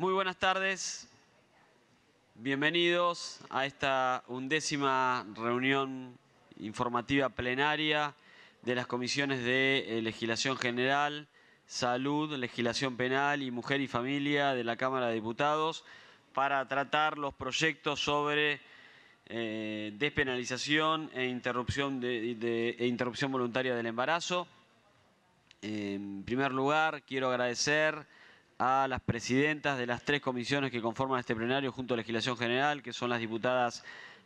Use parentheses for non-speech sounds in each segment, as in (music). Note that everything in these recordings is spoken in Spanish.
Muy buenas tardes. Bienvenidos a esta undécima reunión informativa plenaria de las comisiones de eh, Legislación General, Salud, Legislación Penal y Mujer y Familia de la Cámara de Diputados para tratar los proyectos sobre eh, despenalización e interrupción, de, e interrupción voluntaria del embarazo. En primer lugar, quiero agradecer a las presidentas de las tres comisiones que conforman este plenario junto a la Legislación General, que son las diputadas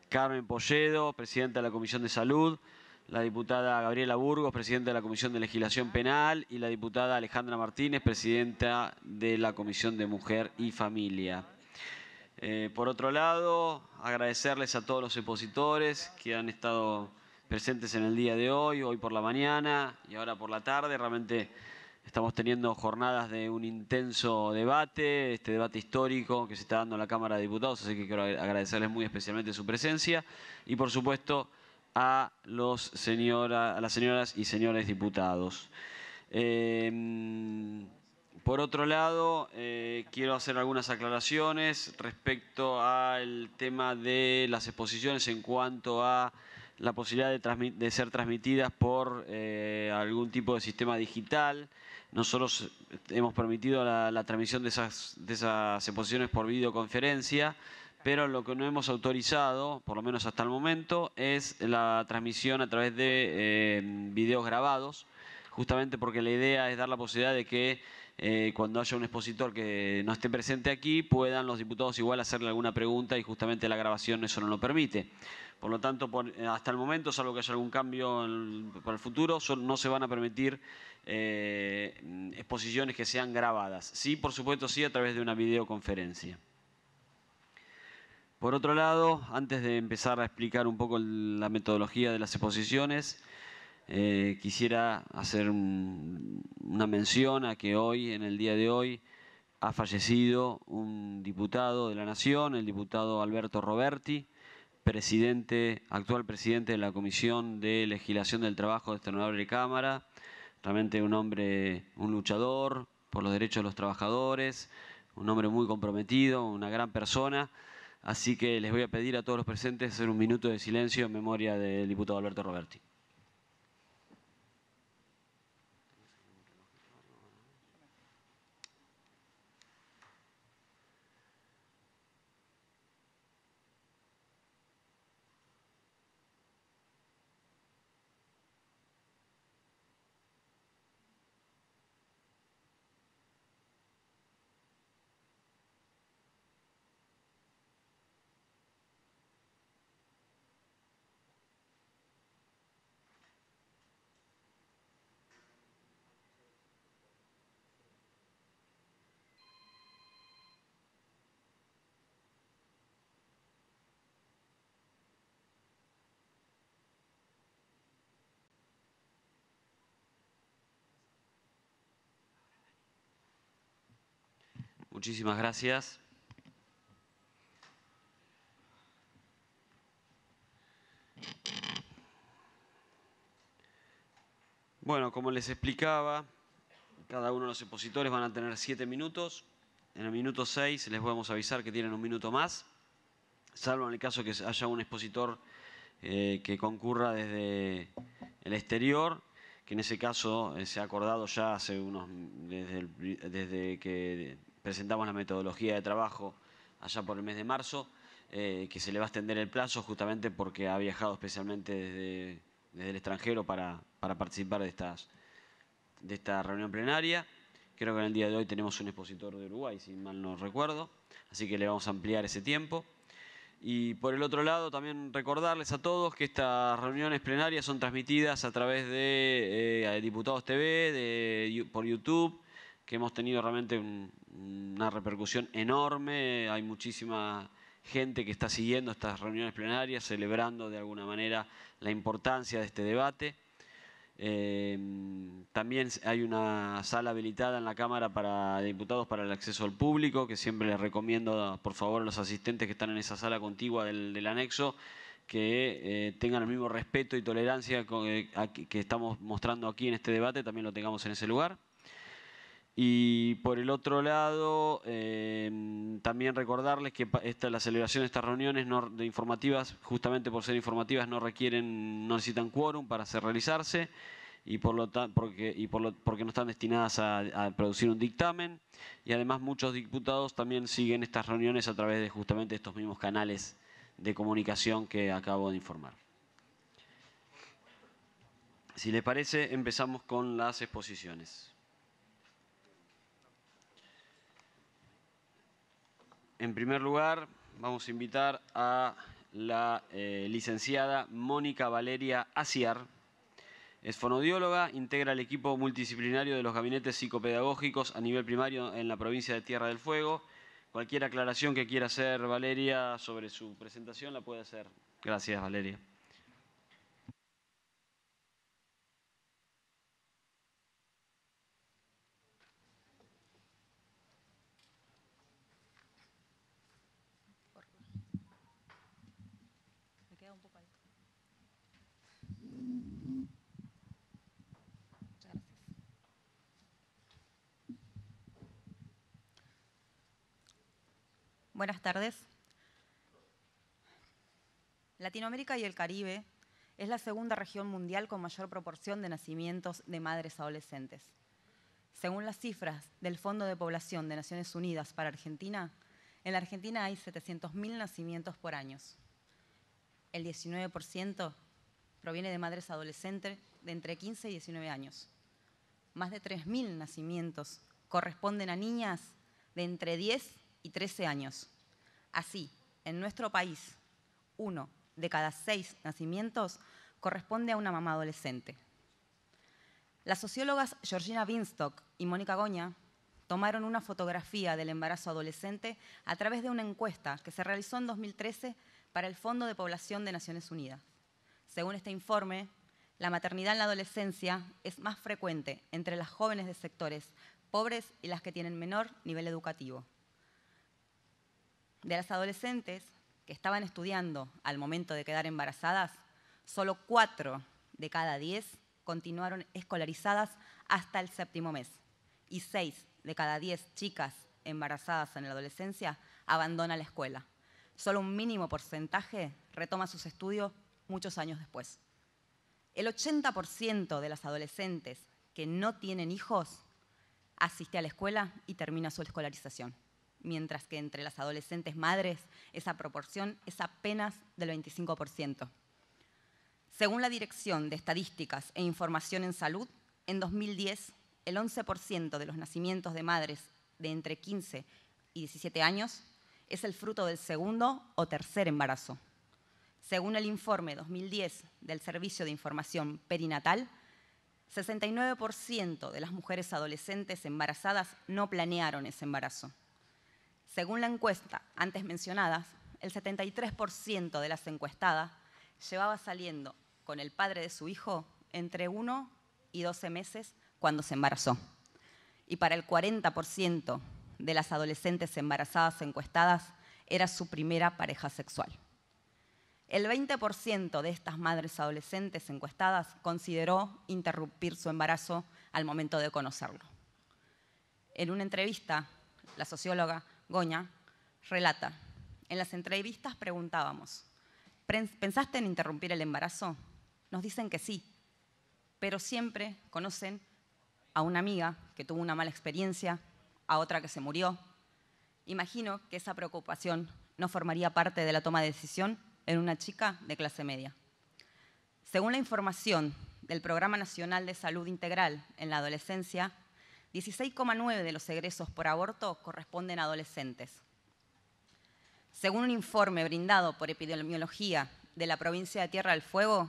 Carmen Polledo, presidenta de la Comisión de Salud, la diputada Gabriela Burgos, presidenta de la Comisión de Legislación Penal, y la diputada Alejandra Martínez, presidenta de la Comisión de Mujer y Familia. Eh, por otro lado, agradecerles a todos los expositores que han estado presentes en el día de hoy, hoy por la mañana y ahora por la tarde. Realmente Estamos teniendo jornadas de un intenso debate, este debate histórico que se está dando en la Cámara de Diputados, así que quiero agradecerles muy especialmente su presencia y por supuesto a, las señoras y señores diputados. Em, por otro lado, eh, quiero hacer algunas aclaraciones respecto al tema de las exposiciones en cuanto a la posibilidad de, ser transmitidas por eh, algún tipo de sistema digital. Nosotros eh, hemos permitido la, transmisión de esas, exposiciones por videoconferencia, pero lo que no hemos autorizado, por lo menos hasta el momento, es la transmisión a través de eh, videos grabados, justamente porque la idea es dar la posibilidad de que eh, cuando haya un expositor que no esté presente aquí, puedan los diputados igual hacerle alguna pregunta y justamente la grabación eso no lo permite. Por lo tanto, eh, hasta el momento, salvo que haya algún cambio para el futuro, no se van a permitir eh, exposiciones que sean grabadas. Sí, por supuesto, sí, a través de una videoconferencia. Por otro lado, antes de empezar a explicar un poco la metodología de las exposiciones, eh, quisiera hacer una mención a que hoy, en el día de hoy, ha fallecido un diputado de la Nación, el diputado Alberto Roberti, presidente, actual presidente de la Comisión de Legislación del Trabajo de esta honorable Cámara, realmente un hombre, un luchador por los derechos de los trabajadores, un hombre muy comprometido, una gran persona. Así que les voy a pedir a todos los presentes hacer un minuto de silencio en memoria del diputado Alberto Roberti. Muchísimas gracias. Bueno, como les explicaba, cada uno de los expositores van a tener siete minutos. En el minuto seis les vamos a avisar que tienen un minuto más, salvo en el caso que haya un expositor eh, que concurra desde el exterior, que en ese caso eh, se ha acordado ya hace unos, desde que presentamos la metodología de trabajo allá por el mes de marzo, eh, que se le va a extender el plazo justamente porque ha viajado especialmente desde, el extranjero para, para participar de, estas, de esta reunión plenaria. Creo que en el día de hoy tenemos un expositor de Uruguay, si mal no recuerdo, así que le vamos a ampliar ese tiempo. Y por el otro lado, también recordarles a todos que estas reuniones plenarias son transmitidas a través de eh, Diputados TV, de, por YouTube, que hemos tenido realmente un, una repercusión enorme, hay muchísima gente que está siguiendo estas reuniones plenarias, celebrando de alguna manera la importancia de este debate. Eh, también hay una sala habilitada en la Cámara para Diputados para el acceso al público, que siempre les recomiendo, por favor, a los asistentes que están en esa sala contigua del, anexo, que eh, tengan el mismo respeto y tolerancia eh, que estamos mostrando aquí en este debate, también lo tengamos en ese lugar. Y por el otro lado, em, también recordarles que la celebración de estas reuniones de informativas, justamente por ser informativas, no requieren, no necesitan quórum para hacer realizarse y por lo porque, y por lo, porque no están destinadas a, a, producir un dictamen. Y además muchos diputados también siguen estas reuniones a través de justamente estos mismos canales de comunicación que acabo de informar. Si les parece, empezamos con las exposiciones. En primer lugar, vamos a invitar a la eh, licenciada Mónica Valeria Aciar. Es fonodióloga, integra el equipo multidisciplinario de los gabinetes psicopedagógicos a nivel primario en la provincia de Tierra del Fuego. Cualquier aclaración que quiera hacer Valeria sobre su presentación la puede hacer. Gracias, Valeria. Buenas tardes. Latinoamérica y el Caribe es la segunda región mundial con mayor proporción de nacimientos de madres adolescentes. Según las cifras del Fondo de Población de Naciones Unidas para Argentina, en la Argentina hay 700.000 nacimientos por año. El 19% proviene de madres adolescentes de entre 15 y 19 años. Más de 3.000 nacimientos corresponden a niñas de entre 10 y 13 años. Así, en nuestro país, uno de cada seis nacimientos corresponde a una mamá adolescente. Las sociólogas Georgina Binstock y Mónica Goña tomaron una fotografía del embarazo adolescente a través de una encuesta que se realizó en 2013 para el Fondo de Población de Naciones Unidas. Según este informe, la maternidad en la adolescencia es más frecuente entre las jóvenes de sectores pobres y las que tienen menor nivel educativo de las adolescentes que estaban estudiando al momento de quedar embarazadas, solo 4 de cada 10 continuaron escolarizadas hasta el séptimo mes y 6 de cada 10 chicas embarazadas en la adolescencia abandonan la escuela. Solo un mínimo porcentaje retoma sus estudios muchos años después. El 80% de las adolescentes que no tienen hijos asiste a la escuela y termina su escolarización mientras que entre las adolescentes madres esa proporción es apenas del 25%. Según la Dirección de Estadísticas e Información en Salud, en 2010 el 11% de los nacimientos de madres de entre 15 y 17 años es el fruto del segundo o tercer embarazo. Según el informe 2010 del Servicio de Información Perinatal, 69% de las mujeres adolescentes embarazadas no planearon ese embarazo. Según la encuesta antes mencionada, el 73% de las encuestadas llevaba saliendo con el padre de su hijo entre 1 y 12 meses cuando se embarazó. Y para el 40% de las adolescentes embarazadas encuestadas era su primera pareja sexual. El 20% de estas madres adolescentes encuestadas consideró interrumpir su embarazo al momento de conocerlo. En una entrevista, la socióloga Goña, relata, en las entrevistas preguntábamos, ¿pensaste en interrumpir el embarazo? Nos dicen que sí, pero siempre conocen a una amiga que tuvo una mala experiencia, a otra que se murió. Imagino que esa preocupación no formaría parte de la toma de decisión en una chica de clase media. Según la información del Programa Nacional de Salud Integral en la Adolescencia, 16,9 de los egresos por aborto corresponden a adolescentes. Según un informe brindado por epidemiología de la provincia de Tierra del Fuego,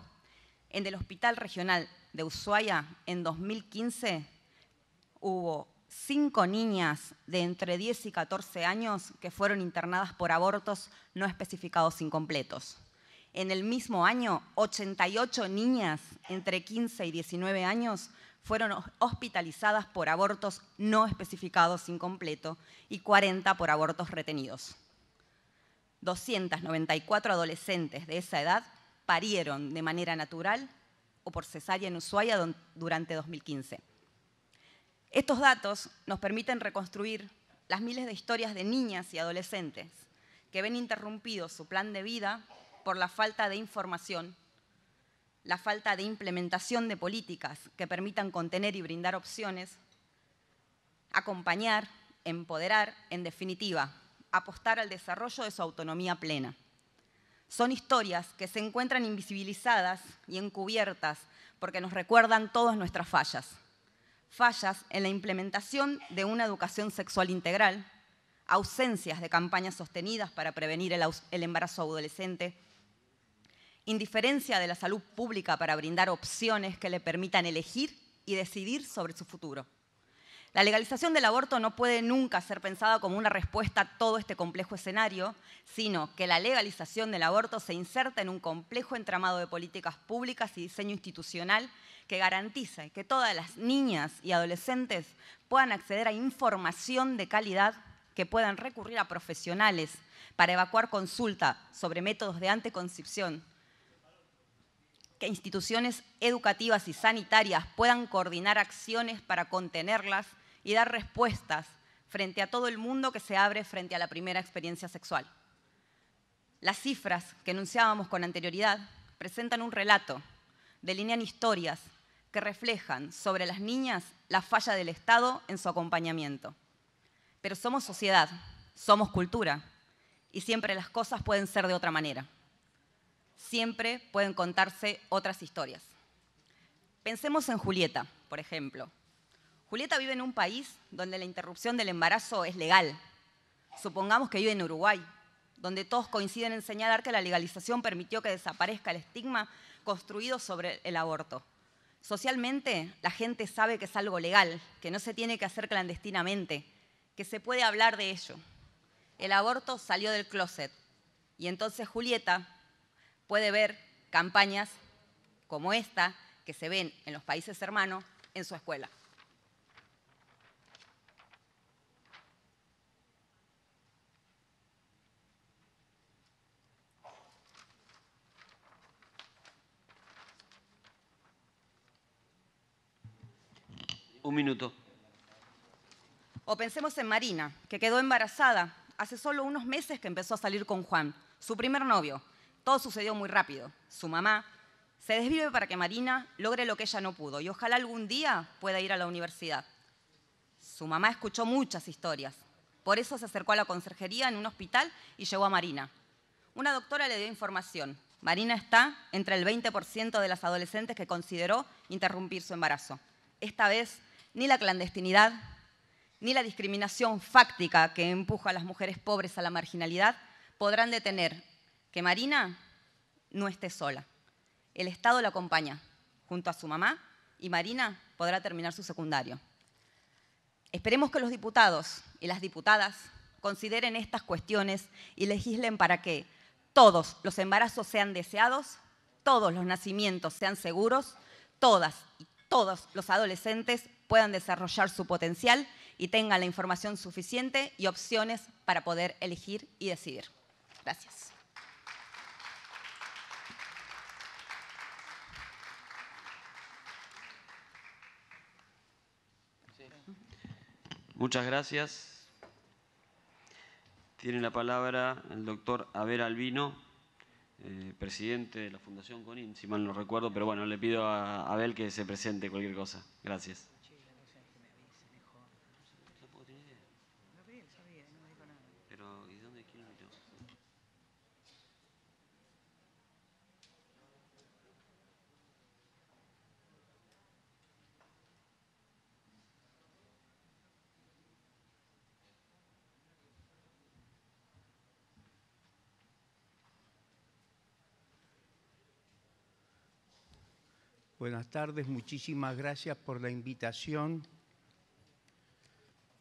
en el Hospital Regional de Ushuaia, en 2015, hubo cinco niñas de entre 10 y 14 años que fueron internadas por abortos no especificados incompletos. En el mismo año, 88 niñas entre 15 y 19 años fueron hospitalizadas por abortos no especificados incompleto y 40 por abortos retenidos. 294 adolescentes de esa edad parieron de manera natural o por cesárea en Ushuaia durante 2015. Estos datos nos permiten reconstruir las miles de historias de niñas y adolescentes que ven interrumpido su plan de vida por la falta de información la falta de implementación de políticas que permitan contener y brindar opciones, acompañar, empoderar, en definitiva, apostar al desarrollo de su autonomía plena. Son historias que se encuentran invisibilizadas y encubiertas porque nos recuerdan todas nuestras fallas. Fallas en la implementación de una educación sexual integral, ausencias de campañas sostenidas para prevenir el, embarazo adolescente, indiferencia de la salud pública para brindar opciones que le permitan elegir y decidir sobre su futuro. La legalización del aborto no puede nunca ser pensada como una respuesta a todo este complejo escenario, sino que la legalización del aborto se inserta en un complejo entramado de políticas públicas y diseño institucional que garantiza que todas las niñas y adolescentes puedan acceder a información de calidad, que puedan recurrir a profesionales para evacuar consulta sobre métodos de anticoncepción que instituciones educativas y sanitarias puedan coordinar acciones para contenerlas y dar respuestas frente a todo el mundo que se abre frente a la primera experiencia sexual. Las cifras que enunciábamos con anterioridad presentan un relato, delinean historias que reflejan sobre las niñas la falla del Estado en su acompañamiento. Pero somos sociedad, somos cultura, y siempre las cosas pueden ser de otra manera siempre pueden contarse otras historias. Pensemos en Julieta, por ejemplo. Julieta vive en un país donde la interrupción del embarazo es legal. Supongamos que vive en Uruguay, donde todos coinciden en señalar que la legalización permitió que desaparezca el estigma construido sobre el aborto. Socialmente, la gente sabe que es algo legal, que no se tiene que hacer clandestinamente, que se puede hablar de ello. El aborto salió del closet y entonces Julieta puede ver campañas como esta que se ven en los países hermanos en su escuela. Un minuto. O pensemos en Marina, que quedó embarazada hace solo unos meses que empezó a salir con Juan, su primer novio, todo sucedió muy rápido. Su mamá se desvive para que Marina logre lo que ella no pudo y ojalá algún día pueda ir a la universidad. Su mamá escuchó muchas historias. Por eso se acercó a la conserjería en un hospital y llegó a Marina. Una doctora le dio información. Marina está entre el 20% de las adolescentes que consideró interrumpir su embarazo. Esta vez, ni la clandestinidad, ni la discriminación fáctica que empuja a las mujeres pobres a la marginalidad podrán detener que Marina no esté sola. El Estado la acompaña junto a su mamá y Marina podrá terminar su secundario. Esperemos que los diputados y las diputadas consideren estas cuestiones y legislen para que todos los embarazos sean deseados, todos los nacimientos sean seguros, todas y todos los adolescentes puedan desarrollar su potencial y tengan la información suficiente y opciones para poder elegir y decidir. Gracias. Muchas gracias. Tiene la palabra el doctor Abel Albino, eh, presidente de la Fundación Conin, si mal no recuerdo, pero bueno, le pido a Abel que se presente cualquier cosa. Gracias. Buenas tardes, muchísimas gracias por la invitación,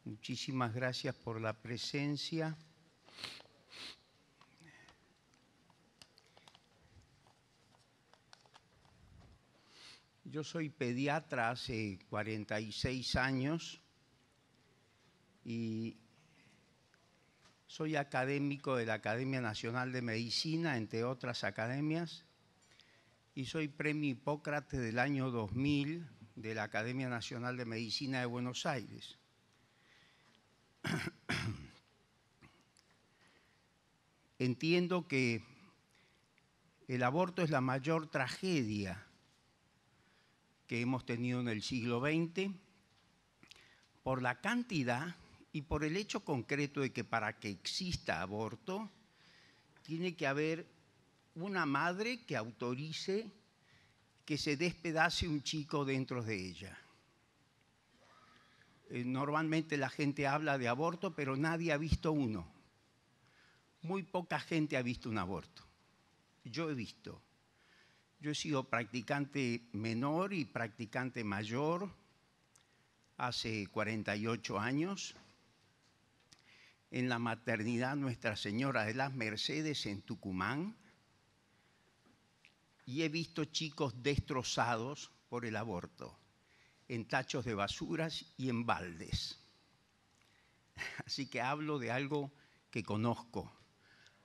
muchísimas gracias por la presencia. Yo soy pediatra hace 46 años y soy académico de la Academia Nacional de Medicina, entre otras academias y soy premio Hipócrates del año 2000 de la Academia Nacional de Medicina de Buenos Aires. (clears throat) Entiendo que el aborto es la mayor tragedia que hemos tenido en el siglo XX por la cantidad y por el hecho concreto de que para que exista aborto tiene que haber una madre que autorice que se despedace un chico dentro de ella. Eh, normalmente la gente habla de aborto, pero nadie ha visto uno. Muy poca gente ha visto un aborto. Yo he visto. Yo he sido practicante menor y practicante mayor hace 48 años en la maternidad Nuestra Señora de las Mercedes en Tucumán y he visto chicos destrozados por el aborto, en tachos de basuras y en baldes. (laughs) Así que hablo de algo que conozco,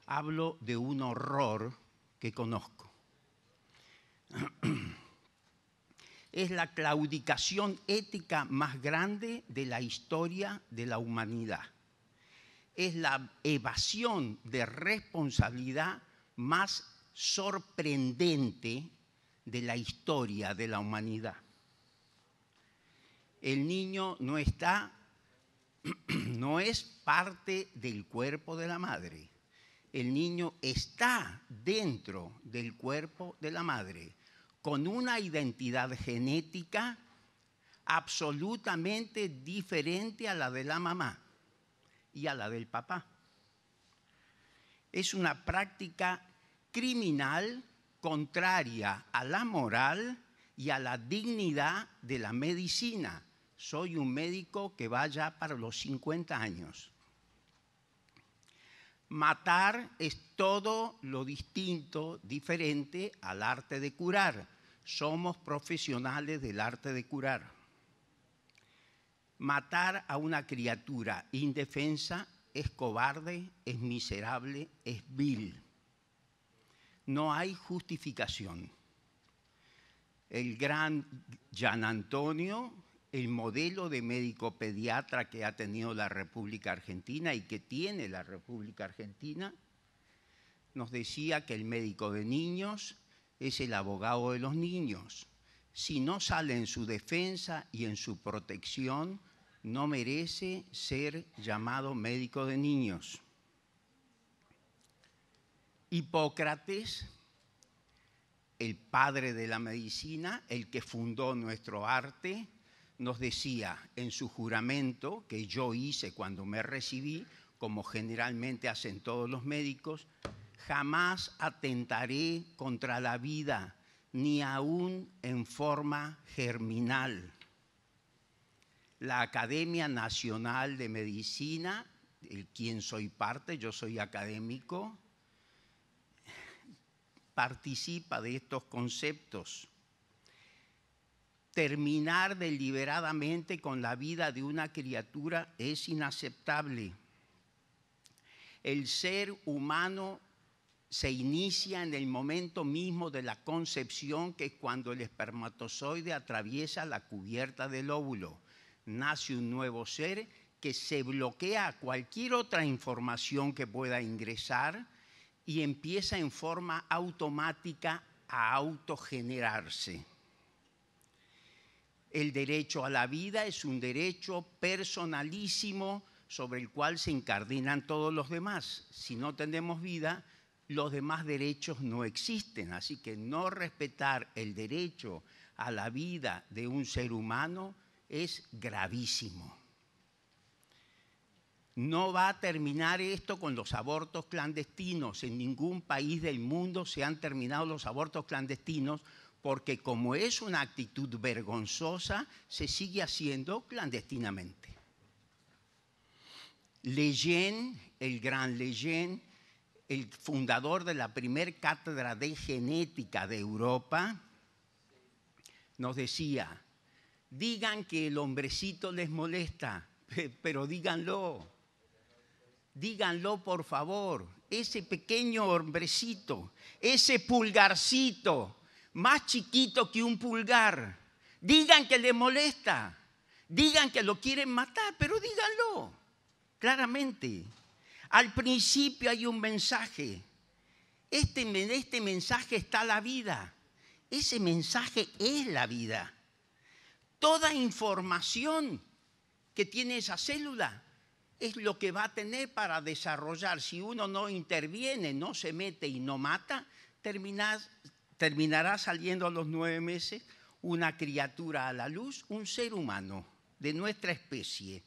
hablo de un horror que conozco. (clears throat) Es la claudicación ética más grande de la historia de la humanidad. Es la evasión de responsabilidad más sorprendente de la historia de la humanidad. El niño no está, (clears throat) no es parte del cuerpo de la madre. El niño está dentro del cuerpo de la madre, con una identidad genética absolutamente diferente a la de la mamá y a la del papá. Es una práctica criminal contraria a la moral y a la dignidad de la medicina. Soy un médico que vaya para los 50 años. Matar es todo lo distinto, diferente al arte de curar. Somos profesionales del arte de curar. Matar a una criatura indefensa es cobarde, es miserable, es vil no hay justificación. El gran Gian Antonio, el modelo de médico pediatra que ha tenido la República Argentina y que tiene la República Argentina, nos decía que el médico de niños es el abogado de los niños. Si no sale en su defensa y en su protección, no merece ser llamado médico de niños. Hipócrates, el padre de la medicina, el que fundó nuestro arte, nos decía en su juramento que yo hice cuando me recibí, como generalmente hacen todos los médicos, jamás atentaré contra la vida, ni aún en forma germinal. La Academia Nacional de Medicina, el quien soy parte, yo soy académico, participa de estos conceptos. Terminar deliberadamente con la vida de una criatura es inaceptable. El ser humano se inicia en el momento mismo de la concepción, que es cuando el espermatozoide atraviesa la cubierta del óvulo. Nace un nuevo ser que se bloquea a cualquier otra información que pueda ingresar y empieza en forma automática a autogenerarse. El derecho a la vida es un derecho personalísimo sobre el cual se encardinan todos los demás. Si no tenemos vida, los demás derechos no existen. Así que no respetar el derecho a la vida de un ser humano es gravísimo. No va a terminar esto con los abortos clandestinos. En ningún país del mundo se han terminado los abortos clandestinos porque como es una actitud vergonzosa, se sigue haciendo clandestinamente. Leyen, el gran Leyen, el fundador de la primer cátedra de genética de Europa, nos decía, digan que el hombrecito les molesta, (laughs) pero díganlo díganlo por favor, ese pequeño hombrecito, ese pulgarcito, más chiquito que un pulgar, digan que le molesta, digan que lo quieren matar, pero díganlo claramente. Al principio hay un mensaje, este, este mensaje está la vida, ese mensaje es la vida. Toda información que tiene esa célula es lo que va a tener para desarrollar. Si uno no interviene, no se mete y no mata, terminará saliendo a los nueve meses una criatura a la luz, un ser humano de nuestra especie.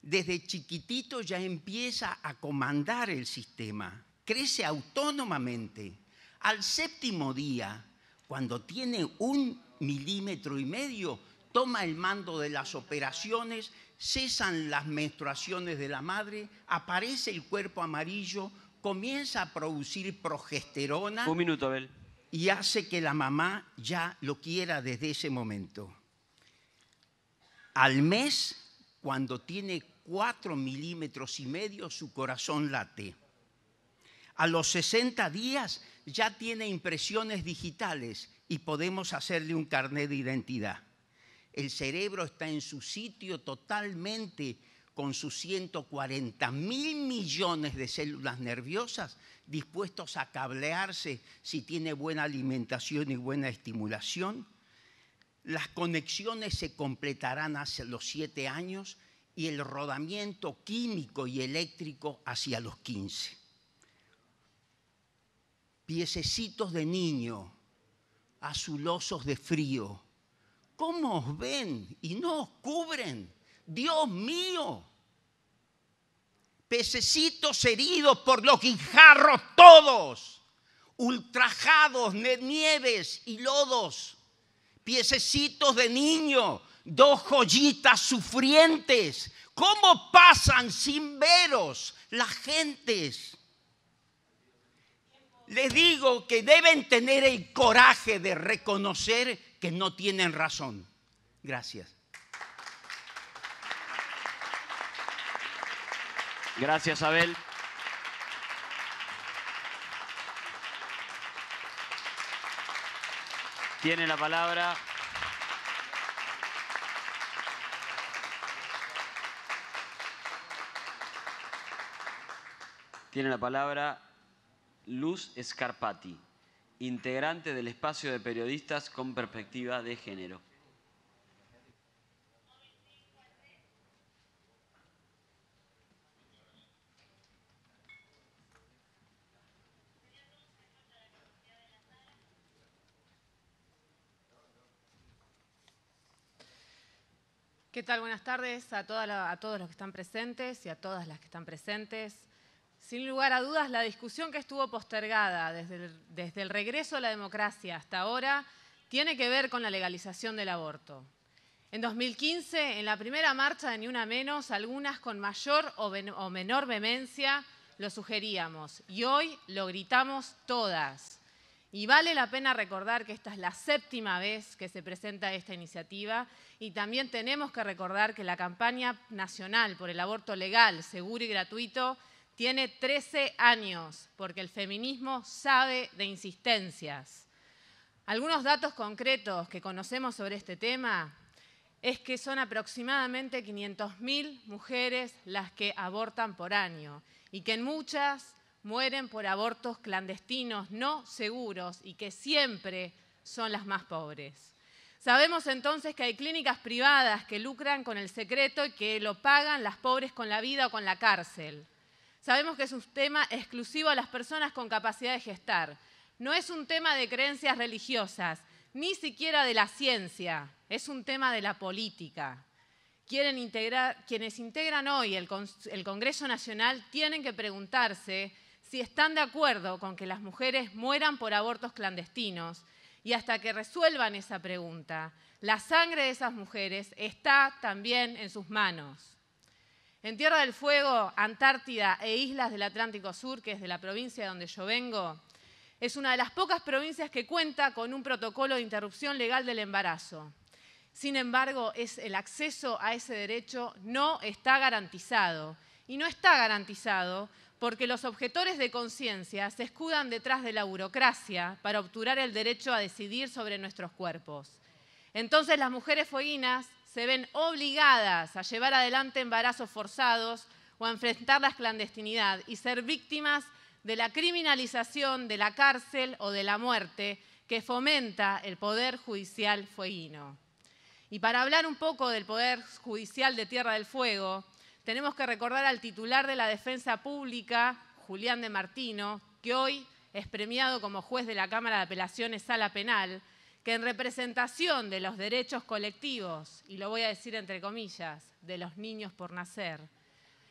Desde chiquitito ya empieza a comandar el sistema, crece autónomamente. Al séptimo día, cuando tiene un milímetro y medio, toma el mando de las operaciones cesan las menstruaciones de la madre, aparece el cuerpo amarillo, comienza a producir progesterona. Un minuto, Y hace que la mamá ya lo quiera desde ese momento. Al mes, cuando tiene 4 milímetros y medio, su corazón late. A los 60 días ya tiene impresiones digitales y podemos hacerle un carnet de identidad el cerebro está en su sitio totalmente con sus 140 mil millones de células nerviosas dispuestos a cablearse si tiene buena alimentación y buena estimulación. Las conexiones se completarán hacia los 7 años y el rodamiento químico y eléctrico hacia los 15. Piececitos de niño, azulosos de frío, ¿Cómo os ven y no os cubren? Dios mío, pececitos heridos por los guijarros todos, ultrajados de nieves y lodos, piececitos de niño, dos joyitas sufrientes, ¿cómo pasan sin veros las gentes? Les digo que deben tener el coraje de reconocer que no tienen razón. Gracias. Gracias, Abel. Tiene la palabra Tiene la palabra Luz Scarpati integrante del espacio de periodistas con perspectiva de género. ¿Qué tal? Buenas tardes a, a todos los que están presentes y a todas las que están presentes. Sin lugar a dudas, la discusión que estuvo postergada desde el, regreso a la democracia hasta ahora tiene que ver con la legalización del aborto. En 2015, en la primera marcha de Ni Una Menos, algunas con mayor o menor vehemencia lo sugeríamos y hoy lo gritamos todas. Y vale la pena recordar que esta es la séptima vez que se presenta esta iniciativa y también tenemos que recordar que la campaña nacional por el aborto legal, seguro y gratuito tiene 13 años porque el feminismo sabe de insistencias. Algunos datos concretos que conocemos sobre este tema es que son aproximadamente 500.000 mujeres las que abortan por año y que muchas mueren por abortos clandestinos no seguros y que siempre son las más pobres. Sabemos entonces que hay clínicas privadas que lucran con el secreto y que lo pagan las pobres con la vida o con la cárcel. Sabemos que es un tema exclusivo a las personas con capacidad de gestar. No es un tema de creencias religiosas, ni siquiera de la ciencia. Es un tema de la política. quienes integran hoy el Congreso Nacional tienen que preguntarse si están de acuerdo con que las mujeres mueran por abortos clandestinos. Y hasta que resuelvan esa pregunta, la sangre de esas mujeres está también en sus manos. En Tierra del Fuego, Antártida e Islas del Atlántico Sur, que es de la provincia donde yo vengo, es una de las pocas provincias que cuenta con un protocolo de interrupción legal del embarazo. Sin embargo, es el acceso a ese derecho no está garantizado. Y no está garantizado porque los objetores de conciencia se escudan detrás de la burocracia para obturar el derecho a decidir sobre nuestros cuerpos. Entonces las mujeres fueguinas se ven obligadas a llevar adelante embarazos forzados o a enfrentar la clandestinidad y ser víctimas de la criminalización, de la cárcel o de la muerte que fomenta el Poder Judicial fueguino. Y para hablar un poco del Poder Judicial de Tierra del Fuego, tenemos que recordar al titular de la Defensa Pública, Julián de Martino, que hoy es premiado como juez de la Cámara de Apelaciones Sala Penal, que en representación de los derechos colectivos, y lo voy a decir entre comillas, de los niños por nacer,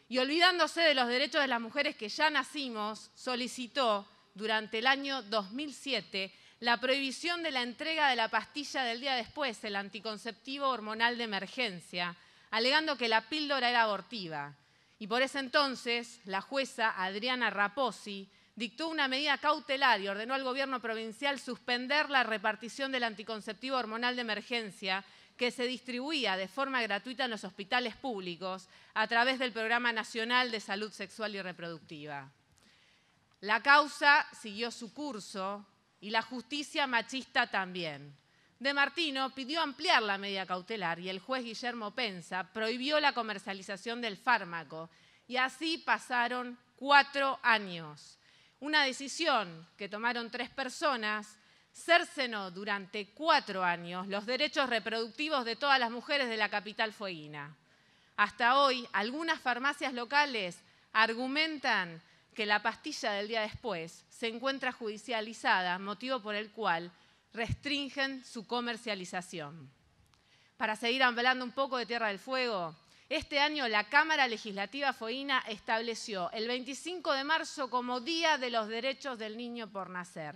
y olvidándose de los derechos de las mujeres que ya nacimos, solicitó durante el año 2007 la prohibición de la entrega de la pastilla del día después, el anticonceptivo hormonal de emergencia, alegando que la píldora era abortiva. Y por ese entonces, la jueza Adriana Raposi dictó una medida cautelar y ordenó al gobierno provincial suspender la repartición del anticonceptivo hormonal de emergencia que se distribuía de forma gratuita en los hospitales públicos a través del Programa Nacional de Salud Sexual y Reproductiva. La causa siguió su curso y la justicia machista también. De Martino pidió ampliar la medida cautelar y el juez Guillermo Pensa prohibió la comercialización del fármaco y así pasaron cuatro años una decisión que tomaron tres personas, cercenó durante cuatro años los derechos reproductivos de todas las mujeres de la capital fueguina. Hasta hoy, algunas farmacias locales argumentan que la pastilla del día después se encuentra judicializada, motivo por el cual restringen su comercialización. Para seguir hablando un poco de Tierra del Fuego, este año la Cámara Legislativa FOINA estableció el 25 de marzo como Día de los Derechos del Niño por Nacer.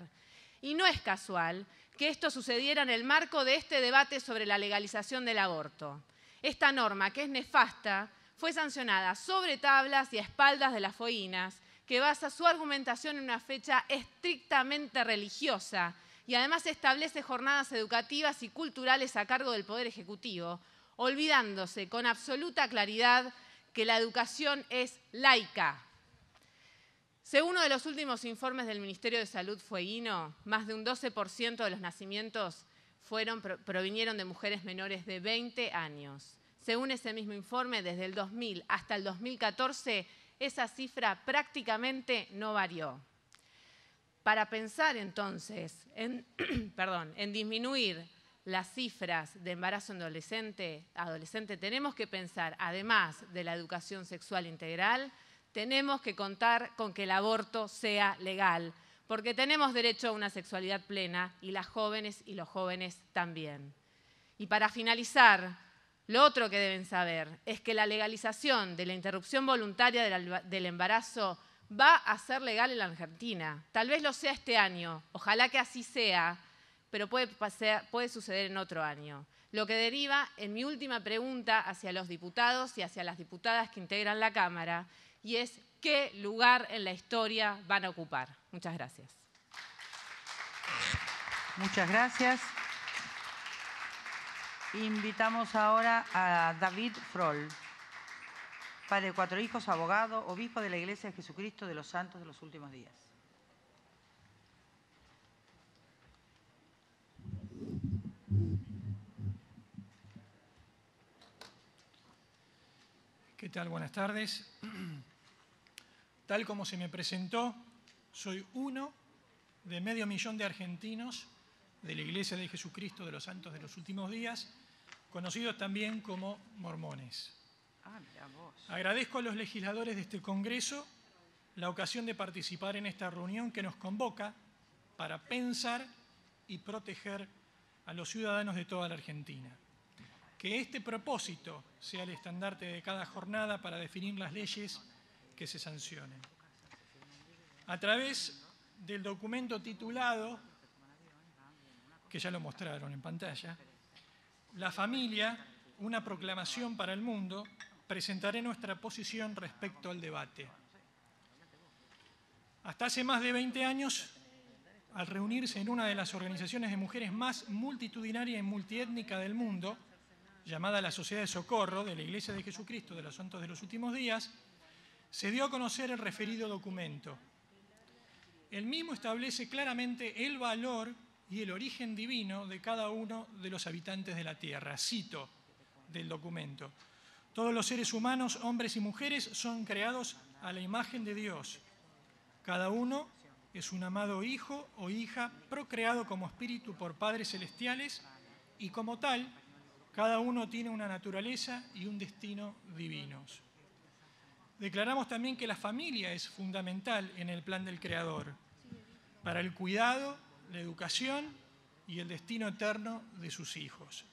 Y no es casual que esto sucediera en el marco de este debate sobre la legalización del aborto. Esta norma, que es nefasta, fue sancionada sobre tablas y a espaldas de las FOINAS, que basa su argumentación en una fecha estrictamente religiosa y además establece jornadas educativas y culturales a cargo del Poder Ejecutivo, olvidándose con absoluta claridad que la educación es laica. Según uno de los últimos informes del Ministerio de Salud Fueguino, más de un 12% de los nacimientos provinieron de mujeres menores de 20 años. Según ese mismo informe, desde el 2000 hasta el 2014, esa cifra prácticamente no varió. Para pensar entonces (clears throat) perdón, en disminuir las cifras de embarazo adolescente, adolescente, tenemos que pensar, además de la educación sexual integral, tenemos que contar con que el aborto sea legal, porque tenemos derecho a una sexualidad plena y las jóvenes y los jóvenes también. Y para finalizar, lo otro que deben saber es que la legalización de la interrupción voluntaria del embarazo va a ser legal en la Argentina. Tal vez lo sea este año, ojalá que así sea, pero puede, suceder en otro año. Lo que deriva en mi última pregunta hacia los diputados y hacia las diputadas que integran la Cámara, y es qué lugar en la historia van a ocupar. Muchas gracias. Muchas gracias. Invitamos ahora a David Froll, padre de cuatro hijos, abogado, obispo de la Iglesia de Jesucristo de los Santos de los Últimos Días. ¿Qué tal? Buenas tardes. Tal como se me presentó, soy uno de medio millón de argentinos de la Iglesia de Jesucristo de los Santos de los Últimos Días, conocidos también como mormones. Ah, Agradezco a los legisladores de este Congreso la ocasión de participar en esta reunión que nos convoca para pensar y proteger a los ciudadanos de toda la Argentina. Que este propósito sea el estandarte de cada jornada para definir las leyes que se sancionen. A través del documento titulado, que ya lo mostraron en pantalla, La familia, una proclamación para el mundo, presentaré nuestra posición respecto al debate. Hasta hace más de 20 años, al reunirse en una de las organizaciones de mujeres más multitudinaria y multiétnica del mundo, llamada la Sociedad de Socorro de la Iglesia de Jesucristo de los Santos de los Últimos Días, se dio a conocer el referido documento. El mismo establece claramente el valor y el origen divino de cada uno de los habitantes de la tierra. Cito del documento. Todos los seres humanos, hombres y mujeres, son creados a la imagen de Dios. Cada uno es un amado hijo o hija procreado como espíritu por padres celestiales y como tal cada uno tiene una naturaleza y un destino divinos. Declaramos también que la familia es fundamental en el plan del Creador, para el cuidado, la educación y el destino eterno de sus hijos.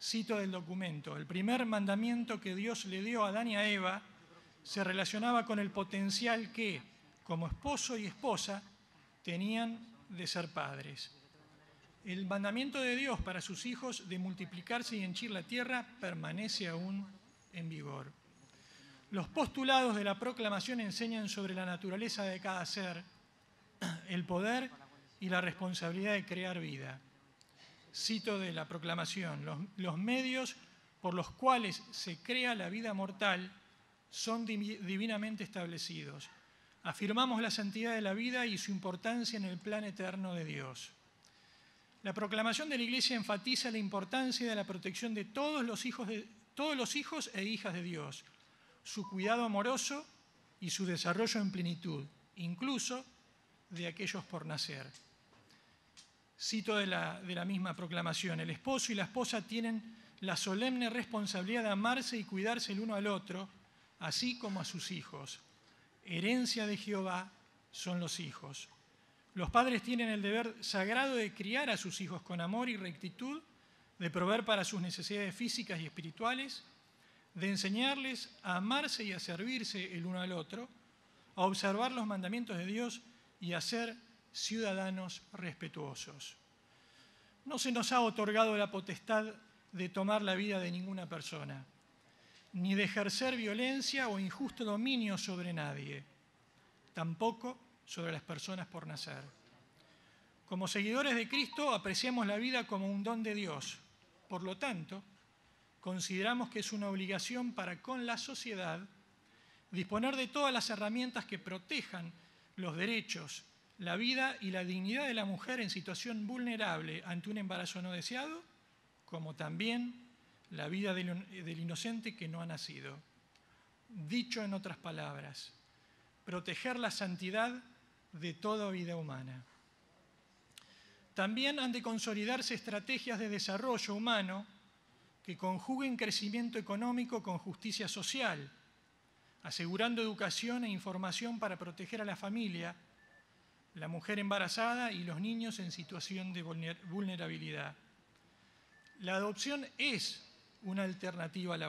Cito del documento, el primer mandamiento que Dios le dio a Adán y a Eva se relacionaba con el potencial que, como esposo y esposa, tenían de ser padres. El mandamiento de Dios para sus hijos de multiplicarse y henchir la tierra permanece aún en vigor. Los postulados de la proclamación enseñan sobre la naturaleza de cada ser, el poder y la responsabilidad de crear vida. Cito de la proclamación, los, los medios por los cuales se crea la vida mortal son divinamente establecidos. Afirmamos la santidad de la vida y su importancia en el plan eterno de Dios. La proclamación de la Iglesia enfatiza la importancia de la protección de todos los hijos, e hijas de Dios, su cuidado amoroso y su desarrollo en plenitud, incluso de aquellos por nacer. Cito de la, de la misma proclamación, el esposo y la esposa tienen la solemne responsabilidad de amarse y cuidarse el uno al otro, así como a sus hijos. Herencia de Jehová son los hijos. Los padres tienen el deber sagrado de criar a sus hijos con amor y rectitud, de proveer para sus necesidades físicas y espirituales, de enseñarles a amarse y a servirse el uno al otro, a observar los mandamientos de Dios y a ser ciudadanos respetuosos. No se nos ha otorgado la potestad de tomar la vida de ninguna persona, ni de ejercer violencia o injusto dominio sobre nadie. Tampoco sobre las personas por nacer. Como seguidores de Cristo apreciamos la vida como un don de Dios. Por lo tanto, consideramos que es una obligación para con la sociedad disponer de todas las herramientas que protejan los derechos, la vida y la dignidad de la mujer en situación vulnerable ante un embarazo no deseado, como también la vida del, inocente que no ha nacido. Dicho en otras palabras, proteger la santidad de toda vida humana. También han de consolidarse estrategias de desarrollo humano que conjuguen crecimiento económico con justicia social, asegurando educación e información para proteger a la familia, la mujer embarazada y los niños en situación de vulnerabilidad. La adopción es una alternativa al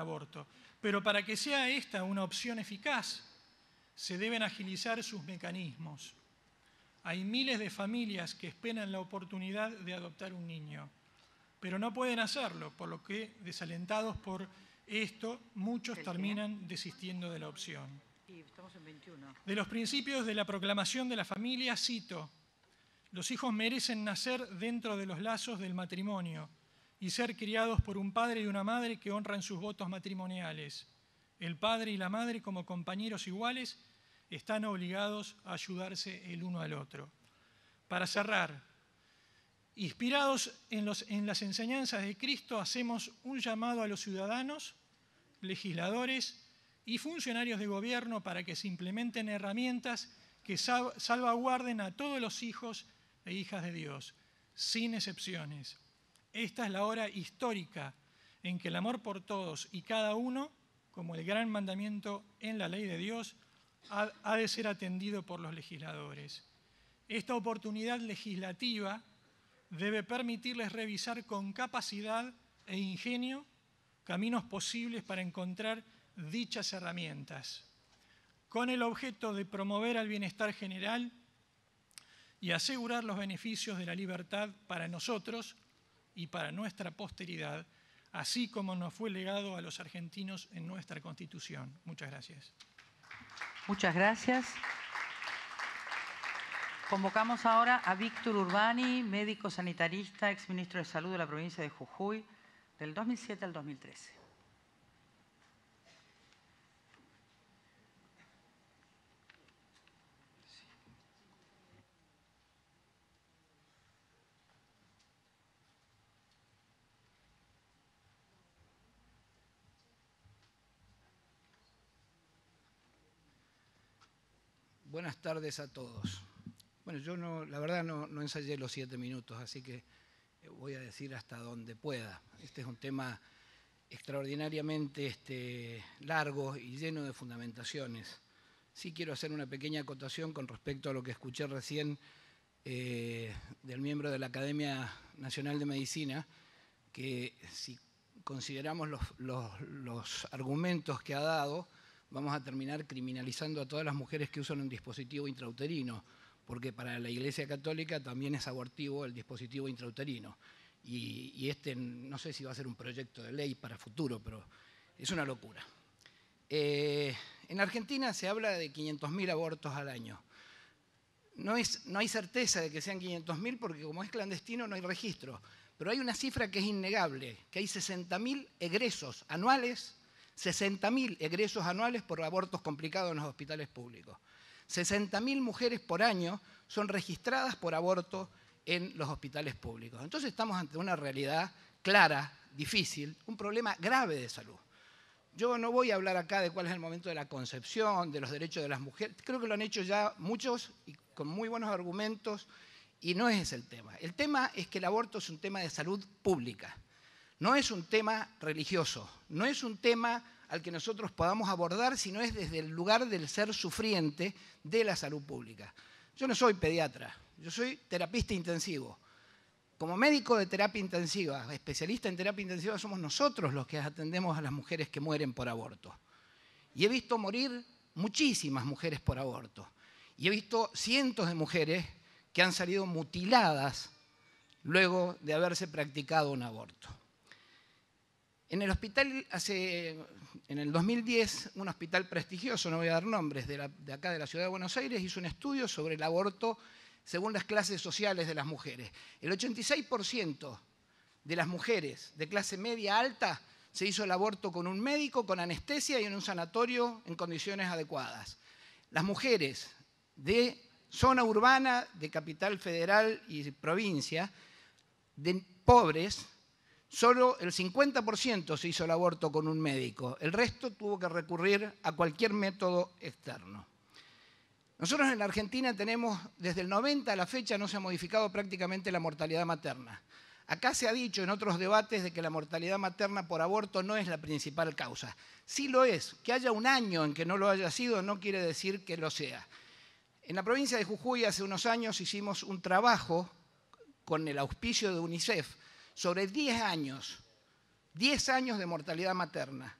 aborto, pero para que sea esta una opción eficaz, se deben agilizar sus mecanismos. Hay miles de familias que esperan la oportunidad de adoptar un niño, pero no pueden hacerlo, por lo que, desalentados por esto, muchos terminan desistiendo de la opción. De los principios de la proclamación de la familia cito, los hijos merecen nacer dentro de los lazos del matrimonio y ser criados por un padre y una madre que honran sus votos matrimoniales. El padre y la madre como compañeros iguales están obligados a ayudarse el uno al otro. Para cerrar, inspirados en, las enseñanzas de Cristo, hacemos un llamado a los ciudadanos, legisladores y funcionarios de gobierno para que se implementen herramientas que salvaguarden a todos los hijos e hijas de Dios, sin excepciones. Esta es la hora histórica en que el amor por todos y cada uno, como el gran mandamiento en la ley de Dios, ha, de ser atendido por los legisladores. Esta oportunidad legislativa debe permitirles revisar con capacidad e ingenio caminos posibles para encontrar dichas herramientas, con el objeto de promover el bienestar general y asegurar los beneficios de la libertad para nosotros y para nuestra posteridad, así como nos fue legado a los argentinos en nuestra Constitución. Muchas gracias. Muchas gracias. Convocamos ahora a Víctor Urbani, médico sanitarista, exministro de Salud de la provincia de Jujuy, del 2007 al 2013. Buenas tardes a todos. Bueno, yo la verdad no, ensayé los siete minutos, así que eh, voy a decir hasta donde pueda. Este es un tema extraordinariamente este, largo y lleno de fundamentaciones. Sí quiero hacer una pequeña acotación con respecto a lo que escuché recién eh, del miembro de la Academia Nacional de Medicina, que si consideramos los argumentos que ha dado, vamos a terminar criminalizando a todas las mujeres que usan un dispositivo intrauterino, porque para la Iglesia Católica también es abortivo el dispositivo intrauterino. Y, este, no sé si va a ser un proyecto de ley para futuro, pero es una locura. Eh, en Argentina se habla de 500.000 abortos al año. No, es, no hay certeza de que sean 500.000 porque como es clandestino no hay registro. Pero hay una cifra que es innegable, que hay 60.000 egresos anuales 60.000 egresos anuales por abortos complicados en los hospitales públicos. 60.000 mujeres por año son registradas por aborto en los hospitales públicos. Entonces estamos ante una realidad clara, difícil, un problema grave de salud. Yo no voy a hablar acá de cuál es el momento de la concepción, de los derechos de las mujeres. Creo que lo han hecho ya muchos y con muy buenos argumentos y no es ese el tema. El tema es que el aborto es un tema de salud pública. No es un tema religioso, no es un tema al que nosotros podamos abordar, sino es desde el lugar del ser sufriente de la salud pública. Yo no soy pediatra, yo soy terapista intensivo. Como médico de terapia intensiva, especialista en terapia intensiva, somos nosotros los que atendemos a las mujeres que mueren por aborto. Y he visto morir muchísimas mujeres por aborto. Y he visto cientos de mujeres que han salido mutiladas luego de haberse practicado un aborto. En el hospital, hace, en el 2010, un hospital prestigioso, no voy a dar nombres, de, de, acá de la ciudad de Buenos Aires, hizo un estudio sobre el aborto según las clases sociales de las mujeres. El 86% de las mujeres de clase media alta se hizo el aborto con un médico, con anestesia y en un sanatorio en condiciones adecuadas. Las mujeres de zona urbana, de capital federal y provincia, de pobres, Solo el 50% se hizo el aborto con un médico, el resto tuvo que recurrir a cualquier método externo. Nosotros en la Argentina tenemos, desde el 90 a la fecha, no se ha modificado prácticamente la mortalidad materna. Acá se ha dicho en otros debates de que la mortalidad materna por aborto no es la principal causa. Sí lo es. Que haya un año en que no lo haya sido no quiere decir que lo sea. En la provincia de Jujuy hace unos años hicimos un trabajo con el auspicio de UNICEF sobre 10 años, 10 años de mortalidad materna.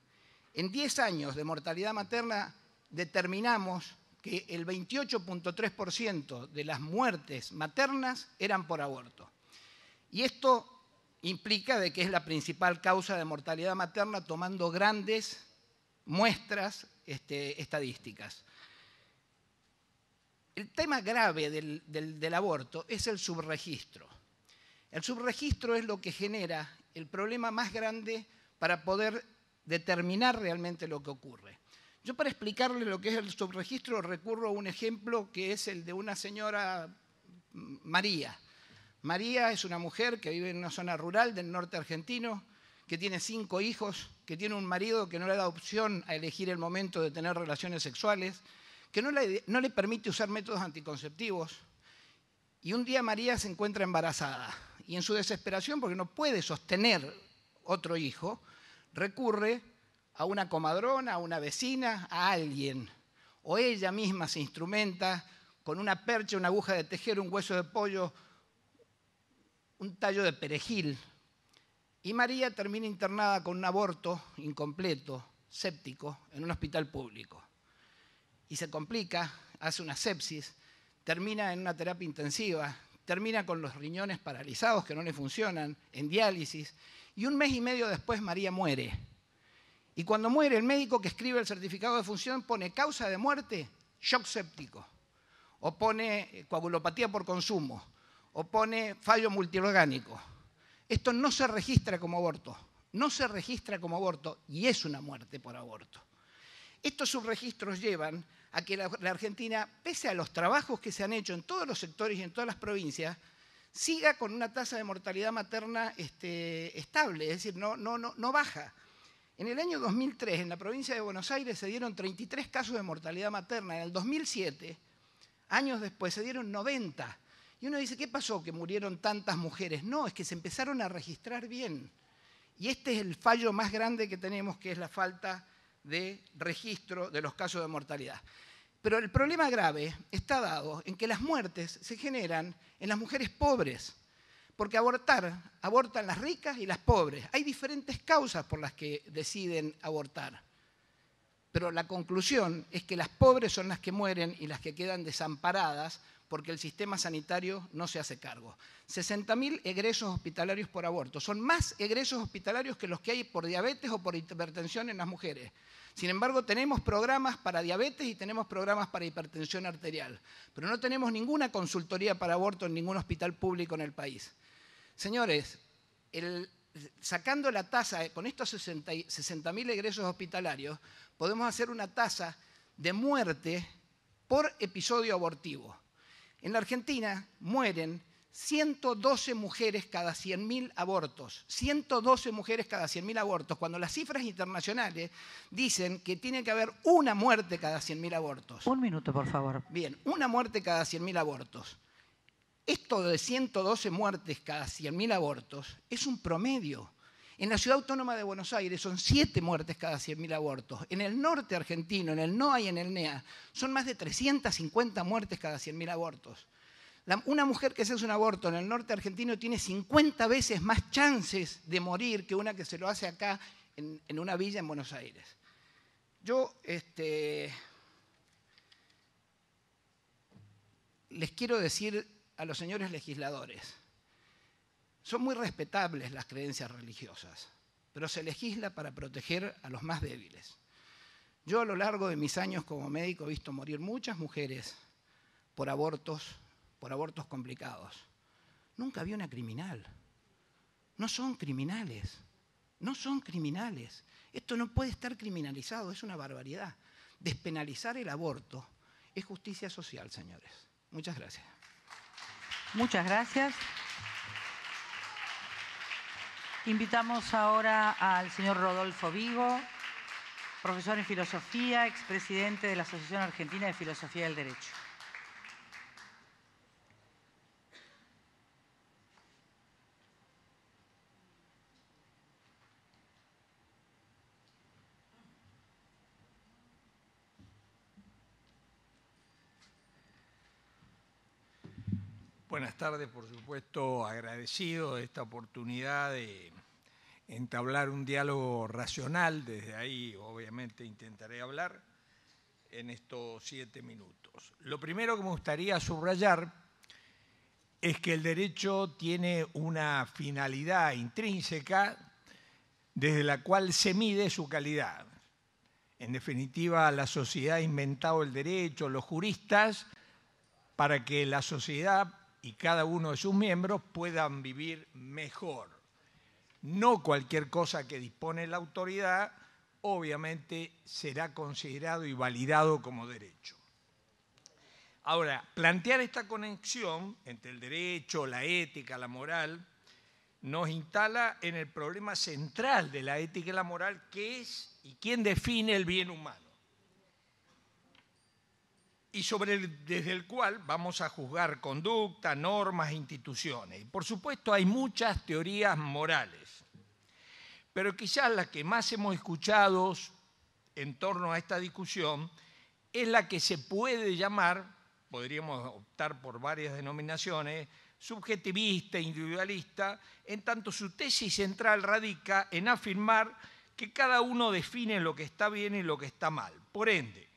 En 10 años de mortalidad materna determinamos que el 28.3% de las muertes maternas eran por aborto. Y esto implica de que es la principal causa de mortalidad materna tomando grandes muestras este, estadísticas. El tema grave del aborto es el subregistro. El subregistro es lo que genera el problema más grande para poder determinar realmente lo que ocurre. Yo para explicarle lo que es el subregistro recurro a un ejemplo que es el de una señora mm, María. María es una mujer que vive en una zona rural del norte argentino, que tiene cinco hijos, que tiene un marido que no le da opción a elegir el momento de tener relaciones sexuales, que no le, no le permite usar métodos anticonceptivos. Y un día María se encuentra embarazada y en su desesperación, porque no puede sostener otro hijo, recurre a una comadrona, a una vecina, a alguien. O ella misma se instrumenta con una percha, una aguja de tejer, un hueso de pollo, un tallo de perejil. Y María termina internada con un aborto incompleto, séptico, en un hospital público. Y se complica, hace una sepsis, termina en una terapia intensiva termina con los riñones paralizados que no le funcionan, en diálisis, y un mes y medio después María muere. Y cuando muere, el médico que escribe el certificado de función pone causa de muerte, shock séptico, o pone eh, coagulopatía por consumo, o pone fallo multiorgánico. Esto no se registra como aborto, no se registra como aborto y es una muerte por aborto. Estos subregistros llevan a que la, Argentina, pese a los trabajos que se han hecho en todos los sectores y en todas las provincias, siga con una tasa de mortalidad materna este, estable, es decir, no, no baja. En el año 2003, en la provincia de Buenos Aires, se dieron 33 casos de mortalidad materna. En el 2007, años después, se dieron 90. Y uno dice, ¿qué pasó que murieron tantas mujeres? No, es que se empezaron a registrar bien. Y este es el fallo más grande que tenemos, que es la falta de registro de los casos de mortalidad. Pero el problema grave está dado en que las muertes se generan en las mujeres pobres, porque abortar, abortan las ricas y las pobres. Hay diferentes causas por las que deciden abortar, pero la conclusión es que las pobres son las que mueren y las que quedan desamparadas porque el sistema sanitario no se hace cargo. 60.000 egresos hospitalarios por aborto. Son más egresos hospitalarios que los que hay por diabetes o por hipertensión en las mujeres. Sin embargo, tenemos programas para diabetes y tenemos programas para hipertensión arterial, pero no tenemos ninguna consultoría para aborto en ningún hospital público en el país. Señores, sacando la tasa, eh, con estos 60.000 egresos hospitalarios, podemos hacer una tasa de muerte por episodio abortivo. En la Argentina mueren 112 mujeres cada 100.000 abortos. 112 mujeres cada 100.000 abortos, cuando las cifras internacionales dicen que tiene que haber una muerte cada 100.000 abortos. Un minuto, por favor. Bien, una muerte cada 100.000 abortos. Esto de 112 muertes cada 100.000 abortos es un promedio. En la ciudad autónoma de Buenos Aires son 7 muertes cada 100.000 abortos. En el norte argentino, en el NOA y en el NEA, son más de 350 muertes cada 100.000 abortos. una mujer que se hace un aborto en el norte argentino tiene 50 veces más chances de morir que una que se lo hace acá en, una villa en Buenos Aires. Yo este, les quiero decir a los señores legisladores, son muy respetables las creencias religiosas, pero se legisla para proteger a los más débiles. Yo a lo largo de mis años como médico he visto morir muchas mujeres por abortos, por abortos complicados. Nunca había una criminal. No son criminales. No son criminales. Esto no puede estar criminalizado, es una barbaridad. Despenalizar el aborto es justicia social, señores. Muchas gracias. Muchas gracias. Invitamos ahora al señor Rodolfo Vigo, profesor en filosofía, expresidente de la Asociación Argentina de Filosofía del Derecho. tardes, por supuesto, agradecido de esta oportunidad de entablar un diálogo racional, desde ahí obviamente intentaré hablar en estos siete minutos. Lo primero que me gustaría subrayar es que el derecho tiene una finalidad intrínseca desde la cual se mide su calidad. En definitiva, la sociedad ha inventado el derecho, los juristas, para que la sociedad y cada uno de sus miembros puedan vivir mejor. No cualquier cosa que dispone la autoridad obviamente será considerado y validado como derecho. Ahora, plantear esta conexión entre el derecho, la ética, la moral, nos instala en el problema central de la ética y la moral, que es y quién define el bien humano y sobre el, desde el cual vamos a juzgar conducta, normas, instituciones. por supuesto hay muchas teorías morales, pero quizás la que más hemos escuchado en torno a esta discusión es la que se puede llamar, podríamos optar por varias denominaciones, subjetivista, individualista, en tanto su tesis central radica en afirmar que cada uno define lo que está bien y lo que está mal. Por ende,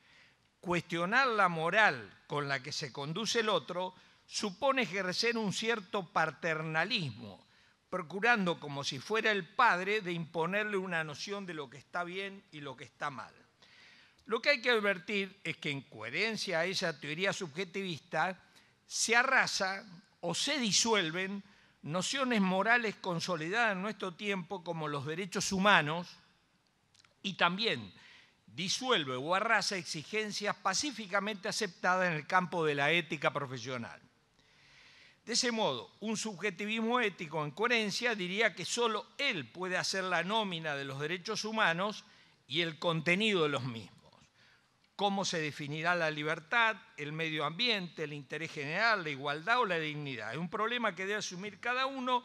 Cuestionar la moral con la que se conduce el otro supone ejercer un cierto paternalismo, procurando como si fuera el padre de imponerle una noción de lo que está bien y lo que está mal. Lo que hay que advertir es que en coherencia a esa teoría subjetivista se arrasa o se disuelven nociones morales consolidadas en nuestro tiempo como los derechos humanos y también disuelve o arrasa exigencias pacíficamente aceptadas en el campo de la ética profesional. De ese modo, un subjetivismo ético en coherencia diría que solo él puede hacer la nómina de los derechos humanos y el contenido de los mismos. Cómo se definirá la libertad, el medio ambiente, el interés general, la igualdad o la dignidad. Es un problema que debe asumir cada uno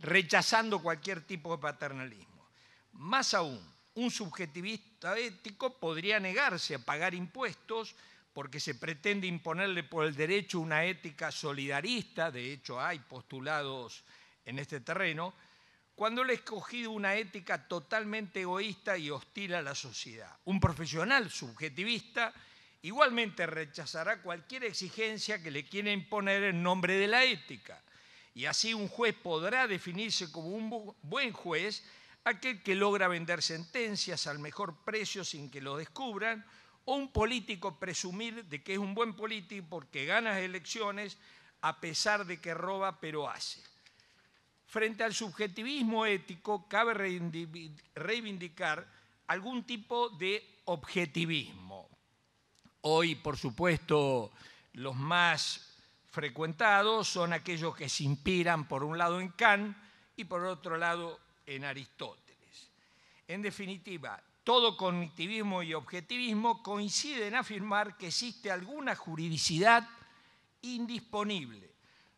rechazando cualquier tipo de paternalismo. Más aún, un subjetivista ético podría negarse a pagar impuestos porque se pretende imponerle por el derecho una ética solidarista, de hecho hay postulados en este terreno, cuando le ha escogido una ética totalmente egoísta y hostil a la sociedad. Un profesional subjetivista igualmente rechazará cualquier exigencia que le quiera imponer en nombre de la ética. Y así un juez podrá definirse como un buen juez aquel que logra vender sentencias al mejor precio sin que lo descubran, o un político presumir de que es un buen político porque gana elecciones a pesar de que roba pero hace. Frente al subjetivismo ético cabe reivindicar algún tipo de objetivismo. Hoy, por supuesto, los más frecuentados son aquellos que se inspiran por un lado en Kant y por otro lado en Aristóteles. En definitiva, todo cognitivismo y objetivismo coinciden en afirmar que existe alguna juridicidad indisponible,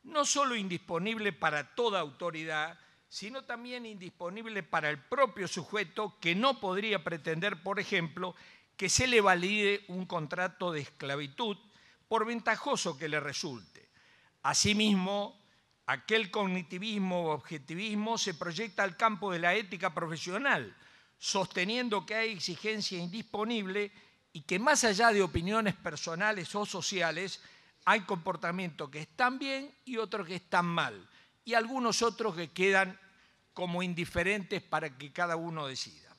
no solo indisponible para toda autoridad, sino también indisponible para el propio sujeto que no podría pretender, por ejemplo, que se le valide un contrato de esclavitud por ventajoso que le resulte. Asimismo, Aquel cognitivismo o objetivismo se proyecta al campo de la ética profesional, sosteniendo que hay exigencia indisponible y que más allá de opiniones personales o sociales, hay comportamientos que están bien y otros que están mal, y algunos otros que quedan como indiferentes para que cada uno decida.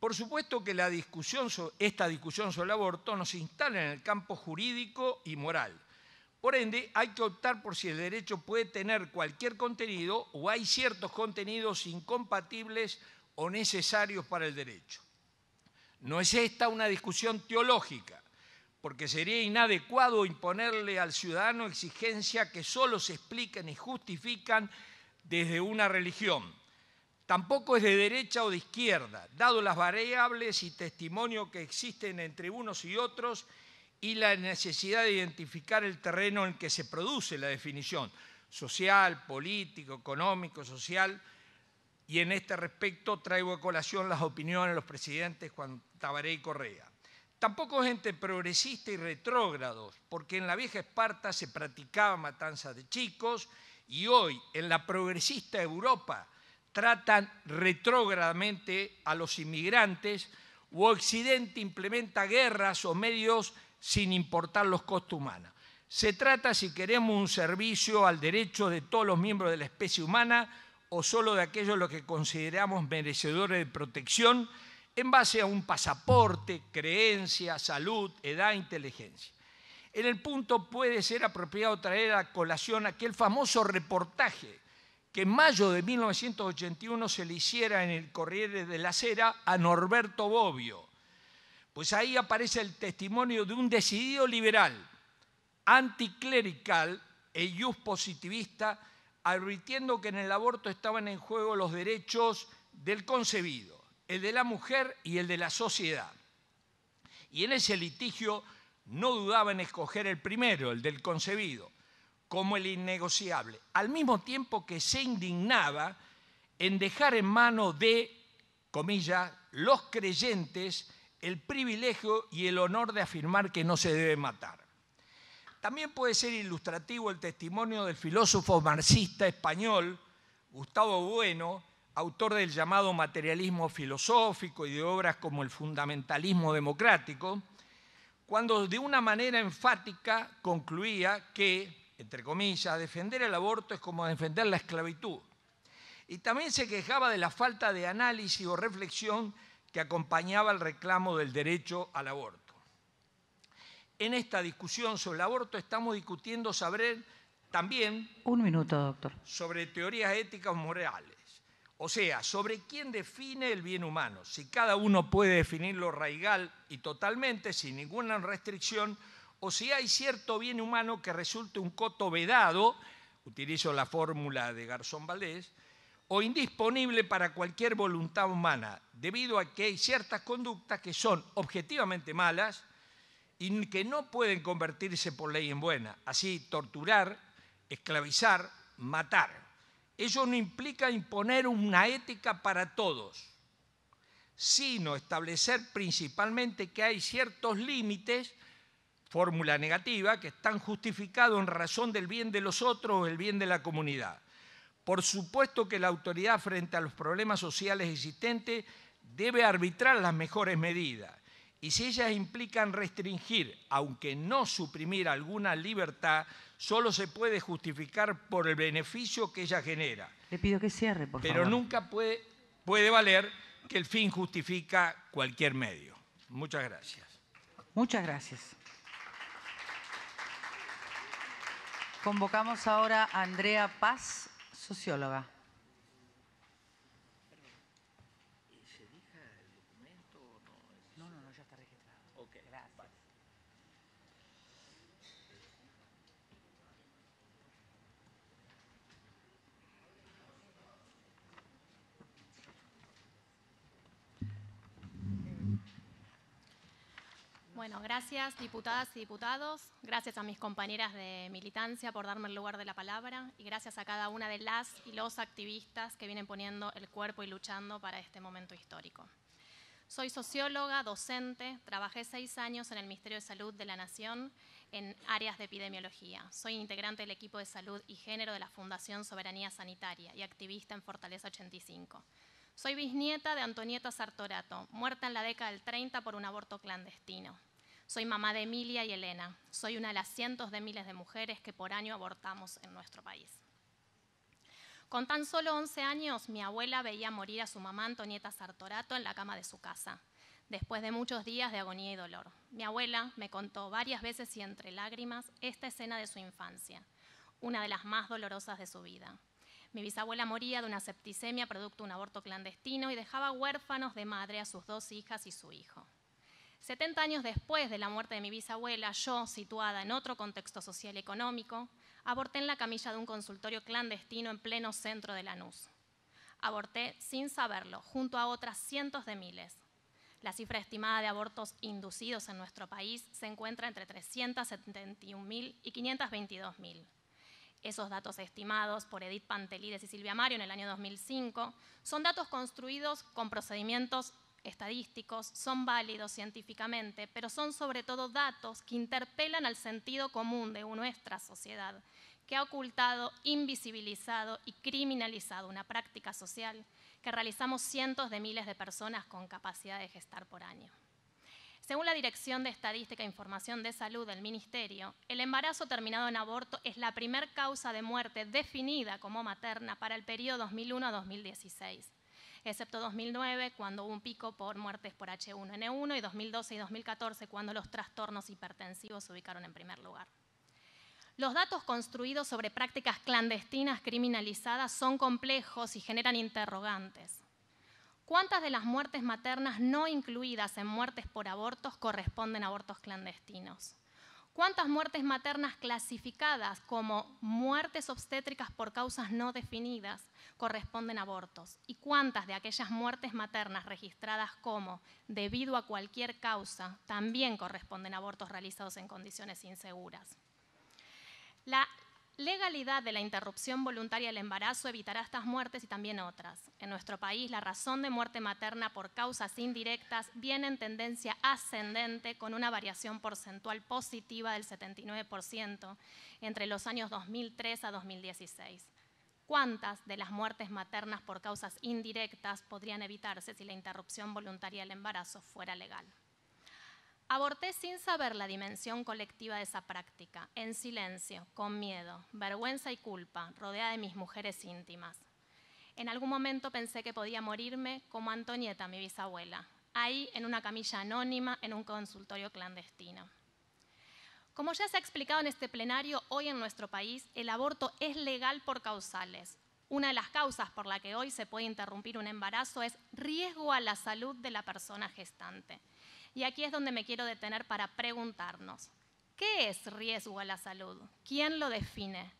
Por supuesto que la discusión, esta discusión sobre el aborto nos instala en el campo jurídico y moral, por ende, hay que optar por si el derecho puede tener cualquier contenido o hay ciertos contenidos incompatibles o necesarios para el derecho. No es esta una discusión teológica, porque sería inadecuado imponerle al ciudadano exigencias que solo se expliquen y justifican desde una religión. Tampoco es de derecha o de izquierda, dado las variables y testimonio que existen entre unos y otros, y la necesidad de identificar el terreno en que se produce la definición, social, político, económico, social, y en este respecto traigo a colación las opiniones de los presidentes Juan Tabaré y Correa. Tampoco gente progresista y retrógrados, porque en la vieja Esparta se practicaba matanza de chicos y hoy en la progresista Europa tratan retrógradamente a los inmigrantes o Occidente implementa guerras o medios sin importar los costos humanos. Se trata, si queremos, un servicio al derecho de todos los miembros de la especie humana o solo de aquellos los que consideramos merecedores de protección en base a un pasaporte, creencia, salud, edad, inteligencia. En el punto puede ser apropiado traer a colación aquel famoso reportaje que en mayo de 1981 se le hiciera en el Corriere de la Cera a Norberto Bobbio, pues ahí aparece el testimonio de un decidido liberal, anticlerical e positivista, advirtiendo que en el aborto estaban en juego los derechos del concebido, el de la mujer y el de la sociedad. Y en ese litigio no dudaba en escoger el primero, el del concebido, como el innegociable, al mismo tiempo que se indignaba en dejar en mano de, comillas, los creyentes el privilegio y el honor de afirmar que no se debe matar. También puede ser ilustrativo el testimonio del filósofo marxista español Gustavo Bueno, autor del llamado materialismo filosófico y de obras como el fundamentalismo democrático, cuando de una manera enfática concluía que, entre comillas, defender el aborto es como defender la esclavitud. Y también se quejaba de la falta de análisis o reflexión que acompañaba el reclamo del derecho al aborto. En esta discusión sobre el aborto estamos discutiendo también... Un minuto, doctor. Sobre teorías éticas morales. O sea, sobre quién define el bien humano. Si cada uno puede definirlo raigal y totalmente, sin ninguna restricción, o si hay cierto bien humano que resulte un coto vedado, utilizo la fórmula de Garzón Valdés, o indisponible para cualquier voluntad humana, debido a que hay ciertas conductas que son objetivamente malas y que no pueden convertirse por ley en buena. Así, torturar, esclavizar, matar. Eso no implica imponer una ética para todos, sino establecer principalmente que hay ciertos límites fórmula negativa, que están justificados en razón del bien de los otros o el bien de la comunidad. Por supuesto que la autoridad frente a los problemas sociales existentes debe arbitrar las mejores medidas y si ellas implican restringir, aunque no suprimir alguna libertad, solo se puede justificar por el beneficio que ella genera. Le pido que cierre, por Pero favor. Pero nunca puede, puede valer que el fin justifica cualquier medio. Muchas gracias. Muchas gracias. Convocamos ahora a Andrea Paz socióloga. Bueno, gracias diputadas y diputados, gracias a mis compañeras de militancia por darme el lugar de la palabra y gracias a cada una de las y los activistas que vienen poniendo el cuerpo y luchando para este momento histórico. Soy socióloga, docente, trabajé seis años en el Ministerio de Salud de la Nación en áreas de epidemiología. Soy integrante del equipo de salud y género de la Fundación Soberanía Sanitaria y activista en Fortaleza 85. Soy bisnieta de Antonieta Sartorato, muerta en la década del 30 por un aborto clandestino. Soy mamá de Emilia y Elena. Soy una de las cientos de miles de mujeres que por año abortamos en nuestro país. Con tan solo 11 años, mi abuela veía morir a su mamá Antonieta Sartorato en la cama de su casa, después de muchos días de agonía y dolor. Mi abuela me contó varias veces y entre lágrimas esta escena de su infancia, una de las más dolorosas de su vida. Mi bisabuela moría de una septicemia producto de un aborto clandestino y dejaba huérfanos de madre a sus dos hijas y su hijo. 70 años después de la muerte de mi bisabuela, yo, situada en otro contexto social y económico, aborté en la camilla de un consultorio clandestino en pleno centro de Lanús. Aborté sin saberlo, junto a otras cientos de miles. La cifra estimada de abortos inducidos en nuestro país se encuentra entre 371.000 y 522.000. Esos datos estimados por Edith Pantelides y Silvia Mario en el año 2005 son datos construidos con procedimientos estadísticos son válidos científicamente, pero son sobre todo datos que interpelan al sentido común de nuestra sociedad, que ha ocultado, invisibilizado y criminalizado una práctica social que realizamos cientos de miles de personas con capacidad de gestar por año. Según la Dirección de Estadística e Información de Salud del Ministerio, el embarazo terminado en aborto es la primer causa de muerte definida como materna para el periodo 2001-2016 excepto 2009 cuando hubo un pico por muertes por H1N1 y 2012 y 2014 cuando los trastornos hipertensivos se ubicaron en primer lugar. Los datos construidos sobre prácticas clandestinas criminalizadas son complejos y generan interrogantes. ¿Cuántas de las muertes maternas no incluidas en muertes por abortos corresponden a abortos clandestinos? ¿Cuántas muertes maternas clasificadas como muertes obstétricas por causas no definidas corresponden a abortos? ¿Y cuántas de aquellas muertes maternas registradas como debido a cualquier causa también corresponden a abortos realizados en condiciones inseguras? La legalidad de la interrupción voluntaria del embarazo evitará estas muertes y también otras. En nuestro país, la razón de muerte materna por causas indirectas viene en tendencia ascendente con una variación porcentual positiva del 79% entre los años 2003 a 2016. ¿Cuántas de las muertes maternas por causas indirectas podrían evitarse si la interrupción voluntaria del embarazo fuera legal? Aborté sin saber la dimensión colectiva de esa práctica, en silencio, con miedo, vergüenza y culpa, rodeada de mis mujeres íntimas. En algún momento pensé que podía morirme como Antonieta, mi bisabuela, ahí en una camilla anónima, en un consultorio clandestino. Como ya se ha explicado en este plenario, hoy en nuestro país el aborto es legal por causales. Una de las causas por la que hoy se puede interrumpir un embarazo es riesgo a la salud de la persona gestante. Y aquí es donde me quiero detener para preguntarnos, ¿qué es riesgo a la salud? ¿Quién lo define?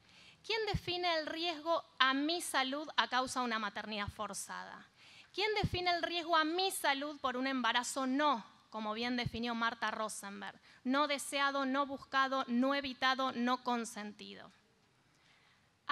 ¿Quién define el riesgo a mi salud a causa de una maternidad forzada? ¿Quién define el riesgo a mi salud por un embarazo no, como bien definió Marta Rosenberg? No deseado, no buscado, no evitado, no consentido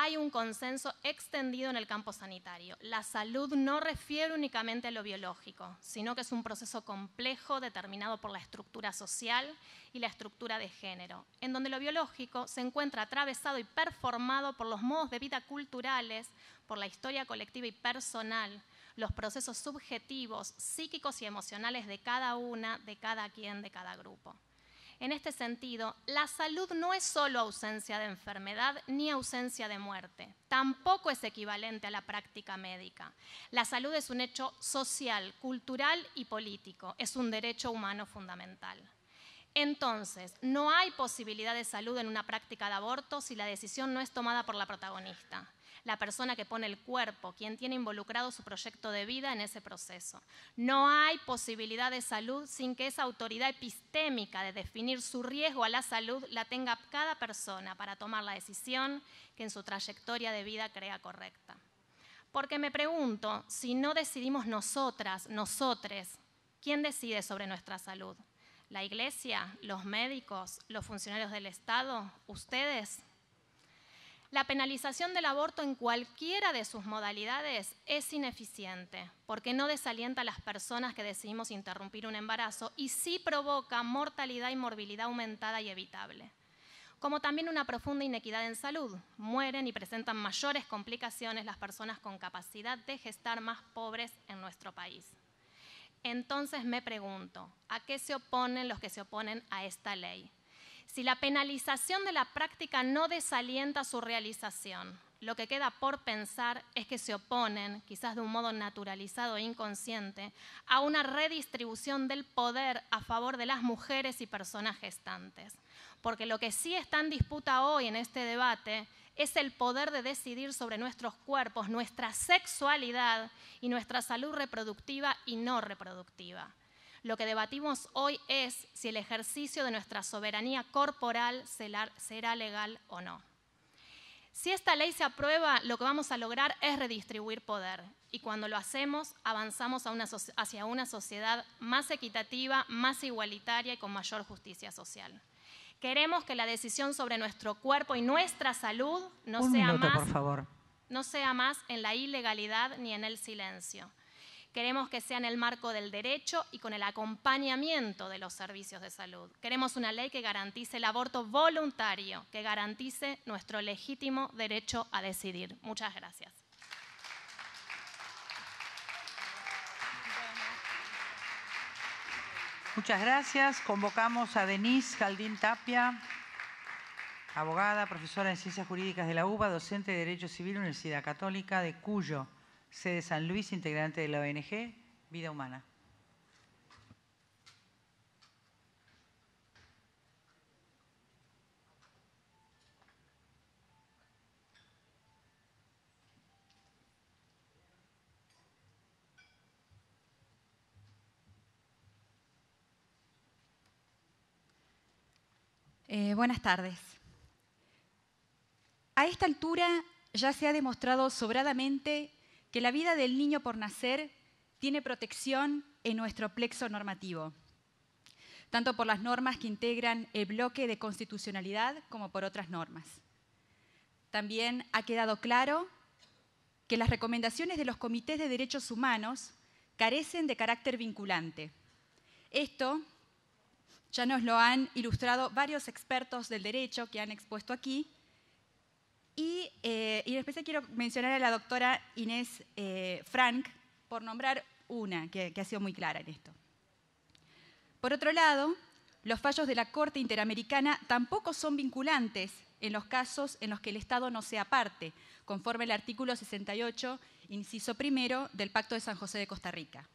hay un consenso extendido en el campo sanitario. La salud no refiere únicamente a lo biológico, sino que es un proceso complejo determinado por la estructura social y la estructura de género, en donde lo biológico se encuentra atravesado y performado por los modos de vida culturales, por la historia colectiva y personal, los procesos subjetivos, psíquicos y emocionales de cada una, de cada quien, de cada grupo. En este sentido, la salud no es solo ausencia de enfermedad ni ausencia de muerte. Tampoco es equivalente a la práctica médica. La salud es un hecho social, cultural y político. Es un derecho humano fundamental. Entonces, no hay posibilidad de salud en una práctica de aborto si la decisión no es tomada por la protagonista la persona que pone el cuerpo, quien tiene involucrado su proyecto de vida en ese proceso. No hay posibilidad de salud sin que esa autoridad epistémica de definir su riesgo a la salud la tenga cada persona para tomar la decisión que en su trayectoria de vida crea correcta. Porque me pregunto, si no decidimos nosotras, nosotres, ¿quién decide sobre nuestra salud? ¿La iglesia? ¿Los médicos? ¿Los funcionarios del Estado? ¿Ustedes? la penalización del aborto en cualquiera de sus modalidades es ineficiente, porque no desalienta a las personas que decidimos interrumpir un embarazo y sí provoca mortalidad y morbilidad aumentada y evitable como también una profunda inequidad en salud. Mueren y presentan mayores complicaciones las personas con capacidad de gestar más pobres en nuestro país. Entonces me pregunto, ¿a qué se oponen los que se oponen a esta ley? Si la penalización de la práctica no desalienta su realización, lo que queda por pensar es que se oponen, quizás de un modo naturalizado e inconsciente, a una redistribución del poder a favor de las mujeres y personas gestantes. Porque lo que sí está en disputa hoy en este debate es el poder de decidir sobre nuestros cuerpos, nuestra sexualidad y nuestra salud reproductiva y no reproductiva. Lo que debatimos hoy es si el ejercicio de nuestra soberanía corporal será legal o no. Si esta ley se aprueba, lo que vamos a lograr es redistribuir poder y cuando lo hacemos avanzamos hacia una sociedad más equitativa, más igualitaria y con mayor justicia social. Queremos que la decisión sobre nuestro cuerpo y nuestra salud no, no sea más en la ilegalidad ni en el silencio Queremos que sea en el marco del derecho y con el acompañamiento de los servicios de salud. Queremos una ley que garantice el aborto voluntario, que garantice nuestro legítimo derecho a decidir. Muchas gracias. Muchas gracias. Convocamos a Denise Caldín Tapia, abogada, profesora en Ciencias Jurídicas de la UBA, docente de Derecho Civil, Universidad Católica de Cuyo sede San Luis, integrante de la ONG Vida Humana. Eh, buenas tardes. A esta altura ya se ha demostrado sobradamente que la vida del niño por nacer tiene protección en nuestro plexo normativo, tanto por las normas que integran el bloque de constitucionalidad como por otras normas. También ha quedado claro que las recomendaciones de los comités de derechos humanos carecen de carácter vinculante. Esto ya nos lo han ilustrado varios expertos del derecho que han expuesto aquí, y, en eh, especial quiero mencionar a la doctora Inés eh, Frank, por nombrar una que, que ha sido muy clara en esto. Por otro lado, los fallos de la Corte Interamericana tampoco son vinculantes en los casos en los que el Estado no sea parte, conforme el artículo 68, inciso primero, del Pacto de San José de Costa Rica.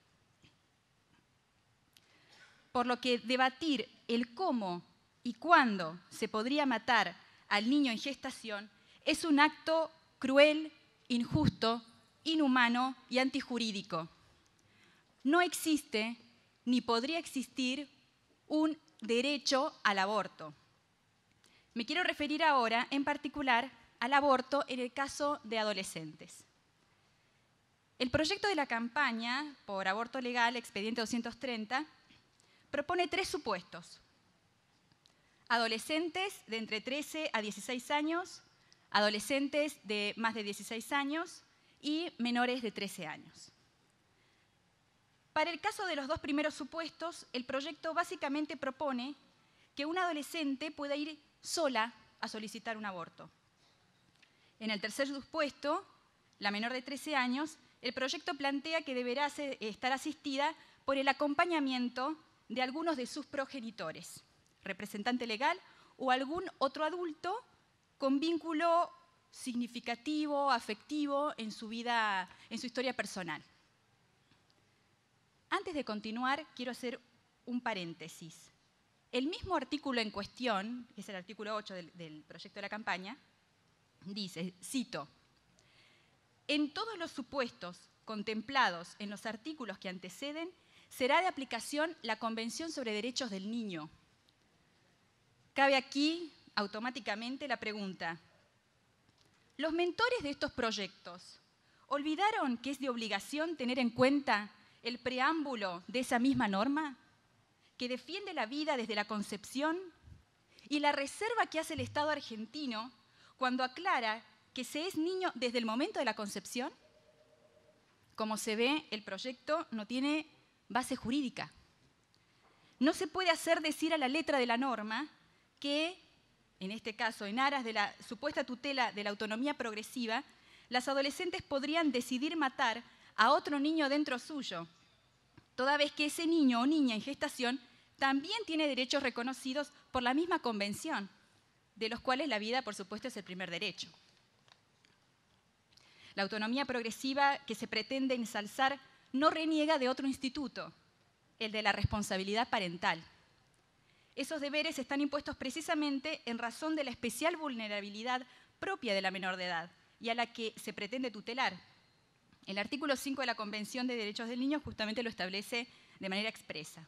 Por lo que debatir el cómo y cuándo se podría matar al niño en gestación es un acto cruel, injusto, inhumano y antijurídico. No existe ni podría existir un derecho al aborto. Me quiero referir ahora en particular al aborto en el caso de adolescentes. El proyecto de la campaña por aborto legal, expediente 230, propone tres supuestos. Adolescentes de entre 13 a 16 años, adolescentes de más de 16 años y menores de 13 años. Para el caso de los dos primeros supuestos, el proyecto básicamente propone que un adolescente pueda ir sola a solicitar un aborto. En el tercer supuesto, la menor de 13 años, el proyecto plantea que deberá estar asistida por el acompañamiento de algunos de sus progenitores, representante legal o algún otro adulto con vínculo significativo, afectivo en su vida, en su historia personal. Antes de continuar, quiero hacer un paréntesis. El mismo artículo en cuestión, que es el artículo 8 del, del proyecto de la campaña, dice, cito, en todos los supuestos contemplados en los artículos que anteceden, será de aplicación la Convención sobre Derechos del Niño. Cabe aquí automáticamente la pregunta, ¿los mentores de estos proyectos olvidaron que es de obligación tener en cuenta el preámbulo de esa misma norma que defiende la vida desde la concepción y la reserva que hace el Estado argentino cuando aclara que se es niño desde el momento de la concepción? Como se ve, el proyecto no tiene base jurídica. No se puede hacer decir a la letra de la norma que en este caso, en aras de la supuesta tutela de la autonomía progresiva, las adolescentes podrían decidir matar a otro niño dentro suyo, toda vez que ese niño o niña en gestación también tiene derechos reconocidos por la misma convención, de los cuales la vida, por supuesto, es el primer derecho. La autonomía progresiva que se pretende ensalzar no reniega de otro instituto, el de la responsabilidad parental esos deberes están impuestos precisamente en razón de la especial vulnerabilidad propia de la menor de edad y a la que se pretende tutelar. El artículo 5 de la Convención de Derechos del Niño justamente lo establece de manera expresa.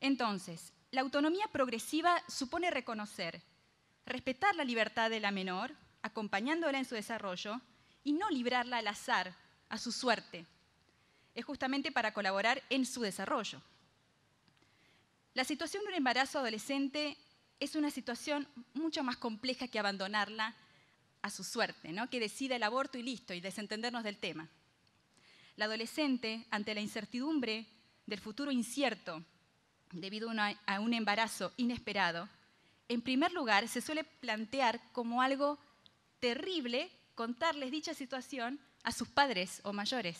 Entonces, la autonomía progresiva supone reconocer, respetar la libertad de la menor, acompañándola en su desarrollo y no librarla al azar, a su suerte. Es justamente para colaborar en su desarrollo. La situación de un embarazo adolescente es una situación mucho más compleja que abandonarla a su suerte, que decida el aborto y listo, y desentendernos del tema. La adolescente, ante la incertidumbre del futuro incierto debido a un embarazo inesperado, en primer lugar se suele plantear como algo terrible contarles dicha situación a sus padres o mayores.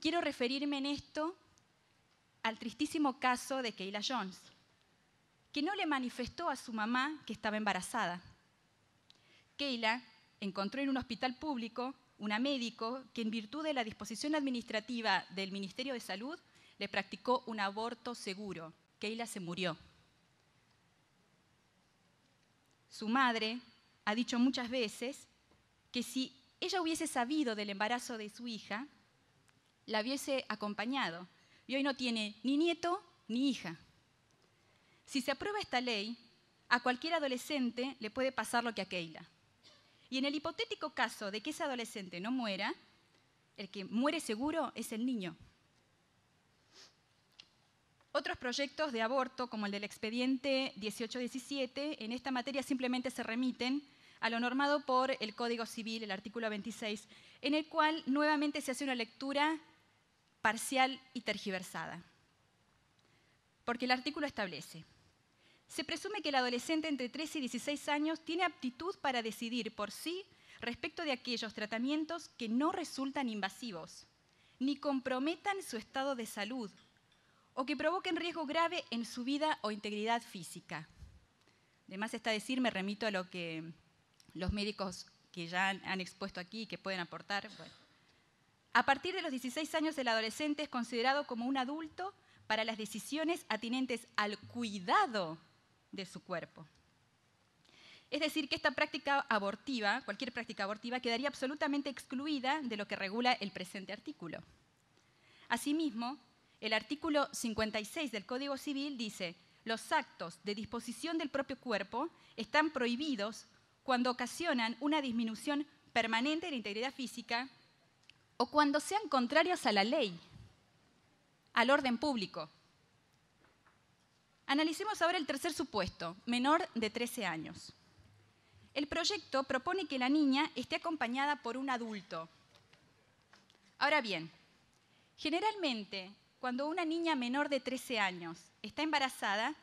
Quiero referirme en esto al tristísimo caso de Keila Jones, que no le manifestó a su mamá que estaba embarazada. Keila encontró en un hospital público una médico que en virtud de la disposición administrativa del Ministerio de Salud le practicó un aborto seguro. Keila se murió. Su madre ha dicho muchas veces que si ella hubiese sabido del embarazo de su hija, la hubiese acompañado, y hoy no tiene ni nieto ni hija. Si se aprueba esta ley, a cualquier adolescente le puede pasar lo que a Keila. Y en el hipotético caso de que ese adolescente no muera, el que muere seguro es el niño. Otros proyectos de aborto, como el del expediente 1817, en esta materia simplemente se remiten a lo normado por el Código Civil, el artículo 26, en el cual nuevamente se hace una lectura parcial y tergiversada. Porque el artículo establece, se presume que el adolescente entre 13 y 16 años tiene aptitud para decidir por sí respecto de aquellos tratamientos que no resultan invasivos, ni comprometan su estado de salud o que provoquen riesgo grave en su vida o integridad física. Además está decir, me remito a lo que los médicos que ya han expuesto aquí que pueden aportar, a partir de los 16 años el adolescente es considerado como un adulto para las decisiones atinentes al cuidado de su cuerpo. Es decir, que esta práctica abortiva, cualquier práctica abortiva, quedaría absolutamente excluida de lo que regula el presente artículo. Asimismo, el artículo 56 del Código Civil dice, los actos de disposición del propio cuerpo están prohibidos cuando ocasionan una disminución permanente de la integridad física, o cuando sean contrarias a la ley, al orden público. Analicemos ahora el tercer supuesto, menor de 13 años. El proyecto propone que la niña esté acompañada por un adulto. Ahora bien, generalmente cuando una niña menor de 13 años está embarazada,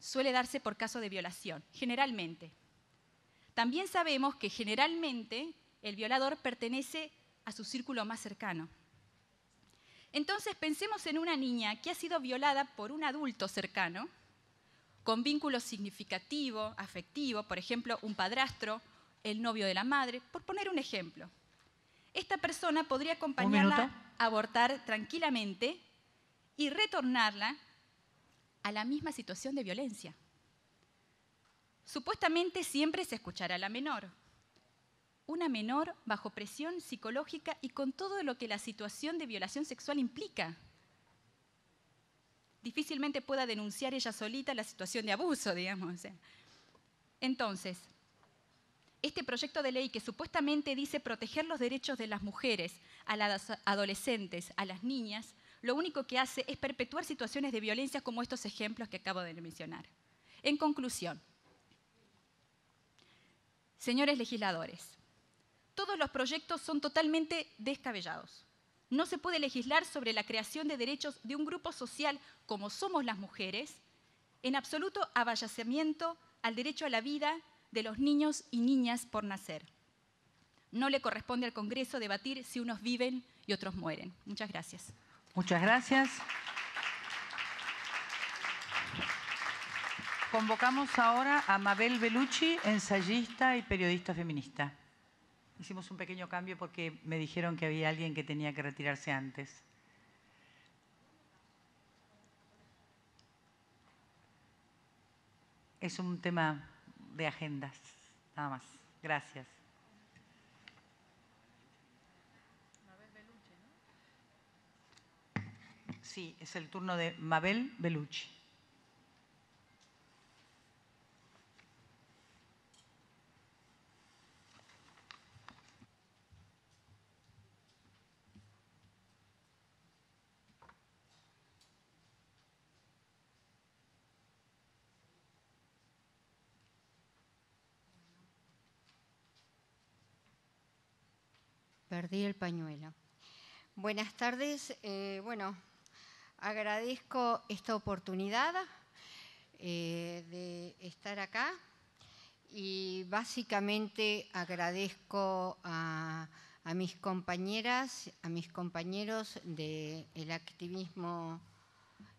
suele darse por caso de violación, generalmente. También sabemos que generalmente el violador pertenece a su círculo más cercano. Entonces pensemos en una niña que ha sido violada por un adulto cercano, con vínculo significativo, afectivo, por ejemplo, un padrastro, el novio de la madre, por poner un ejemplo. Esta persona podría acompañarla a abortar tranquilamente y retornarla a la misma situación de violencia. Supuestamente siempre se escuchará a la menor, una menor bajo presión psicológica y con todo lo que la situación de violación sexual implica. Difícilmente pueda denunciar ella solita la situación de abuso, digamos. Entonces, este proyecto de ley que supuestamente dice proteger los derechos de las mujeres, a las adolescentes, a las niñas, lo único que hace es perpetuar situaciones de violencia como estos ejemplos que acabo de mencionar. En conclusión, señores legisladores, todos los proyectos son totalmente descabellados. No se puede legislar sobre la creación de derechos de un grupo social como somos las mujeres, en absoluto avallacimiento al derecho a la vida de los niños y niñas por nacer. No le corresponde al Congreso debatir si unos viven y otros mueren. Muchas gracias. Muchas gracias. Convocamos ahora a Mabel Bellucci, ensayista y periodista feminista. Hicimos un pequeño cambio porque me dijeron que había alguien que tenía que retirarse antes. Es un tema de agendas, nada más. Gracias. Sí, es el turno de Mabel Belucci. perdí el pañuelo. Buenas tardes. Eh, bueno, agradezco esta oportunidad eh, de estar acá y básicamente agradezco a, mis compañeras, a mis compañeros del el activismo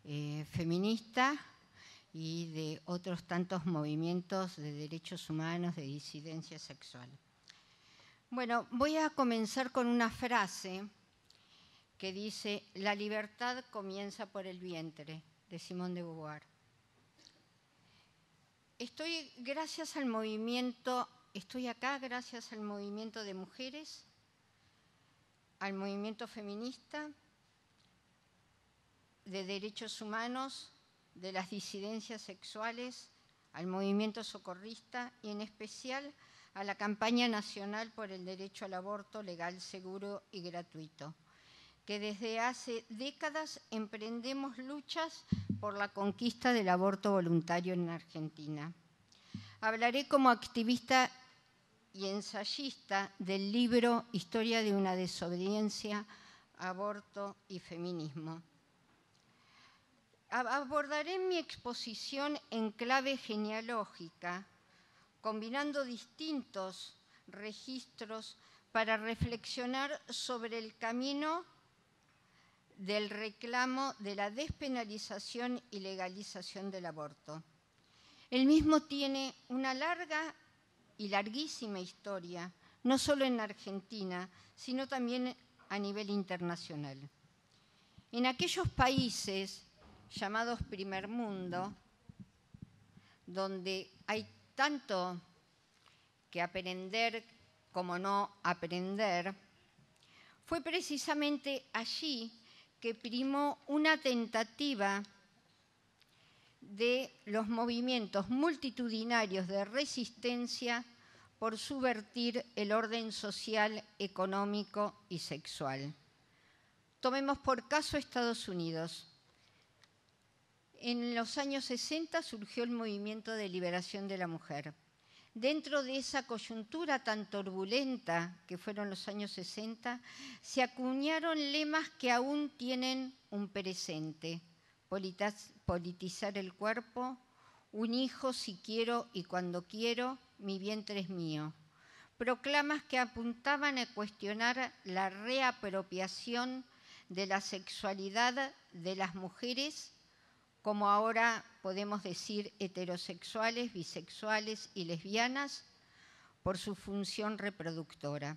eh, feminista y de otros tantos movimientos de derechos humanos, de disidencia sexual. Bueno, voy a comenzar con una frase que dice, la libertad comienza por el vientre, de Simón de Beauvoir. Estoy, gracias al movimiento, estoy acá gracias al movimiento de mujeres, al movimiento feminista, de derechos humanos, de las disidencias sexuales, al movimiento socorrista y en especial a la campaña nacional por el derecho al aborto legal, seguro y gratuito, que desde hace décadas emprendemos luchas por la conquista del aborto voluntario en Argentina. Hablaré como activista y ensayista del libro Historia de una desobediencia, aborto y feminismo. Abordaré mi exposición en clave genealógica, combinando distintos registros para reflexionar sobre el camino del reclamo de la despenalización y legalización del aborto. El mismo tiene una larga y larguísima historia, no solo en Argentina, sino también a nivel internacional. En aquellos países llamados primer mundo, donde hay tanto que aprender como no aprender, fue precisamente allí que primó una tentativa de los movimientos multitudinarios de resistencia por subvertir el orden social, económico y sexual. Tomemos por caso Estados Unidos en los años 60 surgió el movimiento de liberación de la mujer. Dentro de esa coyuntura tan turbulenta que fueron los años 60, se acuñaron lemas que aún tienen un presente. Politizar el cuerpo, un hijo si quiero y cuando quiero, mi vientre es mío. Proclamas que apuntaban a cuestionar la reapropiación de la sexualidad de las mujeres como ahora podemos decir heterosexuales, bisexuales y lesbianas, por su función reproductora.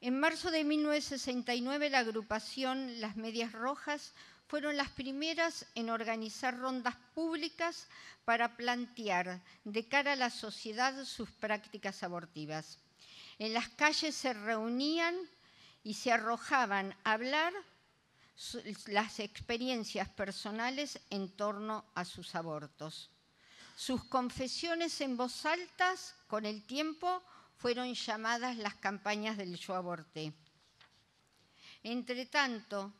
En marzo de 1969 la agrupación Las Medias Rojas fueron las primeras en organizar rondas públicas para plantear de cara a la sociedad sus prácticas abortivas. En las calles se reunían y se arrojaban a hablar las experiencias personales en torno a sus abortos. Sus confesiones en voz alta, con el tiempo, fueron llamadas las campañas del yo aborté. Entre tanto,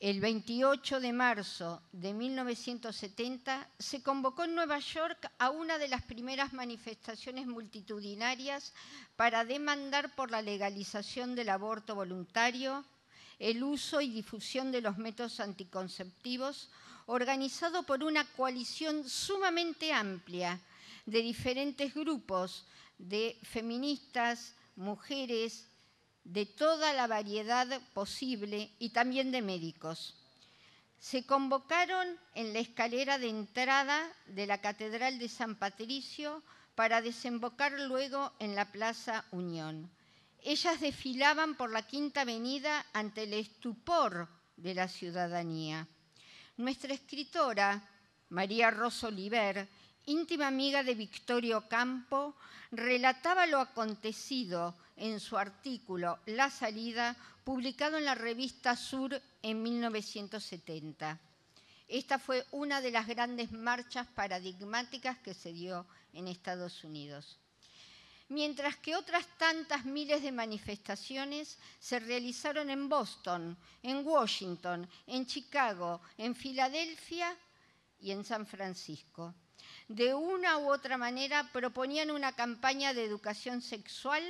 el 28 de marzo de 1970 se convocó en Nueva York a una de las primeras manifestaciones multitudinarias para demandar por la legalización del aborto voluntario el uso y difusión de los métodos anticonceptivos, organizado por una coalición sumamente amplia de diferentes grupos de feministas, mujeres, de toda la variedad posible y también de médicos. Se convocaron en la escalera de entrada de la Catedral de San Patricio para desembocar luego en la Plaza Unión ellas desfilaban por la Quinta Avenida ante el estupor de la ciudadanía. Nuestra escritora, María Rosa Oliver, íntima amiga de Victorio Campo, relataba lo acontecido en su artículo La salida, publicado en la revista Sur en 1970. Esta fue una de las grandes marchas paradigmáticas que se dio en Estados Unidos mientras que otras tantas miles de manifestaciones se realizaron en Boston, en Washington, en Chicago, en Filadelfia y en San Francisco. De una u otra manera proponían una campaña de educación sexual,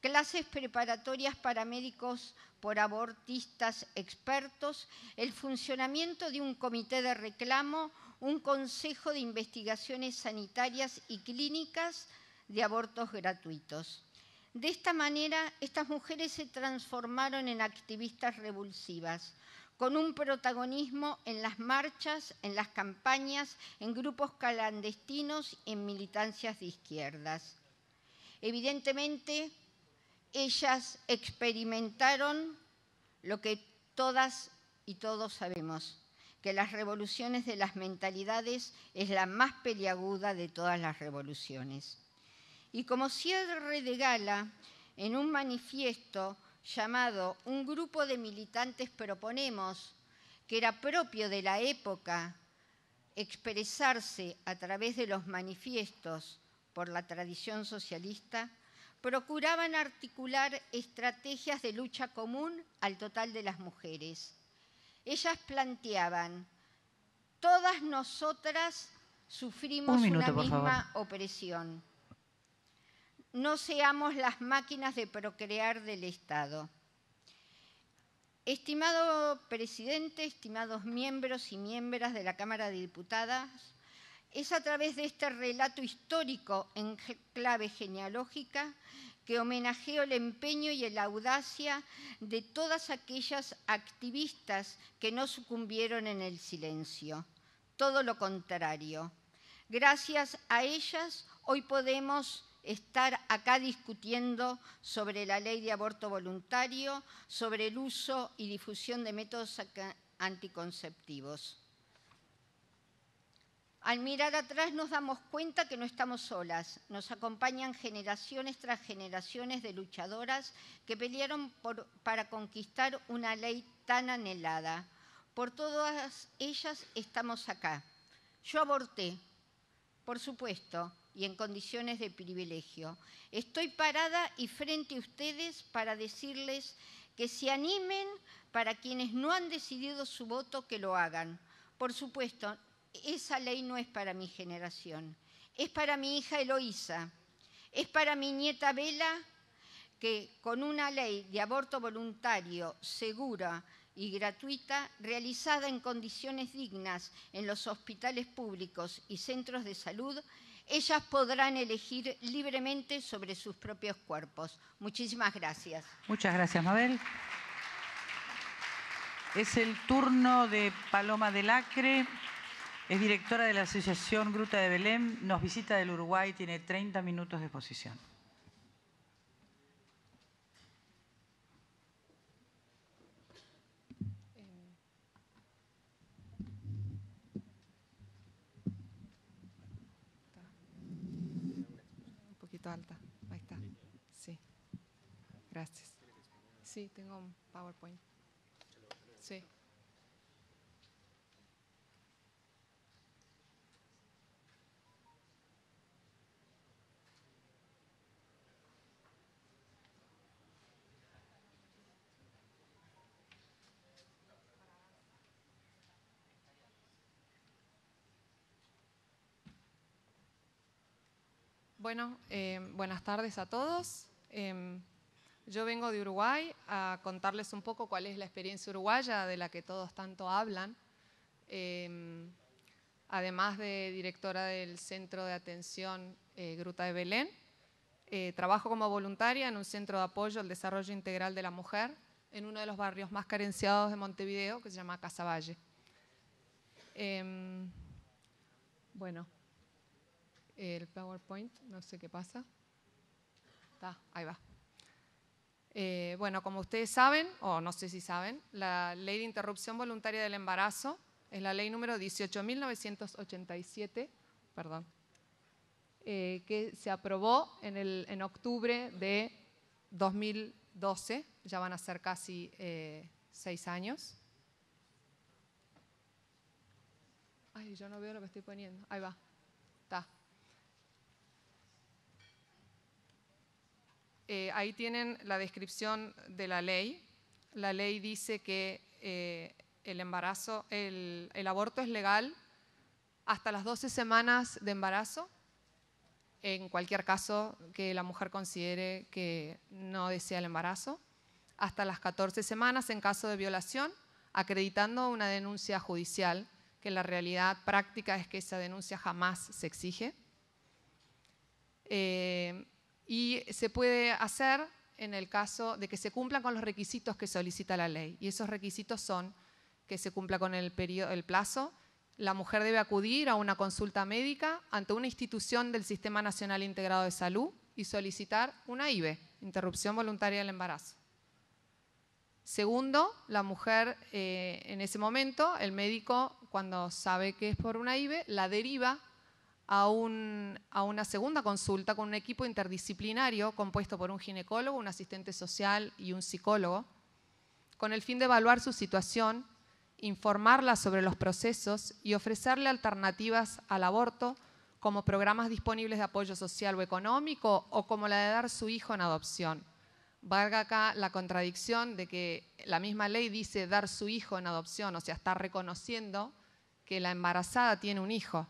clases preparatorias para médicos por abortistas expertos, el funcionamiento de un comité de reclamo, un consejo de investigaciones sanitarias y clínicas, de abortos gratuitos. De esta manera, estas mujeres se transformaron en activistas revulsivas, con un protagonismo en las marchas, en las campañas, en grupos clandestinos, en militancias de izquierdas. Evidentemente, ellas experimentaron lo que todas y todos sabemos, que las revoluciones de las mentalidades es la más peliaguda de todas las revoluciones y como cierre de gala en un manifiesto llamado Un grupo de militantes proponemos, que era propio de la época expresarse a través de los manifiestos por la tradición socialista, procuraban articular estrategias de lucha común al total de las mujeres. Ellas planteaban, todas nosotras sufrimos una misma opresión no seamos las máquinas de procrear del Estado. Estimado presidente, estimados miembros y miembros de la Cámara de Diputadas, es a través de este relato histórico en clave genealógica que homenajeo el empeño y la audacia de todas aquellas activistas que no sucumbieron en el silencio. Todo lo contrario. Gracias a ellas hoy podemos estar acá discutiendo sobre la ley de aborto voluntario, sobre el uso y difusión de métodos anticonceptivos. Al mirar atrás nos damos cuenta que no estamos solas, nos acompañan generaciones tras generaciones de luchadoras que pelearon para conquistar una ley tan anhelada. Por todas ellas estamos acá. Yo aborté, por supuesto, y en condiciones de privilegio. Estoy parada y frente a ustedes para decirles que se animen para quienes no han decidido su voto que lo hagan. Por supuesto, esa ley no es para mi generación, es para mi hija Eloísa, es para mi nieta Vela, que con una ley de aborto voluntario, segura y gratuita, realizada en condiciones dignas en los hospitales públicos y centros de salud, ellas podrán elegir libremente sobre sus propios cuerpos. Muchísimas gracias. Muchas gracias, Mabel. Es el turno de Paloma del Acre, es directora de la Asociación Gruta de Belén, nos visita del Uruguay, tiene 30 minutos de exposición. está alta. Ahí está. Sí. Gracias. Sí, tengo un PowerPoint. Sí. Bueno, em, buenas tardes a todos. Em, yo vengo de Uruguay a contarles un poco cuál es la experiencia uruguaya de la que todos tanto hablan. Em, además de directora del Centro de Atención eh, Gruta de Belén, eh, trabajo como voluntaria en un centro de apoyo al desarrollo integral de la mujer en uno de los barrios más carenciados de Montevideo, que se llama Casavalle. bueno, el PowerPoint, no sé qué pasa. ahí va. Eh, bueno, como ustedes saben, o no sé si saben, la ley de interrupción voluntaria del embarazo es la ley número 18.987, perdón, eh, que se aprobó en, el, en, octubre de 2012, ya van a ser casi eh, seis años. Ay, yo no veo lo que estoy poniendo. Ahí va. Eh, ahí tienen la descripción de la ley. La ley dice que eh, el aborto es legal hasta las 12 semanas de embarazo, en cualquier caso que la mujer considere que no desea el embarazo, hasta las 14 semanas en caso de violación, acreditando una denuncia judicial, que la realidad práctica es que esa denuncia jamás se exige. Eh, y se puede hacer en el caso de que se cumplan con los requisitos que solicita la ley. Y esos requisitos son que se cumpla con el, plazo, la mujer debe acudir a una consulta médica ante una institución del Sistema Nacional Integrado de Salud y solicitar una IVE, interrupción voluntaria del embarazo. Segundo, la mujer eh, en ese momento, el médico cuando sabe que es por una IVE, la deriva a, una segunda consulta con un equipo interdisciplinario compuesto por un ginecólogo, un asistente social y un psicólogo, con el fin de evaluar su situación, informarla sobre los procesos y ofrecerle alternativas al aborto como programas disponibles de apoyo social o económico o como la de dar su hijo en adopción. Valga acá la contradicción de que la misma ley dice dar su hijo en adopción, o sea, está reconociendo que la embarazada tiene un hijo.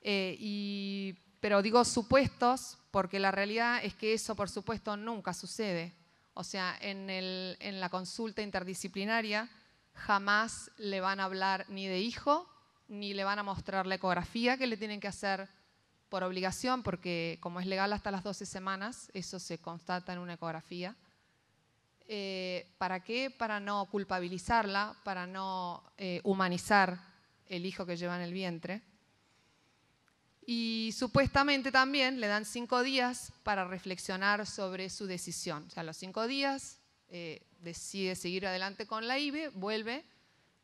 Eh, y, pero digo supuestos porque la realidad es que eso, por supuesto, nunca sucede. O sea, en, la consulta interdisciplinaria jamás le van a hablar ni de hijo, ni le van a mostrar la ecografía que le tienen que hacer por obligación, porque como es legal hasta las 12 semanas, eso se constata en una ecografía. Eh, ¿Para qué? Para no culpabilizarla, para no eh, humanizar el hijo que lleva en el vientre. Y supuestamente también le dan cinco días para reflexionar sobre su decisión. O sea, los cinco días eh, decide seguir adelante con la IVE, vuelve,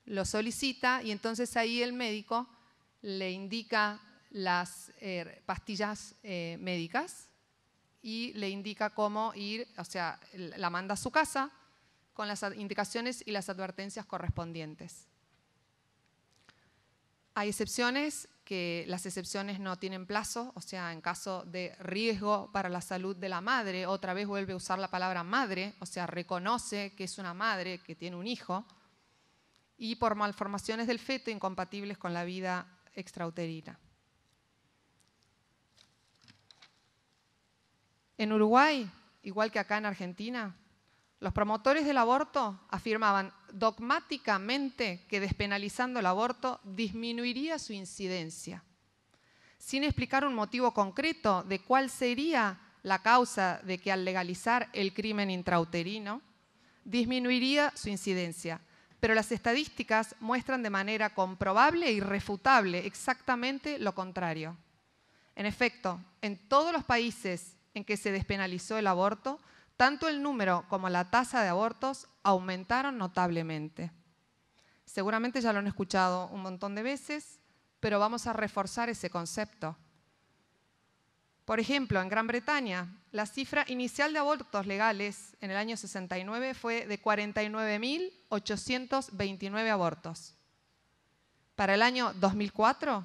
lo solicita y entonces ahí el médico le indica las eh, pastillas eh, médicas y le indica cómo ir, o sea, la manda a su casa con las indicaciones y las advertencias correspondientes. Hay excepciones que las excepciones no tienen plazo, o sea, en caso de riesgo para la salud de la madre, otra vez vuelve a usar la palabra madre, o sea, reconoce que es una madre, que tiene un hijo, y por malformaciones del feto incompatibles con la vida extrauterina. En Uruguay, igual que acá en Argentina, los promotores del aborto afirmaban dogmáticamente que despenalizando el aborto disminuiría su incidencia, sin explicar un motivo concreto de cuál sería la causa de que al legalizar el crimen intrauterino disminuiría su incidencia. Pero las estadísticas muestran de manera comprobable e irrefutable exactamente lo contrario. En efecto, en todos los países en que se despenalizó el aborto, tanto el número como la tasa de abortos aumentaron notablemente. Seguramente ya lo han escuchado un montón de veces, pero vamos a reforzar ese concepto. Por ejemplo, en Gran Bretaña, la cifra inicial de abortos legales en el año 69 fue de 49.829 abortos. Para el año 2004,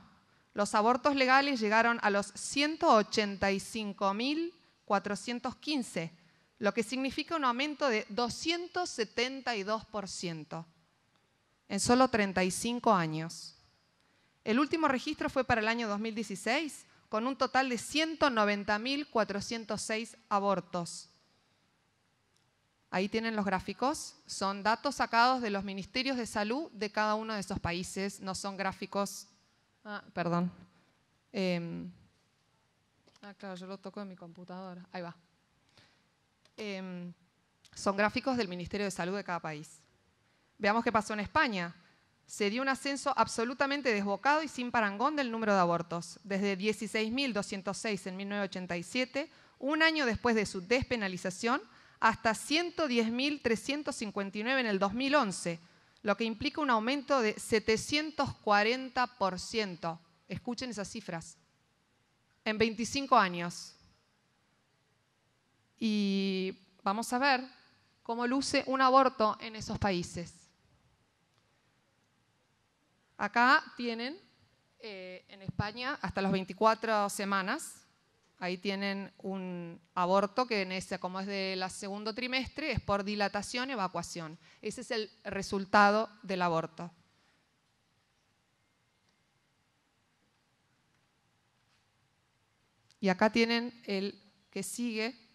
los abortos legales llegaron a los 185.415, lo que significa un aumento de 272% en solo 35 años. El último registro fue para el año 2016, con un total de 190.406 abortos. Ahí tienen los gráficos, son datos sacados de los ministerios de salud de cada uno de esos países, no son gráficos... Ah, perdón. Em, ah, claro, yo lo toco en mi computadora. Ahí va. Em, son gráficos del Ministerio de Salud de cada país. Veamos qué pasó en España. Se dio un ascenso absolutamente desbocado y sin parangón del número de abortos, desde 16.206 en 1987, un año después de su despenalización, hasta 110.359 en el 2011, lo que implica un aumento de 740%. Escuchen esas cifras. En 25 años y vamos a ver cómo luce un aborto en esos países. Acá tienen eh, en España hasta las 24 semanas. Ahí tienen un aborto que en ese, como es del segundo trimestre, es por dilatación, evacuación. Ese es el resultado del aborto. Y acá tienen el que sigue,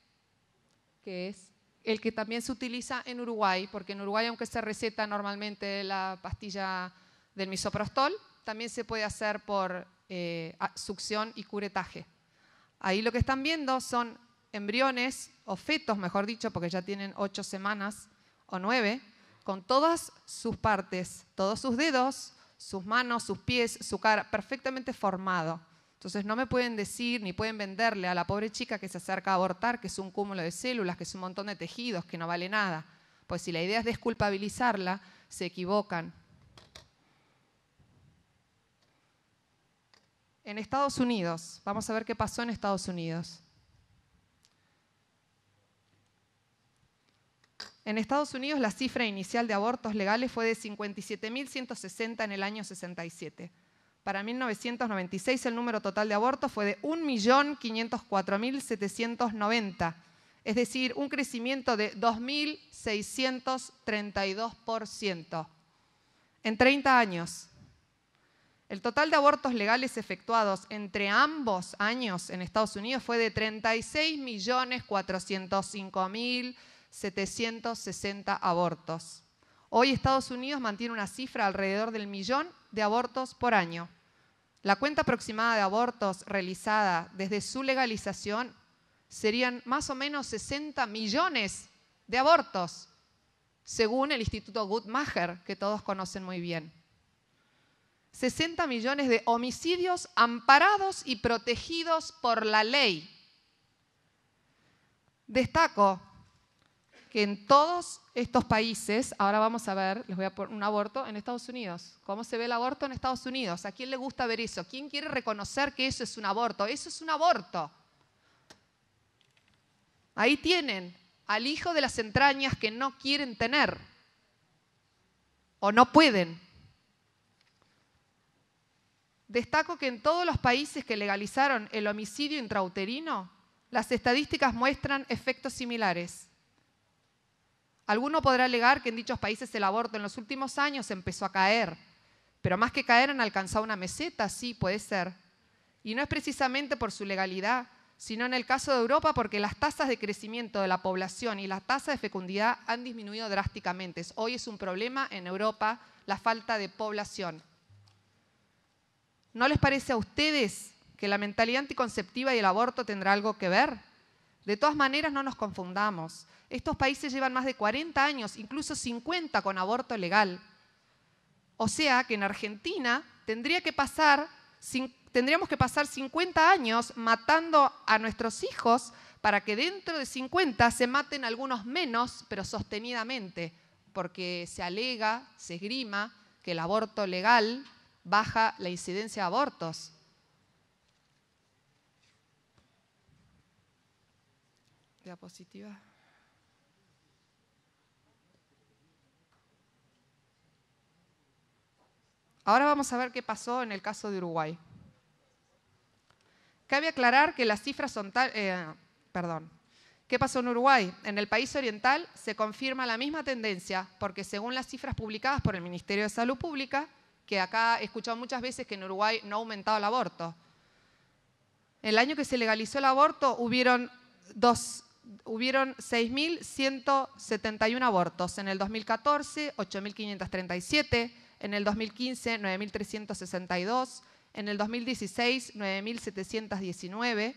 que es el que también se utiliza en Uruguay, porque en Uruguay, aunque se receta normalmente la pastilla del misoprostol, también se puede hacer por eh, succión y curetaje. Ahí lo que están viendo son embriones, o fetos, mejor dicho, porque ya tienen ocho semanas o nueve, con todas sus partes, todos sus dedos, sus manos, sus pies, su cara, perfectamente formado. Entonces no me pueden decir ni pueden venderle a la pobre chica que se acerca a abortar que es un cúmulo de células, que es un montón de tejidos, que no vale nada. Pues si la idea es desculpabilizarla, se equivocan. En Estados Unidos, vamos a ver qué pasó en Estados Unidos. En Estados Unidos la cifra inicial de abortos legales fue de 57.160 en el año 67. Para 1996 el número total de abortos fue de 1.504.790, es decir, un crecimiento de 2.632% en 30 años. El total de abortos legales efectuados entre ambos años en Estados Unidos fue de 36.405.760 abortos. Hoy Estados Unidos mantiene una cifra alrededor del millón de abortos por año. La cuenta aproximada de abortos realizada desde su legalización serían más o menos 60 millones de abortos, según el Instituto Guttmacher, que todos conocen muy bien. 60 millones de homicidios amparados y protegidos por la ley. Destaco que en todos estos países, ahora vamos a ver, les voy a poner un aborto en Estados Unidos. ¿Cómo se ve el aborto en Estados Unidos? ¿A quién le gusta ver eso? ¿Quién quiere reconocer que eso es un aborto? Eso es un aborto. Ahí tienen al hijo de las entrañas que no quieren tener o no pueden. Destaco que en todos los países que legalizaron el homicidio intrauterino, las estadísticas muestran efectos similares. Alguno podrá alegar que en dichos países el aborto en los últimos años empezó a caer, pero más que caer han alcanzado una meseta, sí, puede ser. Y no es precisamente por su legalidad, sino en el caso de Europa porque las tasas de crecimiento de la población y las tasas de fecundidad han disminuido drásticamente. Hoy es un problema en Europa la falta de población. ¿No les parece a ustedes que la mentalidad anticonceptiva y el aborto tendrá algo que ver? De todas maneras, no nos confundamos. Estos países llevan más de 40 años, incluso 50 con aborto legal. O sea que en Argentina tendríamos que pasar 50 años matando a nuestros hijos para que dentro de 50 se maten algunos menos, pero sostenidamente, porque se alega, se esgrima que el aborto legal baja la incidencia de abortos. diapositiva. Ahora vamos a ver qué pasó en el caso de Uruguay. Cabe aclarar que las cifras son tal, eh, perdón. ¿Qué pasó en Uruguay? En el país oriental se confirma la misma tendencia, porque según las cifras publicadas por el Ministerio de Salud Pública, que acá he escuchado muchas veces que en Uruguay no ha aumentado el aborto. El año que se legalizó el aborto hubieron dos, hubieron 6.171 abortos en el 2014, 8.537, en el 2015 9.362, en el 2016 9.719.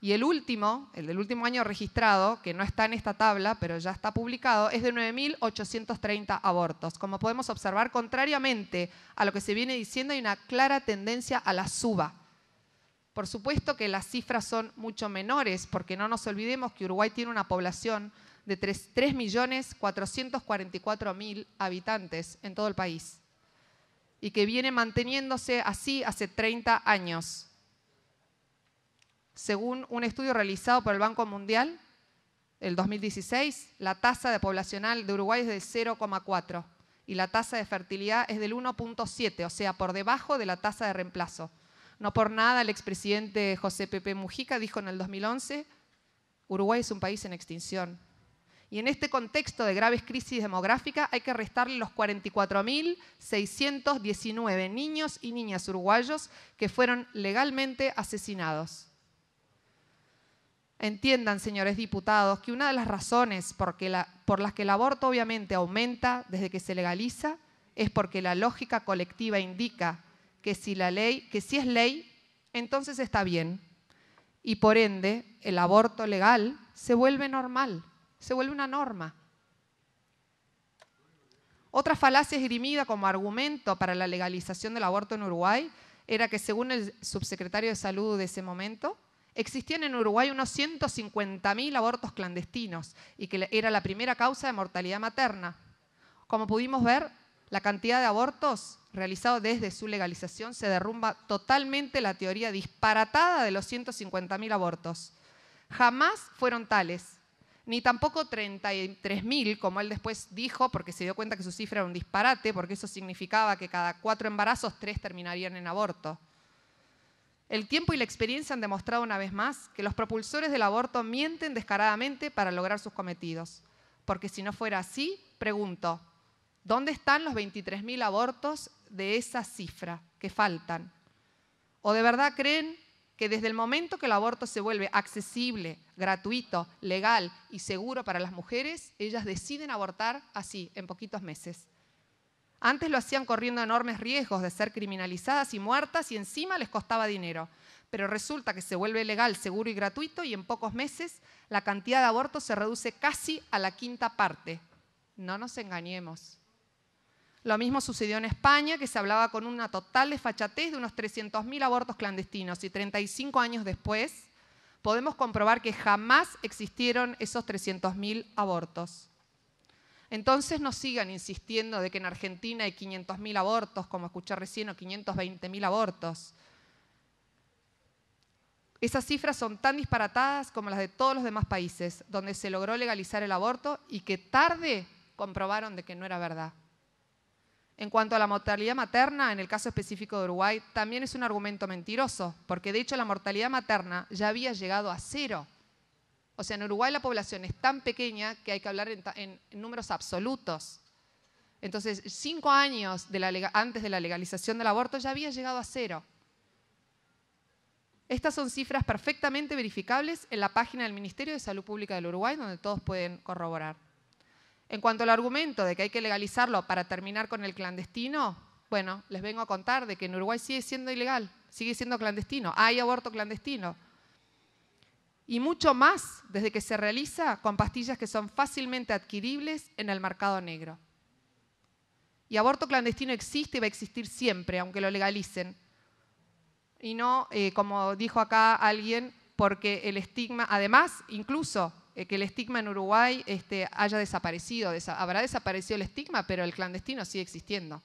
Y el último, el del último año registrado, que no está en esta tabla, pero ya está publicado, es de 9.830 abortos. Como podemos observar, contrariamente a lo que se viene diciendo, hay una clara tendencia a la suba por supuesto que las cifras son mucho menores, porque no nos olvidemos que Uruguay tiene una población de 3.444.000 habitantes en todo el país y que viene manteniéndose así hace 30 años. Según un estudio realizado por el Banco Mundial, el 2016, la tasa de poblacional de Uruguay es de 0,4 y la tasa de fertilidad es del 1,7, o sea, por debajo de la tasa de reemplazo. No por nada el expresidente José Pepe Mujica dijo en el 2011, Uruguay es un país en extinción. Y en este contexto de graves crisis demográficas hay que restarle los 44.619 niños y niñas uruguayos que fueron legalmente asesinados. Entiendan, señores diputados, que una de las razones por, por las que el aborto obviamente aumenta desde que se legaliza es porque la lógica colectiva indica que si la ley, que si es ley, entonces está bien. Y por ende, el aborto legal se vuelve normal, se vuelve una norma. Otra falacia esgrimida como argumento para la legalización del aborto en Uruguay era que, según el subsecretario de Salud de ese momento, existían en Uruguay unos 150.000 abortos clandestinos y que era la primera causa de mortalidad materna. Como pudimos ver, la cantidad de abortos realizado desde su legalización, se derrumba totalmente la teoría disparatada de los 150.000 abortos. Jamás fueron tales, ni tampoco 33.000, como él después dijo, porque se dio cuenta que su cifra era un disparate, porque eso significaba que cada cuatro embarazos, tres terminarían en aborto. El tiempo y la experiencia han demostrado una vez más que los propulsores del aborto mienten descaradamente para lograr sus cometidos. Porque si no fuera así, pregunto, ¿Dónde están los 23.000 abortos de esa cifra que faltan? ¿O de verdad creen que desde el momento que el aborto se vuelve accesible, gratuito, legal y seguro para las mujeres, ellas deciden abortar así, en poquitos meses? Antes lo hacían corriendo enormes riesgos de ser criminalizadas y muertas y encima les costaba dinero. Pero resulta que se vuelve legal, seguro y gratuito y en pocos meses la cantidad de abortos se reduce casi a la quinta parte. No nos engañemos. Lo mismo sucedió en España, que se hablaba con una total desfachatez de unos 300.000 abortos clandestinos y 35 años después podemos comprobar que jamás existieron esos 300.000 abortos. Entonces no sigan insistiendo de que en Argentina hay 500.000 abortos, como escuché recién, o 520.000 abortos. Esas cifras son tan disparatadas como las de todos los demás países, donde se logró legalizar el aborto y que tarde comprobaron de que no era verdad. En cuanto a la mortalidad materna, en el caso específico de Uruguay, también es un argumento mentiroso, porque de hecho la mortalidad materna ya había llegado a cero. O sea, en Uruguay la población es tan pequeña que hay que hablar en, números absolutos. Entonces, cinco años antes de la legalización del aborto ya había llegado a cero. Estas son cifras perfectamente verificables en la página del Ministerio de Salud Pública del Uruguay, donde todos pueden corroborar. En cuanto al argumento de que hay que legalizarlo para terminar con el clandestino, bueno, les vengo a contar de que en Uruguay sigue siendo ilegal, sigue siendo clandestino, hay aborto clandestino. Y mucho más desde que se realiza con pastillas que son fácilmente adquiribles en el mercado negro. Y aborto clandestino existe y va a existir siempre, aunque lo legalicen. Y no, eh, como dijo acá alguien, porque el estigma, además, incluso eh, que el estigma en Uruguay este, haya desaparecido. habrá desaparecido el estigma, pero el clandestino sigue existiendo.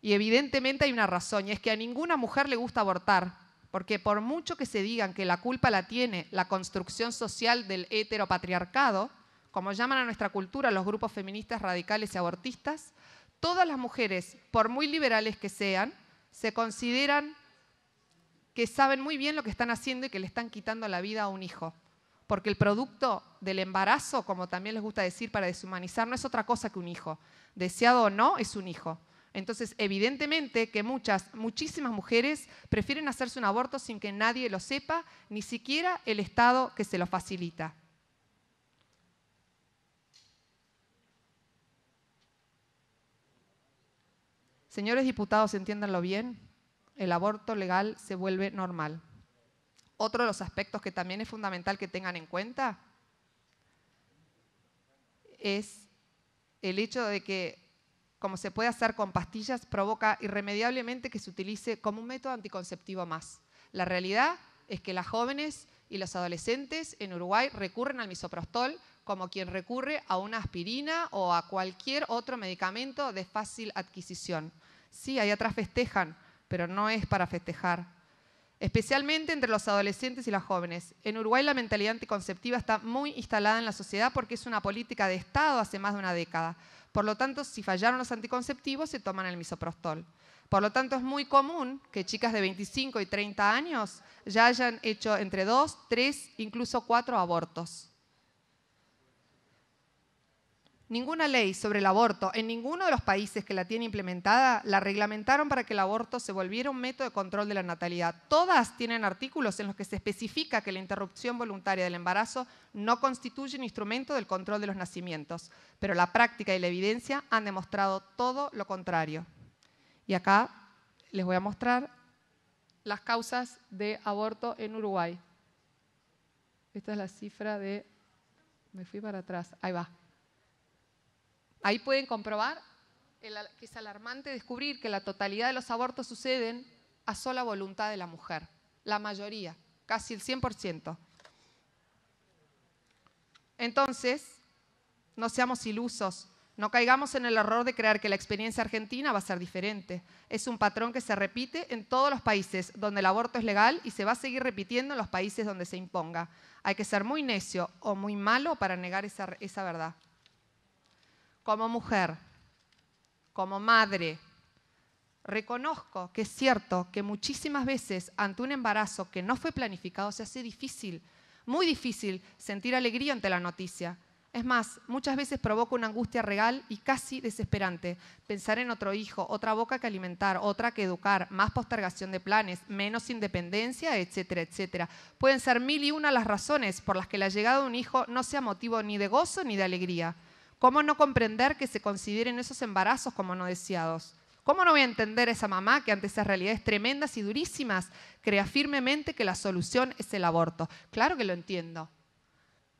Y evidentemente hay una razón, y es que a ninguna mujer le gusta abortar, porque por mucho que se digan que la culpa la tiene la construcción social del heteropatriarcado, como llaman a nuestra cultura los grupos feministas radicales y abortistas, todas las mujeres, por muy liberales que sean, se consideran que saben muy bien lo que están haciendo y que le están quitando la vida a un hijo porque el producto del embarazo, como también les gusta decir para deshumanizar, no es otra cosa que un hijo. Deseado o no, es un hijo. Entonces, evidentemente que muchas, muchísimas mujeres prefieren hacerse un aborto sin que nadie lo sepa, ni siquiera el Estado que se lo facilita. Señores diputados, entiéndanlo bien, el aborto legal se vuelve normal otro de los aspectos que también es fundamental que tengan en cuenta es el hecho de que, como se puede hacer con pastillas, provoca irremediablemente que se utilice como un método anticonceptivo más. La realidad es que las jóvenes y los adolescentes en Uruguay recurren al misoprostol como quien recurre a una aspirina o a cualquier otro medicamento de fácil adquisición. Sí, hay atrás festejan, pero no es para festejar especialmente entre los adolescentes y las jóvenes. En Uruguay la mentalidad anticonceptiva está muy instalada en la sociedad porque es una política de Estado hace más de una década. Por lo tanto, si fallaron los anticonceptivos, se toman el misoprostol. Por lo tanto, es muy común que chicas de 25 y 30 años ya hayan hecho entre dos, tres, incluso cuatro abortos. Ninguna ley sobre el aborto en ninguno de los países que la tiene implementada la reglamentaron para que el aborto se volviera un método de control de la natalidad. Todas tienen artículos en los que se especifica que la interrupción voluntaria del embarazo no constituye un instrumento del control de los nacimientos, pero la práctica y la evidencia han demostrado todo lo contrario. Y acá les voy a mostrar las causas de aborto en Uruguay. Esta es la cifra de... Me fui para atrás. Ahí va. Ahí pueden comprobar que es alarmante descubrir que la totalidad de los abortos suceden a sola voluntad de la mujer, la mayoría, casi el 100%. Entonces, no seamos ilusos, no caigamos en el error de creer que la experiencia argentina va a ser diferente. Es un patrón que se repite en todos los países donde el aborto es legal y se va a seguir repitiendo en los países donde se imponga. Hay que ser muy necio o muy malo para negar esa, esa verdad como mujer, como madre, reconozco que es cierto que muchísimas veces ante un embarazo que no fue planificado se hace difícil, muy difícil sentir alegría ante la noticia. Es más, muchas veces provoca una angustia real y casi desesperante. Pensar en otro hijo, otra boca que alimentar, otra que educar, más postergación de planes, menos independencia, etcétera, etcétera. Pueden ser mil y una las razones por las que la llegada de un hijo no sea motivo ni de gozo ni de alegría. ¿Cómo no comprender que se consideren esos embarazos como no deseados? ¿Cómo no voy a entender a esa mamá que ante esas realidades tremendas y durísimas crea firmemente que la solución es el aborto? Claro que lo entiendo,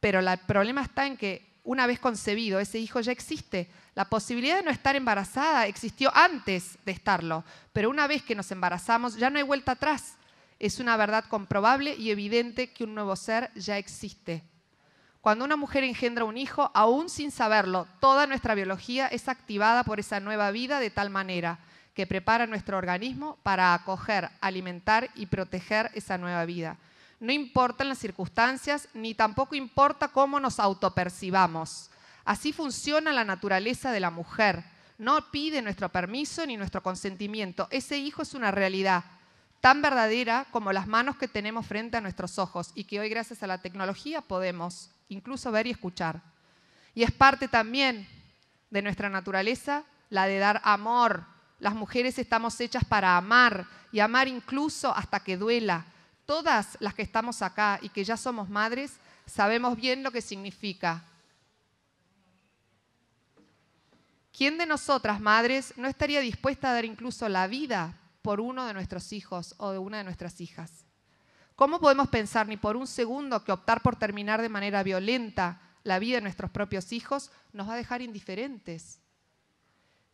pero el problema está en que una vez concebido, ese hijo ya existe. La posibilidad de no estar embarazada existió antes de estarlo, pero una vez que nos embarazamos ya no hay vuelta atrás. Es una verdad comprobable y evidente que un nuevo ser ya existe. Cuando una mujer engendra un hijo, aún sin saberlo, toda nuestra biología es activada por esa nueva vida de tal manera que prepara nuestro organismo para acoger, alimentar y proteger esa nueva vida. No importan las circunstancias, ni tampoco importa cómo nos autopercibamos. Así funciona la naturaleza de la mujer. No pide nuestro permiso ni nuestro consentimiento. Ese hijo es una realidad tan verdadera como las manos que tenemos frente a nuestros ojos y que hoy gracias a la tecnología podemos incluso ver y escuchar. Y es parte también de nuestra naturaleza la de dar amor. Las mujeres estamos hechas para amar y amar incluso hasta que duela. Todas las que estamos acá y que ya somos madres sabemos bien lo que significa. ¿Quién de nosotras, madres, no estaría dispuesta a dar incluso la vida por uno de nuestros hijos o de una de nuestras hijas? ¿Cómo podemos pensar ni por un segundo que optar por terminar de manera violenta la vida de nuestros propios hijos nos va a dejar indiferentes?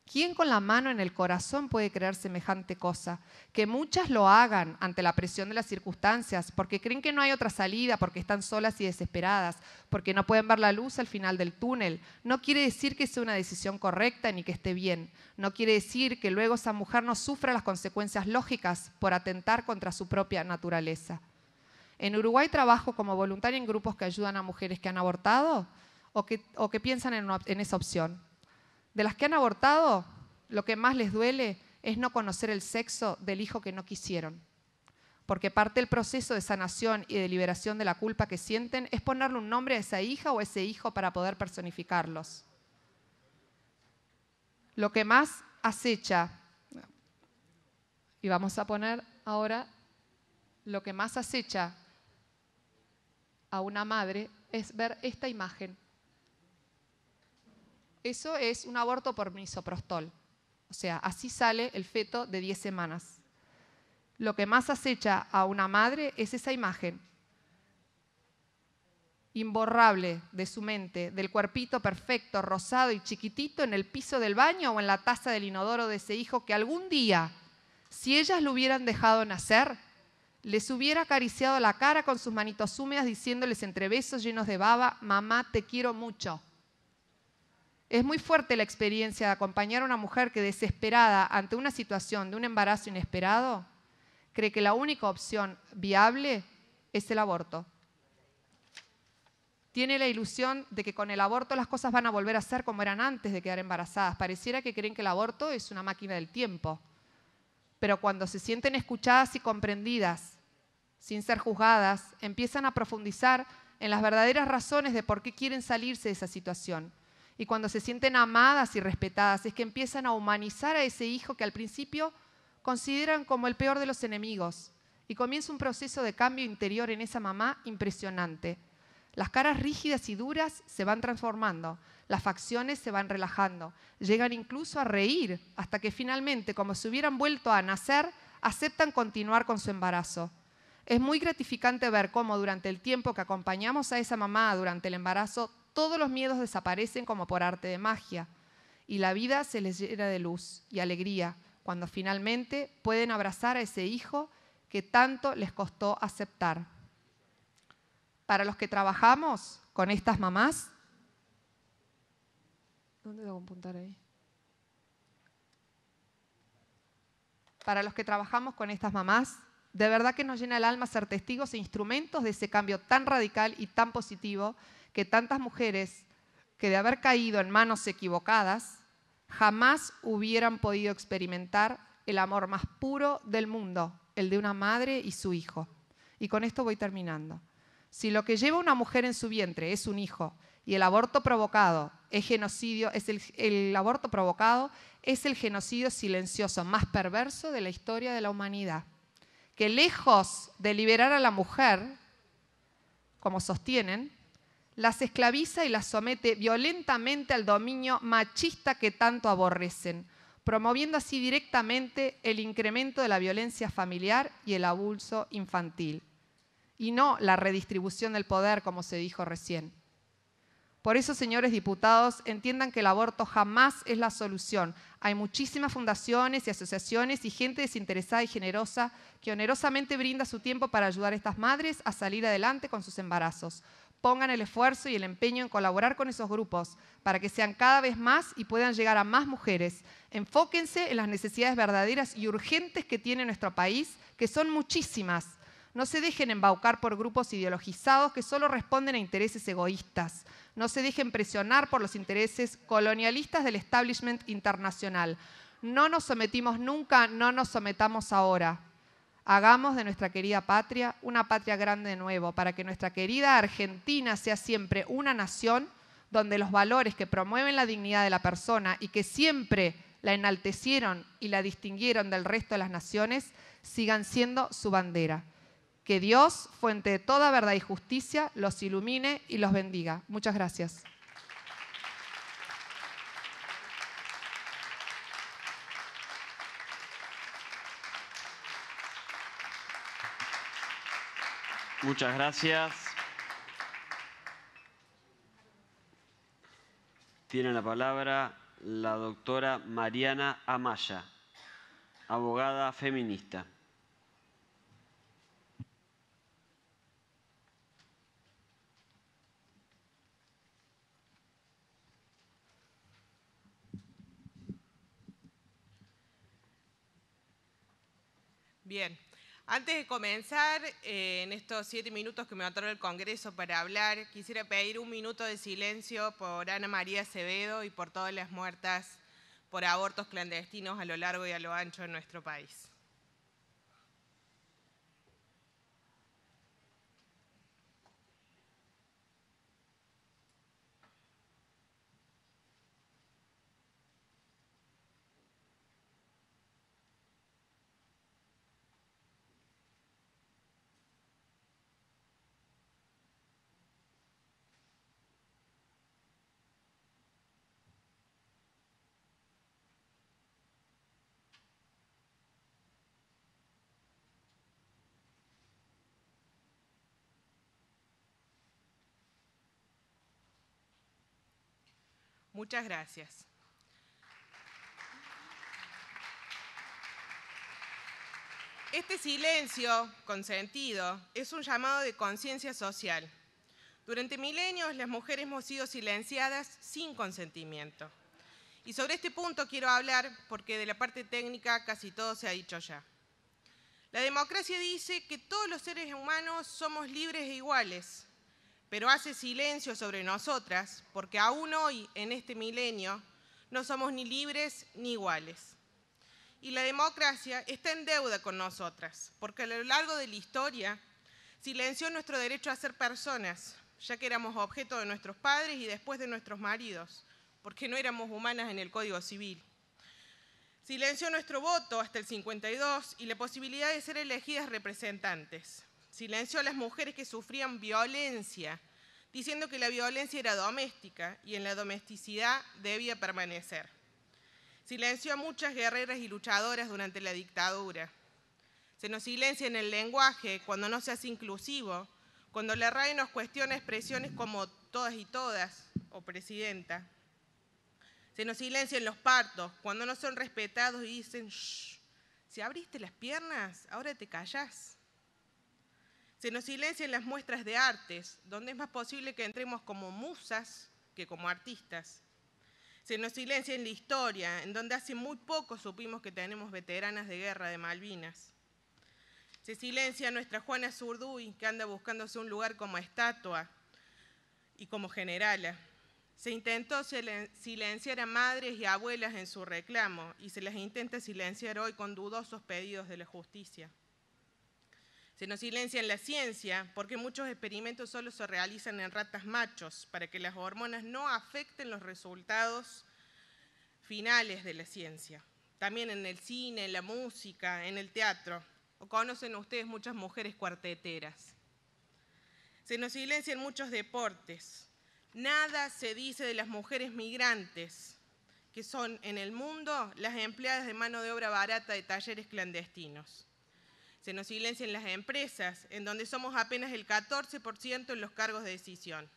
¿Quién con la mano en el corazón puede crear semejante cosa? Que muchas lo hagan ante la presión de las circunstancias, porque creen que no hay otra salida, porque están solas y desesperadas, porque no pueden ver la luz al final del túnel. No quiere decir que sea una decisión correcta ni que esté bien. No quiere decir que luego esa mujer no sufra las consecuencias lógicas por atentar contra su propia naturaleza. En Uruguay trabajo como voluntaria en grupos que ayudan a mujeres que han abortado o que, piensan en, en esa opción. De las que han abortado, lo que más les duele es no conocer el sexo del hijo que no quisieron. Porque parte del proceso de sanación y de liberación de la culpa que sienten es ponerle un nombre a esa hija o ese hijo para poder personificarlos. Lo que más acecha, y vamos a poner ahora lo que más acecha a una madre es ver esta imagen. Eso es un aborto por misoprostol. O sea, así sale el feto de 10 semanas. Lo que más acecha a una madre es esa imagen, imborrable de su mente, del cuerpito perfecto, rosado y chiquitito en el piso del baño o en la taza del inodoro de ese hijo que algún día, si ellas lo hubieran dejado nacer, les hubiera acariciado la cara con sus manitos húmedas diciéndoles entre besos llenos de baba, mamá, te quiero mucho. Es muy fuerte la experiencia de acompañar a una mujer que desesperada ante una situación de un embarazo inesperado cree que la única opción viable es el aborto. Tiene la ilusión de que con el aborto las cosas van a volver a ser como eran antes de quedar embarazadas. Pareciera que creen que el aborto es una máquina del tiempo pero cuando se sienten escuchadas y comprendidas, sin ser juzgadas, empiezan a profundizar en las verdaderas razones de por qué quieren salirse de esa situación. Y cuando se sienten amadas y respetadas, es que empiezan a humanizar a ese hijo que al principio consideran como el peor de los enemigos. Y comienza un proceso de cambio interior en esa mamá impresionante. Las caras rígidas y duras se van transformando. Las facciones se van relajando, llegan incluso a reír, hasta que finalmente, como si hubieran vuelto a nacer, aceptan continuar con su embarazo. Es muy gratificante ver cómo durante el tiempo que acompañamos a esa mamá durante el embarazo, todos los miedos desaparecen como por arte de magia y la vida se les llena de luz y alegría cuando finalmente pueden abrazar a ese hijo que tanto les costó aceptar. Para los que trabajamos con estas mamás, ¿Dónde debo apuntar ahí? Para los que trabajamos con estas mamás, de verdad que nos llena el alma ser testigos e instrumentos de ese cambio tan radical y tan positivo que tantas mujeres que de haber caído en manos equivocadas jamás hubieran podido experimentar el amor más puro del mundo, el de una madre y su hijo. Y con esto voy terminando. Si lo que lleva una mujer en su vientre es un hijo y el aborto provocado es genocidio, es el, el aborto provocado, es el genocidio silencioso más perverso de la historia de la humanidad. Que lejos de liberar a la mujer, como sostienen, las esclaviza y las somete violentamente al dominio machista que tanto aborrecen, promoviendo así directamente el incremento de la violencia familiar y el abuso infantil, y no la redistribución del poder, como se dijo recién. Por eso, señores diputados, entiendan que el aborto jamás es la solución. Hay muchísimas fundaciones y asociaciones y gente desinteresada y generosa que onerosamente brinda su tiempo para ayudar a estas madres a salir adelante con sus embarazos. Pongan el esfuerzo y el empeño en colaborar con esos grupos para que sean cada vez más y puedan llegar a más mujeres. Enfóquense en las necesidades verdaderas y urgentes que tiene nuestro país, que son muchísimas no se dejen embaucar por grupos ideologizados que solo responden a intereses egoístas. No se dejen presionar por los intereses colonialistas del establishment internacional. No nos sometimos nunca, no nos sometamos ahora. Hagamos de nuestra querida patria una patria grande de nuevo, para que nuestra querida Argentina sea siempre una nación donde los valores que promueven la dignidad de la persona y que siempre la enaltecieron y la distinguieron del resto de las naciones sigan siendo su bandera. Que Dios, fuente de toda verdad y justicia, los ilumine y los bendiga. Muchas gracias. Muchas gracias. Tiene la palabra la doctora Mariana Amaya, abogada feminista. Bien, antes de comenzar, eh, en estos siete minutos que me otorga el Congreso para hablar, quisiera pedir un minuto de silencio por Ana María Acevedo y por todas las muertas por abortos clandestinos a lo largo y a lo ancho de nuestro país. Muchas gracias. Este silencio consentido es un llamado de conciencia social. Durante milenios las mujeres hemos sido silenciadas sin consentimiento. Y sobre este punto quiero hablar porque de la parte técnica casi todo se ha dicho ya. La democracia dice que todos los seres humanos somos libres e iguales, pero hace silencio sobre nosotras porque aún hoy, en este milenio, no somos ni libres ni iguales. Y la democracia está en deuda con nosotras, porque a lo largo de la historia silenció nuestro derecho a ser personas, ya que éramos objeto de nuestros padres y después de nuestros maridos, porque no éramos humanas en el Código Civil. Silenció nuestro voto hasta el 52 y la posibilidad de ser elegidas representantes. Silenció a las mujeres que sufrían violencia, diciendo que la violencia era doméstica y en la domesticidad debía permanecer. Silenció a muchas guerreras y luchadoras durante la dictadura. Se nos silencia en el lenguaje cuando no se hace inclusivo, cuando la RAE nos cuestiona expresiones como todas y todas o presidenta. Se nos silencia en los partos cuando no son respetados y dicen, si abriste las piernas, ahora te callás. Se nos silencian las muestras de artes, donde es más posible que entremos como musas que como artistas. Se nos silencia en la historia, en donde hace muy poco supimos que tenemos veteranas de guerra de Malvinas. Se silencia nuestra Juana Zurduy, que anda buscándose un lugar como estatua y como generala. Se intentó silenciar a madres y abuelas en su reclamo y se las intenta silenciar hoy con dudosos pedidos de la justicia. Se nos silencia en la ciencia porque muchos experimentos solo se realizan en ratas machos para que las hormonas no afecten los resultados finales de la ciencia. También en el cine, en la música, en el teatro. O conocen ustedes muchas mujeres cuarteteras. Se nos silencian muchos deportes. Nada se dice de las mujeres migrantes, que son en el mundo las empleadas de mano de obra barata de talleres clandestinos se nos silencian las empresas, en donde somos apenas el 14% en los cargos de decisión.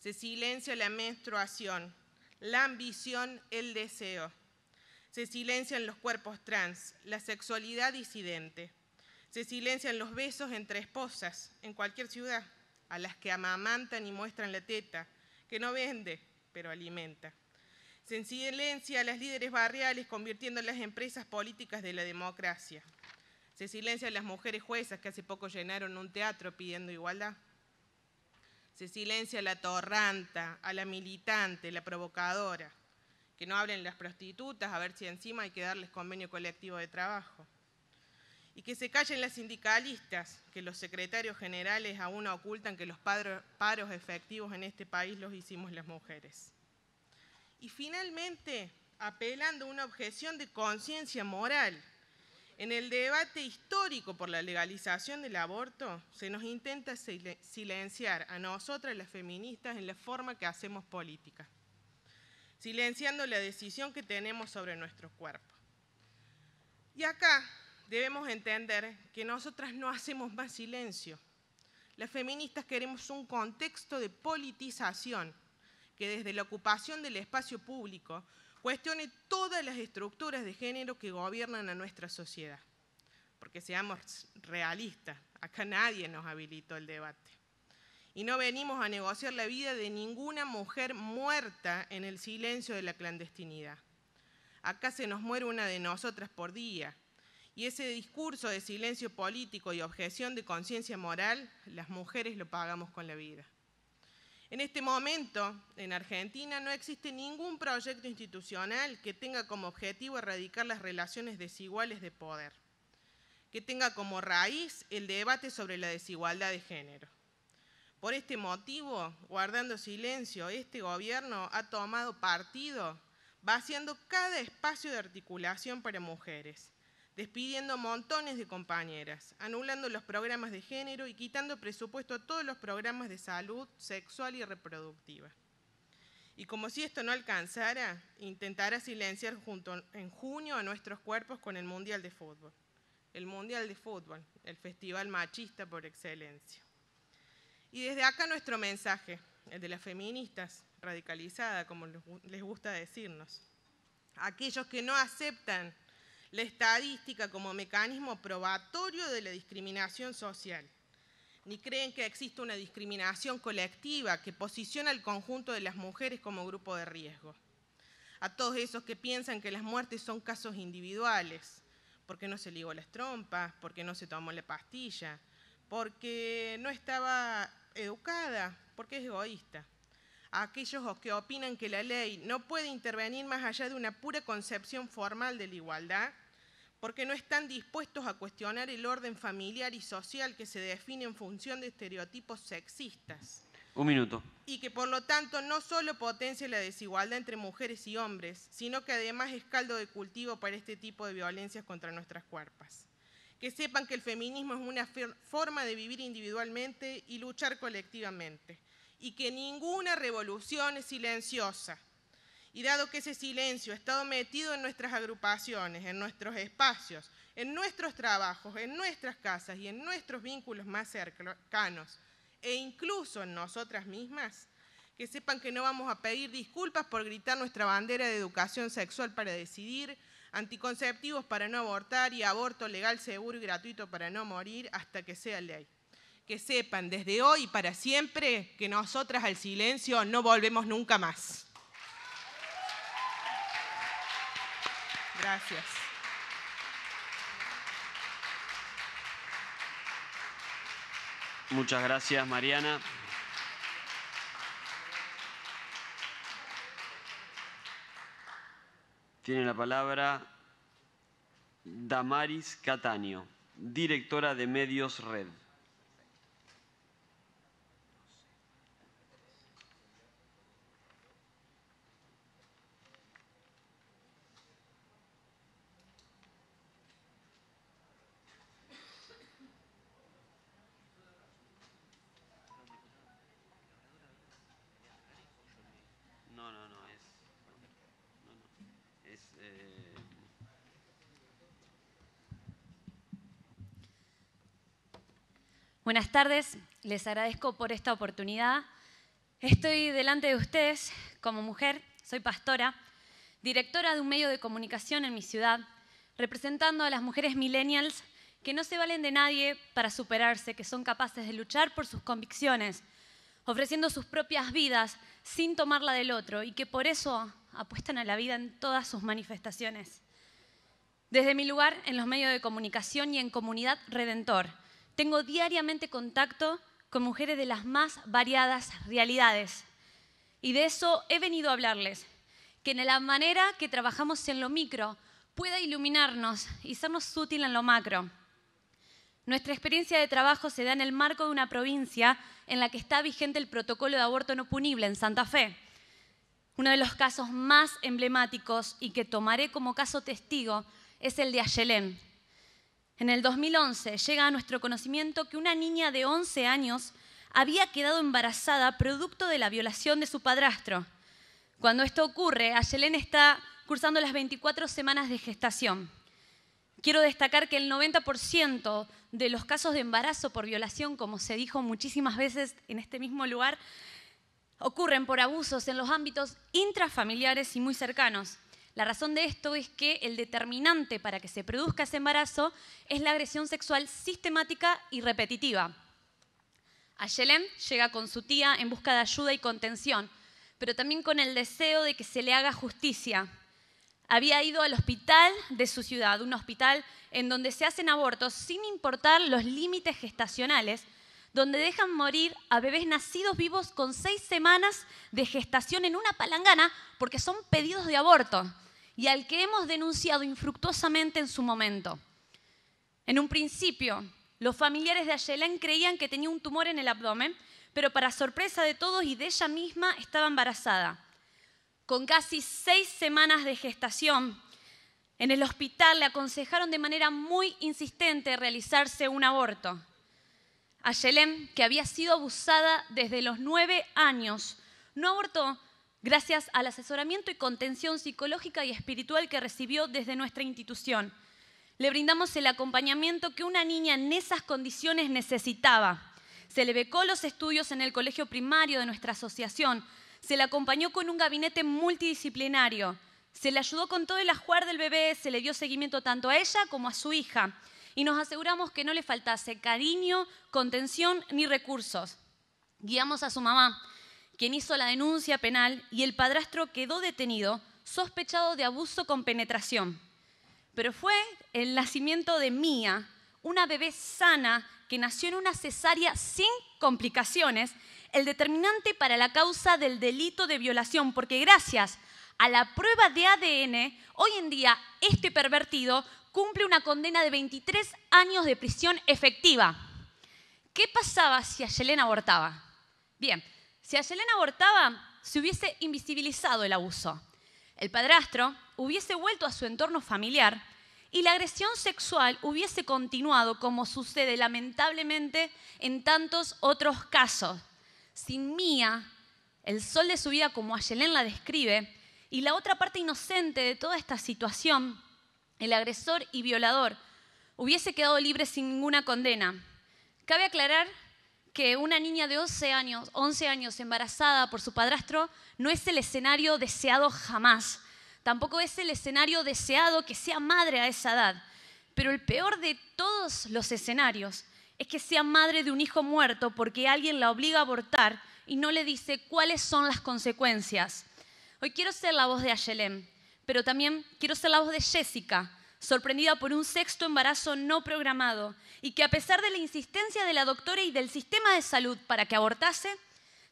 Se silencia la menstruación, la ambición, el deseo. Se silencian los cuerpos trans, la sexualidad disidente. Se silencian los besos entre esposas en cualquier ciudad, a las que amamantan y muestran la teta, que no vende, pero alimenta. Se silencia a las líderes barriales convirtiendo en las empresas políticas de la democracia. Se silencian las mujeres juezas que hace poco llenaron un teatro pidiendo igualdad. Se silencia a la torranta, a la militante, la provocadora. Que no hablen las prostitutas, a ver si encima hay que darles convenio colectivo de trabajo. Y que se callen las sindicalistas, que los secretarios generales aún ocultan que los paros efectivos en este país los hicimos las mujeres. Y finalmente, apelando a una objeción de conciencia moral en el debate histórico por la legalización del aborto, se nos intenta silenciar a nosotras las feministas en la forma que hacemos política, silenciando la decisión que tenemos sobre nuestro cuerpo. Y acá debemos entender que nosotras no hacemos más silencio. Las feministas queremos un contexto de politización que desde la ocupación del espacio público cuestione todas las estructuras de género que gobiernan a nuestra sociedad. Porque seamos realistas, acá nadie nos habilitó el debate. Y no venimos a negociar la vida de ninguna mujer muerta en el silencio de la clandestinidad. Acá se nos muere una de nosotras por día. Y ese discurso de silencio político y objeción de conciencia moral, las mujeres lo pagamos con la vida. En este momento, en Argentina, no existe ningún proyecto institucional que tenga como objetivo erradicar las relaciones desiguales de poder, que tenga como raíz el debate sobre la desigualdad de género. Por este motivo, guardando silencio, este gobierno ha tomado partido vaciando cada espacio de articulación para mujeres, despidiendo montones de compañeras, anulando los programas de género y quitando presupuesto a todos los programas de salud sexual y reproductiva. Y como si esto no alcanzara, intentará silenciar junto en junio a nuestros cuerpos con el Mundial de Fútbol. El Mundial de Fútbol, el festival machista por excelencia. Y desde acá nuestro mensaje, el de las feministas radicalizadas, como les gusta decirnos. Aquellos que no aceptan la estadística como mecanismo probatorio de la discriminación social, ni creen que existe una discriminación colectiva que posiciona al conjunto de las mujeres como grupo de riesgo. A todos esos que piensan que las muertes son casos individuales, porque no se ligó las trompas, porque no se tomó la pastilla, porque no estaba educada, porque es egoísta. A aquellos que opinan que la ley no puede intervenir más allá de una pura concepción formal de la igualdad, porque no están dispuestos a cuestionar el orden familiar y social que se define en función de estereotipos sexistas. Un minuto. Y que por lo tanto no solo potencia la desigualdad entre mujeres y hombres, sino que además es caldo de cultivo para este tipo de violencias contra nuestras cuerpos. Que sepan que el feminismo es una forma de vivir individualmente y luchar colectivamente. Y que ninguna revolución es silenciosa y dado que ese silencio ha estado metido en nuestras agrupaciones, en nuestros espacios, en nuestros trabajos, en nuestras casas y en nuestros vínculos más cercanos, e incluso en nosotras mismas, que sepan que no vamos a pedir disculpas por gritar nuestra bandera de educación sexual para decidir, anticonceptivos para no abortar y aborto legal, seguro y gratuito para no morir hasta que sea ley. Que sepan desde hoy y para siempre que nosotras al silencio no volvemos nunca más. Gracias. Muchas gracias, Mariana. Tiene la palabra Damaris Cataño, directora de Medios Red. tardes, les agradezco por esta oportunidad. Estoy delante de ustedes como mujer, soy pastora, directora de un medio de comunicación en mi ciudad, representando a las mujeres millennials que no se valen de nadie para superarse, que son capaces de luchar por sus convicciones, ofreciendo sus propias vidas sin tomar la del otro y que por eso apuestan a la vida en todas sus manifestaciones. Desde mi lugar en los medios de comunicación y en Comunidad Redentor, tengo diariamente contacto con mujeres de las más variadas realidades. Y de eso he venido a hablarles, que en la manera que trabajamos en lo micro pueda iluminarnos y sernos útil en lo macro. Nuestra experiencia de trabajo se da en el marco de una provincia en la que está vigente el protocolo de aborto no punible en Santa Fe, uno de los casos más emblemáticos y que tomaré como caso testigo es el de Ayelén, en el 2011 llega a nuestro conocimiento que una niña de 11 años había quedado embarazada producto de la violación de su padrastro. Cuando esto ocurre, Ayelén está cursando las 24 semanas de gestación. Quiero destacar que el 90% de los casos de embarazo por violación, como se dijo muchísimas veces en este mismo lugar, ocurren por abusos en los ámbitos intrafamiliares y muy cercanos. La razón de esto es que el determinante para que se produzca ese embarazo es la agresión sexual sistemática y repetitiva. Ayelen llega con su tía en busca de ayuda y contención, pero también con el deseo de que se le haga justicia. Había ido al hospital de su ciudad, un hospital en donde se hacen abortos sin importar los límites gestacionales, donde dejan morir a bebés nacidos vivos con seis semanas de gestación en una palangana porque son pedidos de aborto y al que hemos denunciado infructuosamente en su momento. En un principio, los familiares de Ayelén creían que tenía un tumor en el abdomen, pero para sorpresa de todos y de ella misma estaba embarazada. Con casi seis semanas de gestación, en el hospital le aconsejaron de manera muy insistente realizarse un aborto. Ayelén, que había sido abusada desde los nueve años, no abortó gracias al asesoramiento y contención psicológica y espiritual que recibió desde nuestra institución. Le brindamos el acompañamiento que una niña en esas condiciones necesitaba. Se le becó los estudios en el colegio primario de nuestra asociación. Se le acompañó con un gabinete multidisciplinario. Se le ayudó con todo el ajuar del bebé, se le dio seguimiento tanto a ella como a su hija. Y nos aseguramos que no le faltase cariño, contención ni recursos. Guiamos a su mamá, quien hizo la denuncia penal, y el padrastro quedó detenido, sospechado de abuso con penetración. Pero fue el nacimiento de Mía, una bebé sana que nació en una cesárea sin complicaciones, el determinante para la causa del delito de violación, porque gracias a la prueba de ADN, hoy en día este pervertido cumple una condena de 23 años de prisión efectiva. ¿Qué pasaba si a abortaba? Bien, si a abortaba, se hubiese invisibilizado el abuso. El padrastro hubiese vuelto a su entorno familiar y la agresión sexual hubiese continuado como sucede lamentablemente en tantos otros casos. Sin Mía, el sol de su vida como a la describe, y la otra parte inocente de toda esta situación, el agresor y violador, hubiese quedado libre sin ninguna condena. Cabe aclarar que una niña de 11 años, embarazada por su padrastro no es el escenario deseado jamás. Tampoco es el escenario deseado que sea madre a esa edad. Pero el peor de todos los escenarios es que sea madre de un hijo muerto porque alguien la obliga a abortar y no le dice cuáles son las consecuencias. Hoy quiero ser la voz de Ayelem, pero también quiero ser la voz de Jessica, sorprendida por un sexto embarazo no programado y que a pesar de la insistencia de la doctora y del sistema de salud para que abortase,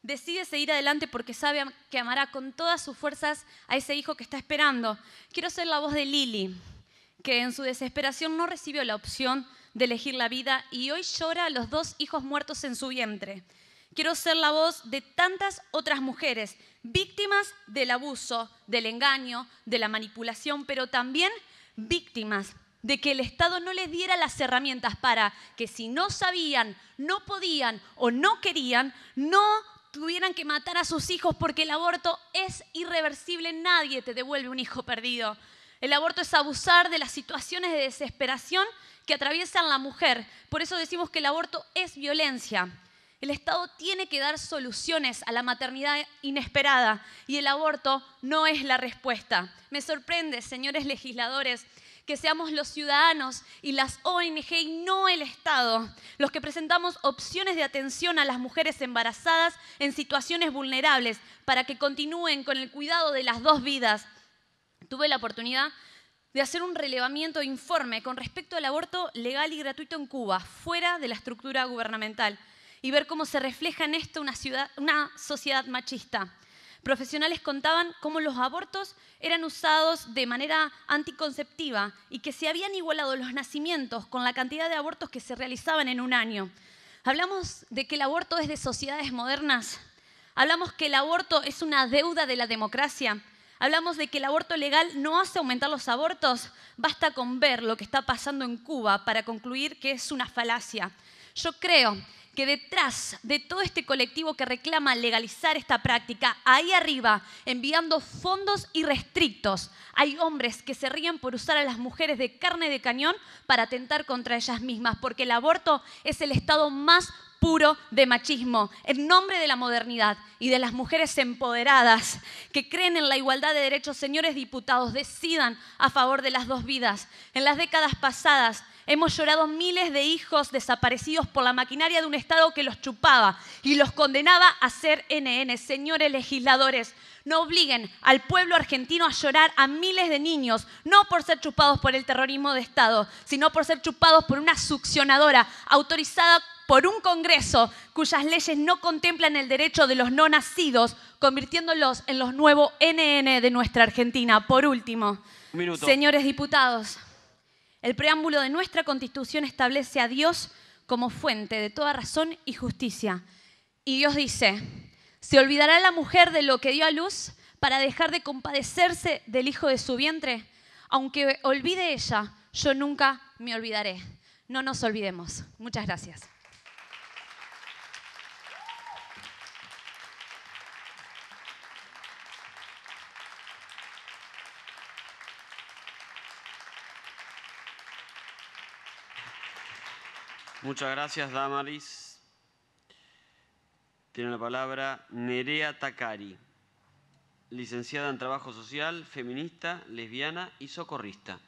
decide seguir adelante porque sabe que amará con todas sus fuerzas a ese hijo que está esperando. Quiero ser la voz de Lili, que en su desesperación no recibió la opción de elegir la vida y hoy llora a los dos hijos muertos en su vientre. Quiero ser la voz de tantas otras mujeres víctimas del abuso, del engaño, de la manipulación, pero también víctimas de que el Estado no les diera las herramientas para que si no sabían, no podían o no querían, no tuvieran que matar a sus hijos porque el aborto es irreversible, nadie te devuelve un hijo perdido. El aborto es abusar de las situaciones de desesperación que atraviesan la mujer. Por eso decimos que el aborto es violencia. El Estado tiene que dar soluciones a la maternidad inesperada y el aborto no es la respuesta. Me sorprende, señores legisladores, que seamos los ciudadanos y las ONG y no el Estado los que presentamos opciones de atención a las mujeres embarazadas en situaciones vulnerables para que continúen con el cuidado de las dos vidas. Tuve la oportunidad de hacer un relevamiento informe con respecto al aborto legal y gratuito en Cuba, fuera de la estructura gubernamental y ver cómo se refleja en esto una, ciudad, una sociedad machista. Profesionales contaban cómo los abortos eran usados de manera anticonceptiva y que se habían igualado los nacimientos con la cantidad de abortos que se realizaban en un año. Hablamos de que el aborto es de sociedades modernas. Hablamos que el aborto es una deuda de la democracia. Hablamos de que el aborto legal no hace aumentar los abortos. Basta con ver lo que está pasando en Cuba para concluir que es una falacia. Yo creo que detrás de todo este colectivo que reclama legalizar esta práctica, ahí arriba, enviando fondos irrestrictos, hay hombres que se ríen por usar a las mujeres de carne de cañón para atentar contra ellas mismas, porque el aborto es el estado más puro de machismo, en nombre de la modernidad y de las mujeres empoderadas que creen en la igualdad de derechos, señores diputados, decidan a favor de las dos vidas. En las décadas pasadas, Hemos llorado miles de hijos desaparecidos por la maquinaria de un Estado que los chupaba y los condenaba a ser NN. Señores legisladores, no obliguen al pueblo argentino a llorar a miles de niños, no por ser chupados por el terrorismo de Estado, sino por ser chupados por una succionadora autorizada por un Congreso cuyas leyes no contemplan el derecho de los no nacidos, convirtiéndolos en los nuevos NN de nuestra Argentina. Por último, Señores diputados, el preámbulo de nuestra constitución establece a Dios como fuente de toda razón y justicia. Y Dios dice, ¿se olvidará la mujer de lo que dio a luz para dejar de compadecerse del hijo de su vientre? Aunque olvide ella, yo nunca me olvidaré. No nos olvidemos. Muchas gracias. Muchas gracias, Damaris. Tiene la palabra Nerea Takari, licenciada en Trabajo Social, feminista, lesbiana y socorrista.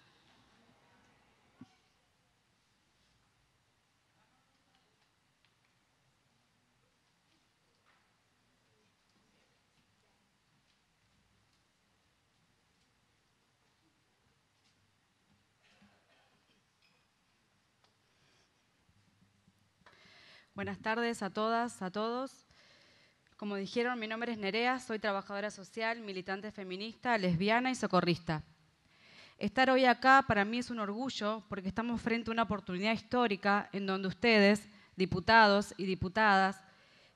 Buenas tardes a todas, a todos. Como dijeron, mi nombre es Nerea, soy trabajadora social, militante feminista, lesbiana y socorrista. Estar hoy acá para mí es un orgullo porque estamos frente a una oportunidad histórica en donde ustedes, diputados y diputadas,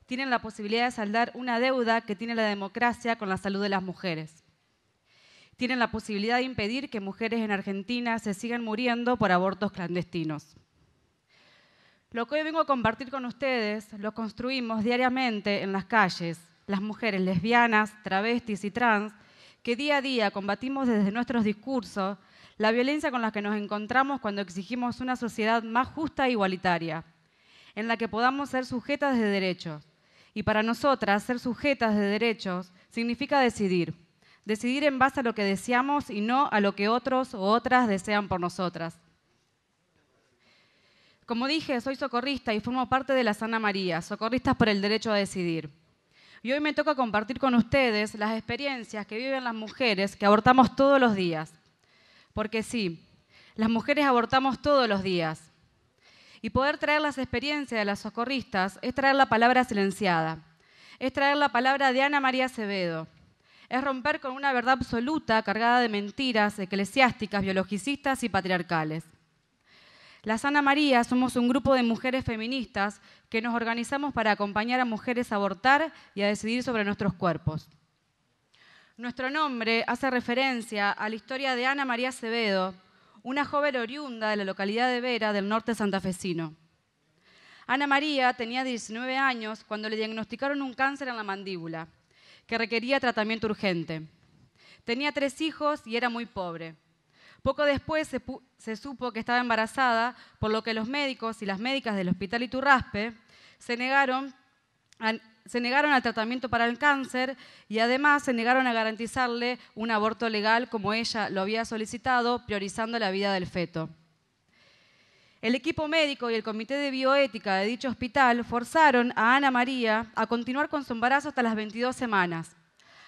tienen la posibilidad de saldar una deuda que tiene la democracia con la salud de las mujeres. Tienen la posibilidad de impedir que mujeres en Argentina se sigan muriendo por abortos clandestinos. Lo que hoy vengo a compartir con ustedes lo construimos diariamente en las calles, las mujeres lesbianas, travestis y trans, que día a día combatimos desde nuestros discursos la violencia con la que nos encontramos cuando exigimos una sociedad más justa e igualitaria, en la que podamos ser sujetas de derechos. Y para nosotras, ser sujetas de derechos significa decidir, decidir en base a lo que deseamos y no a lo que otros o otras desean por nosotras. Como dije, soy socorrista y formo parte de la Ana María, Socorristas por el Derecho a Decidir. Y hoy me toca compartir con ustedes las experiencias que viven las mujeres que abortamos todos los días. Porque sí, las mujeres abortamos todos los días. Y poder traer las experiencias de las socorristas es traer la palabra silenciada, es traer la palabra de Ana María Acevedo, es romper con una verdad absoluta cargada de mentiras eclesiásticas, biologicistas y patriarcales. Las Ana María somos un grupo de mujeres feministas que nos organizamos para acompañar a mujeres a abortar y a decidir sobre nuestros cuerpos. Nuestro nombre hace referencia a la historia de Ana María Acevedo, una joven oriunda de la localidad de Vera del norte santafesino. Ana María tenía 19 años cuando le diagnosticaron un cáncer en la mandíbula, que requería tratamiento urgente. Tenía tres hijos y era muy pobre. Poco después se, supo que estaba embarazada, por lo que los médicos y las médicas del hospital Iturraspe se negaron, se negaron al tratamiento para el cáncer y además se negaron a garantizarle un aborto legal como ella lo había solicitado, priorizando la vida del feto. El equipo médico y el comité de bioética de dicho hospital forzaron a Ana María a continuar con su embarazo hasta las 22 semanas.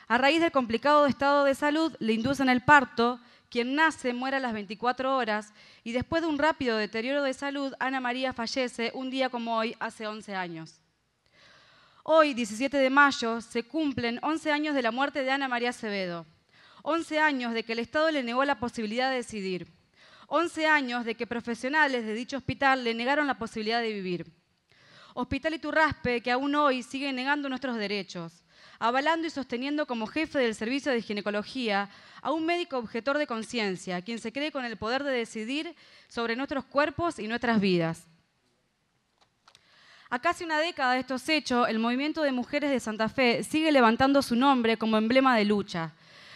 A raíz del complicado estado de salud, le inducen el parto quien nace muere a las 24 horas y después de un rápido deterioro de salud, Ana María fallece un día como hoy, hace 11 años. Hoy, 17 de mayo, se cumplen 11 años de la muerte de Ana María Acevedo, 11 años de que el Estado le negó la posibilidad de decidir, 11 años de que profesionales de dicho hospital le negaron la posibilidad de vivir. Hospital Iturraspe, que aún hoy sigue negando nuestros derechos avalando y sosteniendo como jefe del servicio de ginecología a un médico objetor de conciencia, quien se cree con el poder de decidir sobre nuestros cuerpos y nuestras vidas. A casi una década de estos hechos, el movimiento de mujeres de Santa Fe sigue levantando su nombre como emblema de lucha.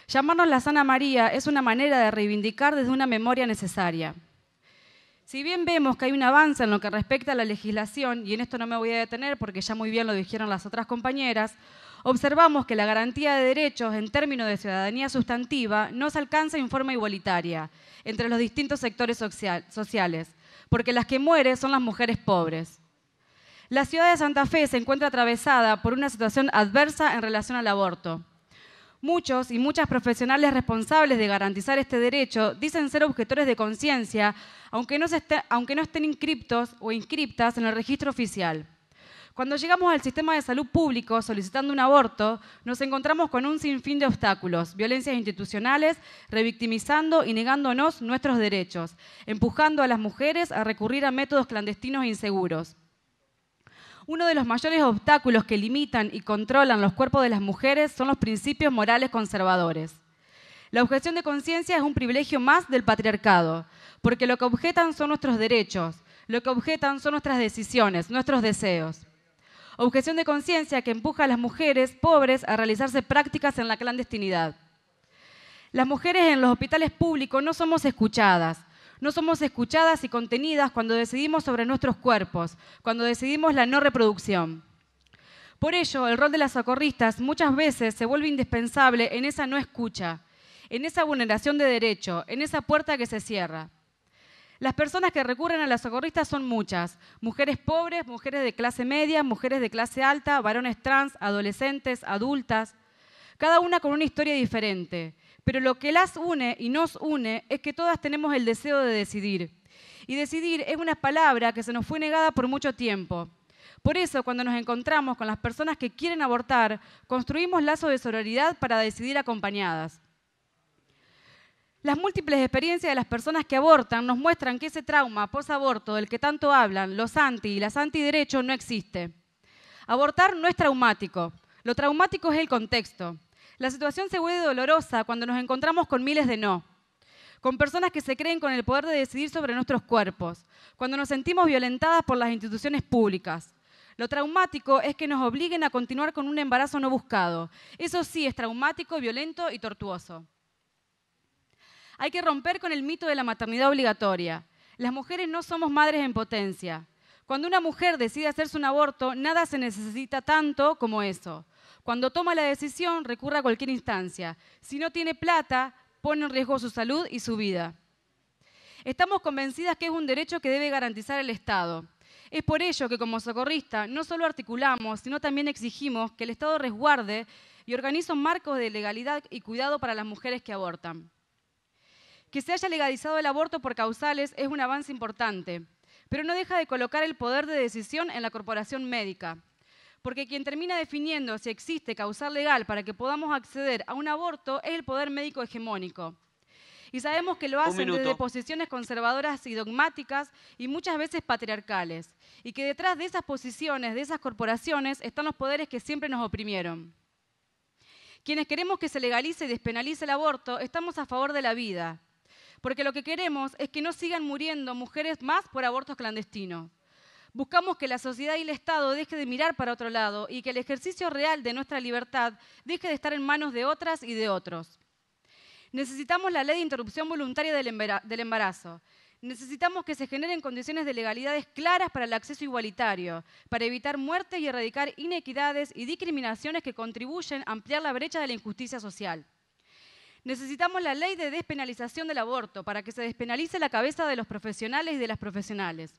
Llamarnos la Sana María es una manera de reivindicar desde una memoria necesaria. Si bien vemos que hay un avance en lo que respecta a la legislación, y en esto no me voy a detener porque ya muy bien lo dijeron las otras compañeras, observamos que la garantía de derechos en términos de ciudadanía sustantiva no se alcanza en forma igualitaria entre los distintos sectores sociales, porque las que mueren son las mujeres pobres. La ciudad de Santa Fe se encuentra atravesada por una situación adversa en relación al aborto. Muchos y muchas profesionales responsables de garantizar este derecho dicen ser objetores de conciencia, aunque, no aunque, no estén inscriptos o inscriptas en el registro oficial. Cuando llegamos al sistema de salud público solicitando un aborto, nos encontramos con un sinfín de obstáculos, violencias institucionales, revictimizando y negándonos nuestros derechos, empujando a las mujeres a recurrir a métodos clandestinos e inseguros. Uno de los mayores obstáculos que limitan y controlan los cuerpos de las mujeres son los principios morales conservadores. La objeción de conciencia es un privilegio más del patriarcado, porque lo que objetan son nuestros derechos, lo que objetan son nuestras decisiones, nuestros deseos objeción de conciencia que empuja a las mujeres pobres a realizarse prácticas en la clandestinidad. Las mujeres en los hospitales públicos no somos escuchadas. No somos escuchadas y contenidas cuando decidimos sobre nuestros cuerpos, cuando decidimos la no reproducción. Por ello, el rol de las socorristas muchas veces se vuelve indispensable en esa no escucha, en esa vulneración de derecho, en esa puerta que se cierra. Las personas que recurren a las socorristas son muchas. Mujeres pobres, mujeres de clase media, mujeres de clase alta, varones trans, adolescentes, adultas, cada una con una historia diferente. Pero lo que las une y nos une es que todas tenemos el deseo de decidir. Y decidir es una palabra que se nos fue negada por mucho tiempo. Por eso, cuando nos encontramos con las personas que quieren abortar, construimos lazos de sororidad para decidir acompañadas. Las múltiples experiencias de las personas que abortan nos muestran que ese trauma post-aborto del que tanto hablan los anti y las antiderechos no existe. Abortar no es traumático. Lo traumático es el contexto. La situación se vuelve dolorosa cuando nos encontramos con miles de no. Con personas que se creen con el poder de decidir sobre nuestros cuerpos. Cuando nos sentimos violentadas por las instituciones públicas. Lo traumático es que nos obliguen a continuar con un embarazo no buscado. Eso sí es traumático, violento y tortuoso. Hay que romper con el mito de la maternidad obligatoria. Las mujeres no somos madres en potencia. Cuando una mujer decide hacerse un aborto, nada se necesita tanto como eso. Cuando toma la decisión, recurre a cualquier instancia. Si no tiene plata, pone en riesgo su salud y su vida. Estamos convencidas que es un derecho que debe garantizar el Estado. Es por ello que como socorrista no solo articulamos, sino también exigimos que el Estado resguarde y organice marco de legalidad y cuidado para las mujeres que abortan. Que se haya legalizado el aborto por causales es un avance importante, pero no deja de colocar el poder de decisión en la corporación médica, porque quien termina definiendo si existe causal legal para que podamos acceder a un aborto es el poder médico hegemónico. Y sabemos que lo hacen desde posiciones conservadoras y dogmáticas y muchas veces patriarcales, y que detrás de esas posiciones, de esas corporaciones, están los poderes que siempre nos oprimieron. Quienes queremos que se legalice y despenalice el aborto, estamos a favor de la vida, porque lo que queremos es que no sigan muriendo mujeres más por abortos clandestinos. Buscamos que la sociedad y el Estado deje de mirar para otro lado y que el ejercicio real de nuestra libertad deje de estar en manos de otras y de otros. Necesitamos la ley de interrupción voluntaria del embarazo. Necesitamos que se generen condiciones de legalidades claras para el acceso igualitario, para evitar muertes y erradicar inequidades y discriminaciones que contribuyen a ampliar la brecha de la injusticia social. Necesitamos la ley de despenalización del aborto para que se despenalice la cabeza de los profesionales y de las profesionales.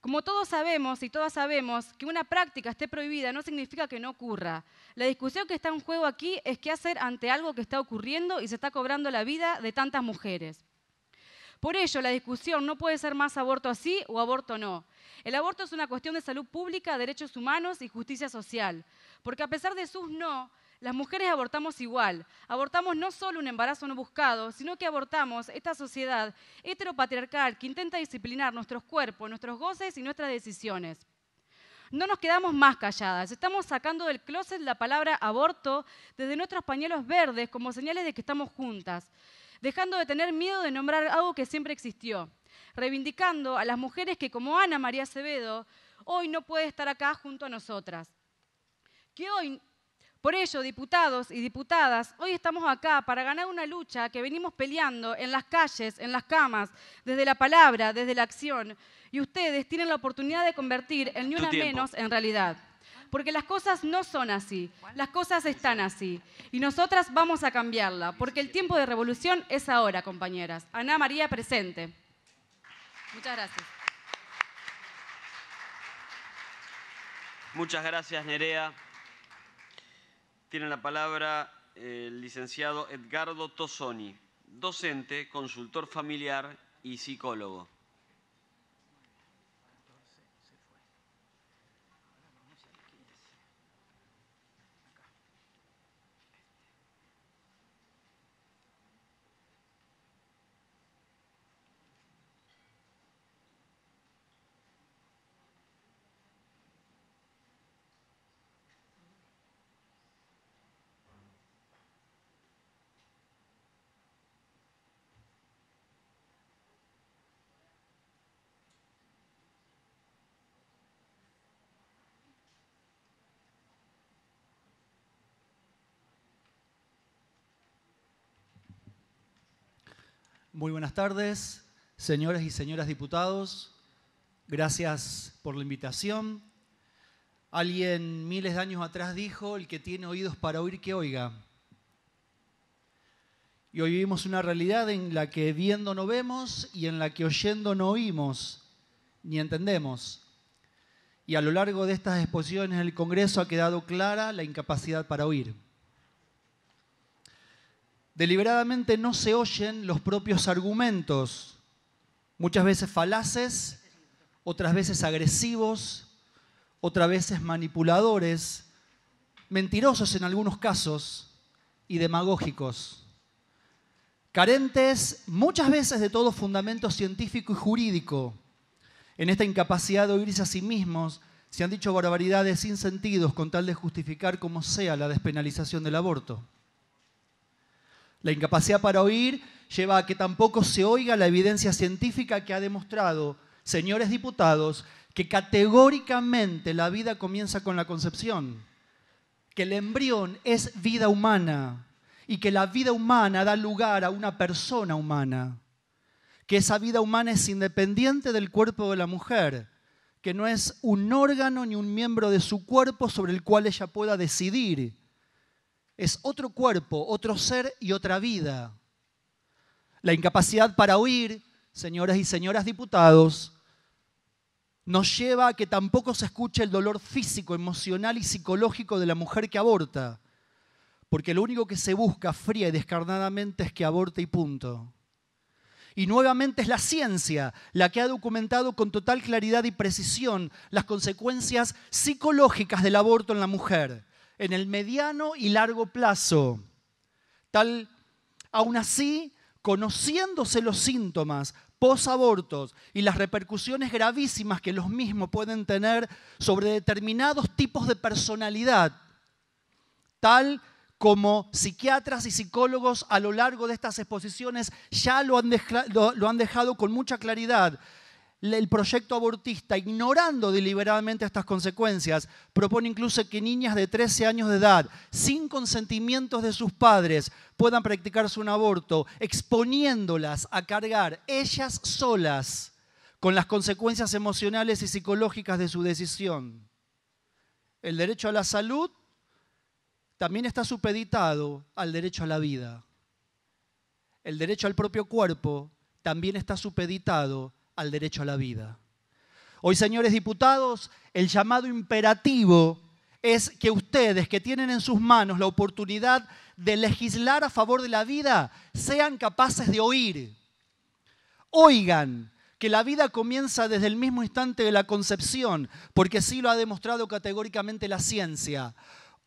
Como todos sabemos y todas sabemos, que una práctica esté prohibida no significa que no ocurra. La discusión que está en juego aquí es qué hacer ante algo que está ocurriendo y se está cobrando la vida de tantas mujeres. Por ello, la discusión no puede ser más aborto así o aborto no. El aborto es una cuestión de salud pública, derechos humanos y justicia social, porque a pesar de sus no, las mujeres abortamos igual. Abortamos no solo un embarazo no buscado, sino que abortamos esta sociedad heteropatriarcal que intenta disciplinar nuestros cuerpos, nuestros goces y nuestras decisiones. No nos quedamos más calladas. Estamos sacando del closet la palabra aborto desde nuestros pañuelos verdes como señales de que estamos juntas, dejando de tener miedo de nombrar algo que siempre existió, reivindicando a las mujeres que como Ana María Acevedo hoy no puede estar acá junto a nosotras, que hoy por ello, diputados y diputadas, hoy estamos acá para ganar una lucha que venimos peleando en las calles, en las camas, desde la palabra, desde la acción. Y ustedes tienen la oportunidad de convertir el ni una menos en realidad. Porque las cosas no son así, las cosas están así. Y nosotras vamos a cambiarla, porque el tiempo de revolución es ahora, compañeras. Ana María, presente. Muchas gracias. Muchas gracias, Nerea. Tiene la palabra eh, el licenciado Edgardo Tosoni, docente, consultor familiar y psicólogo. Muy buenas tardes, señoras y señoras diputados. Gracias por la invitación. Alguien miles de años atrás dijo, el que tiene oídos para oír, que oiga. Y hoy vivimos una realidad en la que viendo no vemos y en la que oyendo no oímos ni entendemos. Y a lo largo de estas exposiciones en el Congreso ha quedado clara la incapacidad para oír deliberadamente no se oyen los propios argumentos, muchas veces falaces, otras veces agresivos, otras veces manipuladores, mentirosos en algunos casos y demagógicos, carentes muchas veces de todo fundamento científico y jurídico. En esta incapacidad de oírse a sí mismos, se han dicho barbaridades sin sentidos con tal de justificar como sea la despenalización del aborto. La incapacidad para oír lleva a que tampoco se oiga la evidencia científica que ha demostrado, señores diputados, que categóricamente la vida comienza con la concepción, que el embrión es vida humana y que la vida humana da lugar a una persona humana, que esa vida humana es independiente del cuerpo de la mujer, que no es un órgano ni un miembro de su cuerpo sobre el cual ella pueda decidir, es otro cuerpo, otro ser y otra vida. La incapacidad para oír, señoras y señoras diputados, nos lleva a que tampoco se escuche el dolor físico, emocional y psicológico de la mujer que aborta, porque lo único que se busca fría y descarnadamente es que aborte y punto. Y nuevamente es la ciencia la que ha documentado con total claridad y precisión las consecuencias psicológicas del aborto en la mujer en el mediano y largo plazo. Tal, aún así, conociéndose los síntomas posabortos y las repercusiones gravísimas que los mismos pueden tener sobre determinados tipos de personalidad, tal como psiquiatras y psicólogos a lo largo de estas exposiciones ya lo han dejado con mucha claridad el proyecto abortista, ignorando deliberadamente estas consecuencias, propone incluso que niñas de 13 años de edad, sin consentimientos de sus padres, puedan practicarse un aborto, exponiéndolas a cargar ellas solas con las consecuencias emocionales y psicológicas de su decisión. El derecho a la salud también está supeditado al derecho a la vida. El derecho al propio cuerpo también está supeditado al derecho a la vida. Hoy, señores diputados, el llamado imperativo es que ustedes que tienen en sus manos la oportunidad de legislar a favor de la vida, sean capaces de oír. Oigan que la vida comienza desde el mismo instante de la concepción, porque sí lo ha demostrado categóricamente la ciencia.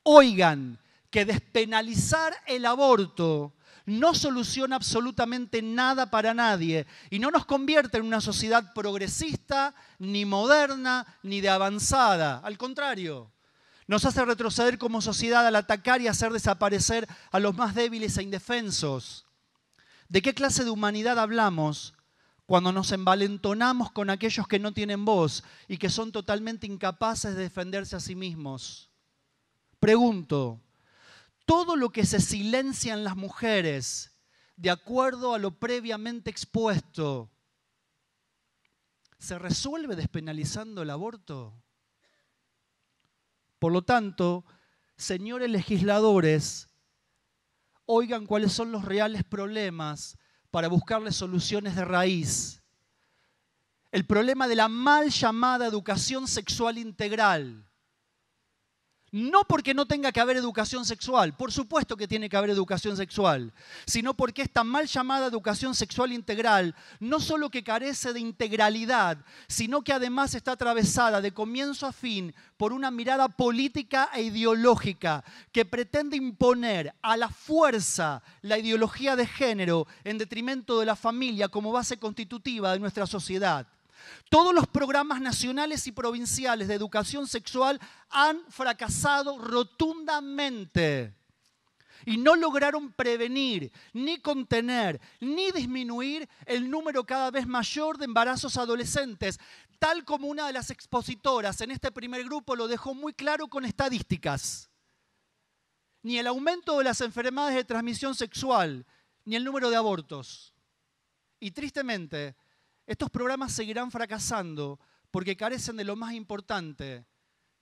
Oigan que despenalizar el aborto no soluciona absolutamente nada para nadie y no nos convierte en una sociedad progresista, ni moderna, ni de avanzada. Al contrario, nos hace retroceder como sociedad al atacar y hacer desaparecer a los más débiles e indefensos. ¿De qué clase de humanidad hablamos cuando nos envalentonamos con aquellos que no tienen voz y que son totalmente incapaces de defenderse a sí mismos? Pregunto, todo lo que se silencia en las mujeres, de acuerdo a lo previamente expuesto, se resuelve despenalizando el aborto. Por lo tanto, señores legisladores, oigan cuáles son los reales problemas para buscarle soluciones de raíz. El problema de la mal llamada educación sexual integral no porque no tenga que haber educación sexual, por supuesto que tiene que haber educación sexual, sino porque esta mal llamada educación sexual integral no solo que carece de integralidad, sino que además está atravesada de comienzo a fin por una mirada política e ideológica que pretende imponer a la fuerza la ideología de género en detrimento de la familia como base constitutiva de nuestra sociedad. Todos los programas nacionales y provinciales de educación sexual han fracasado rotundamente y no lograron prevenir, ni contener, ni disminuir el número cada vez mayor de embarazos adolescentes, tal como una de las expositoras en este primer grupo lo dejó muy claro con estadísticas. Ni el aumento de las enfermedades de transmisión sexual, ni el número de abortos. Y tristemente, estos programas seguirán fracasando porque carecen de lo más importante,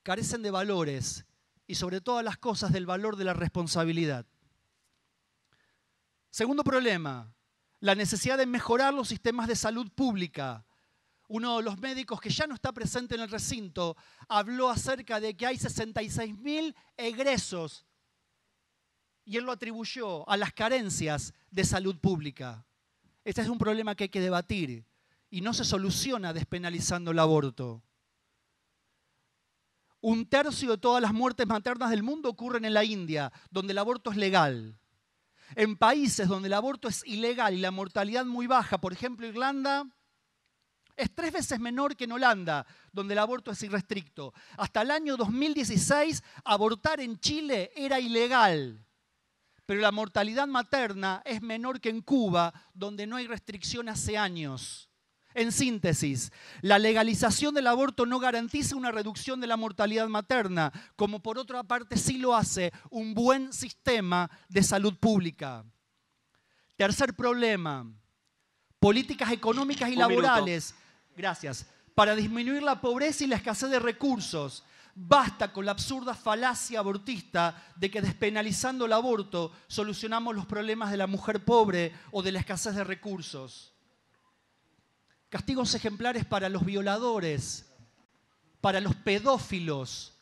carecen de valores y sobre todas las cosas del valor de la responsabilidad. Segundo problema, la necesidad de mejorar los sistemas de salud pública. Uno de los médicos que ya no está presente en el recinto habló acerca de que hay 66.000 egresos y él lo atribuyó a las carencias de salud pública. Este es un problema que hay que debatir y no se soluciona despenalizando el aborto. Un tercio de todas las muertes maternas del mundo ocurren en la India, donde el aborto es legal. En países donde el aborto es ilegal y la mortalidad muy baja, por ejemplo Irlanda, es tres veces menor que en Holanda, donde el aborto es irrestricto. Hasta el año 2016, abortar en Chile era ilegal, pero la mortalidad materna es menor que en Cuba, donde no hay restricción hace años. En síntesis, la legalización del aborto no garantiza una reducción de la mortalidad materna, como por otra parte sí lo hace un buen sistema de salud pública. Tercer problema, políticas económicas y laborales. Gracias. Para disminuir la pobreza y la escasez de recursos. Basta con la absurda falacia abortista de que despenalizando el aborto solucionamos los problemas de la mujer pobre o de la escasez de recursos castigos ejemplares para los violadores, para los pedófilos,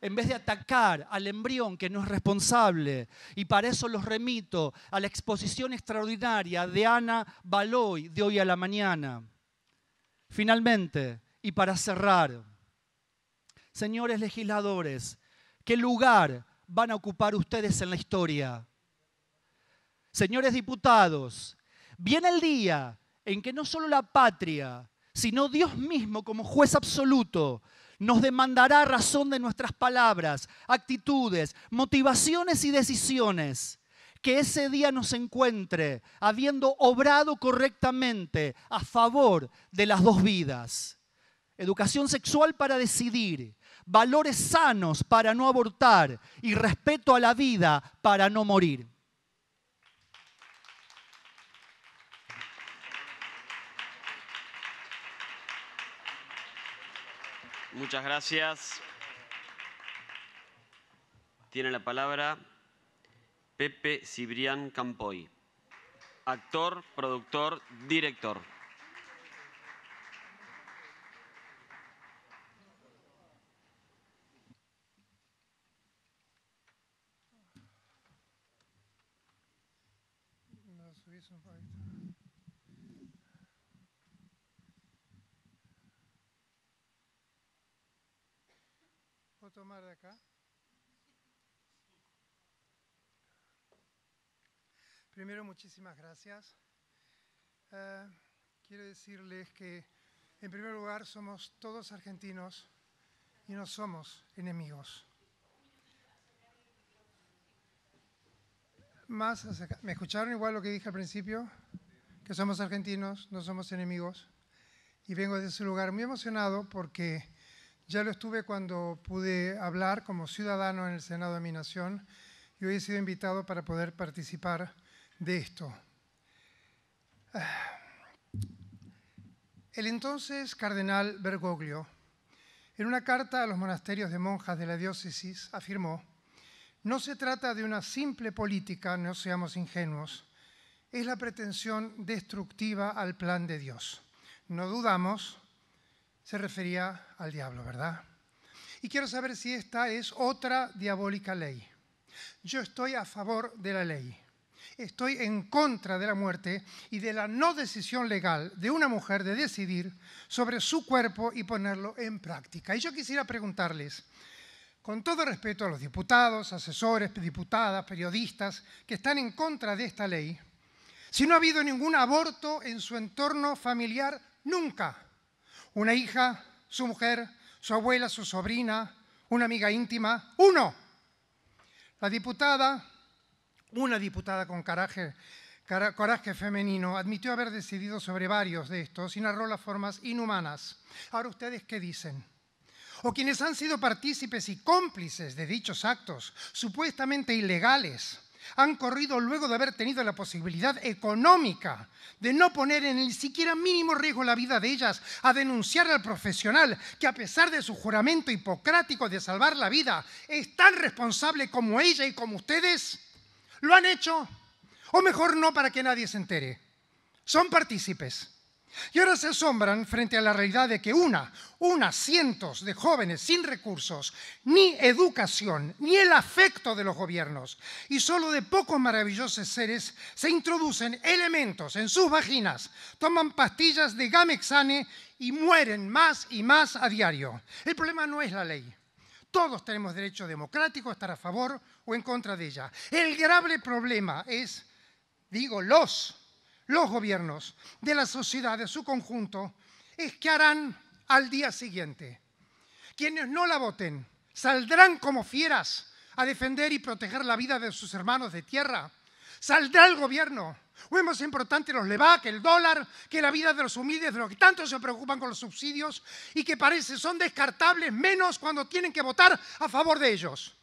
en vez de atacar al embrión que no es responsable. Y para eso los remito a la exposición extraordinaria de Ana Baloy de hoy a la mañana. Finalmente, y para cerrar, señores legisladores, ¿qué lugar van a ocupar ustedes en la historia? Señores diputados, viene el día en que no solo la patria, sino Dios mismo como juez absoluto nos demandará razón de nuestras palabras, actitudes, motivaciones y decisiones. Que ese día nos encuentre habiendo obrado correctamente a favor de las dos vidas. Educación sexual para decidir, valores sanos para no abortar y respeto a la vida para no morir. Muchas gracias. Tiene la palabra Pepe Cibrián Campoy, actor, productor, director. tomar de acá? Primero, muchísimas gracias. Eh, quiero decirles que, en primer lugar, somos todos argentinos y no somos enemigos. Más ¿Me escucharon igual lo que dije al principio? Que somos argentinos, no somos enemigos. Y vengo de ese lugar muy emocionado porque ya lo estuve cuando pude hablar como ciudadano en el Senado de mi nación y hoy he sido invitado para poder participar de esto. El entonces cardenal Bergoglio, en una carta a los monasterios de monjas de la diócesis, afirmó, no se trata de una simple política, no seamos ingenuos, es la pretensión destructiva al plan de Dios. No dudamos se refería al diablo, ¿verdad? Y quiero saber si esta es otra diabólica ley. Yo estoy a favor de la ley. Estoy en contra de la muerte y de la no decisión legal de una mujer de decidir sobre su cuerpo y ponerlo en práctica. Y yo quisiera preguntarles, con todo respeto a los diputados, asesores, diputadas, periodistas que están en contra de esta ley, si no ha habido ningún aborto en su entorno familiar nunca una hija, su mujer, su abuela, su sobrina, una amiga íntima, uno. La diputada, una diputada con coraje, femenino, admitió haber decidido sobre varios de estos y narró las formas inhumanas. Ahora ustedes, ¿qué dicen? O quienes han sido partícipes y cómplices de dichos actos, supuestamente ilegales, han corrido luego de haber tenido la posibilidad económica de no poner en el siquiera mínimo riesgo la vida de ellas, a denunciar al profesional que a pesar de su juramento hipocrático de salvar la vida, es tan responsable como ella y como ustedes? ¿Lo han hecho? O mejor no para que nadie se entere. Son partícipes. Y ahora se asombran frente a la realidad de que una, una, cientos de jóvenes sin recursos, ni educación, ni el afecto de los gobiernos, y solo de pocos maravillosos seres se introducen elementos en sus vaginas, toman pastillas de gamexane y mueren más y más a diario. El problema no es la ley. Todos tenemos derecho democrático a estar a favor o en contra de ella. El grave problema es, digo, los los gobiernos, de la sociedad, de su conjunto, es que harán al día siguiente. Quienes no la voten saldrán como fieras a defender y proteger la vida de sus hermanos de tierra. Saldrá el gobierno. O es más importante los que el dólar, que la vida de los humildes, de los que tanto se preocupan con los subsidios y que parece son descartables menos cuando tienen que votar a favor de ellos.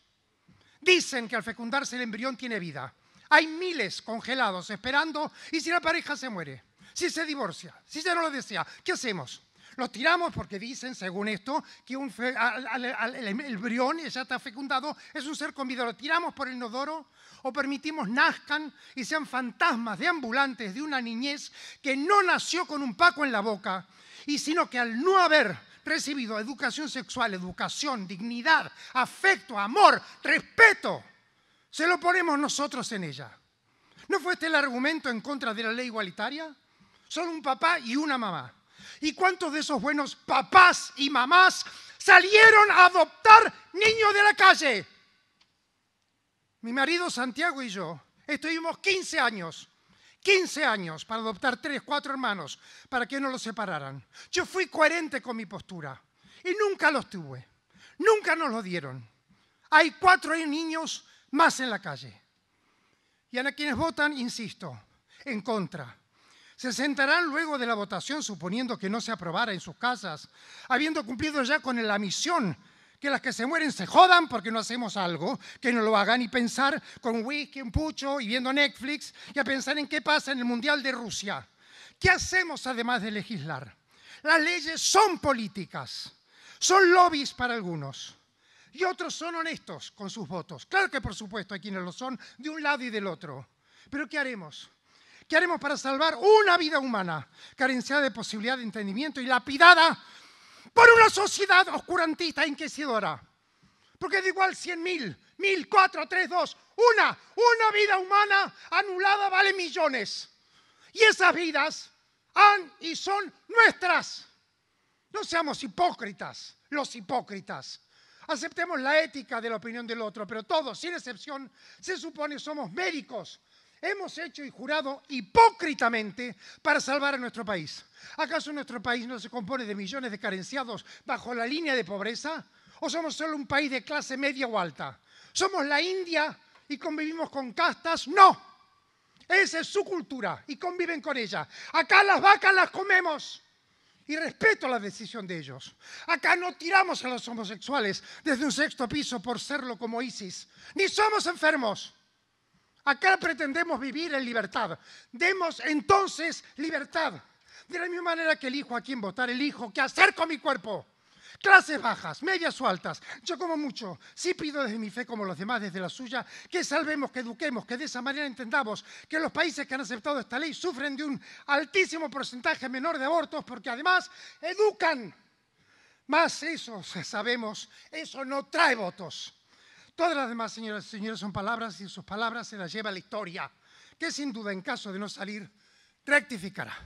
Dicen que al fecundarse el embrión tiene vida. Hay miles congelados esperando y si la pareja se muere, si se divorcia, si ya no lo desea, ¿qué hacemos? Los tiramos porque dicen, según esto, que el brión ya está fecundado, es un ser con vida. Lo tiramos por el nodoro o permitimos nazcan y sean fantasmas de ambulantes de una niñez que no nació con un paco en la boca, y sino que al no haber recibido educación sexual, educación, dignidad, afecto, amor, respeto, se lo ponemos nosotros en ella. ¿No fue este el argumento en contra de la ley igualitaria? Solo un papá y una mamá. ¿Y cuántos de esos buenos papás y mamás salieron a adoptar niños de la calle? Mi marido Santiago y yo estuvimos 15 años 15 años para adoptar tres, cuatro hermanos, para que no los separaran. Yo fui coherente con mi postura y nunca los tuve, nunca nos lo dieron. Hay cuatro niños más en la calle. Y a quienes votan, insisto, en contra. Se sentarán luego de la votación, suponiendo que no se aprobara en sus casas, habiendo cumplido ya con la misión que las que se mueren se jodan porque no hacemos algo, que no lo hagan y pensar con whisky, un pucho y viendo Netflix y a pensar en qué pasa en el Mundial de Rusia. ¿Qué hacemos además de legislar? Las leyes son políticas, son lobbies para algunos y otros son honestos con sus votos. Claro que por supuesto hay quienes lo son de un lado y del otro. Pero ¿qué haremos? ¿Qué haremos para salvar una vida humana carenciada de posibilidad de entendimiento y lapidada por una sociedad oscurantista e inquisidora? Porque da igual 100 mil, mil, cuatro, tres, dos, una, una vida humana anulada vale millones. Y esas vidas han y son nuestras. No seamos hipócritas, los hipócritas. Aceptemos la ética de la opinión del otro, pero todos, sin excepción, se supone somos médicos. Hemos hecho y jurado hipócritamente para salvar a nuestro país. ¿Acaso nuestro país no se compone de millones de carenciados bajo la línea de pobreza? ¿O somos solo un país de clase media o alta? ¿Somos la India y convivimos con castas? No. Esa es su cultura y conviven con ella. Acá las vacas las comemos y respeto la decisión de ellos. Acá no tiramos a los homosexuales desde un sexto piso por serlo como ISIS, ni somos enfermos. Acá pretendemos vivir en libertad. Demos entonces libertad. De la misma manera que elijo a quién votar, elijo qué hacer con mi cuerpo clases bajas, medias o altas. Yo como mucho, sí pido desde mi fe como los demás desde la suya, que salvemos, que eduquemos, que de esa manera entendamos que los países que han aceptado esta ley sufren de un altísimo porcentaje menor de abortos porque además educan. Más eso (laughs) sabemos, eso no trae votos. Todas las demás, señoras y señores, son palabras y sus palabras se las lleva la historia, que sin duda en caso de no salir, rectificará.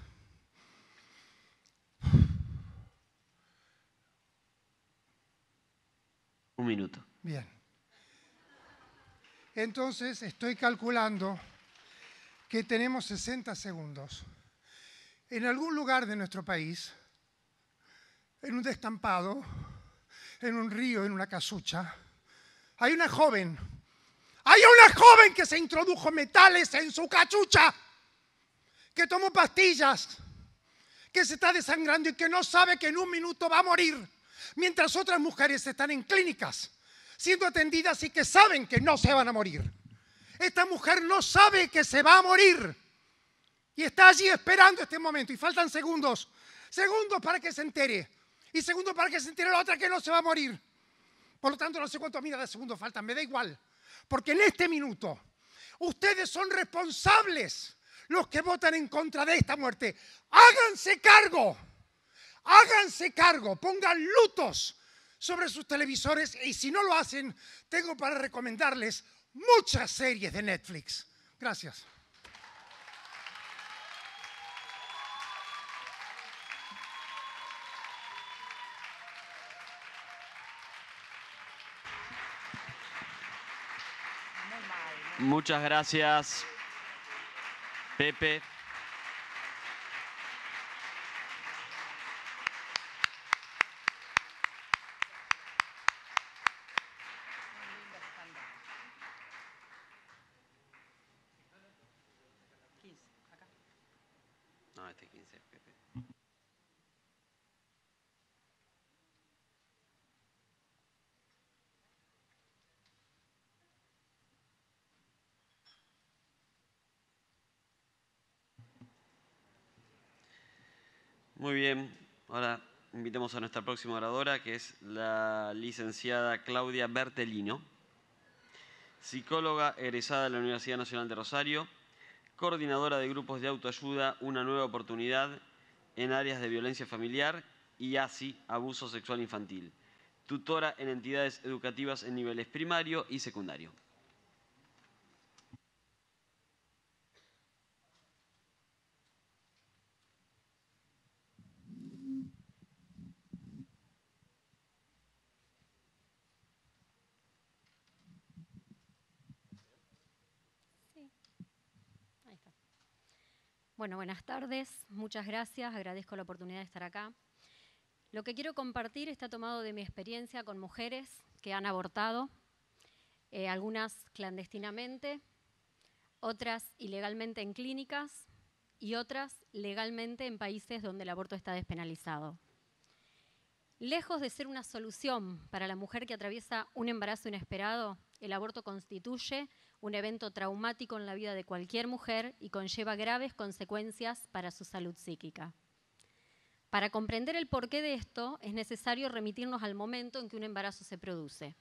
Un minuto. Bien. Entonces estoy calculando que tenemos 60 segundos. En algún lugar de nuestro país, en un destampado, en un río, en una casucha, hay una joven, hay una joven que se introdujo metales en su cachucha, que tomó pastillas, que se está desangrando y que no sabe que en un minuto va a morir. Mientras otras mujeres están en clínicas siendo atendidas y que saben que no se van a morir. Esta mujer no sabe que se va a morir y está allí esperando este momento y faltan segundos, segundos para que se entere y segundos para que se entere la otra que no se va a morir. Por lo tanto, no sé cuántos miles de segundos faltan, me da igual, porque en este minuto ustedes son responsables los que votan en contra de esta muerte. Háganse cargo. Háganse cargo, pongan lutos sobre sus televisores y si no lo hacen, tengo para recomendarles muchas series de Netflix. Gracias. Muchas gracias, Pepe. Muy bien, ahora invitemos a nuestra próxima oradora, que es la licenciada Claudia Bertelino, psicóloga egresada de la Universidad Nacional de Rosario, coordinadora de grupos de autoayuda Una Nueva Oportunidad en áreas de violencia familiar y así abuso sexual infantil, tutora en entidades educativas en niveles primario y secundario. buenas tardes, muchas gracias, agradezco la oportunidad de estar acá. Lo que quiero compartir está tomado de mi experiencia con mujeres que han abortado, eh, algunas clandestinamente, otras ilegalmente en clínicas y otras legalmente en países donde el aborto está despenalizado. Lejos de ser una solución para la mujer que atraviesa un embarazo inesperado, el aborto constituye un evento traumático en la vida de cualquier mujer y conlleva graves consecuencias para su salud psíquica. Para comprender el porqué de esto, es necesario remitirnos al momento en que un embarazo se produce.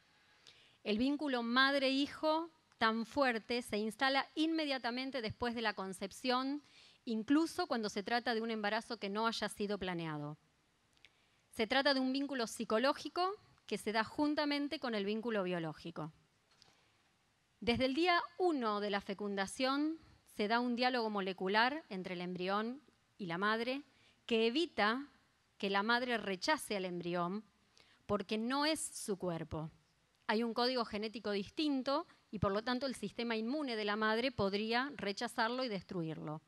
El vínculo madre-hijo tan fuerte se instala inmediatamente después de la concepción, incluso cuando se trata de un embarazo que no haya sido planeado. Se trata de un vínculo psicológico que se da juntamente con el vínculo biológico. Desde el día 1 de la fecundación se da un diálogo molecular entre el embrión y la madre que evita que la madre rechace al embrión porque no es su cuerpo. Hay un código genético distinto y por lo tanto el sistema inmune de la madre podría rechazarlo y destruirlo.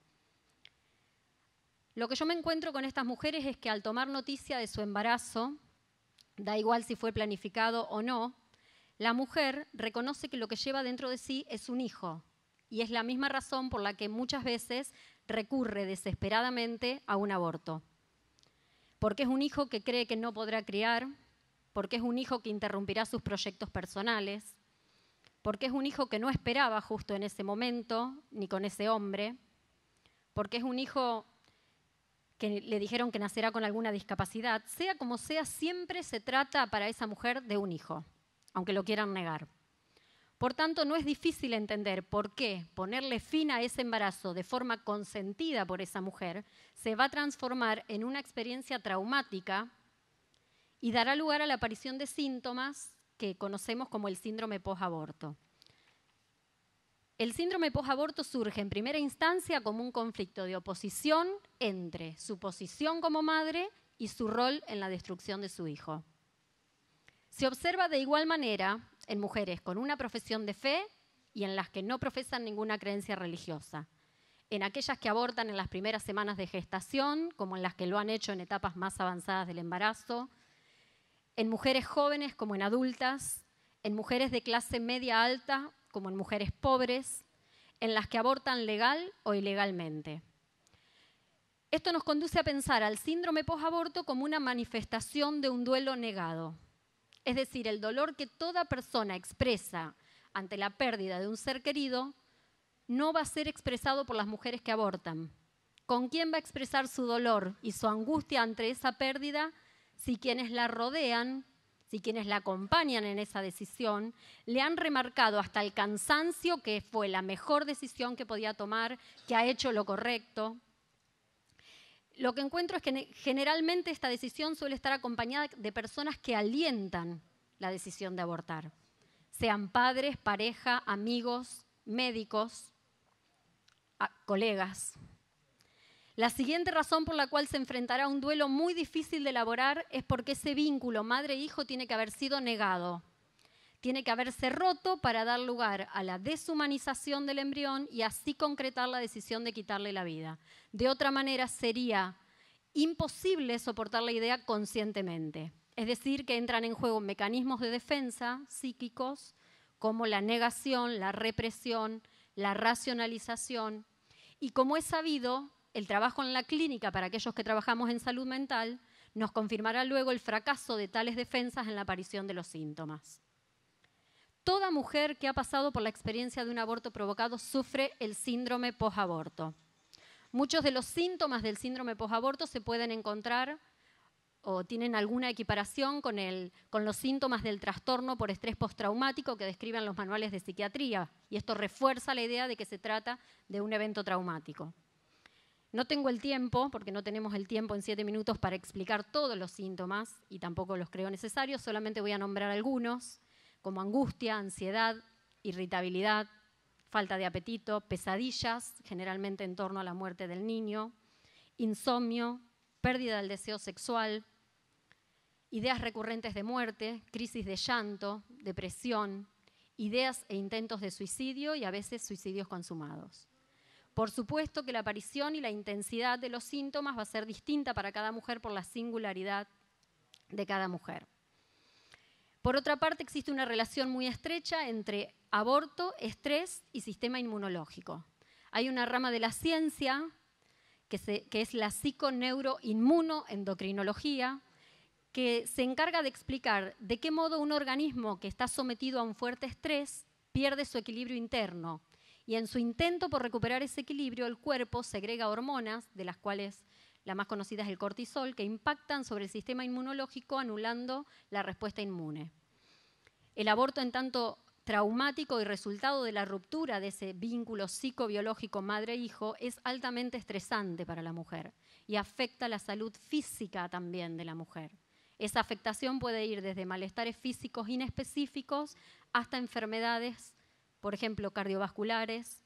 Lo que yo me encuentro con estas mujeres es que al tomar noticia de su embarazo, da igual si fue planificado o no, la mujer reconoce que lo que lleva dentro de sí es un hijo y es la misma razón por la que muchas veces recurre desesperadamente a un aborto. Porque es un hijo que cree que no podrá criar, porque es un hijo que interrumpirá sus proyectos personales, porque es un hijo que no esperaba justo en ese momento, ni con ese hombre, porque es un hijo que le dijeron que nacerá con alguna discapacidad, sea como sea, siempre se trata para esa mujer de un hijo aunque lo quieran negar. Por tanto, no es difícil entender por qué ponerle fin a ese embarazo de forma consentida por esa mujer se va a transformar en una experiencia traumática y dará lugar a la aparición de síntomas que conocemos como el síndrome post El síndrome post surge en primera instancia como un conflicto de oposición entre su posición como madre y su rol en la destrucción de su hijo. Se observa de igual manera en mujeres con una profesión de fe y en las que no profesan ninguna creencia religiosa, en aquellas que abortan en las primeras semanas de gestación, como en las que lo han hecho en etapas más avanzadas del embarazo, en mujeres jóvenes como en adultas, en mujeres de clase media alta como en mujeres pobres, en las que abortan legal o ilegalmente. Esto nos conduce a pensar al síndrome posaborto como una manifestación de un duelo negado, es decir, el dolor que toda persona expresa ante la pérdida de un ser querido no va a ser expresado por las mujeres que abortan. ¿Con quién va a expresar su dolor y su angustia ante esa pérdida? Si quienes la rodean, si quienes la acompañan en esa decisión, le han remarcado hasta el cansancio que fue la mejor decisión que podía tomar, que ha hecho lo correcto, lo que encuentro es que generalmente esta decisión suele estar acompañada de personas que alientan la decisión de abortar, sean padres, pareja, amigos, médicos, colegas. La siguiente razón por la cual se enfrentará a un duelo muy difícil de elaborar es porque ese vínculo madre-hijo tiene que haber sido negado tiene que haberse roto para dar lugar a la deshumanización del embrión y así concretar la decisión de quitarle la vida. De otra manera sería imposible soportar la idea conscientemente. Es decir, que entran en juego mecanismos de defensa psíquicos como la negación, la represión, la racionalización. Y como es sabido, el trabajo en la clínica para aquellos que trabajamos en salud mental nos confirmará luego el fracaso de tales defensas en la aparición de los síntomas toda mujer que ha pasado por la experiencia de un aborto provocado sufre el síndrome posaborto. Muchos de los síntomas del síndrome posaborto se pueden encontrar o tienen alguna equiparación con, los síntomas del trastorno por estrés postraumático que describen los manuales de psiquiatría, y esto refuerza la idea de que se trata de un evento traumático. No tengo el tiempo, porque no tenemos el tiempo en siete minutos para explicar todos los síntomas, y tampoco los creo necesarios, solamente voy a nombrar algunos como angustia, ansiedad, irritabilidad, falta de apetito, pesadillas, generalmente en torno a la muerte del niño, insomnio, pérdida del deseo sexual, ideas recurrentes de muerte, crisis de llanto, depresión, ideas e intentos de suicidio y a veces suicidios consumados. Por supuesto que la aparición y la intensidad de los síntomas va a ser distinta para cada mujer por la singularidad de cada mujer. Por otra parte, existe una relación muy estrecha entre aborto, estrés y sistema inmunológico. Hay una rama de la ciencia que, que es la psiconeuroinmunoendocrinología, que se encarga de explicar de qué modo un organismo que está sometido a un fuerte estrés pierde su equilibrio interno. Y en su intento por recuperar ese equilibrio, el cuerpo segrega hormonas, de las cuales la más conocida es el cortisol, que impactan sobre el sistema inmunológico anulando la respuesta inmune. El aborto, en tanto traumático y resultado de la ruptura de ese vínculo psicobiológico madre-hijo, es altamente estresante para la mujer y afecta la salud física también de la mujer. Esa afectación puede ir desde malestares físicos inespecíficos hasta enfermedades, por ejemplo, cardiovasculares,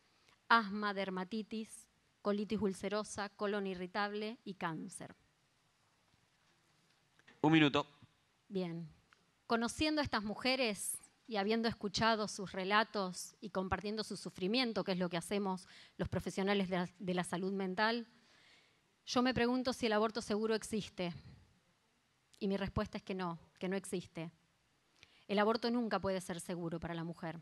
asma, dermatitis, colitis ulcerosa, colon irritable y cáncer. Un minuto. Bien. Conociendo a estas mujeres y habiendo escuchado sus relatos y compartiendo su sufrimiento, que es lo que hacemos los profesionales de la, de la salud mental, yo me pregunto si el aborto seguro existe. Y mi respuesta es que no, que no existe. El aborto nunca puede ser seguro para la mujer,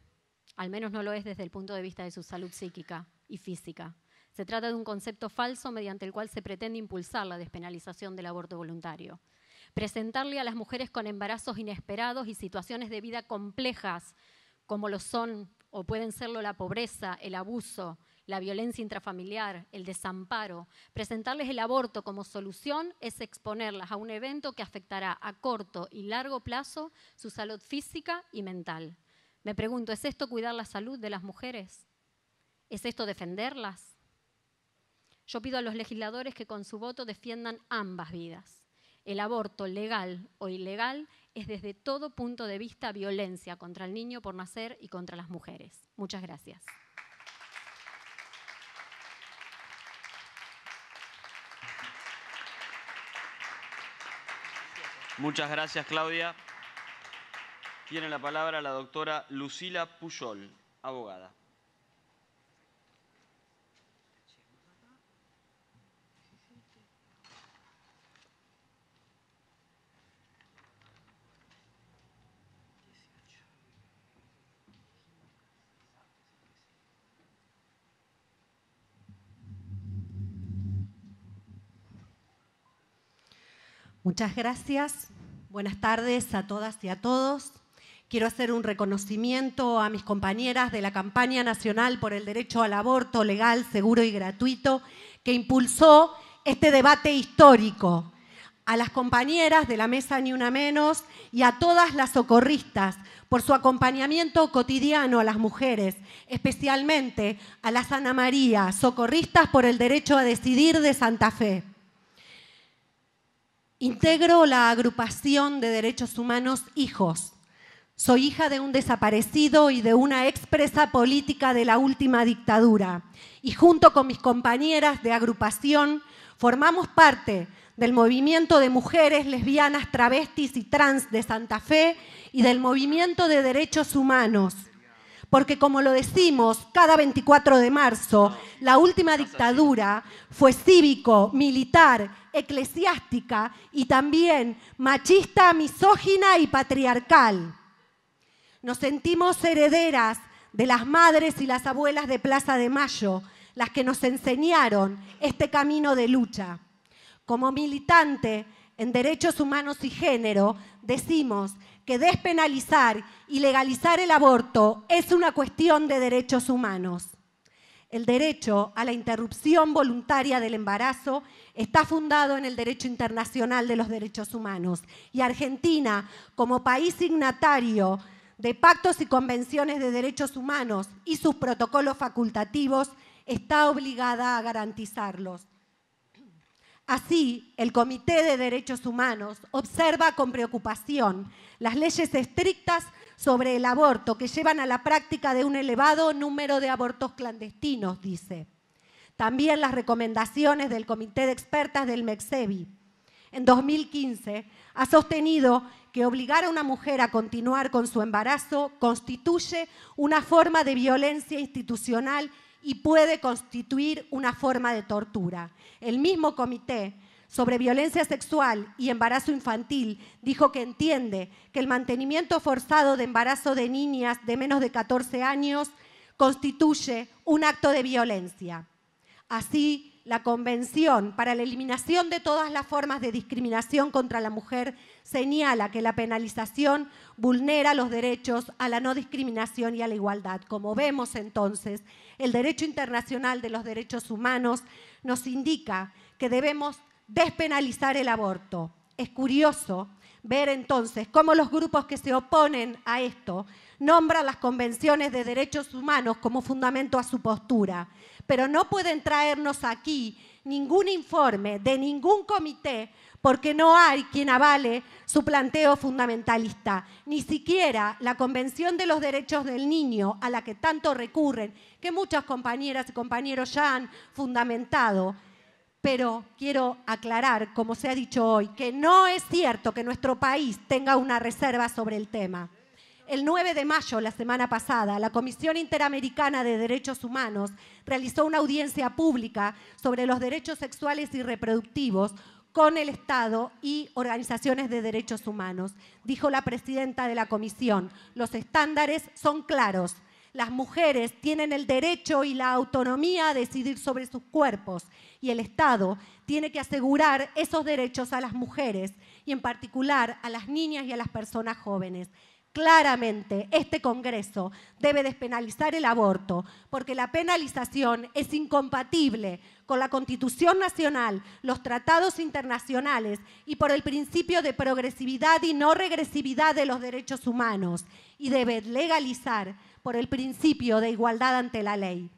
al menos no lo es desde el punto de vista de su salud psíquica y física. Se trata de un concepto falso mediante el cual se pretende impulsar la despenalización del aborto voluntario. Presentarle a las mujeres con embarazos inesperados y situaciones de vida complejas, como lo son o pueden serlo la pobreza, el abuso, la violencia intrafamiliar, el desamparo, presentarles el aborto como solución es exponerlas a un evento que afectará a corto y largo plazo su salud física y mental. Me pregunto, ¿es esto cuidar la salud de las mujeres? ¿Es esto defenderlas? Yo pido a los legisladores que con su voto defiendan ambas vidas. El aborto legal o ilegal es desde todo punto de vista violencia contra el niño por nacer y contra las mujeres. Muchas gracias. Muchas gracias, Claudia. Tiene la palabra la doctora Lucila Puyol, abogada. Muchas gracias. Buenas tardes a todas y a todos. Quiero hacer un reconocimiento a mis compañeras de la campaña nacional por el derecho al aborto legal, seguro y gratuito, que impulsó este debate histórico. A las compañeras de la mesa Ni Una Menos y a todas las socorristas por su acompañamiento cotidiano a las mujeres, especialmente a las Ana María, socorristas por el derecho a decidir de Santa Fe. Integro la agrupación de derechos humanos Hijos. Soy hija de un desaparecido y de una expresa política de la última dictadura. Y junto con mis compañeras de agrupación formamos parte del movimiento de mujeres lesbianas, travestis y trans de Santa Fe y del movimiento de derechos humanos. Porque como lo decimos cada 24 de marzo, la última dictadura fue cívico, militar eclesiástica y también machista, misógina y patriarcal. Nos sentimos herederas de las madres y las abuelas de Plaza de Mayo, las que nos enseñaron este camino de lucha. Como militante en derechos humanos y género, decimos que despenalizar y legalizar el aborto es una cuestión de derechos humanos. El derecho a la interrupción voluntaria del embarazo Está fundado en el derecho internacional de los derechos humanos y Argentina, como país signatario de pactos y convenciones de derechos humanos y sus protocolos facultativos, está obligada a garantizarlos. Así, el Comité de Derechos Humanos observa con preocupación las leyes estrictas sobre el aborto que llevan a la práctica de un elevado número de abortos clandestinos, dice. También las recomendaciones del Comité de Expertas del MEXEBI en 2015 ha sostenido que obligar a una mujer a continuar con su embarazo constituye una forma de violencia institucional y puede constituir una forma de tortura. El mismo comité sobre violencia sexual y embarazo infantil dijo que entiende que el mantenimiento forzado de embarazo de niñas de menos de 14 años constituye un acto de violencia así la Convención para la Eliminación de todas las formas de discriminación contra la mujer señala que la penalización vulnera los derechos a la no discriminación y a la igualdad. Como vemos entonces, el derecho internacional de los derechos humanos nos indica que debemos despenalizar el aborto. Es curioso ver entonces cómo los grupos que se oponen a esto nombran las convenciones de derechos humanos como fundamento a su postura pero no pueden traernos aquí ningún informe de ningún comité porque no hay quien avale su planteo fundamentalista. Ni siquiera la Convención de los Derechos del Niño, a la que tanto recurren, que muchas compañeras y compañeros ya han fundamentado. Pero quiero aclarar, como se ha dicho hoy, que no es cierto que nuestro país tenga una reserva sobre el tema. El 9 de mayo, la semana pasada, la Comisión Interamericana de Derechos Humanos realizó una audiencia pública sobre los derechos sexuales y reproductivos con el Estado y organizaciones de derechos humanos. Dijo la presidenta de la comisión, los estándares son claros. Las mujeres tienen el derecho y la autonomía a decidir sobre sus cuerpos y el Estado tiene que asegurar esos derechos a las mujeres y en particular a las niñas y a las personas jóvenes claramente este Congreso debe despenalizar el aborto, porque la penalización es incompatible con la Constitución Nacional, los tratados internacionales y por el principio de progresividad y no regresividad de los derechos humanos, y debe legalizar por el principio de igualdad ante la ley.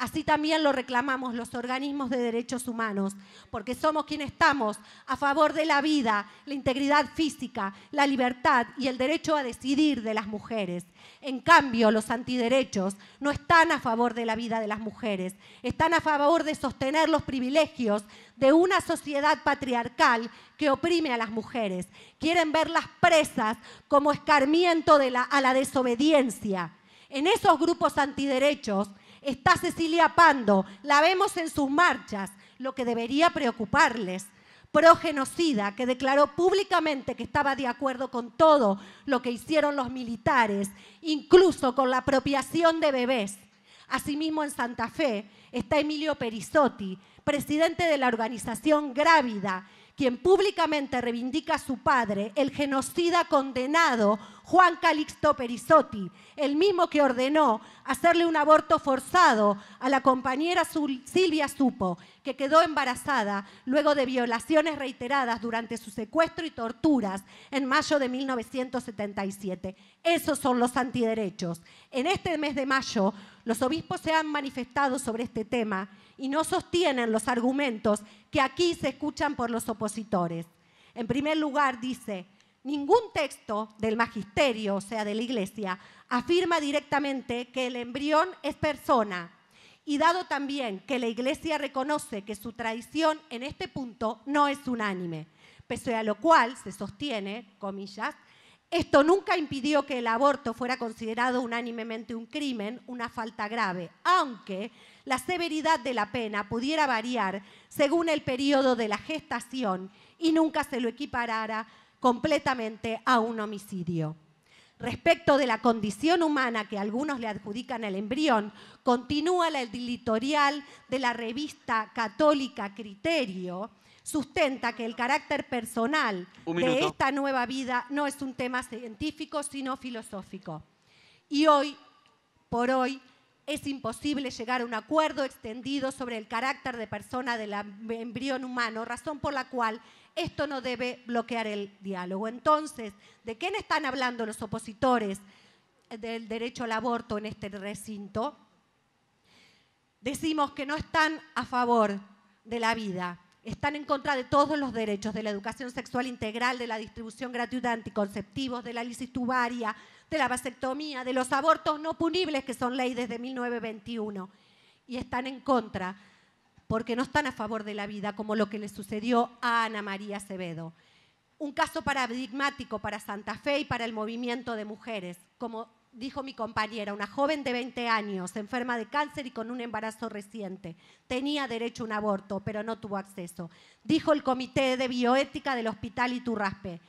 Así también lo reclamamos los organismos de derechos humanos, porque somos quienes estamos a favor de la vida, la integridad física, la libertad y el derecho a decidir de las mujeres. En cambio, los antiderechos no están a favor de la vida de las mujeres, están a favor de sostener los privilegios de una sociedad patriarcal que oprime a las mujeres. Quieren verlas presas como escarmiento a la desobediencia. En esos grupos antiderechos está Cecilia Pando, la vemos en sus marchas, lo que debería preocuparles. Progenocida, que declaró públicamente que estaba de acuerdo con todo lo que hicieron los militares, incluso con la apropiación de bebés. Asimismo, en Santa Fe está Emilio Perizotti, presidente de la organización Grávida, quien públicamente reivindica a su padre, el genocida condenado Juan Calixto Perizotti, el mismo que ordenó hacerle un aborto forzado a la compañera Silvia Supo, que quedó embarazada luego de violaciones reiteradas durante su secuestro y torturas en mayo de 1977. Esos son los antiderechos. En este mes de mayo, los obispos se han manifestado sobre este tema y no sostienen los argumentos que aquí se escuchan por los opositores. En primer lugar, dice, ningún texto del magisterio, o sea, de la Iglesia, afirma directamente que el embrión es persona. Y dado también que la Iglesia reconoce que su tradición en este punto no es unánime, pese a lo cual se sostiene, comillas, esto nunca impidió que el aborto fuera considerado unánimemente un crimen, una falta grave, aunque la severidad de la pena pudiera variar según el periodo de la gestación y nunca se lo equiparara completamente a un homicidio. Respecto de la condición humana que algunos le adjudican al embrión, continúa la editorial de la revista católica Criterio, sustenta que el carácter personal de esta nueva vida no es un tema científico, sino filosófico. Y hoy, por hoy, es imposible llegar a un acuerdo extendido sobre el carácter de persona del embrión humano, razón por la cual esto no debe bloquear el diálogo. Entonces, ¿de quién están hablando los opositores del derecho al aborto en este recinto? Decimos que no están a favor de la vida, están en contra de todos los derechos, de la educación sexual integral, de la distribución gratuita de anticonceptivos, de la tubaria de la vasectomía, de los abortos no punibles que son ley desde 1921. Y están en contra porque no están a favor de la vida, como lo que le sucedió a Ana María Acevedo. Un caso paradigmático para Santa Fe y para el movimiento de mujeres. Como dijo mi compañera, una joven de 20 años, enferma de cáncer y con un embarazo reciente. Tenía derecho a un aborto, pero no tuvo acceso. Dijo el Comité de Bioética del Hospital Iturraspe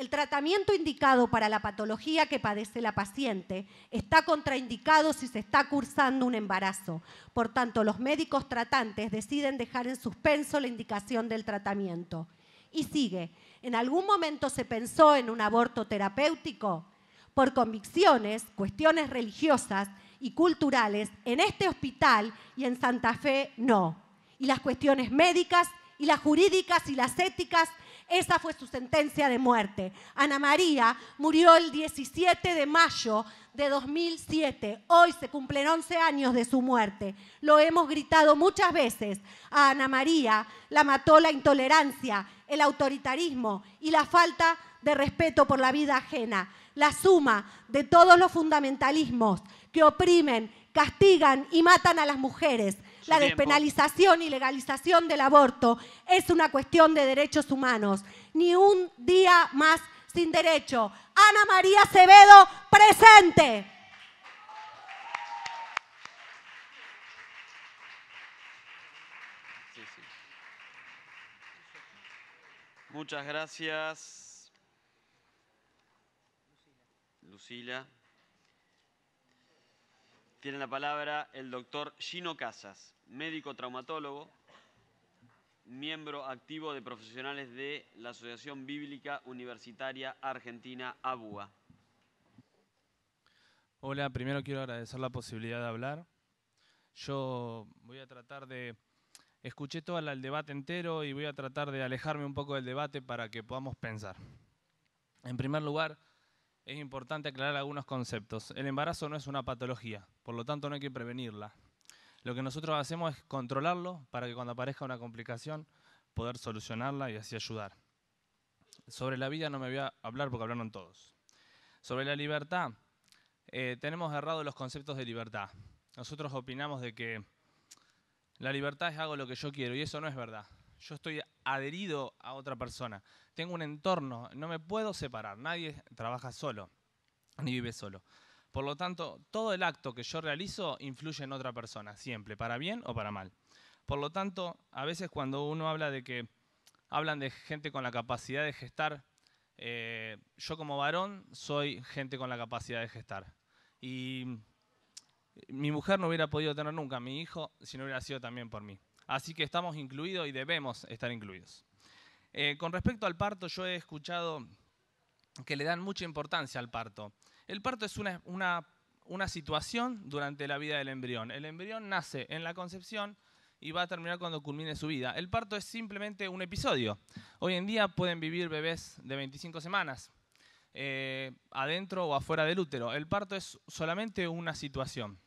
el tratamiento indicado para la patología que padece la paciente está contraindicado si se está cursando un embarazo. Por tanto, los médicos tratantes deciden dejar en suspenso la indicación del tratamiento. Y sigue, ¿en algún momento se pensó en un aborto terapéutico? Por convicciones, cuestiones religiosas y culturales, en este hospital y en Santa Fe no. Y las cuestiones médicas y las jurídicas y las éticas esa fue su sentencia de muerte. Ana María murió el 17 de mayo de 2007. Hoy se cumplen 11 años de su muerte. Lo hemos gritado muchas veces. A Ana María la mató la intolerancia, el autoritarismo y la falta de respeto por la vida ajena. La suma de todos los fundamentalismos que oprimen, castigan y matan a las mujeres la despenalización y legalización del aborto es una cuestión de derechos humanos. Ni un día más sin derecho. Ana María Acevedo, presente. Muchas gracias. Lucila. Tiene la palabra el doctor Gino Casas, médico traumatólogo, miembro activo de profesionales de la Asociación Bíblica Universitaria Argentina, ABUA. Hola, primero quiero agradecer la posibilidad de hablar. Yo voy a tratar de... Escuché todo el debate entero y voy a tratar de alejarme un poco del debate para que podamos pensar. En primer lugar, es importante aclarar algunos conceptos. El embarazo no es una patología, por lo tanto no hay que prevenirla. Lo que nosotros hacemos es controlarlo para que cuando aparezca una complicación poder solucionarla y así ayudar. Sobre la vida no me voy a hablar porque hablaron todos. Sobre la libertad, eh, tenemos errado los conceptos de libertad. Nosotros opinamos de que la libertad es hago lo que yo quiero y eso no es verdad. Yo estoy adherido a otra persona. Tengo un entorno, no me puedo separar. Nadie trabaja solo, ni vive solo. Por lo tanto, todo el acto que yo realizo influye en otra persona, siempre, para bien o para mal. Por lo tanto, a veces cuando uno habla de que hablan de gente con la capacidad de gestar, eh, yo como varón soy gente con la capacidad de gestar. Y mi mujer no hubiera podido tener nunca a mi hijo si no hubiera sido también por mí. Así que estamos incluidos y debemos estar incluidos. Eh, con respecto al parto, yo he escuchado que le dan mucha importancia al parto. El parto es una, situación durante la vida del embrión. El embrión nace en la concepción y va a terminar cuando culmine su vida. El parto es simplemente un episodio. Hoy en día pueden vivir bebés de 25 semanas, eh, adentro o afuera del útero. El parto es solamente una situación.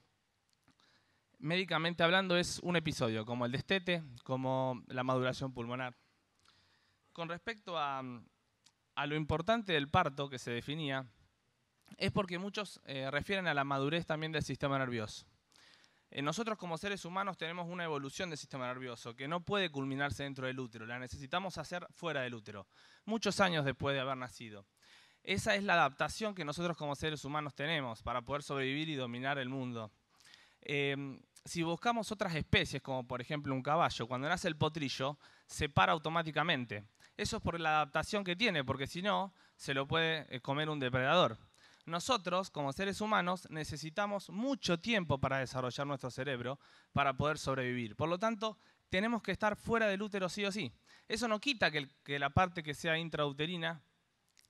Médicamente hablando es un episodio, como el destete, como la maduración pulmonar. Con respecto a, a lo importante del parto que se definía, es porque muchos eh, refieren a la madurez también del sistema nervioso. Eh, nosotros como seres humanos tenemos una evolución del sistema nervioso que no puede culminarse dentro del útero, la necesitamos hacer fuera del útero, muchos años después de haber nacido. Esa es la adaptación que nosotros como seres humanos tenemos para poder sobrevivir y dominar el mundo. Em, si buscamos otras especies, como por ejemplo un caballo, cuando nace el potrillo, se para automáticamente. Eso es por la adaptación que tiene, porque si no, se lo puede eh, comer un depredador nosotros como seres humanos necesitamos mucho tiempo para desarrollar nuestro cerebro para poder sobrevivir. Por lo tanto, tenemos que estar fuera del útero sí o sí. Eso no quita que, la parte que sea intrauterina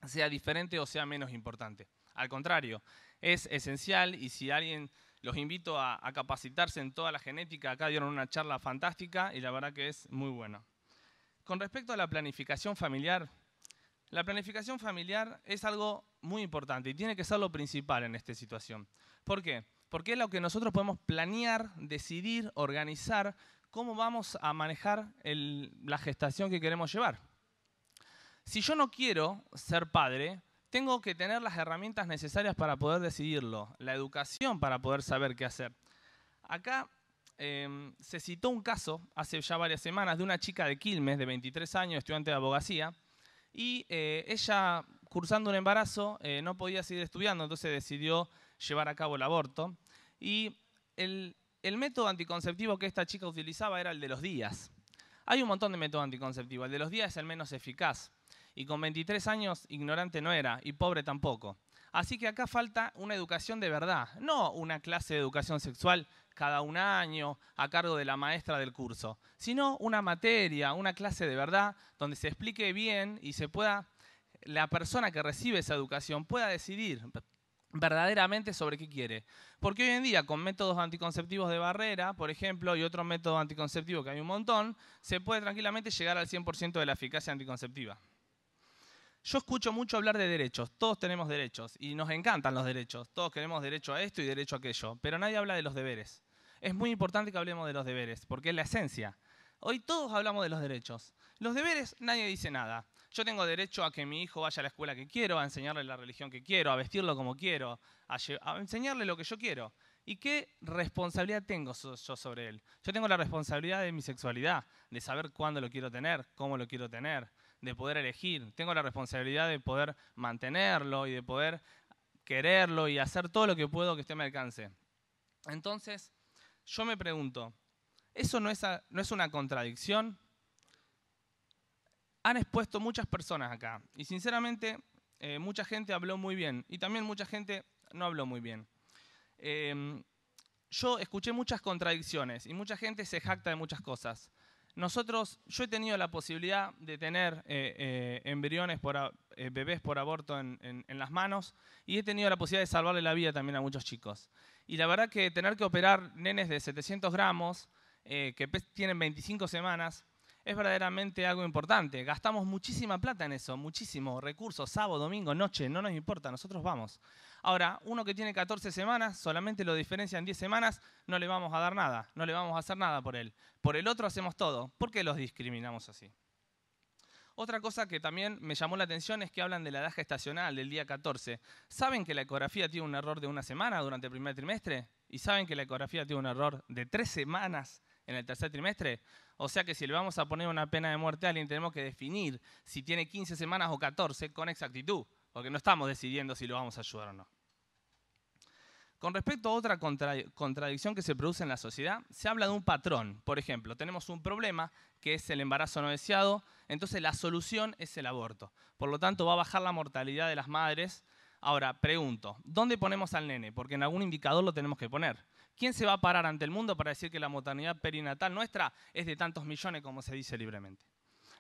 sea diferente o sea menos importante. Al contrario, es esencial y si alguien los invito a, a, capacitarse en toda la genética. Acá dieron una charla fantástica y la verdad que es muy buena. Con respecto a la planificación familiar, la planificación familiar es algo muy importante y tiene que ser lo principal en esta situación. ¿Por qué? Porque es lo que nosotros podemos planear, decidir, organizar, cómo vamos a manejar la gestación que queremos llevar. Si yo no quiero ser padre, tengo que tener las herramientas necesarias para poder decidirlo, la educación para poder saber qué hacer. Acá em, se citó un caso hace ya varias semanas de una chica de Quilmes, de 23 años, estudiante de abogacía, y eh, ella, cursando un embarazo, eh, no podía seguir estudiando, entonces decidió llevar a cabo el aborto. Y el, el método anticonceptivo que esta chica utilizaba era el de los días. Hay un montón de métodos anticonceptivos, el de los días es el menos eficaz. Y con 23 años, ignorante no era, y pobre tampoco. Así que acá falta una educación de verdad, no una clase de educación sexual cada un año a cargo de la maestra del curso, sino una materia, una clase de verdad, donde se explique bien y se pueda, la persona que recibe esa educación pueda decidir verdaderamente sobre qué quiere. Porque hoy en día, con métodos anticonceptivos de barrera, por ejemplo, y otro método anticonceptivo que hay un montón, se puede tranquilamente llegar al 100% de la eficacia anticonceptiva. Yo escucho mucho hablar de derechos, todos tenemos derechos y nos encantan los derechos, todos queremos derecho a esto y derecho a aquello, pero nadie habla de los deberes es muy importante que hablemos de los deberes, porque es la esencia. Hoy todos hablamos de los derechos. Los deberes, nadie dice nada. Yo tengo derecho a que mi hijo vaya a la escuela que quiero, a enseñarle la religión que quiero, a vestirlo como quiero, a, enseñarle lo que yo quiero. ¿Y qué responsabilidad tengo yo sobre él? Yo tengo la responsabilidad de mi sexualidad, de saber cuándo lo quiero tener, cómo lo quiero tener, de poder elegir. Tengo la responsabilidad de poder mantenerlo y de poder quererlo y hacer todo lo que puedo que esté a mi alcance. Entonces, yo me pregunto, ¿eso no es, una contradicción? Han expuesto muchas personas acá y sinceramente eh, mucha gente habló muy bien y también mucha gente no habló muy bien. Em, yo escuché muchas contradicciones y mucha gente se jacta de muchas cosas. Nosotros, yo he tenido la posibilidad de tener eh, eh, embriones, por, bebés por aborto en las manos y he tenido la posibilidad de salvarle la vida también a muchos chicos. Y la verdad que tener que operar nenes de 700 gramos, eh, que tienen 25 semanas, es verdaderamente algo importante. Gastamos muchísima plata en eso, muchísimo, recursos, sábado, domingo, noche, no nos importa, nosotros vamos. Ahora, uno que tiene 14 semanas, solamente lo diferencia en 10 semanas, no le vamos a dar nada, no le vamos a hacer nada por él. Por el otro hacemos todo. ¿Por qué los discriminamos así? Otra cosa que también me llamó la atención es que hablan de la edad estacional del día 14. ¿Saben que la ecografía tiene un error de una semana durante el primer trimestre? ¿Y saben que la ecografía tiene un error de tres semanas en el tercer trimestre? O sea que si le vamos a poner una pena de muerte a alguien, tenemos que definir si tiene 15 semanas o 14 con exactitud, porque no estamos decidiendo si lo vamos a ayudar o no. Con respecto a otra contradicción que se produce en la sociedad, se habla de un patrón. Por ejemplo, tenemos un problema que es el embarazo no deseado, entonces la solución es el aborto. Por lo tanto, va a bajar la mortalidad de las madres. Ahora, pregunto, ¿dónde ponemos al nene? Porque en algún indicador lo tenemos que poner. ¿Quién se va a parar ante el mundo para decir que la mortalidad perinatal nuestra es de tantos millones como se dice libremente?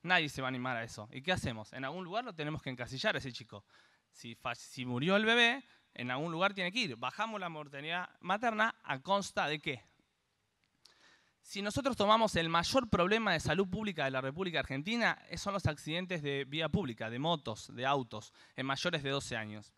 Nadie se va a animar a eso. ¿Y qué hacemos? En algún lugar lo tenemos que encasillar ese chico. si murió el bebé, en algún lugar tiene que ir. Bajamos la mortalidad materna a consta de qué? Si nosotros tomamos el mayor problema de salud pública de la República Argentina, son los accidentes de vía pública, de motos, de autos, en mayores de 12 años.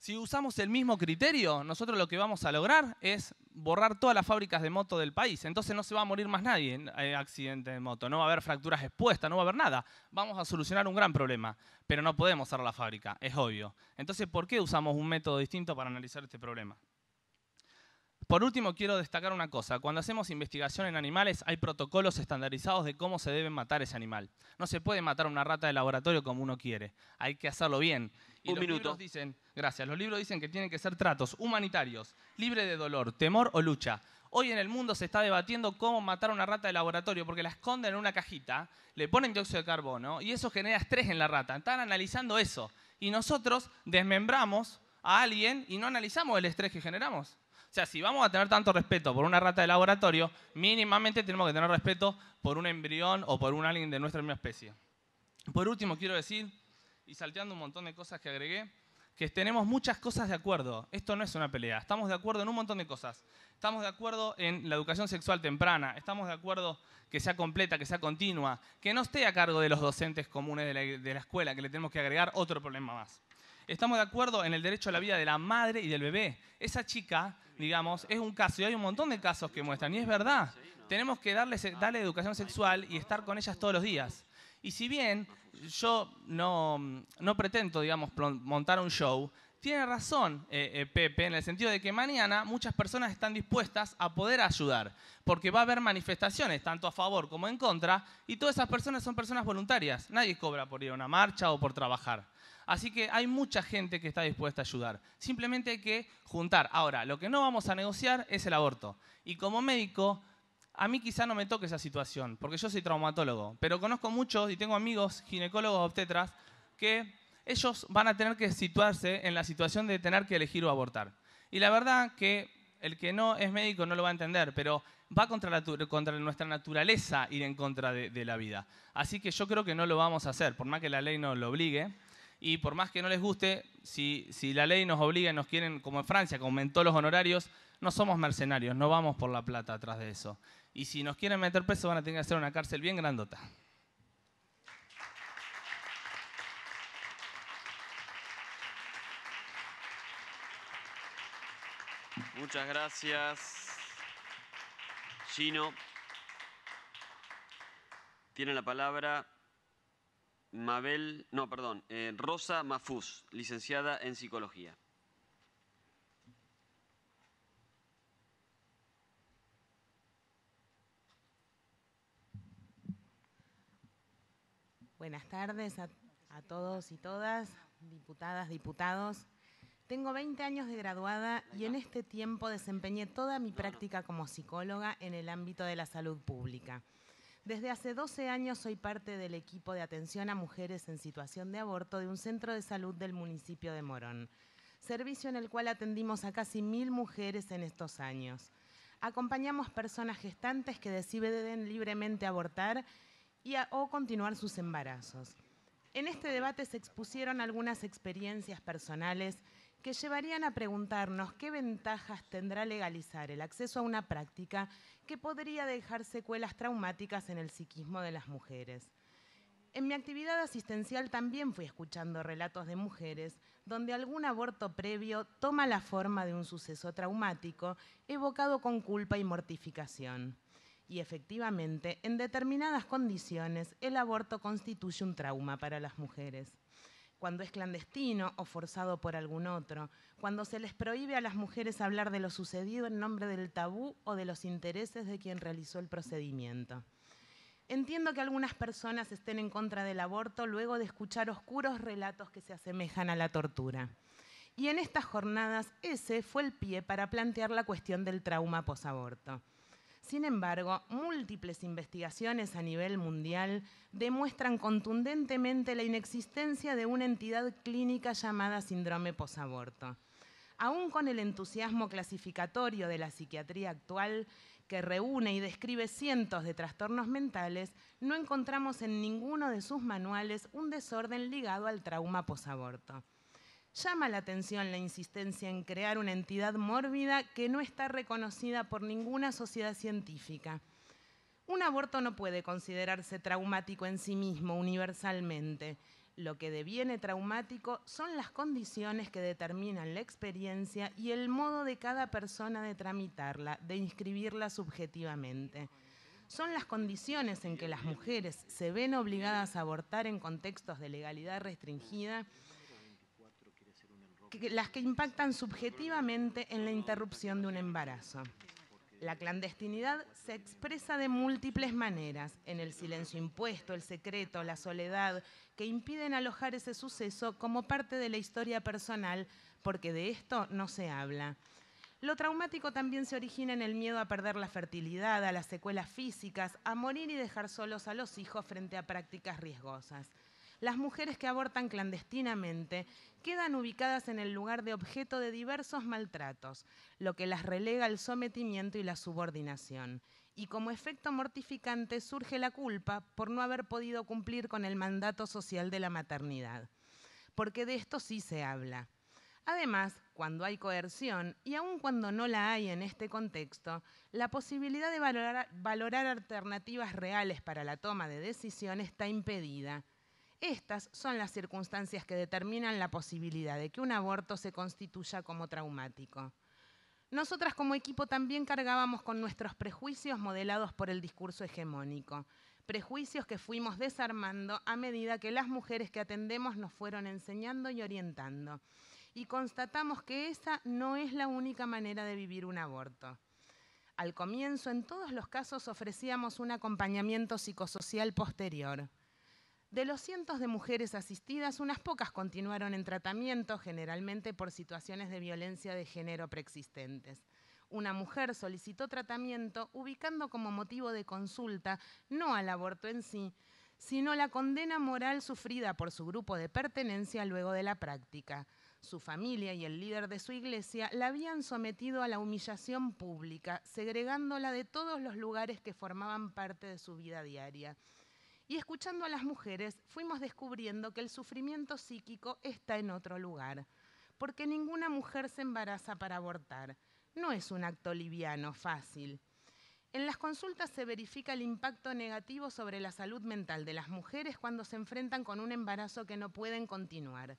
Si usamos el mismo criterio, nosotros lo que vamos a lograr es borrar todas las fábricas de moto del país. Entonces no se va a morir más nadie en eh, accidente de moto, no va a haber fracturas expuestas, no va a haber nada. Vamos a solucionar un gran problema, pero no podemos cerrar la fábrica, es obvio. Entonces, ¿por qué usamos un método distinto para analizar este problema? Por último, quiero destacar una cosa. Cuando hacemos investigación en animales, hay protocolos estandarizados de cómo se debe matar ese animal. No se puede matar una rata de laboratorio como uno quiere. Hay que hacerlo bien. Un minuto. Libros dicen, gracias. Los libros dicen que tienen que ser tratos humanitarios, libre de dolor, temor o lucha. Hoy en el mundo se está debatiendo cómo matar una rata de laboratorio porque la esconden en una cajita, le ponen dióxido de carbono y eso genera estrés en la rata. Están analizando eso. Y nosotros desmembramos a alguien y no analizamos el estrés que generamos sea, si vamos a tener tanto respeto por una rata de laboratorio, mínimamente tenemos que tener respeto por un embrión o por un de nuestra misma especie. Por último, quiero decir, y salteando un montón de cosas que agregué, que tenemos muchas cosas de acuerdo. Esto no es una pelea. Estamos de acuerdo en un montón de cosas. Estamos de acuerdo en la educación sexual temprana. Estamos de acuerdo que sea completa, que sea continua, que no esté a cargo de los docentes comunes de la escuela, que le tenemos que agregar otro problema más. Estamos de acuerdo en el derecho a la vida de la madre y del bebé. Esa chica, digamos, es un caso y hay un montón de casos que muestran y es verdad. Tenemos que darle, darle educación sexual y estar con ellas todos los días. Y si bien yo no, pretendo, digamos, montar un show, tiene razón eh, eh, Pepe en el sentido de que mañana muchas personas están dispuestas a poder ayudar, porque va a haber manifestaciones, tanto a favor como en contra, y todas esas personas son personas voluntarias. Nadie cobra por ir a una marcha o por trabajar. Así que hay mucha gente que está dispuesta a ayudar. Simplemente hay que juntar. Ahora, lo que no vamos a negociar es el aborto. Y como médico, a mí quizá no me toque esa situación, porque yo soy traumatólogo, pero conozco muchos y tengo amigos ginecólogos obstetras que ellos van a tener que situarse en la situación de tener que elegir o abortar. Y la verdad que el que no es médico no lo va a entender, pero va contra, nuestra naturaleza ir en contra de, de la vida. Así que yo creo que no lo vamos a hacer, por más que la ley no lo obligue y por más que no les guste, si, la ley nos obliga y nos quieren, como en Francia, que aumentó los honorarios, no somos mercenarios, no vamos por la plata atrás de eso. Y si nos quieren meter preso, van a tener que hacer una cárcel bien grandota. Muchas gracias, Gino. Tiene la palabra Mabel, no, perdón, eh, Rosa Mafus, licenciada en Psicología. Buenas tardes a todos y todas, diputadas, diputados. Tengo 20 años de graduada y en este tiempo desempeñé toda mi práctica como psicóloga en el ámbito de la salud pública. Desde hace 12 años soy parte del equipo de atención a mujeres en situación de aborto de un centro de salud del municipio de Morón, servicio en el cual atendimos a casi mil mujeres en estos años. Acompañamos personas gestantes que deciden libremente abortar y o continuar sus embarazos. En este debate se expusieron algunas experiencias personales que llevarían a preguntarnos qué ventajas tendrá legalizar el acceso a una práctica que podría dejar secuelas traumáticas en el psiquismo de las mujeres. En mi actividad asistencial también fui escuchando relatos de mujeres donde algún aborto previo toma la forma de un suceso traumático evocado con culpa y mortificación. Y efectivamente, en determinadas condiciones, el aborto constituye un trauma para las mujeres cuando es clandestino o forzado por algún otro, cuando se les prohíbe a las mujeres hablar de lo sucedido en nombre del tabú o de los intereses de quien realizó el procedimiento. Entiendo que algunas personas estén en contra del aborto luego de escuchar oscuros relatos que se asemejan a la tortura. Y en estas jornadas ese fue el pie para plantear la cuestión del trauma posaborto. Sin embargo, múltiples investigaciones a nivel mundial demuestran contundentemente la inexistencia de una entidad clínica llamada síndrome posaborto. Aún con el entusiasmo clasificatorio de la psiquiatría actual, que reúne y describe cientos de trastornos mentales, no encontramos en ninguno de sus manuales un desorden ligado al trauma posaborto. Llama la atención la insistencia en crear una entidad mórbida que no está reconocida por ninguna sociedad científica. Un aborto no puede considerarse traumático en sí mismo universalmente. Lo que deviene traumático son las condiciones que determinan la experiencia y el modo de cada persona de tramitarla, de inscribirla subjetivamente. Son las condiciones en que las mujeres se ven obligadas a abortar en contextos de legalidad restringida las que impactan subjetivamente en la interrupción de un embarazo. La clandestinidad se expresa de múltiples maneras, en el silencio impuesto, el secreto, la soledad, que impiden alojar ese suceso como parte de la historia personal, porque de esto no se habla. Lo traumático también se origina en el miedo a perder la fertilidad, a las secuelas físicas, a morir y dejar solos a los hijos frente a prácticas riesgosas las mujeres que abortan clandestinamente quedan ubicadas en el lugar de objeto de diversos maltratos, lo que las relega al sometimiento y la subordinación. Y como efecto mortificante surge la culpa por no haber podido cumplir con el mandato social de la maternidad. Porque de esto sí se habla. Además, cuando hay coerción, y aun cuando no la hay en este contexto, la posibilidad de valorar, alternativas reales para la toma de decisión está impedida, estas son las circunstancias que determinan la posibilidad de que un aborto se constituya como traumático. Nosotras como equipo también cargábamos con nuestros prejuicios modelados por el discurso hegemónico, prejuicios que fuimos desarmando a medida que las mujeres que atendemos nos fueron enseñando y orientando. Y constatamos que esa no es la única manera de vivir un aborto. Al comienzo, en todos los casos, ofrecíamos un acompañamiento psicosocial posterior, de los cientos de mujeres asistidas, unas pocas continuaron en tratamiento, generalmente por situaciones de violencia de género preexistentes. Una mujer solicitó tratamiento ubicando como motivo de consulta no al aborto en sí, sino la condena moral sufrida por su grupo de pertenencia luego de la práctica. Su familia y el líder de su iglesia la habían sometido a la humillación pública, segregándola de todos los lugares que formaban parte de su vida diaria y escuchando a las mujeres fuimos descubriendo que el sufrimiento psíquico está en otro lugar, porque ninguna mujer se embaraza para abortar. No es un acto liviano, fácil. En las consultas se verifica el impacto negativo sobre la salud mental de las mujeres cuando se enfrentan con un embarazo que no pueden continuar.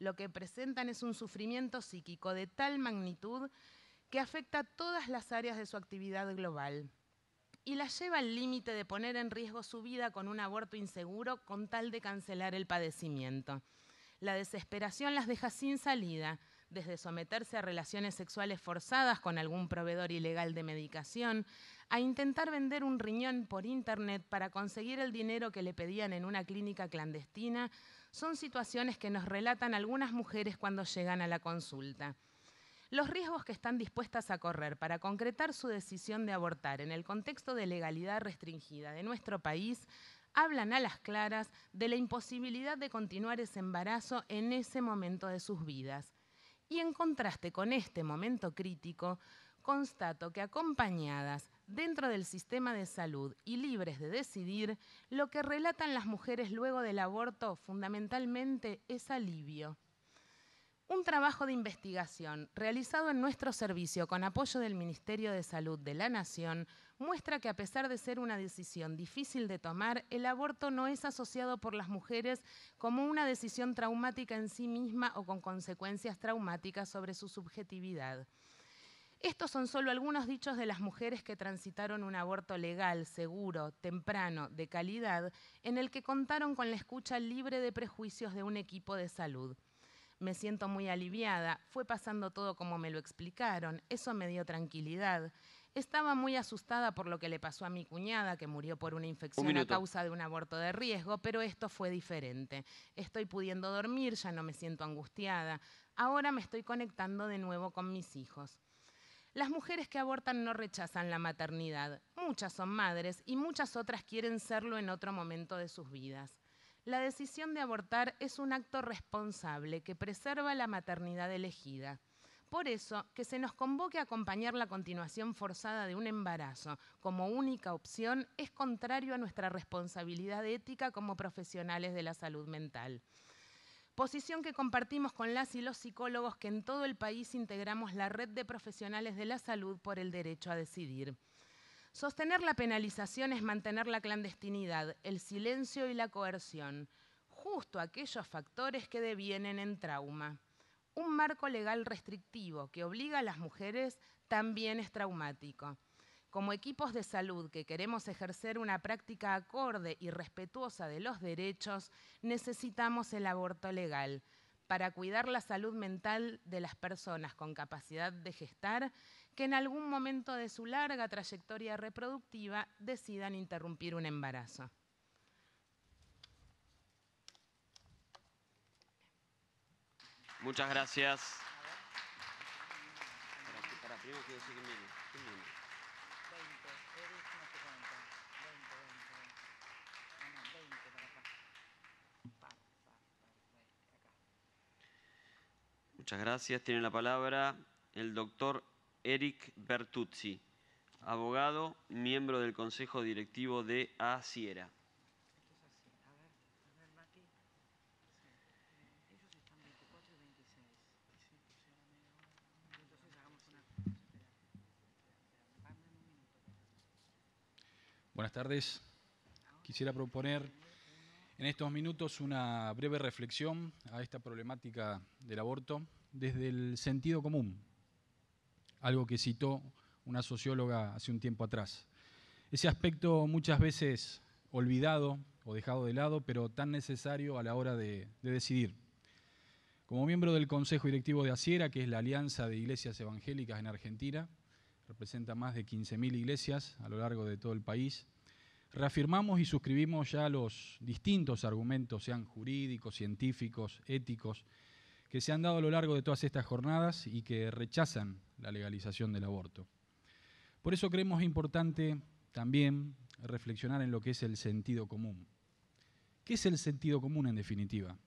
Lo que presentan es un sufrimiento psíquico de tal magnitud que afecta todas las áreas de su actividad global, y la lleva al límite de poner en riesgo su vida con un aborto inseguro con tal de cancelar el padecimiento. La desesperación las deja sin salida, desde someterse a relaciones sexuales forzadas con algún proveedor ilegal de medicación, a intentar vender un riñón por Internet para conseguir el dinero que le pedían en una clínica clandestina, son situaciones que nos relatan algunas mujeres cuando llegan a la consulta los riesgos que están dispuestas a correr para concretar su decisión de abortar en el contexto de legalidad restringida de nuestro país hablan a las claras de la imposibilidad de continuar ese embarazo en ese momento de sus vidas. Y en contraste con este momento crítico, constato que acompañadas dentro del sistema de salud y libres de decidir, lo que relatan las mujeres luego del aborto fundamentalmente es alivio. Un trabajo de investigación realizado en nuestro servicio con apoyo del Ministerio de Salud de la Nación muestra que a pesar de ser una decisión difícil de tomar, el aborto no es asociado por las mujeres como una decisión traumática en sí misma o con consecuencias traumáticas sobre su subjetividad. Estos son solo algunos dichos de las mujeres que transitaron un aborto legal, seguro, temprano, de calidad, en el que contaron con la escucha libre de prejuicios de un equipo de salud me siento muy aliviada, fue pasando todo como me lo explicaron, eso me dio tranquilidad. Estaba muy asustada por lo que le pasó a mi cuñada, que murió por una infección a causa de un aborto de riesgo, pero esto fue diferente. Estoy pudiendo dormir, ya no me siento angustiada. Ahora me estoy conectando de nuevo con mis hijos. Las mujeres que abortan no rechazan la maternidad. Muchas son madres y muchas otras quieren serlo en otro momento de sus vidas la decisión de abortar es un acto responsable que preserva la maternidad elegida. Por eso, que se nos convoque a acompañar la continuación forzada de un embarazo como única opción es contrario a nuestra responsabilidad ética como profesionales de la salud mental. Posición que compartimos con las y los psicólogos que en todo el país integramos la red de profesionales de la salud por el derecho a decidir. Sostener la penalización es mantener la clandestinidad, el silencio y la coerción, justo aquellos factores que devienen en trauma. Un marco legal restrictivo que obliga a las mujeres también es traumático. Como equipos de salud que queremos ejercer una práctica acorde y respetuosa de los derechos, necesitamos el aborto legal para cuidar la salud mental de las personas con capacidad de gestar que en algún momento de su larga trayectoria reproductiva decidan interrumpir un embarazo. Muchas gracias. Muchas gracias. Tiene la palabra el doctor Eric Bertuzzi, abogado, miembro del Consejo Directivo de ACIERA. Buenas tardes. Quisiera proponer en estos minutos una breve reflexión a esta problemática del aborto desde el sentido común, algo que citó una socióloga hace un tiempo atrás. Ese aspecto muchas veces olvidado o dejado de lado, pero tan necesario a la hora de, decidir. Como miembro del Consejo Directivo de ACIERA, que es la Alianza de Iglesias Evangélicas en Argentina, representa más de 15.000 iglesias a lo largo de todo el país, reafirmamos y suscribimos ya los distintos argumentos, sean jurídicos, científicos, éticos, que se han dado a lo largo de todas estas jornadas y que rechazan la legalización del aborto. Por eso creemos importante también reflexionar en lo que es el sentido común. ¿Qué es el sentido común en definitiva?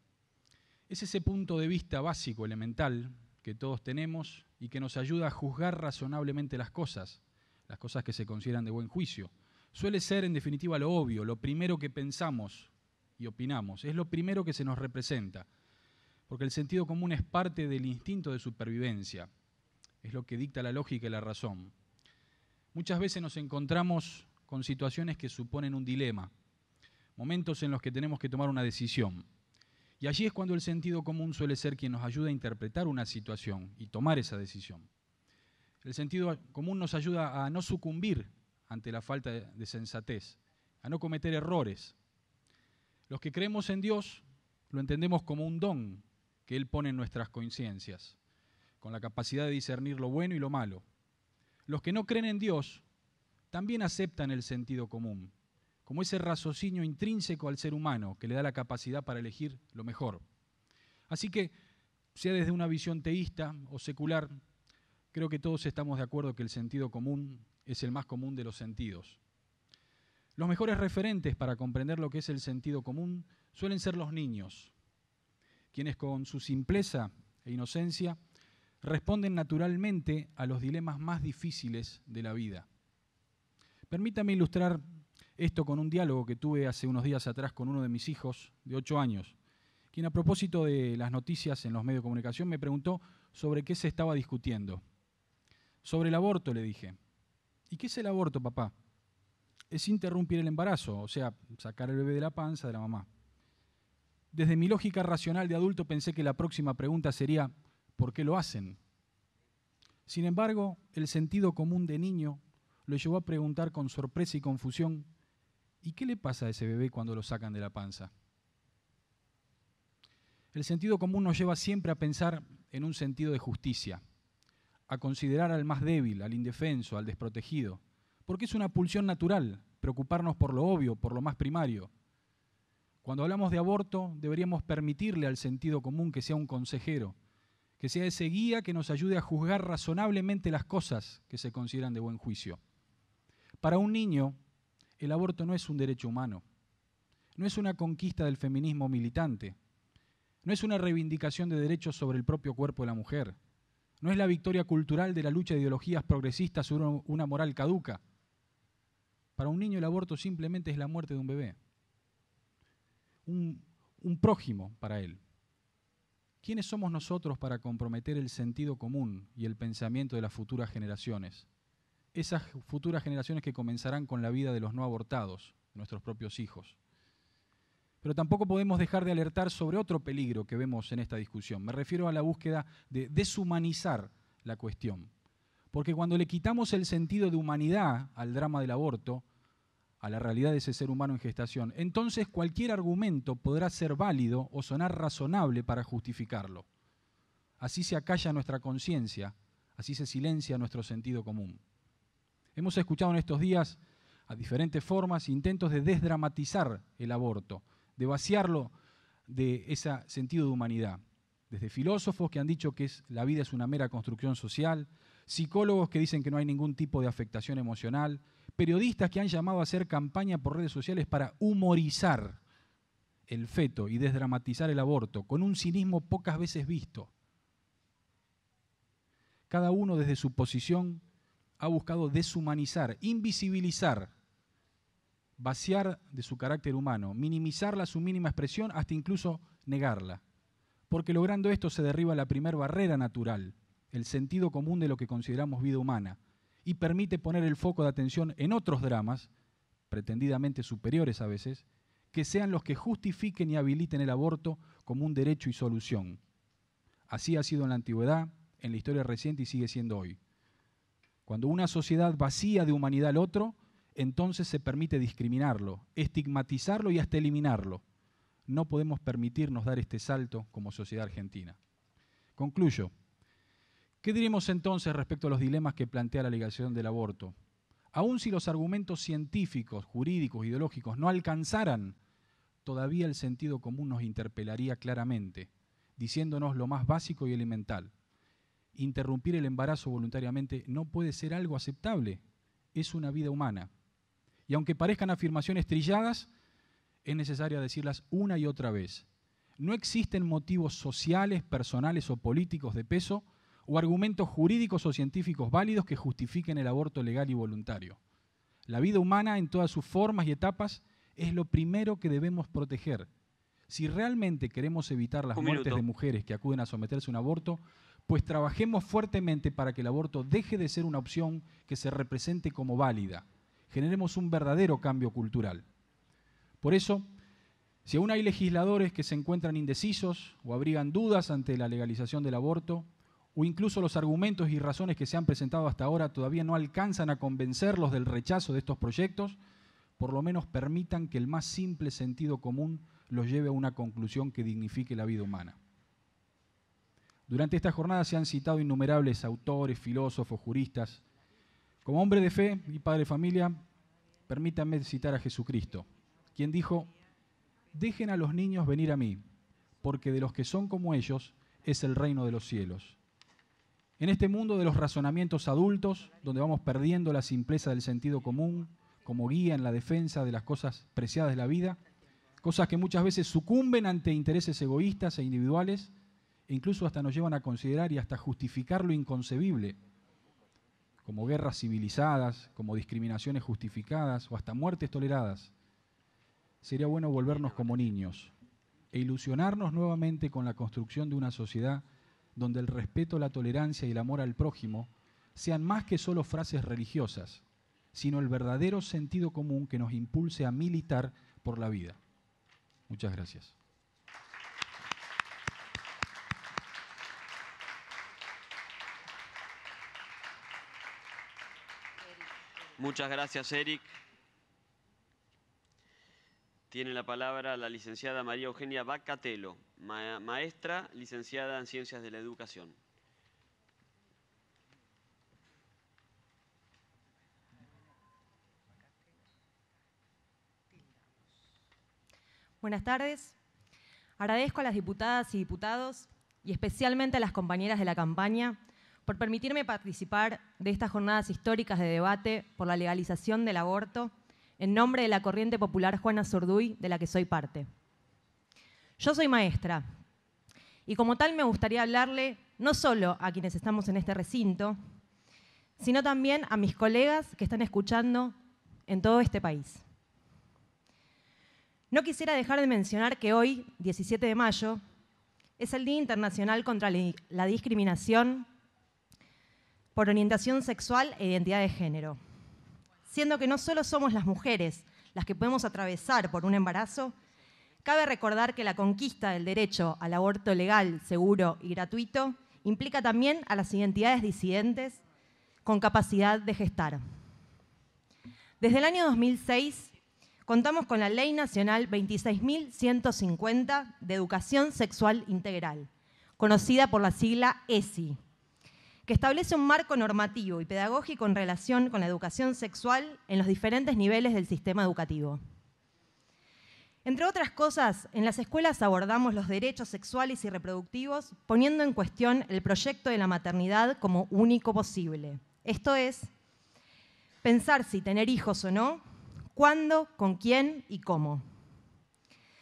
Es ese punto de vista básico, elemental, que todos tenemos y que nos ayuda a juzgar razonablemente las cosas, las cosas que se consideran de buen juicio. Suele ser en definitiva lo obvio, lo primero que pensamos y opinamos, es lo primero que se nos representa, porque el sentido común es parte del instinto de supervivencia, es lo que dicta la lógica y la razón. Muchas veces nos encontramos con situaciones que suponen un dilema, momentos en los que tenemos que tomar una decisión. Y allí es cuando el sentido común suele ser quien nos ayuda a interpretar una situación y tomar esa decisión. El sentido común nos ayuda a no sucumbir ante la falta de sensatez, a no cometer errores. Los que creemos en Dios lo entendemos como un don que Él pone en nuestras conciencias con la capacidad de discernir lo bueno y lo malo. Los que no creen en Dios también aceptan el sentido común, como ese raciocinio intrínseco al ser humano que le da la capacidad para elegir lo mejor. Así que, sea desde una visión teísta o secular, creo que todos estamos de acuerdo que el sentido común es el más común de los sentidos. Los mejores referentes para comprender lo que es el sentido común suelen ser los niños, quienes con su simpleza e inocencia responden naturalmente a los dilemas más difíciles de la vida. Permítame ilustrar esto con un diálogo que tuve hace unos días atrás con uno de mis hijos de 8 años, quien a propósito de las noticias en los medios de comunicación me preguntó sobre qué se estaba discutiendo. Sobre el aborto, le dije. ¿Y qué es el aborto, papá? Es interrumpir el embarazo, o sea, sacar el bebé de la panza de la mamá. Desde mi lógica racional de adulto pensé que la próxima pregunta sería, por qué lo hacen. Sin embargo, el sentido común de niño lo llevó a preguntar con sorpresa y confusión, ¿y qué le pasa a ese bebé cuando lo sacan de la panza? El sentido común nos lleva siempre a pensar en un sentido de justicia, a considerar al más débil, al indefenso, al desprotegido, porque es una pulsión natural preocuparnos por lo obvio, por lo más primario. Cuando hablamos de aborto, deberíamos permitirle al sentido común que sea un consejero, que sea ese guía que nos ayude a juzgar razonablemente las cosas que se consideran de buen juicio. Para un niño, el aborto no es un derecho humano, no es una conquista del feminismo militante, no es una reivindicación de derechos sobre el propio cuerpo de la mujer, no es la victoria cultural de la lucha de ideologías progresistas sobre una moral caduca. Para un niño el aborto simplemente es la muerte de un bebé, un, un prójimo para él. ¿quiénes somos nosotros para comprometer el sentido común y el pensamiento de las futuras generaciones? Esas futuras generaciones que comenzarán con la vida de los no abortados, nuestros propios hijos. Pero tampoco podemos dejar de alertar sobre otro peligro que vemos en esta discusión. Me refiero a la búsqueda de deshumanizar la cuestión. Porque cuando le quitamos el sentido de humanidad al drama del aborto, a la realidad de ese ser humano en gestación, entonces cualquier argumento podrá ser válido o sonar razonable para justificarlo. Así se acalla nuestra conciencia, así se silencia nuestro sentido común. Hemos escuchado en estos días a diferentes formas intentos de desdramatizar el aborto, de vaciarlo de ese sentido de humanidad. Desde filósofos que han dicho que la vida es una mera construcción social, psicólogos que dicen que no hay ningún tipo de afectación emocional, periodistas que han llamado a hacer campaña por redes sociales para humorizar el feto y desdramatizar el aborto, con un cinismo pocas veces visto. Cada uno desde su posición ha buscado deshumanizar, invisibilizar, vaciar de su carácter humano, minimizarla su mínima expresión, hasta incluso negarla. Porque logrando esto se derriba la primera barrera natural, el sentido común de lo que consideramos vida humana, y permite poner el foco de atención en otros dramas, pretendidamente superiores a veces, que sean los que justifiquen y habiliten el aborto como un derecho y solución. Así ha sido en la antigüedad, en la historia reciente y sigue siendo hoy. Cuando una sociedad vacía de humanidad al otro, entonces se permite discriminarlo, estigmatizarlo y hasta eliminarlo. No podemos permitirnos dar este salto como sociedad argentina. Concluyo. ¿Qué diremos entonces respecto a los dilemas que plantea la legalización del aborto? Aun si los argumentos científicos, jurídicos, ideológicos no alcanzaran, todavía el sentido común nos interpelaría claramente, diciéndonos lo más básico y elemental. Interrumpir el embarazo voluntariamente no puede ser algo aceptable, es una vida humana. Y aunque parezcan afirmaciones trilladas, es necesario decirlas una y otra vez. No existen motivos sociales, personales o políticos de peso o argumentos jurídicos o científicos válidos que justifiquen el aborto legal y voluntario. La vida humana en todas sus formas y etapas es lo primero que debemos proteger. Si realmente queremos evitar las muertes de mujeres que acuden a someterse a un aborto, pues trabajemos fuertemente para que el aborto deje de ser una opción que se represente como válida. Generemos un verdadero cambio cultural. Por eso, si aún hay legisladores que se encuentran indecisos o abrigan dudas ante la legalización del aborto, o incluso los argumentos y razones que se han presentado hasta ahora todavía no alcanzan a convencerlos del rechazo de estos proyectos, por lo menos permitan que el más simple sentido común los lleve a una conclusión que dignifique la vida humana. Durante esta jornada se han citado innumerables autores, filósofos, juristas. Como hombre de fe y padre de familia, permítanme citar a Jesucristo, quien dijo, dejen a los niños venir a mí, porque de los que son como ellos es el reino de los cielos. En este mundo de los razonamientos adultos, donde vamos perdiendo la simpleza del sentido común como guía en la defensa de las cosas preciadas de la vida, cosas que muchas veces sucumben ante intereses egoístas e individuales, e incluso hasta nos llevan a considerar y hasta justificar lo inconcebible, como guerras civilizadas, como discriminaciones justificadas o hasta muertes toleradas. Sería bueno volvernos como niños e ilusionarnos nuevamente con la construcción de una sociedad donde el respeto, la tolerancia y el amor al prójimo sean más que solo frases religiosas, sino el verdadero sentido común que nos impulse a militar por la vida. Muchas gracias. Muchas gracias, Eric. Tiene la palabra la licenciada María Eugenia Bacatelo, maestra licenciada en Ciencias de la Educación. Buenas tardes. Agradezco a las diputadas y diputados y especialmente a las compañeras de la campaña por permitirme participar de estas jornadas históricas de debate por la legalización del aborto en nombre de la corriente popular Juana Zurduy, de la que soy parte. Yo soy maestra y como tal me gustaría hablarle no solo a quienes estamos en este recinto, sino también a mis colegas que están escuchando en todo este país. No quisiera dejar de mencionar que hoy, 17 de mayo, es el Día Internacional contra la Discriminación por Orientación Sexual e Identidad de Género siendo que no solo somos las mujeres las que podemos atravesar por un embarazo, cabe recordar que la conquista del derecho al aborto legal, seguro y gratuito implica también a las identidades disidentes con capacidad de gestar. Desde el año 2006 contamos con la Ley Nacional 26.150 de Educación Sexual Integral, conocida por la sigla ESI, que establece un marco normativo y pedagógico en relación con la educación sexual en los diferentes niveles del sistema educativo. Entre otras cosas, en las escuelas abordamos los derechos sexuales y reproductivos poniendo en cuestión el proyecto de la maternidad como único posible. Esto es, pensar si tener hijos o no, cuándo, con quién y cómo.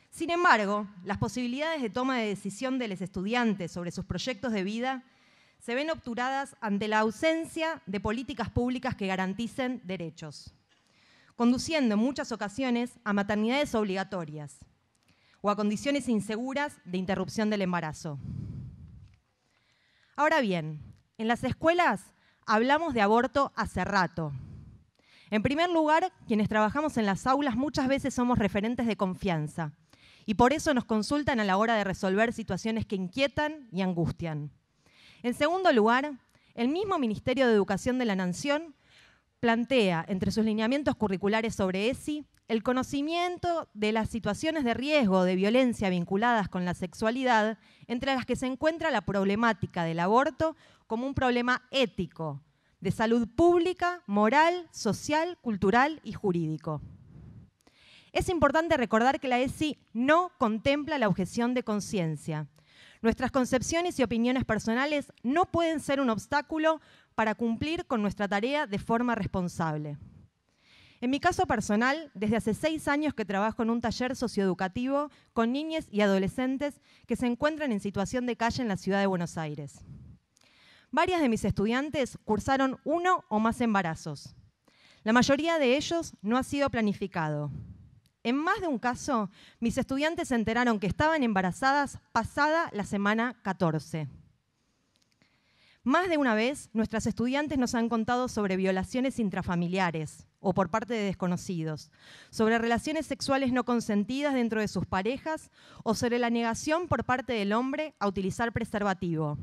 Sin embargo, las posibilidades de toma de decisión de los estudiantes sobre sus proyectos de vida se ven obturadas ante la ausencia de políticas públicas que garanticen derechos, conduciendo en muchas ocasiones a maternidades obligatorias o a condiciones inseguras de interrupción del embarazo. Ahora bien, en las escuelas hablamos de aborto hace rato. En primer lugar, quienes trabajamos en las aulas muchas veces somos referentes de confianza y por eso nos consultan a la hora de resolver situaciones que inquietan y angustian. En segundo lugar, el mismo Ministerio de Educación de la Nación plantea entre sus lineamientos curriculares sobre ESI el conocimiento de las situaciones de riesgo de violencia vinculadas con la sexualidad, entre las que se encuentra la problemática del aborto como un problema ético, de salud pública, moral, social, cultural y jurídico. Es importante recordar que la ESI no contempla la objeción de conciencia, Nuestras concepciones y opiniones personales no pueden ser un obstáculo para cumplir con nuestra tarea de forma responsable. En mi caso personal, desde hace seis años que trabajo en un taller socioeducativo con niñas y adolescentes que se encuentran en situación de calle en la ciudad de Buenos Aires. Varias de mis estudiantes cursaron uno o más embarazos. La mayoría de ellos no ha sido planificado. En más de un caso, mis estudiantes se enteraron que estaban embarazadas pasada la semana 14. Más de una vez, nuestras estudiantes nos han contado sobre violaciones intrafamiliares o por parte de desconocidos, sobre relaciones sexuales no consentidas dentro de sus parejas o sobre la negación por parte del hombre a utilizar preservativo.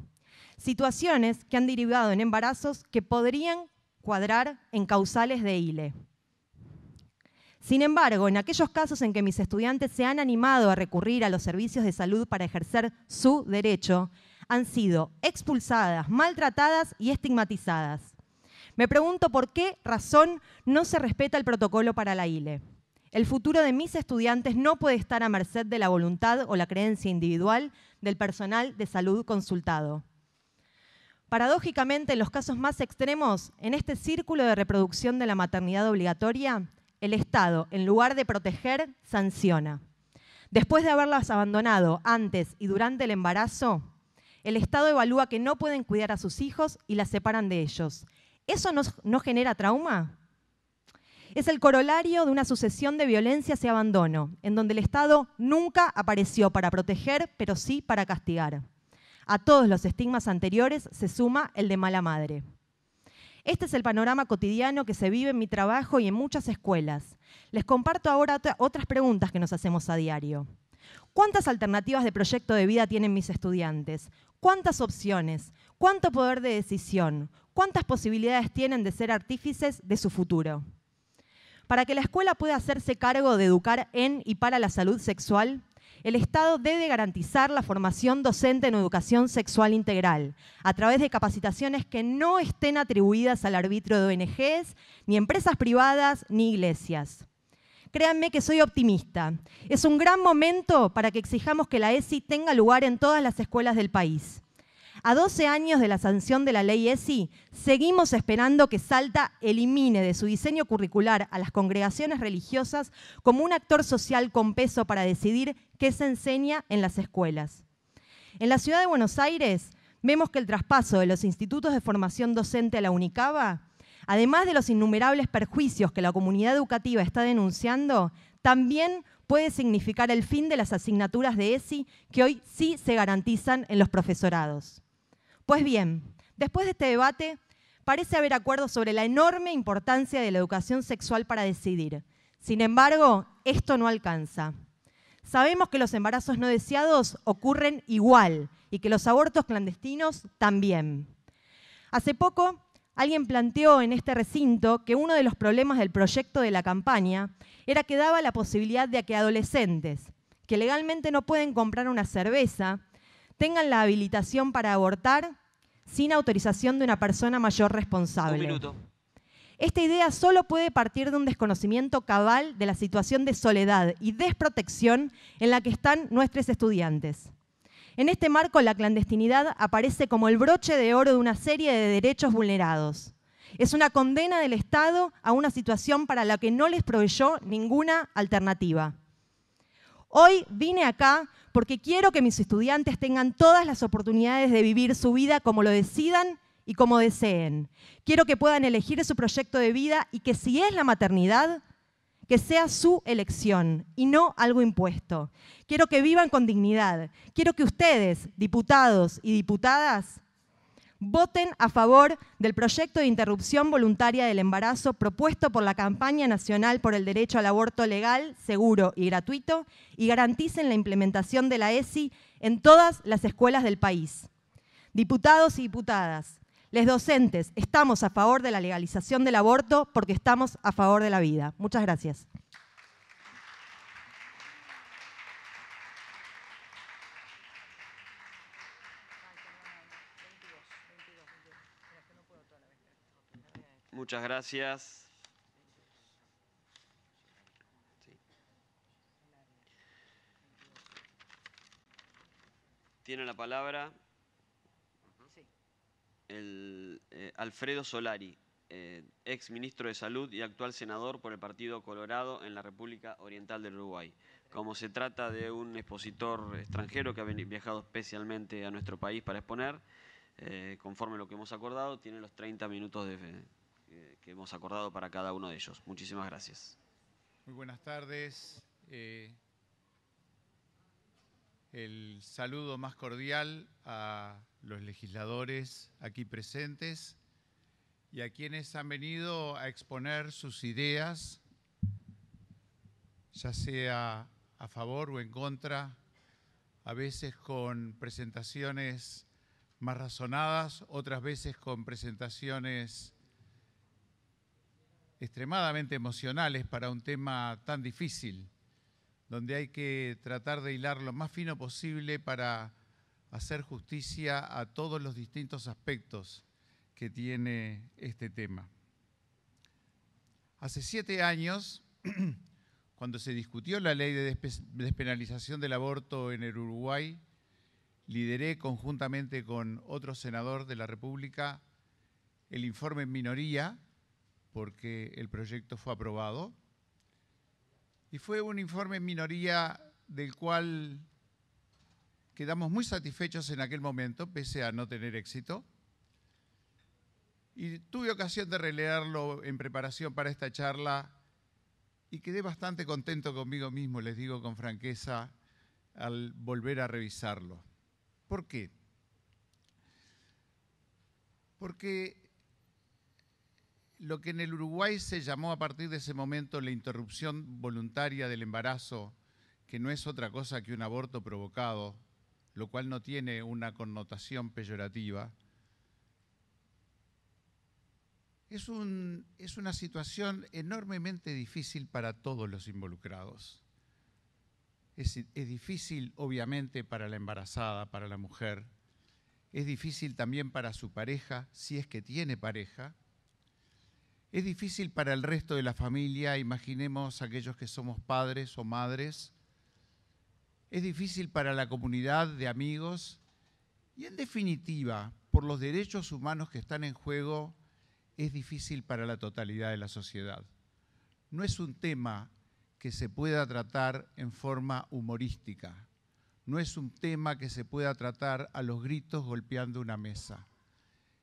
Situaciones que han derivado en embarazos que podrían cuadrar en causales de ILE. Sin embargo, en aquellos casos en que mis estudiantes se han animado a recurrir a los servicios de salud para ejercer su derecho, han sido expulsadas, maltratadas y estigmatizadas. Me pregunto por qué razón no se respeta el protocolo para la ILE. El futuro de mis estudiantes no puede estar a merced de la voluntad o la creencia individual del personal de salud consultado. Paradójicamente, en los casos más extremos, en este círculo de reproducción de la maternidad obligatoria, el Estado, en lugar de proteger, sanciona. Después de haberlas abandonado antes y durante el embarazo, el Estado evalúa que no pueden cuidar a sus hijos y las separan de ellos. ¿Eso no, genera trauma? Es el corolario de una sucesión de violencias y abandono, en donde el Estado nunca apareció para proteger, pero sí para castigar. A todos los estigmas anteriores se suma el de mala madre. Este es el panorama cotidiano que se vive en mi trabajo y en muchas escuelas. Les comparto ahora otras preguntas que nos hacemos a diario. ¿Cuántas alternativas de proyecto de vida tienen mis estudiantes? ¿Cuántas opciones? ¿Cuánto poder de decisión? ¿Cuántas posibilidades tienen de ser artífices de su futuro? Para que la escuela pueda hacerse cargo de educar en y para la salud sexual, el Estado debe garantizar la formación docente en educación sexual integral, a través de capacitaciones que no estén atribuidas al arbitrio de ONGs, ni empresas privadas, ni iglesias. Créanme que soy optimista. Es un gran momento para que exijamos que la ESI tenga lugar en todas las escuelas del país. A 12 años de la sanción de la ley ESI, seguimos esperando que Salta elimine de su diseño curricular a las congregaciones religiosas como un actor social con peso para decidir qué se enseña en las escuelas. En la ciudad de Buenos Aires vemos que el traspaso de los institutos de formación docente a la UNICABA, además de los innumerables perjuicios que la comunidad educativa está denunciando, también puede significar el fin de las asignaturas de ESI que hoy sí se garantizan en los profesorados. Pues bien, después de este debate, parece haber acuerdo sobre la enorme importancia de la educación sexual para decidir. Sin embargo, esto no alcanza. Sabemos que los embarazos no deseados ocurren igual y que los abortos clandestinos también. Hace poco, alguien planteó en este recinto que uno de los problemas del proyecto de la campaña era que daba la posibilidad de que adolescentes que legalmente no pueden comprar una cerveza tengan la habilitación para abortar sin autorización de una persona mayor responsable. Esta idea solo puede partir de un desconocimiento cabal de la situación de soledad y desprotección en la que están nuestros estudiantes. En este marco, la clandestinidad aparece como el broche de oro de una serie de derechos vulnerados. Es una condena del Estado a una situación para la que no les proveyó ninguna alternativa. Hoy vine acá porque quiero que mis estudiantes tengan todas las oportunidades de vivir su vida como lo decidan y como deseen. Quiero que puedan elegir su proyecto de vida y que si es la maternidad, que sea su elección y no algo impuesto. Quiero que vivan con dignidad. Quiero que ustedes, diputados y diputadas, voten a favor del proyecto de interrupción voluntaria del embarazo propuesto por la campaña nacional por el derecho al aborto legal, seguro y gratuito y garanticen la implementación de la ESI en todas las escuelas del país. Diputados y diputadas, les docentes, estamos a favor de la legalización del aborto porque estamos a favor de la vida. Muchas gracias. Muchas gracias. Tiene la palabra el, eh, Alfredo Solari, eh, ex ministro de Salud y actual senador por el Partido Colorado en la República Oriental del Uruguay. Como se trata de un expositor extranjero que ha viajado especialmente a nuestro país para exponer, eh, conforme lo que hemos acordado, tiene los 30 minutos de, eh, que, hemos acordado para cada uno de ellos. Muchísimas gracias. Muy buenas tardes. Eh, el saludo más cordial a los legisladores aquí presentes y a quienes han venido a exponer sus ideas, ya sea a favor o en contra, a veces con presentaciones más razonadas, otras veces con presentaciones extremadamente emocionales para un tema tan difícil, donde hay que tratar de hilar lo más fino posible para hacer justicia a todos los distintos aspectos que tiene este tema. Hace siete años, (clears throat) cuando se discutió la ley de despenalización del aborto en el Uruguay, lideré conjuntamente con otro senador de la República el informe en minoría porque el proyecto fue aprobado. Y fue un informe minoría del cual quedamos muy satisfechos en aquel momento, pese a no tener éxito. Y tuve ocasión de relearlo en preparación para esta charla y quedé bastante contento conmigo mismo, les digo con franqueza, al volver a revisarlo. ¿Por qué? Porque lo que en el Uruguay se llamó a partir de ese momento la interrupción voluntaria del embarazo, que no es otra cosa que un aborto provocado, lo cual no tiene una connotación peyorativa, es, una situación enormemente difícil para todos los involucrados. es difícil, obviamente, para la embarazada, para la mujer. Es difícil también para su pareja, si es que tiene pareja es difícil para el resto de la familia, imaginemos aquellos que somos padres o madres. Es difícil para la comunidad de amigos y en definitiva, por los derechos humanos que están en juego, es difícil para la totalidad de la sociedad. No es un tema que se pueda tratar en forma humorística. No es un tema que se pueda tratar a los gritos golpeando una mesa.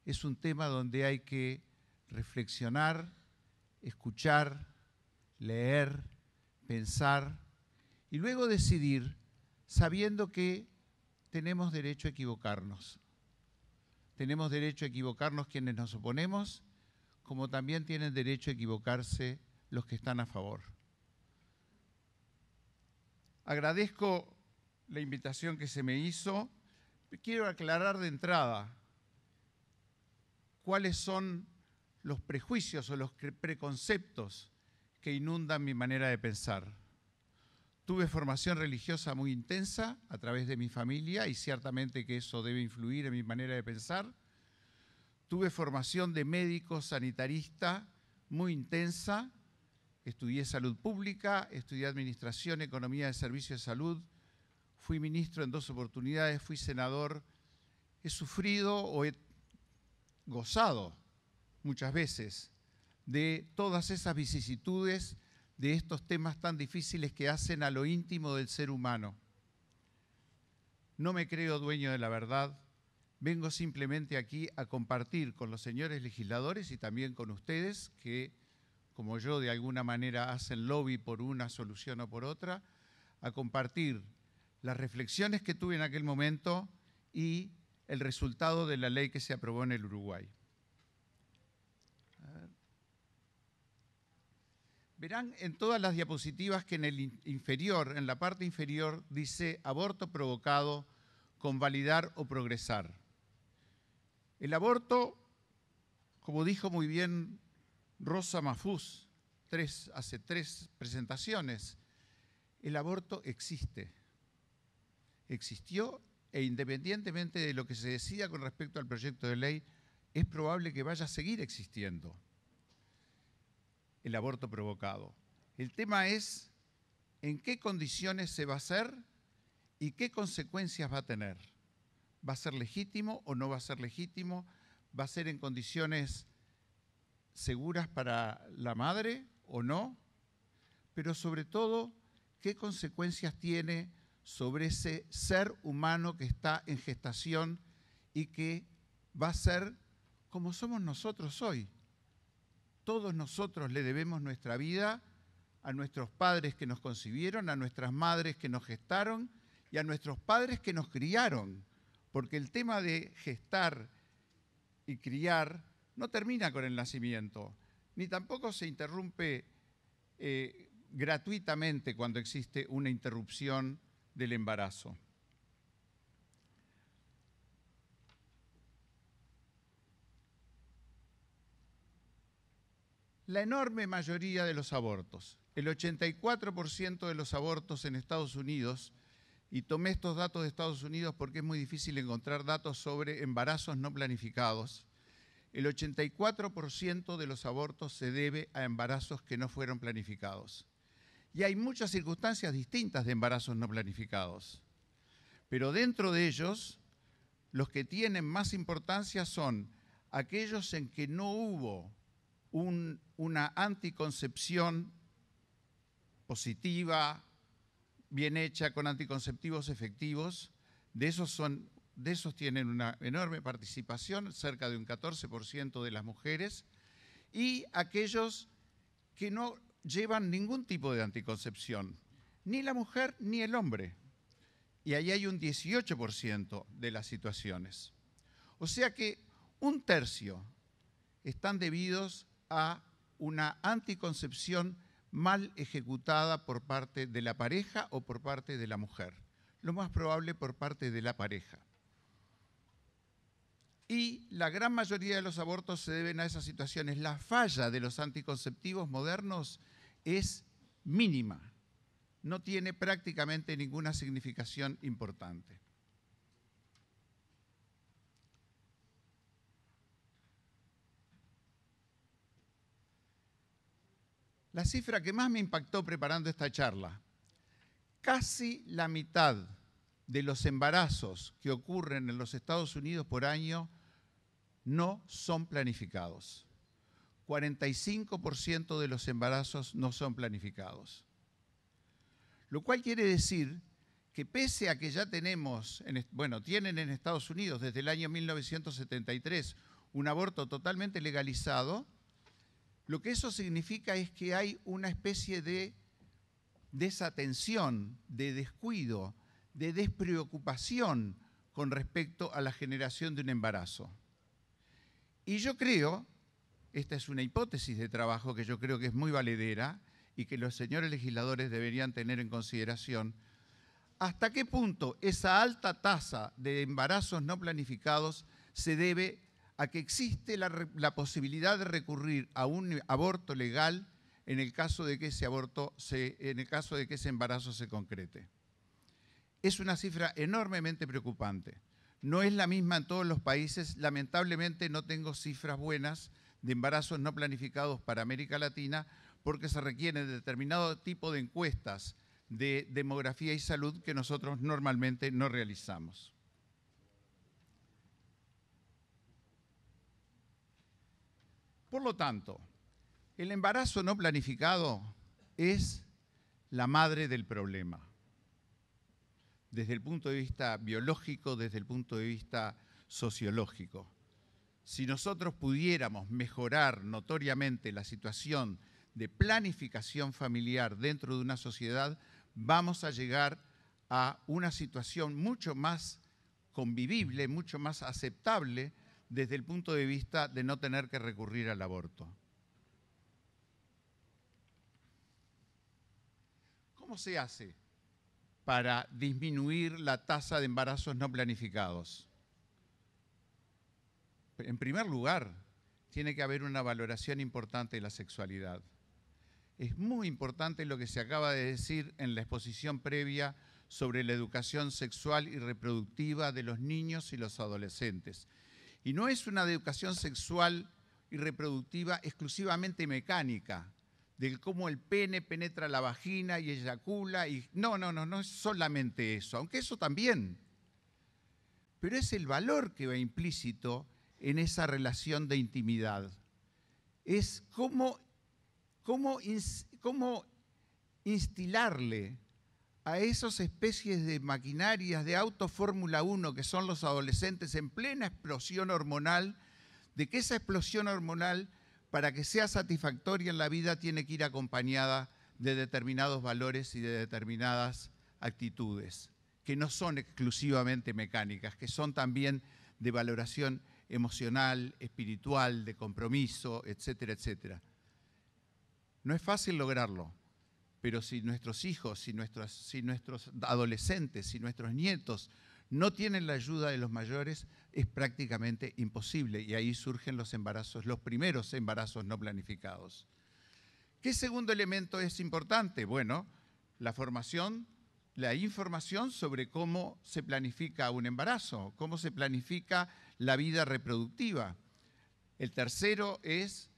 Es un tema donde hay que reflexionar, escuchar, leer, pensar y luego decidir sabiendo que tenemos derecho a equivocarnos. Tenemos derecho a equivocarnos quienes nos oponemos, como también tienen derecho a equivocarse los que están a favor. Agradezco la invitación que se me hizo. Quiero aclarar de entrada cuáles son los prejuicios o los preconceptos que inundan mi manera de pensar. Tuve formación religiosa muy intensa a través de mi familia y ciertamente que eso debe influir en mi manera de pensar. Tuve formación de médico sanitarista muy intensa. Estudié salud pública, estudié administración, economía de servicios de salud. Fui ministro en dos oportunidades, fui senador. He sufrido o he gozado muchas veces de todas esas vicisitudes, de estos temas tan difíciles que hacen a lo íntimo del ser humano. No me creo dueño de la verdad, vengo simplemente aquí a compartir con los señores legisladores y también con ustedes que, como yo, de alguna manera hacen lobby por una solución o por otra, a compartir las reflexiones que tuve en aquel momento y el resultado de la ley que se aprobó en el Uruguay. Verán en todas las diapositivas que en el inferior, en la parte inferior, dice aborto provocado, convalidar o progresar. El aborto, como dijo muy bien Rosa Mafús hace tres presentaciones, el aborto existe. Existió e independientemente de lo que se decida con respecto al proyecto de ley, es probable que vaya a seguir existiendo el aborto provocado. El tema es en qué condiciones se va a hacer y qué consecuencias va a tener. ¿Va a ser legítimo o no va a ser legítimo? ¿Va a ser en condiciones seguras para la madre o no? Pero sobre todo, ¿qué consecuencias tiene sobre ese ser humano que está en gestación y que va a ser como somos nosotros hoy? Todos nosotros le debemos nuestra vida a nuestros padres que nos concibieron, a nuestras madres que nos gestaron y a nuestros padres que nos criaron, porque el tema de gestar y criar no termina con el nacimiento, ni tampoco se interrumpe eh, gratuitamente cuando existe una interrupción del embarazo. la enorme mayoría de los abortos. El 84% de los abortos en Estados Unidos, y tomé estos datos de Estados Unidos porque es muy difícil encontrar datos sobre embarazos no planificados, el 84% de los abortos se debe a embarazos que no fueron planificados. Y hay muchas circunstancias distintas de embarazos no planificados. Pero dentro de ellos, los que tienen más importancia son aquellos en que no hubo una anticoncepción positiva, bien hecha, con anticonceptivos efectivos. De esos, de esos tienen una enorme participación, cerca de un 14% de las mujeres, y aquellos que no llevan ningún tipo de anticoncepción, ni la mujer ni el hombre. Y ahí hay un 18% de las situaciones. O sea que un tercio están debidos a una anticoncepción mal ejecutada por parte de la pareja o por parte de la mujer. Lo más probable por parte de la pareja. Y la gran mayoría de los abortos se deben a esas situaciones. La falla de los anticonceptivos modernos es mínima. No tiene prácticamente ninguna significación importante. la cifra que más me impactó preparando esta charla. Casi la mitad de los embarazos que ocurren en los Estados Unidos por año no son planificados. 45% de los embarazos no son planificados. Lo cual quiere decir que pese a que ya tenemos, en, bueno, tienen en Estados Unidos desde el año 1973 un aborto totalmente legalizado, lo que eso significa es que hay una especie de desatención, de descuido, de despreocupación con respecto a la generación de un embarazo. Y yo creo, esta es una hipótesis de trabajo que yo creo que es muy valedera y que los señores legisladores deberían tener en consideración, hasta qué punto esa alta tasa de embarazos no planificados se debe a que existe la, posibilidad de recurrir a un aborto legal en el caso de que ese aborto en el caso de que ese embarazo se concrete. Es una cifra enormemente preocupante. No es la misma en todos los países. Lamentablemente no tengo cifras buenas de embarazos no planificados para América Latina porque se requieren determinado tipo de encuestas de demografía y salud que nosotros normalmente no realizamos. Por lo tanto, el embarazo no planificado es la madre del problema. Desde el punto de vista biológico, desde el punto de vista sociológico. Si nosotros pudiéramos mejorar notoriamente la situación de planificación familiar dentro de una sociedad, vamos a llegar a una situación mucho más convivible, mucho más aceptable desde el punto de vista de no tener que recurrir al aborto. ¿Cómo se hace para disminuir la tasa de embarazos no planificados? En primer lugar, tiene que haber una valoración importante de la sexualidad. Es muy importante lo que se acaba de decir en la exposición previa sobre la educación sexual y reproductiva de los niños y los adolescentes. Y no es una educación sexual y reproductiva exclusivamente mecánica, de cómo el pene penetra la vagina y eyacula. Y... No, no, no, no es solamente eso, aunque eso también. Pero es el valor que va implícito en esa relación de intimidad. Es cómo, cómo, cómo instilarle a esas especies de maquinarias de auto Fórmula 1 que son los adolescentes en plena explosión hormonal, de que esa explosión hormonal, para que sea satisfactoria en la vida, tiene que ir acompañada de determinados valores y de determinadas actitudes, que no son exclusivamente mecánicas, que son también de valoración emocional, espiritual, de compromiso, etcétera, etcétera. No es fácil lograrlo pero si nuestros hijos, si nuestros, nuestros adolescentes, si nuestros nietos no tienen la ayuda de los mayores, es prácticamente imposible. Y ahí surgen los embarazos, los primeros embarazos no planificados. ¿Qué segundo elemento es importante? Bueno, la formación, la información sobre cómo se planifica un embarazo, cómo se planifica la vida reproductiva. El tercero es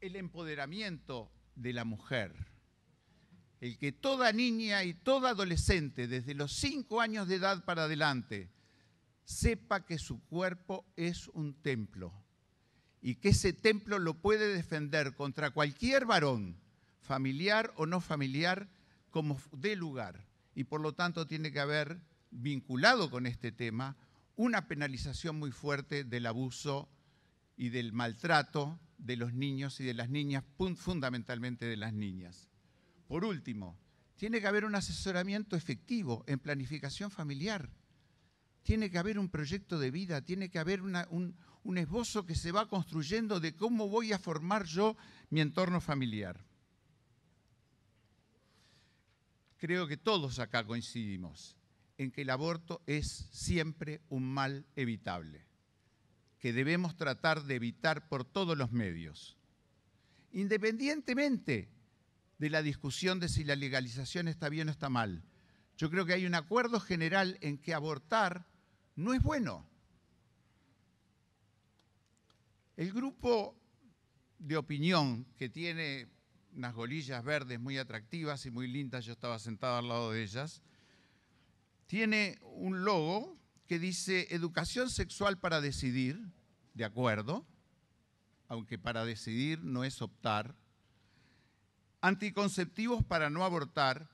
el empoderamiento de la mujer. El que toda niña y toda adolescente, desde los cinco años de edad para adelante, sepa que su cuerpo es un templo y que ese templo lo puede defender contra cualquier varón, familiar o no familiar, como de lugar. Y por lo tanto tiene que haber, vinculado con este tema, una penalización muy fuerte del abuso y del maltrato de los niños y de las niñas, fundamentalmente de las niñas. Por último, tiene que haber un asesoramiento efectivo en planificación familiar. Tiene que haber un proyecto de vida, tiene que haber un esbozo que se va construyendo de cómo voy a formar yo mi entorno familiar. Creo que todos acá coincidimos en que el aborto es siempre un mal evitable que debemos tratar de evitar por todos los medios. Independientemente de la discusión de si la legalización está bien o está mal, yo creo que hay un acuerdo general en que abortar no es bueno. El grupo de opinión que tiene unas golillas verdes muy atractivas y muy lindas, yo estaba sentado al lado de ellas, tiene un logo que dice educación sexual para decidir, de acuerdo, aunque para decidir no es optar, anticonceptivos para no abortar,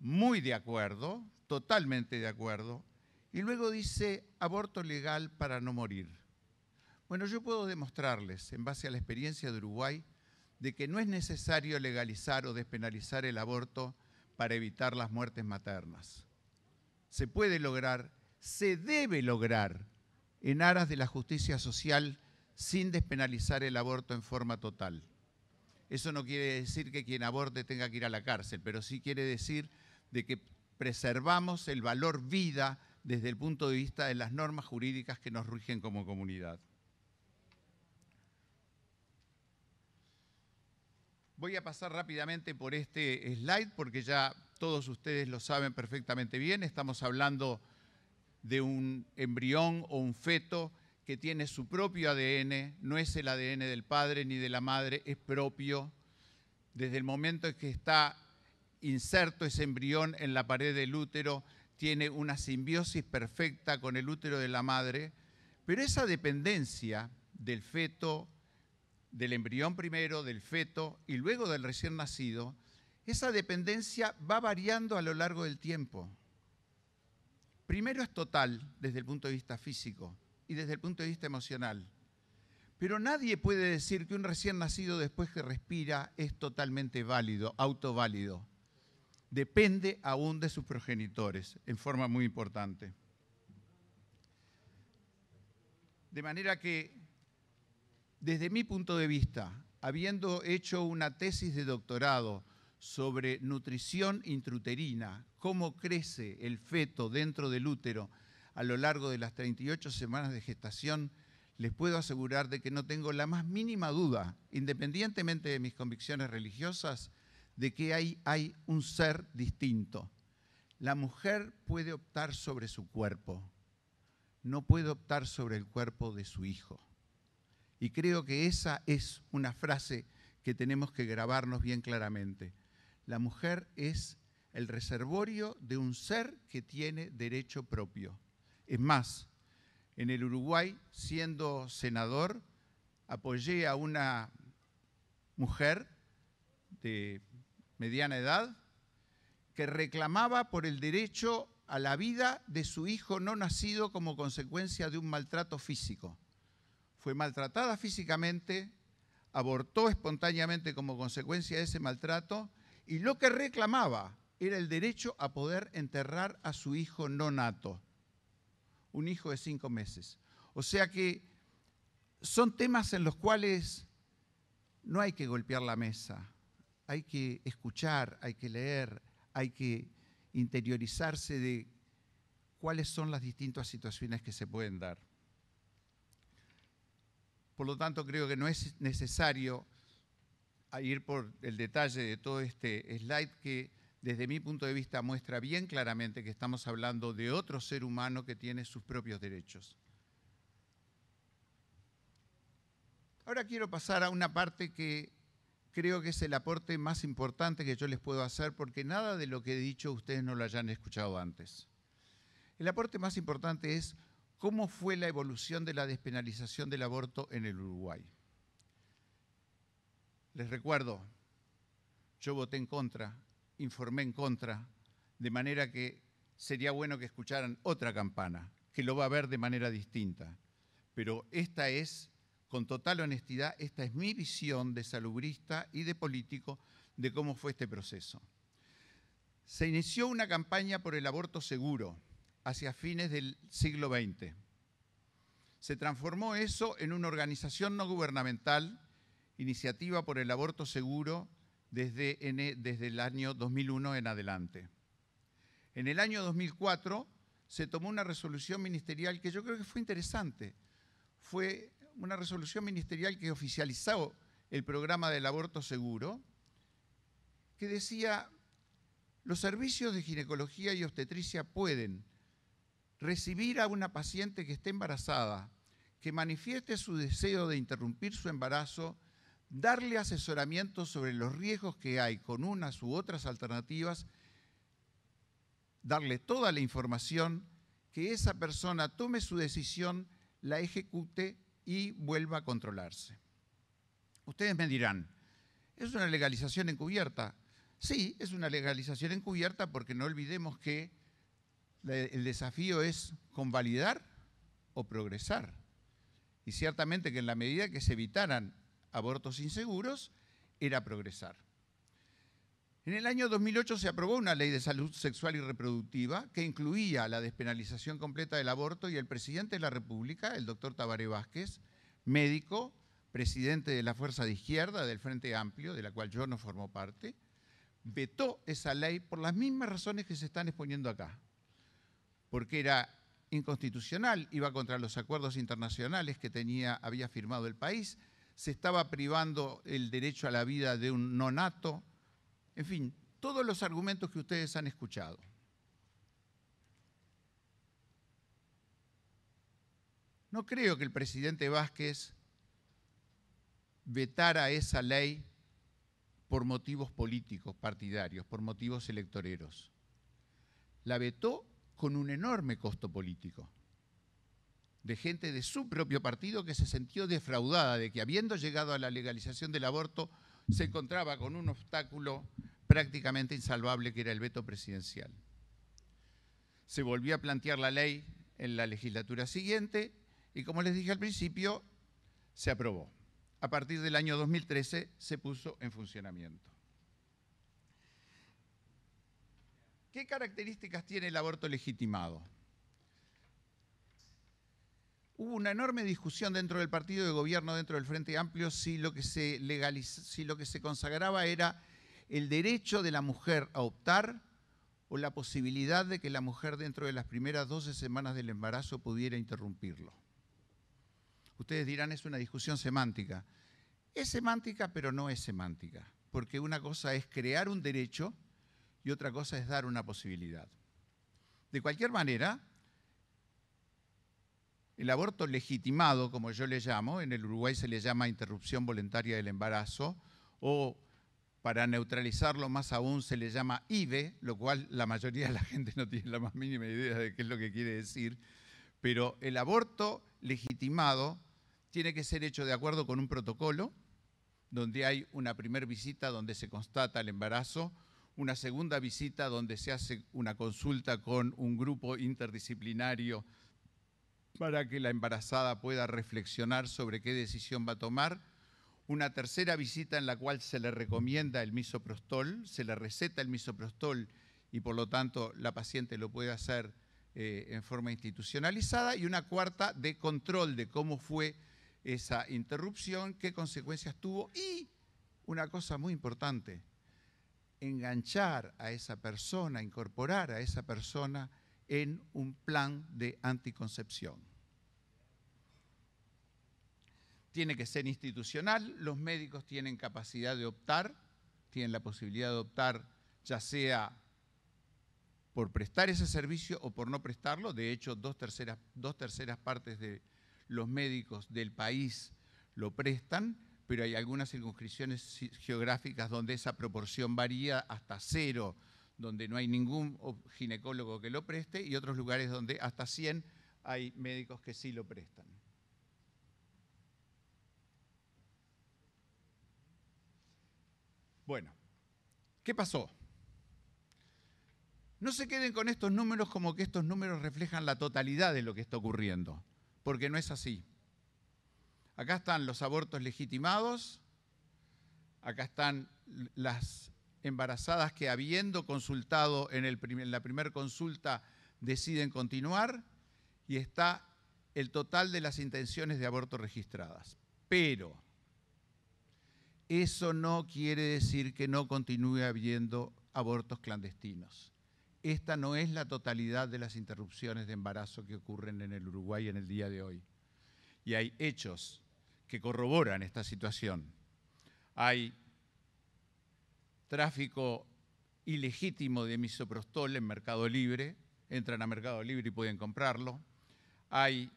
muy de acuerdo, totalmente de acuerdo, y luego dice aborto legal para no morir. Bueno, yo puedo demostrarles, en base a la experiencia de Uruguay, de que no es necesario legalizar o despenalizar el aborto para evitar las muertes maternas. Se puede lograr se debe lograr en aras de la justicia social sin despenalizar el aborto en forma total. Eso no quiere decir que quien aborte tenga que ir a la cárcel, pero sí quiere decir de que preservamos el valor vida desde el punto de vista de las normas jurídicas que nos rigen como comunidad. Voy a pasar rápidamente por este slide porque ya todos ustedes lo saben perfectamente bien. Estamos hablando de un embrión o un feto que tiene su propio ADN, no es el ADN del padre ni de la madre, es propio. Desde el momento en que está inserto ese embrión en la pared del útero, tiene una simbiosis perfecta con el útero de la madre, pero esa dependencia del feto, del embrión primero, del feto y luego del recién nacido, esa dependencia va variando a lo largo del tiempo primero es total desde el punto de vista físico y desde el punto de vista emocional. Pero nadie puede decir que un recién nacido después que respira es totalmente válido, autoválido. Depende aún de sus progenitores, en forma muy importante. De manera que, desde mi punto de vista, habiendo hecho una tesis de doctorado sobre nutrición intruterina, cómo crece el feto dentro del útero a lo largo de las 38 semanas de gestación, les puedo asegurar de que no tengo la más mínima duda, independientemente de mis convicciones religiosas, de que hay, hay un ser distinto. La mujer puede optar sobre su cuerpo, no puede optar sobre el cuerpo de su hijo. Y creo que esa es una frase que tenemos que grabarnos bien claramente. La mujer es el reservorio de un ser que tiene derecho propio. Es más, en el Uruguay, siendo senador, apoyé a una mujer de mediana edad que reclamaba por el derecho a la vida de su hijo no nacido como consecuencia de un maltrato físico. Fue maltratada físicamente, abortó espontáneamente como consecuencia de ese maltrato y lo que reclamaba era el derecho a poder enterrar a su hijo no nato, un hijo de cinco meses. O sea que son temas en los cuales no hay que golpear la mesa, hay que escuchar, hay que leer, hay que interiorizarse de cuáles son las distintas situaciones que se pueden dar. Por lo tanto, creo que no es necesario ir por el detalle de todo este slide que desde mi punto de vista muestra bien claramente que estamos hablando de otro ser humano que tiene sus propios derechos. Ahora quiero pasar a una parte que creo que es el aporte más importante que yo les puedo hacer porque nada de lo que he dicho ustedes no lo hayan escuchado antes. El aporte más importante es cómo fue la evolución de la despenalización del aborto en el Uruguay. Les recuerdo, yo voté en contra, informé en contra, de manera que sería bueno que escucharan otra campana, que lo va a ver de manera distinta. Pero esta es, con total honestidad, esta es mi visión de salubrista y de político de cómo fue este proceso. Se inició una campaña por el aborto seguro hacia fines del siglo XX. Se transformó eso en una organización no gubernamental iniciativa por el aborto seguro desde, el año 2001 en adelante. En el año 2004 se tomó una resolución ministerial que yo creo que fue interesante. Fue una resolución ministerial que oficializó el programa del aborto seguro, que decía, los servicios de ginecología y obstetricia pueden recibir a una paciente que esté embarazada, que manifieste su deseo de interrumpir su embarazo darle asesoramiento sobre los riesgos que hay con unas u otras alternativas, darle toda la información, que esa persona tome su decisión, la ejecute y vuelva a controlarse. Ustedes me dirán, ¿es una legalización encubierta? Sí, es una legalización encubierta porque no olvidemos que el desafío es convalidar o progresar. Y ciertamente que en la medida que se evitaran abortos inseguros era progresar. En el año 2008 se aprobó una ley de salud sexual y reproductiva que incluía la despenalización completa del aborto y el presidente de la República, el doctor Tabaré Vázquez, médico, presidente de la Fuerza de Izquierda del Frente Amplio, de la cual yo no formo parte, vetó esa ley por las mismas razones que se están exponiendo acá, porque era inconstitucional, iba contra los acuerdos internacionales que tenía, había firmado el país, se estaba privando el derecho a la vida de un nonato, en fin, todos los argumentos que ustedes han escuchado. No creo que el presidente Vázquez vetara esa ley por motivos políticos, partidarios, por motivos electoreros. La vetó con un enorme costo político de gente de su propio partido que se sintió defraudada de que habiendo llegado a la legalización del aborto se encontraba con un obstáculo prácticamente insalvable que era el veto presidencial. Se volvió a plantear la ley en la legislatura siguiente y como les dije al principio, se aprobó. A partir del año 2013 se puso en funcionamiento. ¿Qué características tiene el aborto legitimado? Hubo una enorme discusión dentro del partido de gobierno, dentro del Frente Amplio, si lo que se, si lo que se consagraba era el derecho de la mujer a optar o la posibilidad de que la mujer dentro de las primeras 12 semanas del embarazo pudiera interrumpirlo. Ustedes dirán, es una discusión semántica. Es semántica, pero no es semántica, porque una cosa es crear un derecho y otra cosa es dar una posibilidad. De cualquier manera, el aborto legitimado, como yo le llamo, en el Uruguay se le llama interrupción voluntaria del embarazo o para neutralizarlo más aún se le llama IVE, lo cual la mayoría de la gente no tiene la más mínima idea de qué es lo que quiere decir, pero el aborto legitimado tiene que ser hecho de acuerdo con un protocolo donde hay una primera visita donde se constata el embarazo, una segunda visita donde se hace una consulta con un grupo interdisciplinario para que la embarazada pueda reflexionar sobre qué decisión va a tomar. Una tercera visita en la cual se le recomienda el misoprostol, se le receta el misoprostol y por lo tanto la paciente lo puede hacer eh, en forma institucionalizada. Y una cuarta de control de cómo fue esa interrupción, qué consecuencias tuvo y una cosa muy importante, enganchar a esa persona, incorporar a esa persona en un plan de anticoncepción. Tiene que ser institucional, los médicos tienen capacidad de optar, tienen la posibilidad de optar ya sea por prestar ese servicio o por no prestarlo. De hecho, dos terceras, dos terceras partes de los médicos del país lo prestan, pero hay algunas circunscripciones geográficas donde esa proporción varía hasta cero donde no hay ningún ginecólogo que lo preste y otros lugares donde hasta 100 hay médicos que sí lo prestan. Bueno, ¿qué pasó? No se queden con estos números como que estos números reflejan la totalidad de lo que está ocurriendo, porque no es así. Acá están los abortos legitimados, acá están las embarazadas que habiendo consultado en, la primera consulta deciden continuar y está el total de las intenciones de aborto registradas. Pero eso no quiere decir que no continúe habiendo abortos clandestinos. Esta no es la totalidad de las interrupciones de embarazo que ocurren en el Uruguay en el día de hoy. Y hay hechos que corroboran esta situación. Hay tráfico ilegítimo de misoprostol en Mercado Libre, entran a Mercado Libre y pueden comprarlo. Hay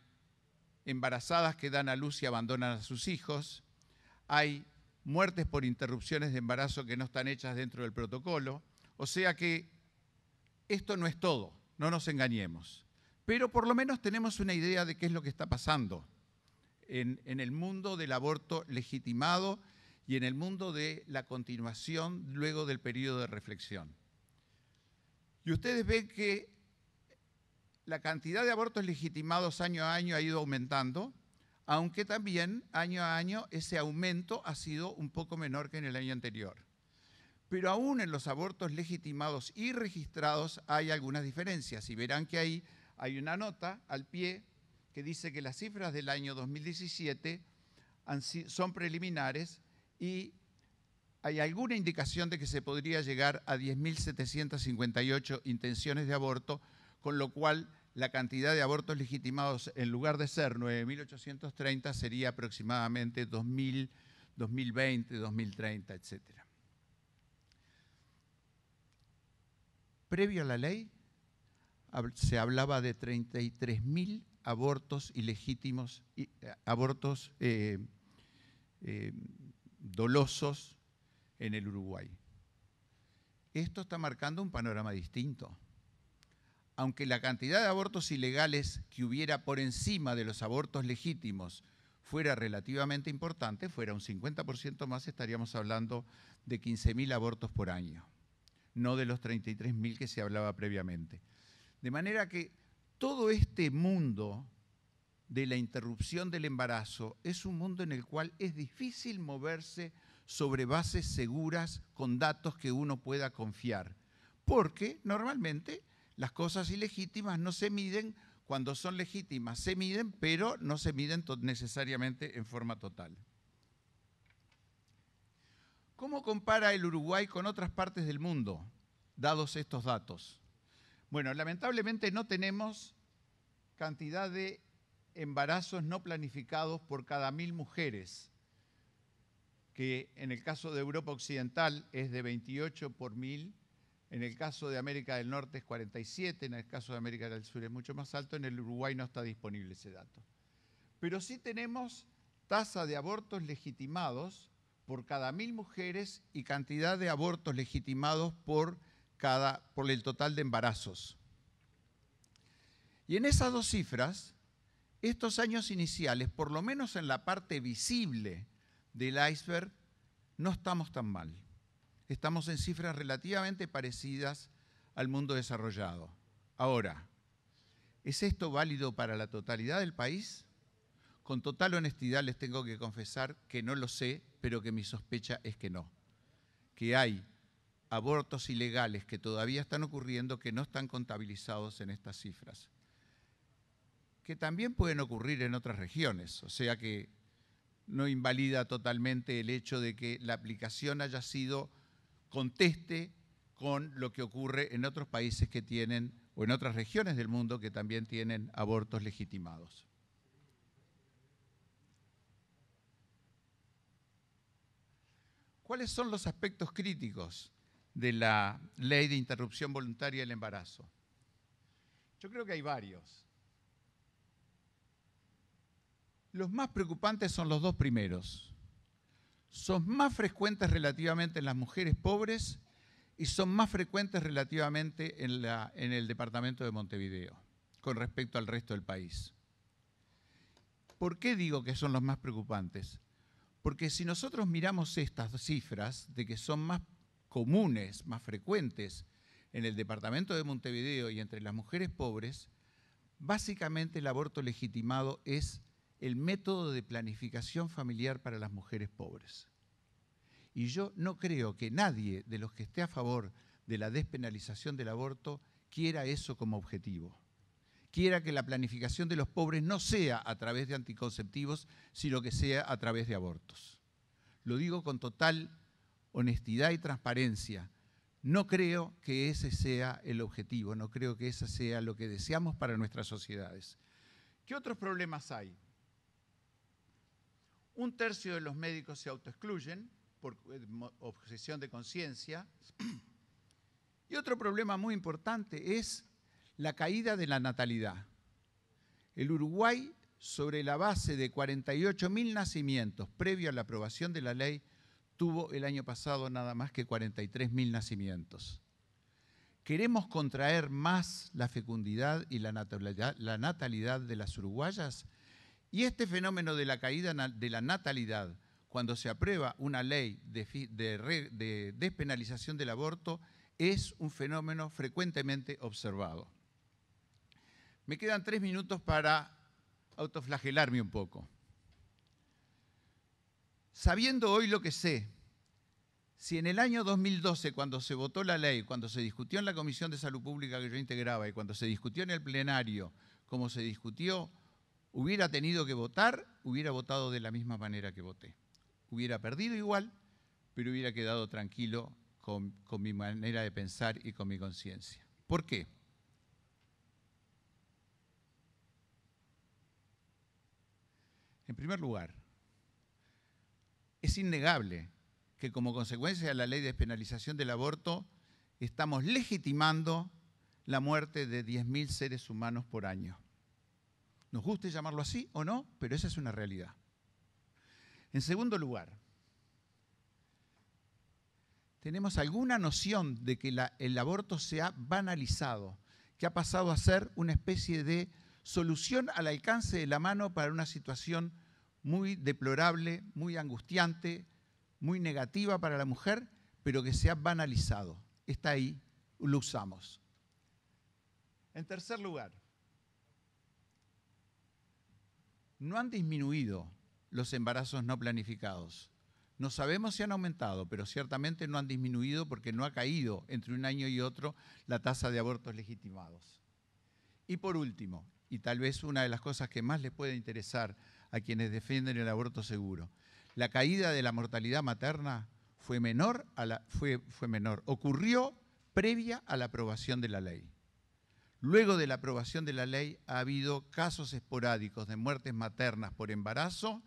embarazadas que dan a luz y abandonan a sus hijos. Hay muertes por interrupciones de embarazo que no están hechas dentro del protocolo. O sea que esto no es todo, no nos engañemos. Pero por lo menos tenemos una idea de qué es lo que está pasando en, en el mundo del aborto legitimado y en el mundo de la continuación luego del periodo de reflexión. Y ustedes ven que la cantidad de abortos legitimados año a año ha ido aumentando, aunque también año a año ese aumento ha sido un poco menor que en el año anterior. Pero aún en los abortos legitimados y registrados hay algunas diferencias y verán que ahí hay una nota al pie que dice que las cifras del año 2017 son preliminares y hay alguna indicación de que se podría llegar a 10.758 intenciones de aborto, con lo cual la cantidad de abortos legitimados, en lugar de ser 9.830, sería aproximadamente 2.000, 2020, 2030, etc. Previo a la ley, se hablaba de 33.000 abortos ilegítimos, eh, abortos eh, eh, dolosos en el Uruguay. Esto está marcando un panorama distinto. Aunque la cantidad de abortos ilegales que hubiera por encima de los abortos legítimos fuera relativamente importante, fuera un 50% más, estaríamos hablando de 15.000 abortos por año, no de los 33.000 que se hablaba previamente. De manera que todo este mundo de la interrupción del embarazo es un mundo en el cual es difícil moverse sobre bases seguras con datos que uno pueda confiar, porque normalmente las cosas ilegítimas no se miden cuando son legítimas, se miden, pero no se miden necesariamente en forma total. ¿Cómo compara el Uruguay con otras partes del mundo, dados estos datos? Bueno, lamentablemente no tenemos cantidad de embarazos no planificados por cada mil mujeres, que en el caso de Europa Occidental es de 28 por mil, en el caso de América del Norte es 47, en el caso de América del Sur es mucho más alto, en el Uruguay no está disponible ese dato. Pero sí tenemos tasa de abortos legitimados por cada mil mujeres y cantidad de abortos legitimados por, cada, por el total de embarazos. Y en esas dos cifras, estos años iniciales, por lo menos en la parte visible del iceberg, no estamos tan mal. Estamos en cifras relativamente parecidas al mundo desarrollado. Ahora, ¿es esto válido para la totalidad del país? Con total honestidad les tengo que confesar que no lo sé, pero que mi sospecha es que no. Que hay abortos ilegales que todavía están ocurriendo que no están contabilizados en estas cifras que también pueden ocurrir en otras regiones, o sea que no invalida totalmente el hecho de que la aplicación haya sido conteste con lo que ocurre en otros países que tienen o en otras regiones del mundo que también tienen abortos legitimados. ¿Cuáles son los aspectos críticos de la ley de interrupción voluntaria del embarazo? Yo creo que hay varios. Los más preocupantes son los dos primeros. Son más frecuentes relativamente en las mujeres pobres y son más frecuentes relativamente en, el departamento de Montevideo con respecto al resto del país. ¿Por qué digo que son los más preocupantes? Porque si nosotros miramos estas cifras de que son más comunes, más frecuentes en el departamento de Montevideo y entre las mujeres pobres, básicamente el aborto legitimado es el método de planificación familiar para las mujeres pobres. Y yo no creo que nadie de los que esté a favor de la despenalización del aborto quiera eso como objetivo. Quiera que la planificación de los pobres no sea a través de anticonceptivos, sino que sea a través de abortos. Lo digo con total honestidad y transparencia. No creo que ese sea el objetivo, no creo que ese sea lo que deseamos para nuestras sociedades. ¿Qué otros problemas hay? Un tercio de los médicos se autoexcluyen por eh, obsesión de conciencia. Y otro problema muy importante es la caída de la natalidad. El Uruguay, sobre la base de 48.000 nacimientos previo a la aprobación de la ley, tuvo el año pasado nada más que 43.000 nacimientos. ¿Queremos contraer más la fecundidad y la natalidad, la natalidad de las uruguayas? Y este fenómeno de la caída de la natalidad, cuando se aprueba una ley de, despenalización del aborto, es un fenómeno frecuentemente observado. Me quedan tres minutos para autoflagelarme un poco. Sabiendo hoy lo que sé, si en el año 2012, cuando se votó la ley, cuando se discutió en la Comisión de Salud Pública que yo integraba y cuando se discutió en el plenario, como se discutió hubiera tenido que votar, hubiera votado de la misma manera que voté. Hubiera perdido igual, pero hubiera quedado tranquilo con, mi manera de pensar y con mi conciencia. ¿Por qué? En primer lugar, es innegable que como consecuencia de la ley de despenalización del aborto, estamos legitimando la muerte de 10.000 seres humanos por año. Nos guste llamarlo así o no, pero esa es una realidad. En segundo lugar, tenemos alguna noción de que el aborto se ha banalizado, que ha pasado a ser una especie de solución al alcance de la mano para una situación muy deplorable, muy angustiante, muy negativa para la mujer, pero que se ha banalizado. Está ahí, lo usamos. En tercer lugar, no han disminuido los embarazos no planificados. No sabemos si han aumentado, pero ciertamente no han disminuido porque no ha caído entre un año y otro la tasa de abortos legitimados. Y por último, y tal vez una de las cosas que más les puede interesar a quienes defienden el aborto seguro, la caída de la mortalidad materna fue menor, a la, fue, fue menor ocurrió previa a la aprobación de la ley. Luego de la aprobación de la ley ha habido casos esporádicos de muertes maternas por embarazo,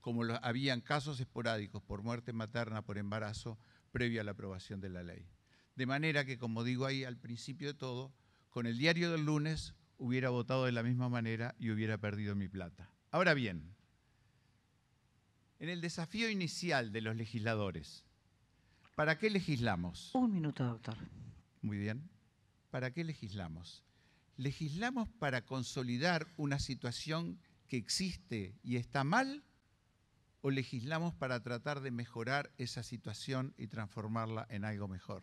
como lo, habían casos esporádicos por muerte materna por embarazo previo a la aprobación de la ley. De manera que, como digo ahí al principio de todo, con el diario del lunes hubiera votado de la misma manera y hubiera perdido mi plata. Ahora bien, en el desafío inicial de los legisladores, ¿para qué legislamos? Un minuto, doctor. Muy bien. ¿para qué legislamos? ¿Legislamos para consolidar una situación que existe y está mal? ¿O legislamos para tratar de mejorar esa situación y transformarla en algo mejor?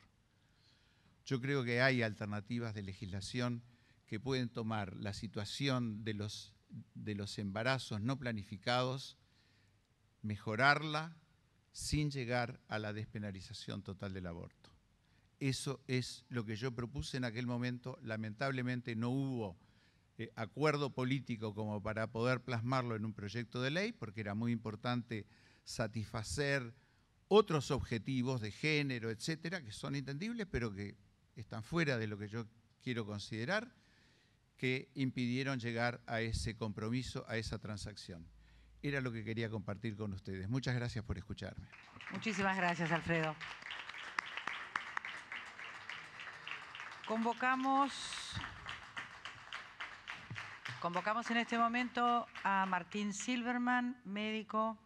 Yo creo que hay alternativas de legislación que pueden tomar la situación de los, de los embarazos no planificados, mejorarla sin llegar a la despenalización total del aborto. Eso es lo que yo propuse en aquel momento. Lamentablemente no hubo eh, acuerdo político como para poder plasmarlo en un proyecto de ley, porque era muy importante satisfacer otros objetivos de género, etcétera, que son entendibles, pero que están fuera de lo que yo quiero considerar, que impidieron llegar a ese compromiso, a esa transacción. Era lo que quería compartir con ustedes. Muchas gracias por escucharme. Muchísimas gracias, Alfredo. Convocamos, convocamos en este momento a Martín Silverman, médico,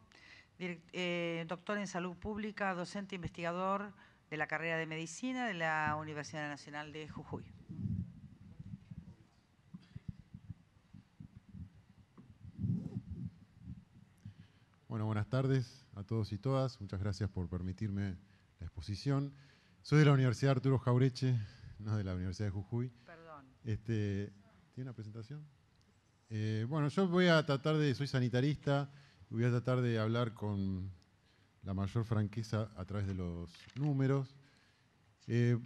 eh, doctor en salud pública, docente investigador de la carrera de medicina de la Universidad Nacional de Jujuy. Bueno, buenas tardes a todos y todas. Muchas gracias por permitirme la exposición. Soy de la Universidad Arturo Jaureche, de la Universidad de Jujuy. Perdón. Este, ¿Tiene una presentación? Eh, bueno, yo voy a tratar de, soy sanitarista, voy a tratar de hablar con la mayor franqueza a través de los números. Eh,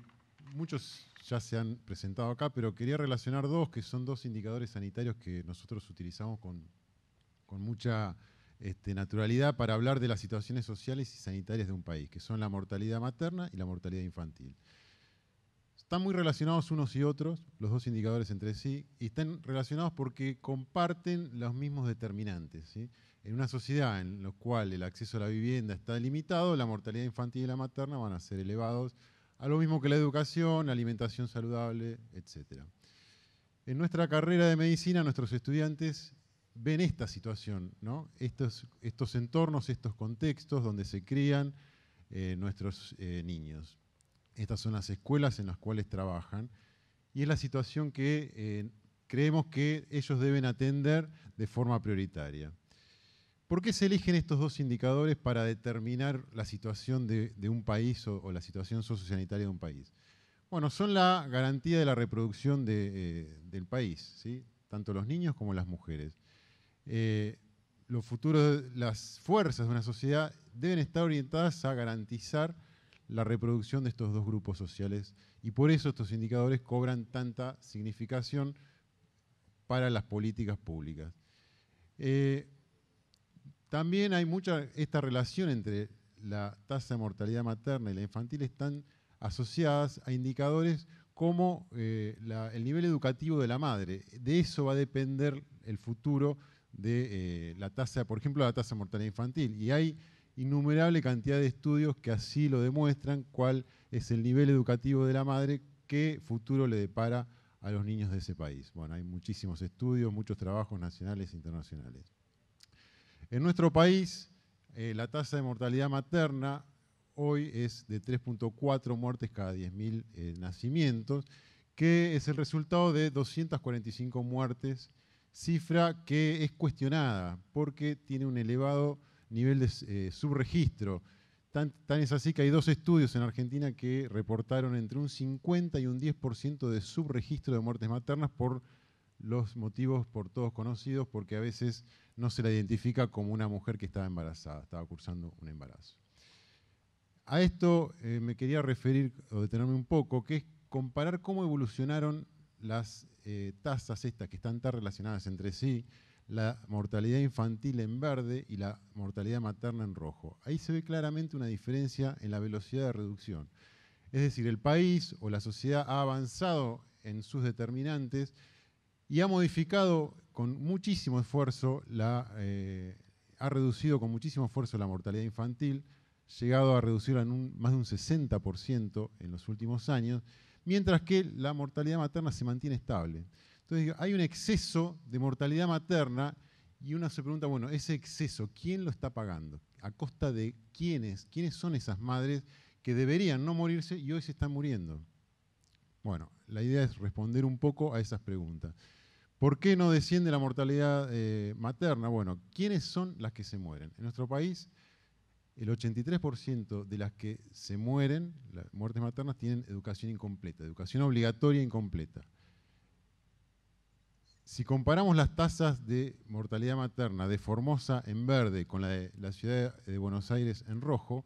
muchos ya se han presentado acá, pero quería relacionar dos, que son dos indicadores sanitarios que nosotros utilizamos con, mucha este, naturalidad para hablar de las situaciones sociales y sanitarias de un país, que son la mortalidad materna y la mortalidad infantil están muy relacionados unos y otros, los dos indicadores entre sí, y están relacionados porque comparten los mismos determinantes. En una sociedad en la cual el acceso a la vivienda está limitado, la mortalidad infantil y la materna van a ser elevados, a lo mismo que la educación, la alimentación saludable, etc. En nuestra carrera de medicina, nuestros estudiantes ven esta situación, estos, entornos, estos contextos donde se crían eh, nuestros eh, niños estas son las escuelas en las cuales trabajan, y es la situación que eh, creemos que ellos deben atender de forma prioritaria. ¿Por qué se eligen estos dos indicadores para determinar la situación de, un país o, la situación sociosanitaria de un país? Bueno, son la garantía de la reproducción eh, del país, tanto los niños como las mujeres. Eh, los futuros, las fuerzas de una sociedad deben estar orientadas a garantizar la reproducción de estos dos grupos sociales y por eso estos indicadores cobran tanta significación para las políticas públicas. Eh, también hay mucha, esta relación entre la tasa de mortalidad materna y la infantil están asociadas a indicadores como eh, el nivel educativo de la madre. De eso va a depender el futuro de eh, la tasa, por ejemplo, la tasa de mortalidad infantil. Y hay innumerable cantidad de estudios que así lo demuestran, cuál es el nivel educativo de la madre, qué futuro le depara a los niños de ese país. Bueno, hay muchísimos estudios, muchos trabajos nacionales e internacionales. En nuestro país, eh, la tasa de mortalidad materna hoy es de 3.4 muertes cada 10.000 eh, nacimientos, que es el resultado de 245 muertes, cifra que es cuestionada porque tiene un elevado nivel de eh, subregistro. Tan, es así que hay dos estudios en Argentina que reportaron entre un 50 y un 10% de subregistro de muertes maternas por los motivos por todos conocidos, porque a veces no se la identifica como una mujer que estaba embarazada, estaba cursando un embarazo. A esto eh, me quería referir o detenerme un poco, que es comparar cómo evolucionaron las eh, tasas estas que están tan relacionadas entre sí, la mortalidad infantil en verde y la mortalidad materna en rojo. Ahí se ve claramente una diferencia en la velocidad de reducción. Es decir, el país o la sociedad ha avanzado en sus determinantes y ha modificado con muchísimo esfuerzo, la, eh, ha reducido con muchísimo esfuerzo la mortalidad infantil, llegado a reducirla en más de un 60% en los últimos años, mientras que la mortalidad materna se mantiene estable. Entonces hay un exceso de mortalidad materna y uno se pregunta, bueno, ese exceso, ¿quién lo está pagando? ¿A costa de quiénes? ¿Quiénes son esas madres que deberían no morirse y hoy se están muriendo? Bueno, la idea es responder un poco a esas preguntas. ¿Por qué no desciende la mortalidad eh, materna? Bueno, ¿quiénes son las que se mueren? En nuestro país, el 83% de las que se mueren, las muertes maternas, tienen educación incompleta, educación obligatoria incompleta. Si comparamos las tasas de mortalidad materna de Formosa en verde con la de la ciudad de Buenos Aires en rojo,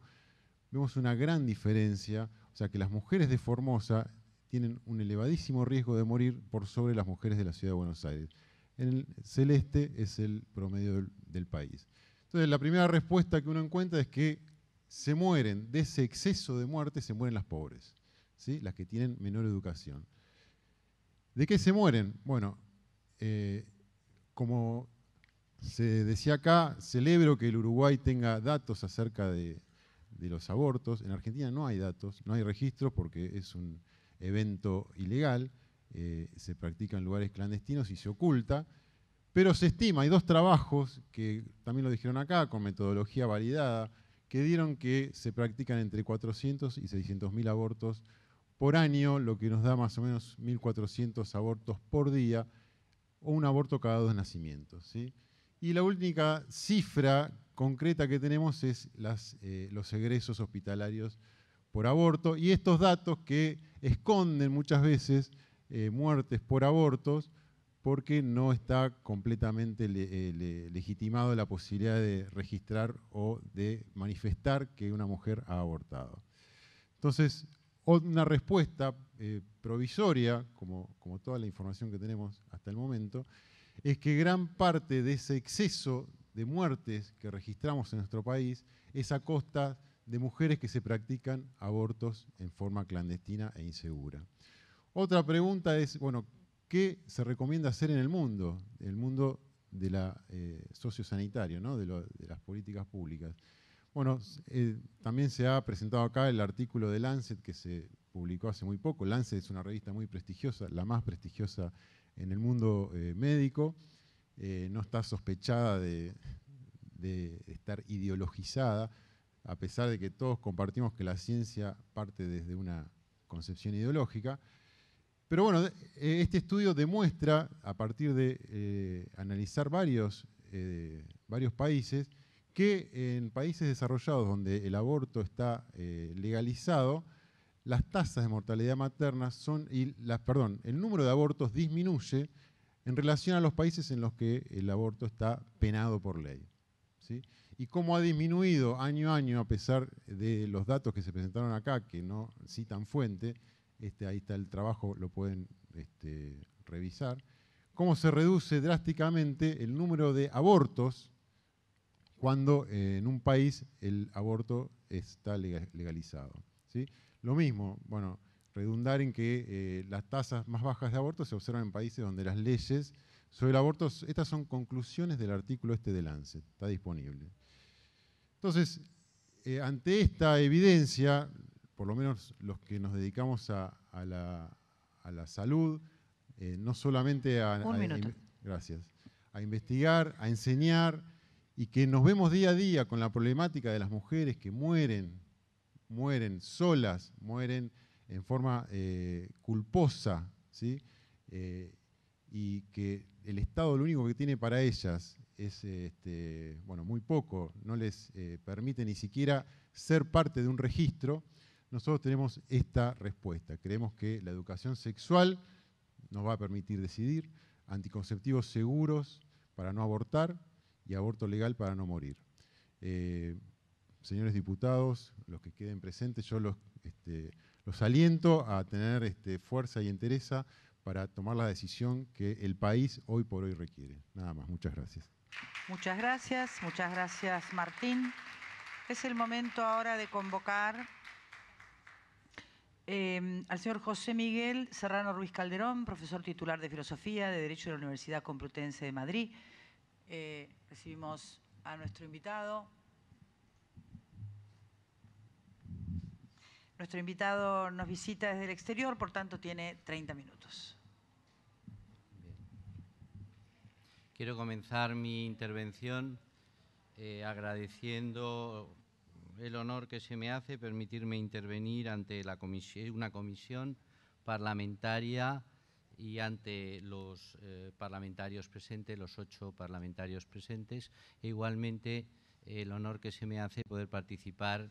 vemos una gran diferencia, o sea que las mujeres de Formosa tienen un elevadísimo riesgo de morir por sobre las mujeres de la ciudad de Buenos Aires. En el celeste es el promedio del, país. Entonces la primera respuesta que uno encuentra es que se mueren, de ese exceso de muerte se mueren las pobres, ¿sí? las que tienen menor educación. ¿De qué se mueren? Bueno, eh, como se decía acá, celebro que el Uruguay tenga datos acerca de, los abortos. En Argentina no hay datos, no hay registros porque es un evento ilegal, eh, se practica en lugares clandestinos y se oculta. Pero se estima, hay dos trabajos que también lo dijeron acá, con metodología validada, que dieron que se practican entre 400 y 600 mil abortos por año, lo que nos da más o menos 1.400 abortos por día, o un aborto cada dos nacimientos. ¿sí? Y la única cifra concreta que tenemos es eh, los egresos hospitalarios por aborto y estos datos que esconden muchas veces eh, muertes por abortos porque no está completamente eh, legitimado la posibilidad de registrar o de manifestar que una mujer ha abortado. Entonces, una respuesta eh, provisoria, como, toda la información que tenemos hasta el momento, es que gran parte de ese exceso de muertes que registramos en nuestro país es a costa de mujeres que se practican abortos en forma clandestina e insegura. Otra pregunta es, bueno, ¿qué se recomienda hacer en el mundo? El mundo de la eh, sociosanitario, ¿no? de las políticas públicas. Bueno, eh, también se ha presentado acá el artículo de Lancet que se publicó hace muy poco. Lancet es una revista muy prestigiosa, la más prestigiosa en el mundo eh, médico. Eh, no está sospechada de, estar ideologizada, a pesar de que todos compartimos que la ciencia parte desde una concepción ideológica. Pero bueno, este estudio demuestra, a partir de analizar varios países, que en países desarrollados donde el aborto está eh, legalizado, las tasas de mortalidad materna son, y las, perdón, el número de abortos disminuye en relación a los países en los que el aborto está penado por ley. Y cómo ha disminuido año a año, a pesar de los datos que se presentaron acá, que no citan fuente, este, ahí está el trabajo, lo pueden este, revisar, cómo se reduce drásticamente el número de abortos cuando eh, en un país el aborto está legalizado. Lo mismo, bueno, redundar en que eh, las tasas más bajas de aborto se observan en países donde las leyes sobre el aborto, estas son conclusiones del artículo este de Lancet, está disponible. Entonces, eh, ante esta evidencia, por lo menos los que nos dedicamos a, la, salud, no solamente a, a gracias, a investigar, a enseñar, y que nos vemos día a día con la problemática de las mujeres que mueren, mueren solas, mueren en forma eh, culposa, eh, y que el Estado lo único que tiene para ellas es este, bueno, muy poco, no les eh, permite ni siquiera ser parte de un registro, nosotros tenemos esta respuesta. Creemos que la educación sexual nos va a permitir decidir, anticonceptivos seguros para no abortar, y aborto legal para no morir. Eh, señores diputados, los que queden presentes, yo los, este, los aliento a tener este, fuerza y entereza para tomar la decisión que el país hoy por hoy requiere. Nada más, muchas gracias. Muchas gracias, muchas gracias Martín. Es el momento ahora de convocar em, al señor José Miguel Serrano Ruiz Calderón, profesor titular de Filosofía de Derecho de la Universidad Complutense de Madrid. Eh, recibimos a nuestro invitado. Nuestro invitado nos visita desde el exterior, por tanto tiene 30 minutos. Quiero comenzar mi intervención eh, agradeciendo el honor que se me hace permitirme intervenir ante una comisión parlamentaria y ante los eh, parlamentarios presentes, los ocho parlamentarios presentes, e igualmente eh, el honor que se me hace poder participar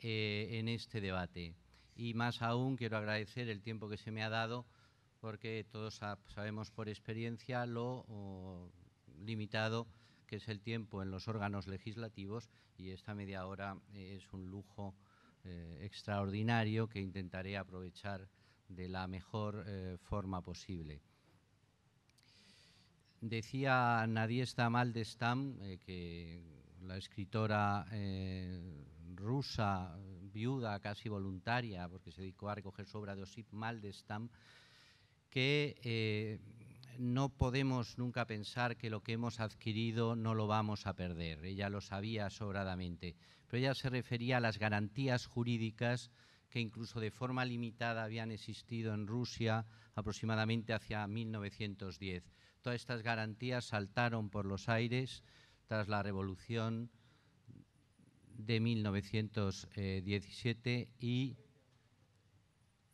eh, en este debate. Y más aún quiero agradecer el tiempo que se me ha dado, porque todos sabemos por experiencia lo limitado que es el tiempo en los órganos legislativos y esta media hora es un lujo extraordinario que intentaré aprovechar de la mejor eh, forma posible. Decía Nadiesta Maldestam, eh, que la escritora eh, rusa, viuda casi voluntaria, porque se dedicó a recoger su obra de Osip Maldestam, que no podemos nunca pensar que lo que hemos adquirido no lo vamos a perder. Ella lo sabía sobradamente, pero ella se refería a las garantías jurídicas que incluso de forma limitada habían existido en Rusia aproximadamente hacia 1910. Todas estas garantías saltaron por los aires tras la revolución de 1917 y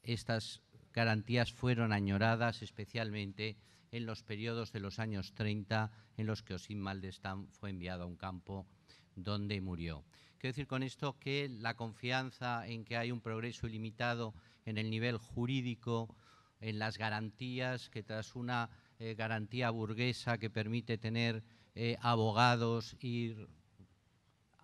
estas garantías fueron añoradas especialmente en los periodos de los años 30 en los que Osim Maldestán fue enviado a un campo donde murió. Quiero decir con esto que la confianza en que hay un progreso ilimitado en el nivel jurídico, en las garantías, que tras una eh, garantía burguesa que permite tener eh, abogados y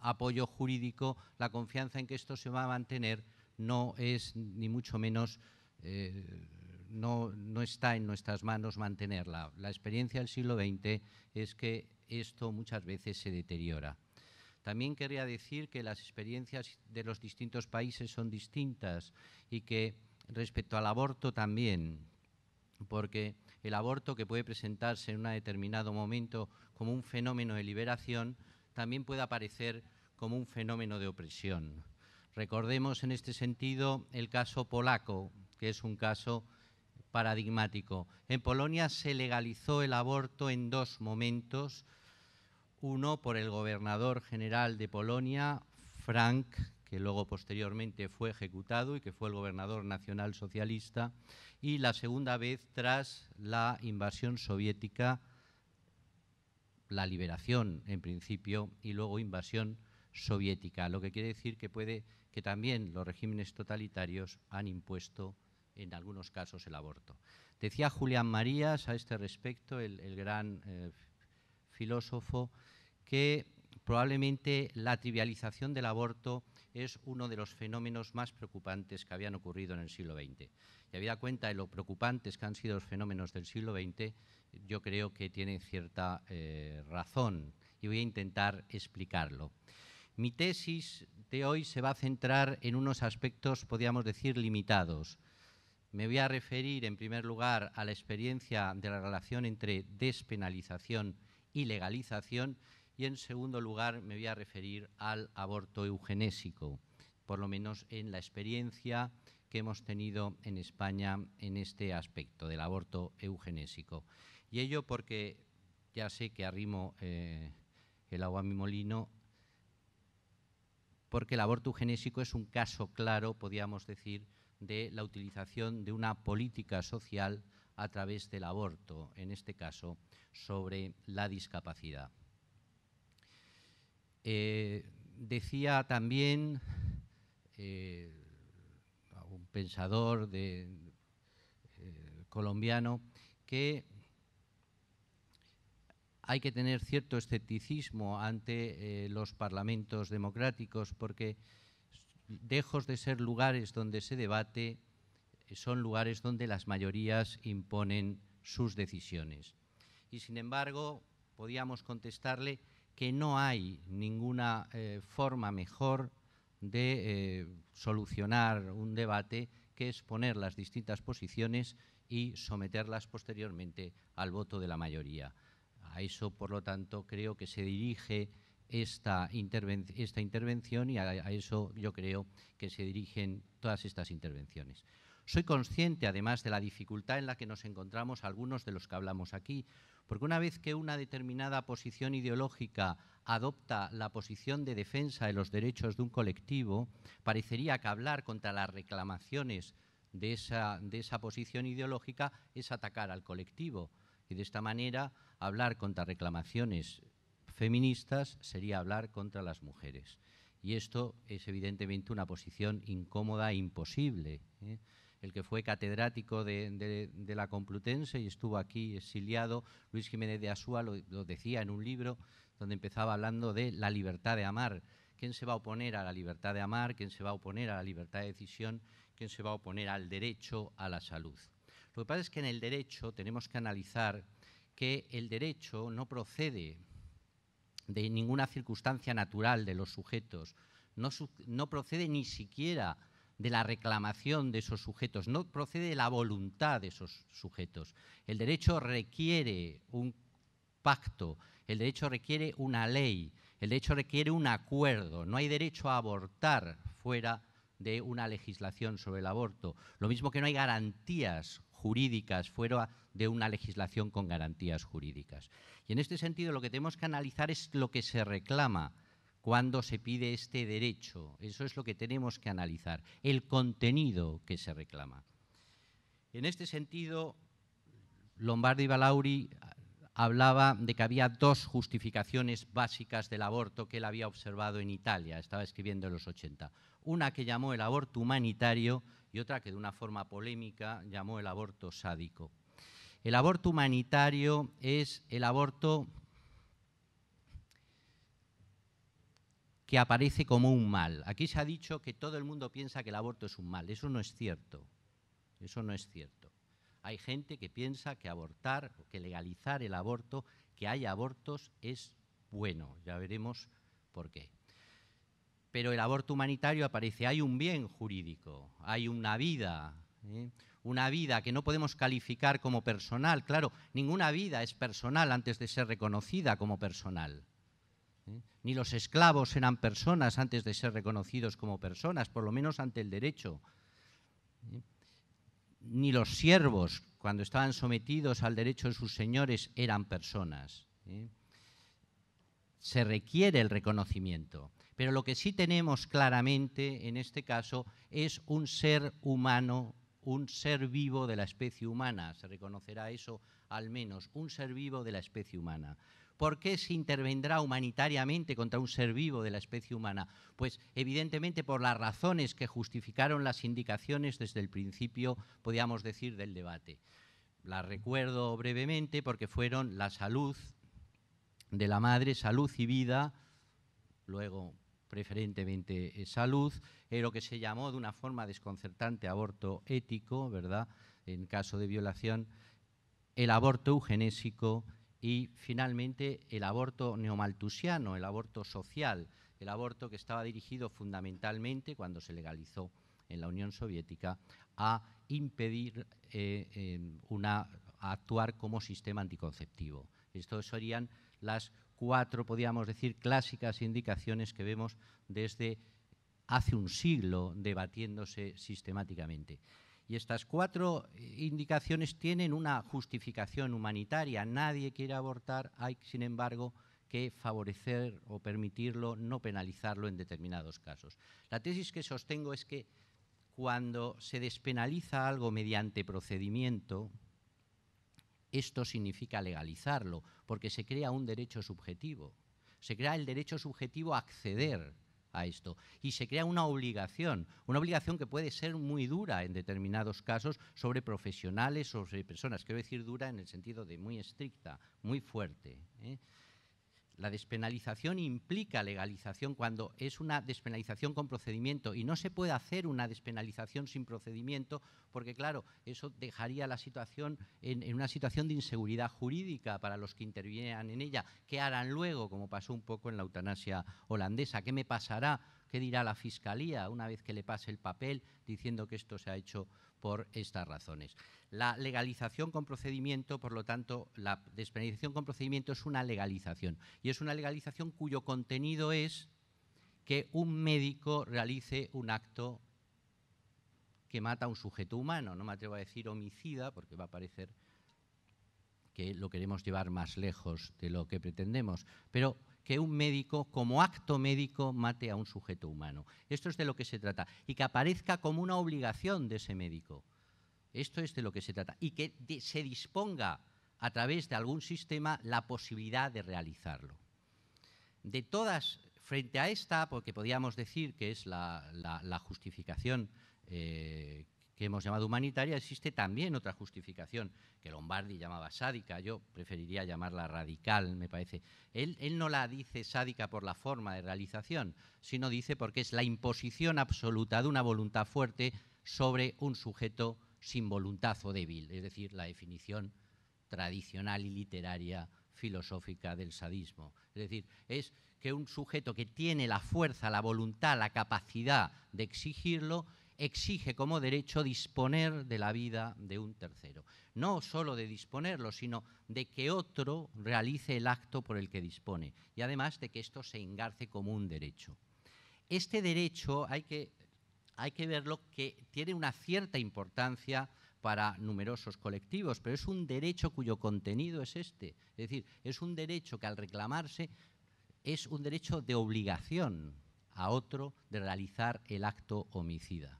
apoyo jurídico, la confianza en que esto se va a mantener no es ni mucho menos, eh, no, no, está en nuestras manos mantenerla. La experiencia del siglo XX es que esto muchas veces se deteriora. También quería decir que las experiencias de los distintos países son distintas y que respecto al aborto también, porque el aborto que puede presentarse en un determinado momento como un fenómeno de liberación, también puede aparecer como un fenómeno de opresión. Recordemos en este sentido el caso polaco, que es un caso paradigmático. En Polonia se legalizó el aborto en dos momentos uno por el gobernador general de Polonia, Frank, que luego posteriormente fue ejecutado y que fue el gobernador nacional socialista, y la segunda vez tras la invasión soviética, la liberación en principio y luego invasión soviética, lo que quiere decir que puede que también los regímenes totalitarios han impuesto en algunos casos el aborto. Decía Julián Marías a este respecto, el, gran eh, filósofo, que probablemente la trivialización del aborto es uno de los fenómenos más preocupantes que habían ocurrido en el siglo XX. Y habida cuenta de lo preocupantes que han sido los fenómenos del siglo XX, yo creo que tiene cierta eh, razón y voy a intentar explicarlo. Mi tesis de hoy se va a centrar en unos aspectos, podríamos decir, limitados. Me voy a referir, en primer lugar, a la experiencia de la relación entre despenalización y legalización. Y en segundo lugar me voy a referir al aborto eugenésico, por lo menos en la experiencia que hemos tenido en España en este aspecto del aborto eugenésico. Y ello porque ya sé que arrimo eh, el agua a mi molino, porque el aborto eugenésico es un caso claro, podríamos decir, de la utilización de una política social a través del aborto, en este caso, sobre la discapacidad. Eh, decía también un eh, pensador eh, colombiano que hay que tener cierto escepticismo ante los parlamentos democráticos porque dejos de ser lugares donde se debate, son lugares donde las mayorías imponen sus decisiones. Y sin embargo, podíamos contestarle que no hay ninguna eh, forma mejor de eh, solucionar un debate que es poner las distintas posiciones y someterlas posteriormente al voto de la mayoría. A eso, por lo tanto, creo que se dirige esta, intervención y a eso yo creo que se dirigen todas estas intervenciones. Soy consciente, además, de la dificultad en la que nos encontramos algunos de los que hablamos aquí, porque una vez que una determinada posición ideológica adopta la posición de defensa de los derechos de un colectivo, parecería que hablar contra las reclamaciones de esa, de esa posición ideológica es atacar al colectivo. Y de esta manera, hablar contra reclamaciones feministas sería hablar contra las mujeres. Y esto es evidentemente una posición incómoda e imposible. ¿eh? el que fue catedrático de, la Complutense y estuvo aquí exiliado, Luis Jiménez de Asúa, lo, decía en un libro donde empezaba hablando de la libertad de amar. ¿Quién se va a oponer a la libertad de amar? ¿Quién se va a oponer a la libertad de decisión? ¿Quién se va a oponer al derecho a la salud? Lo que pasa es que en el derecho tenemos que analizar que el derecho no procede de ninguna circunstancia natural de los sujetos, no procede ni siquiera de la reclamación de esos sujetos, no procede de la voluntad de esos sujetos. El derecho requiere un pacto, el derecho requiere una ley, el derecho requiere un acuerdo. No hay derecho a abortar fuera de una legislación sobre el aborto. Lo mismo que no hay garantías jurídicas fuera de una legislación con garantías jurídicas. Y en este sentido lo que tenemos que analizar es lo que se reclama cuándo se pide este derecho. Eso es lo que tenemos que analizar, el contenido que se reclama. En este sentido, Lombardi Balauri ah, hablaba de que había dos justificaciones básicas del aborto que él había observado en Italia, estaba escribiendo en los 80. Una que llamó el aborto humanitario y otra que de una forma polémica llamó el aborto sádico. El aborto humanitario es el aborto que aparece como un mal. Aquí se ha dicho que todo el mundo piensa que el aborto es un mal. Eso no es cierto. Eso no es cierto. Hay gente que piensa que abortar, que legalizar el aborto, que hay abortos es bueno. Ya veremos por qué. Pero el aborto humanitario aparece. Hay un bien jurídico, hay una vida, ¿eh? una vida que no podemos calificar como personal. Claro, ninguna vida es personal antes de ser reconocida como personal ni los esclavos eran personas antes de ser reconocidos como personas, por lo menos ante el derecho, ni los siervos, cuando estaban sometidos al derecho de sus señores, eran personas. Se requiere el reconocimiento. Pero lo que sí tenemos claramente en este caso es un ser humano, un ser vivo de la especie humana. Se reconocerá eso al menos, un ser vivo de la especie humana. ¿Por qué se intervendrá humanitariamente contra un ser vivo de la especie humana? Pues evidentemente por las razones que justificaron las indicaciones desde el principio, podríamos decir, del debate. Las recuerdo brevemente porque fueron la salud de la madre, salud y vida, luego preferentemente eh, salud, lo que se llamó de una forma desconcertante aborto ético, ¿verdad? En caso de violación, el aborto eugenésico y finalmente el aborto neomaltusiano, el aborto social, el aborto que estaba dirigido fundamentalmente cuando se legalizó en la Unión Soviética a impedir eh, em, una, actuar como sistema anticonceptivo. Estas serían las cuatro, podríamos decir, clásicas indicaciones que vemos desde hace un siglo debatiéndose sistemáticamente. Y estas cuatro indicaciones tienen una justificación humanitaria. Nadie quiere abortar, hay, sin embargo, que favorecer o permitirlo, no penalizarlo en determinados casos. La tesis que sostengo es que cuando se despenaliza algo mediante procedimiento, esto significa legalizarlo, porque se crea un derecho subjetivo. Se crea el derecho subjetivo a acceder a esto. Y se crea una obligación, una obligación que puede ser muy dura en determinados casos sobre profesionales, o sobre personas, quiero decir dura en el sentido de muy estricta, muy fuerte. ¿eh? La despenalización implica legalización cuando es una despenalización con procedimiento y no se puede hacer una despenalización sin procedimiento porque, claro, eso dejaría la situación en, una situación de inseguridad jurídica para los que intervienen en ella. ¿Qué harán luego? Como pasó un poco en la eutanasia holandesa. ¿Qué me pasará? ¿Qué dirá la Fiscalía una vez que le pase el papel diciendo que esto se ha hecho por estas razones. La legalización con procedimiento, por lo tanto, la despenalización con procedimiento es una legalización y es una legalización cuyo contenido es que un médico realice un acto que mata a un sujeto humano, no me atrevo a decir homicida porque va a parecer que lo queremos llevar más lejos de lo que pretendemos, pero que un médico, como acto médico, mate a un sujeto humano. Esto es de lo que se trata. Y que aparezca como una obligación de ese médico. Esto es de lo que se trata. Y que se disponga a través de algún sistema la posibilidad de realizarlo. De todas, frente a esta, porque podríamos decir que es la, justificación eh, que hemos llamado humanitaria, existe también otra justificación que Lombardi llamaba sádica, yo preferiría llamarla radical, me parece. Él, no la dice sádica por la forma de realización, sino dice porque es la imposición absoluta de una voluntad fuerte sobre un sujeto sin voluntad o débil, es decir, la definición tradicional y literaria filosófica del sadismo. Es decir, es que un sujeto que tiene la fuerza, la voluntad, la capacidad de exigirlo, exige como derecho disponer de la vida de un tercero. No solo de disponerlo, sino de que otro realice el acto por el que dispone y además de que esto se engarce como un derecho. Este derecho hay que, hay que verlo que tiene una cierta importancia para numerosos colectivos, pero es un derecho cuyo contenido es este. Es decir, es un derecho que al reclamarse es un derecho de obligación a otro de realizar el acto homicida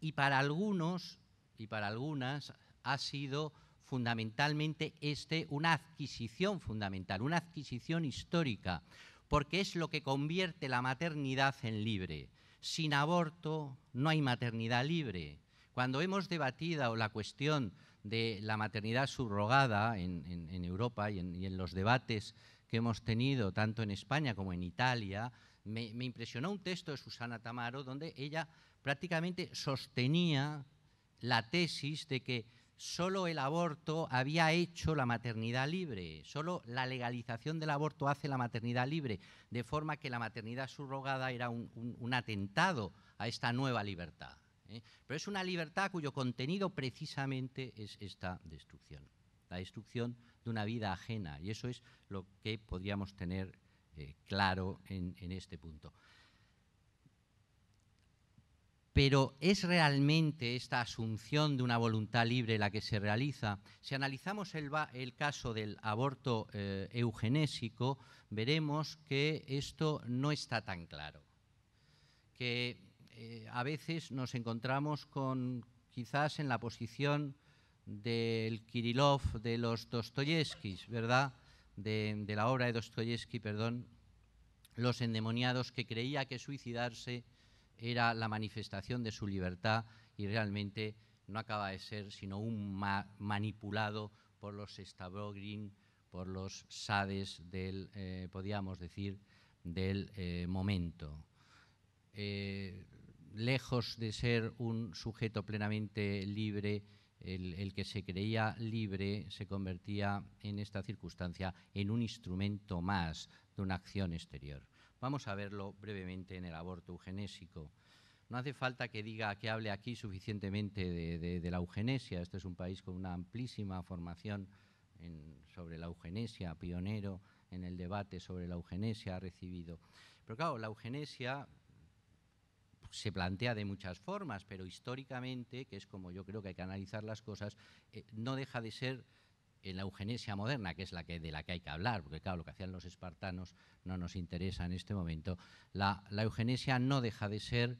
y para algunos y para algunas ha sido fundamentalmente este una adquisición fundamental, una adquisición histórica, porque es lo que convierte la maternidad en libre. Sin aborto no hay maternidad libre. Cuando hemos debatido la cuestión de la maternidad subrogada en, Europa y en, los debates que hemos tenido tanto en España como en Italia, me, me, impresionó un texto de Susana Tamaro donde ella prácticamente sostenía la tesis de que solo el aborto había hecho la maternidad libre, solo la legalización del aborto hace la maternidad libre, de forma que la maternidad subrogada era un, atentado a esta nueva libertad. ¿eh? Pero es una libertad cuyo contenido precisamente es esta destrucción, la destrucción de una vida ajena, y eso es lo que podríamos tener eh, claro en este punto. Pero ¿es realmente esta asunción de una voluntad libre la que se realiza? Si analizamos el, caso del aborto eh, eugenésico, veremos que esto no está tan claro. Que eh, a veces nos encontramos con quizás en la posición del Kirilov de los Dostoyevskis, ¿verdad? De, la obra de Dostoyevsky, perdón, los endemoniados que creía que suicidarse era la manifestación de su libertad y realmente no acaba de ser sino un manipulado por los Stavrogin, por los Sades del, eh, decir, del eh, momento. Eh, lejos de ser un sujeto plenamente libre, el, que se creía libre se convertía en esta circunstancia en un instrumento más de una acción exterior. Vamos a verlo brevemente en el aborto eugenésico. No hace falta que diga que hable aquí suficientemente de, la eugenesia. Este es un país con una amplísima formación sobre la eugenesia, pionero en el debate sobre la eugenesia, ha recibido. Pero claro, la eugenesia se plantea de muchas formas, pero históricamente, que es como yo creo que hay que analizar las cosas, eh, no deja de ser en la eugenesia moderna, que es la que, de la que hay que hablar, porque claro, lo que hacían los espartanos no nos interesa en este momento, la eugenesia no deja de ser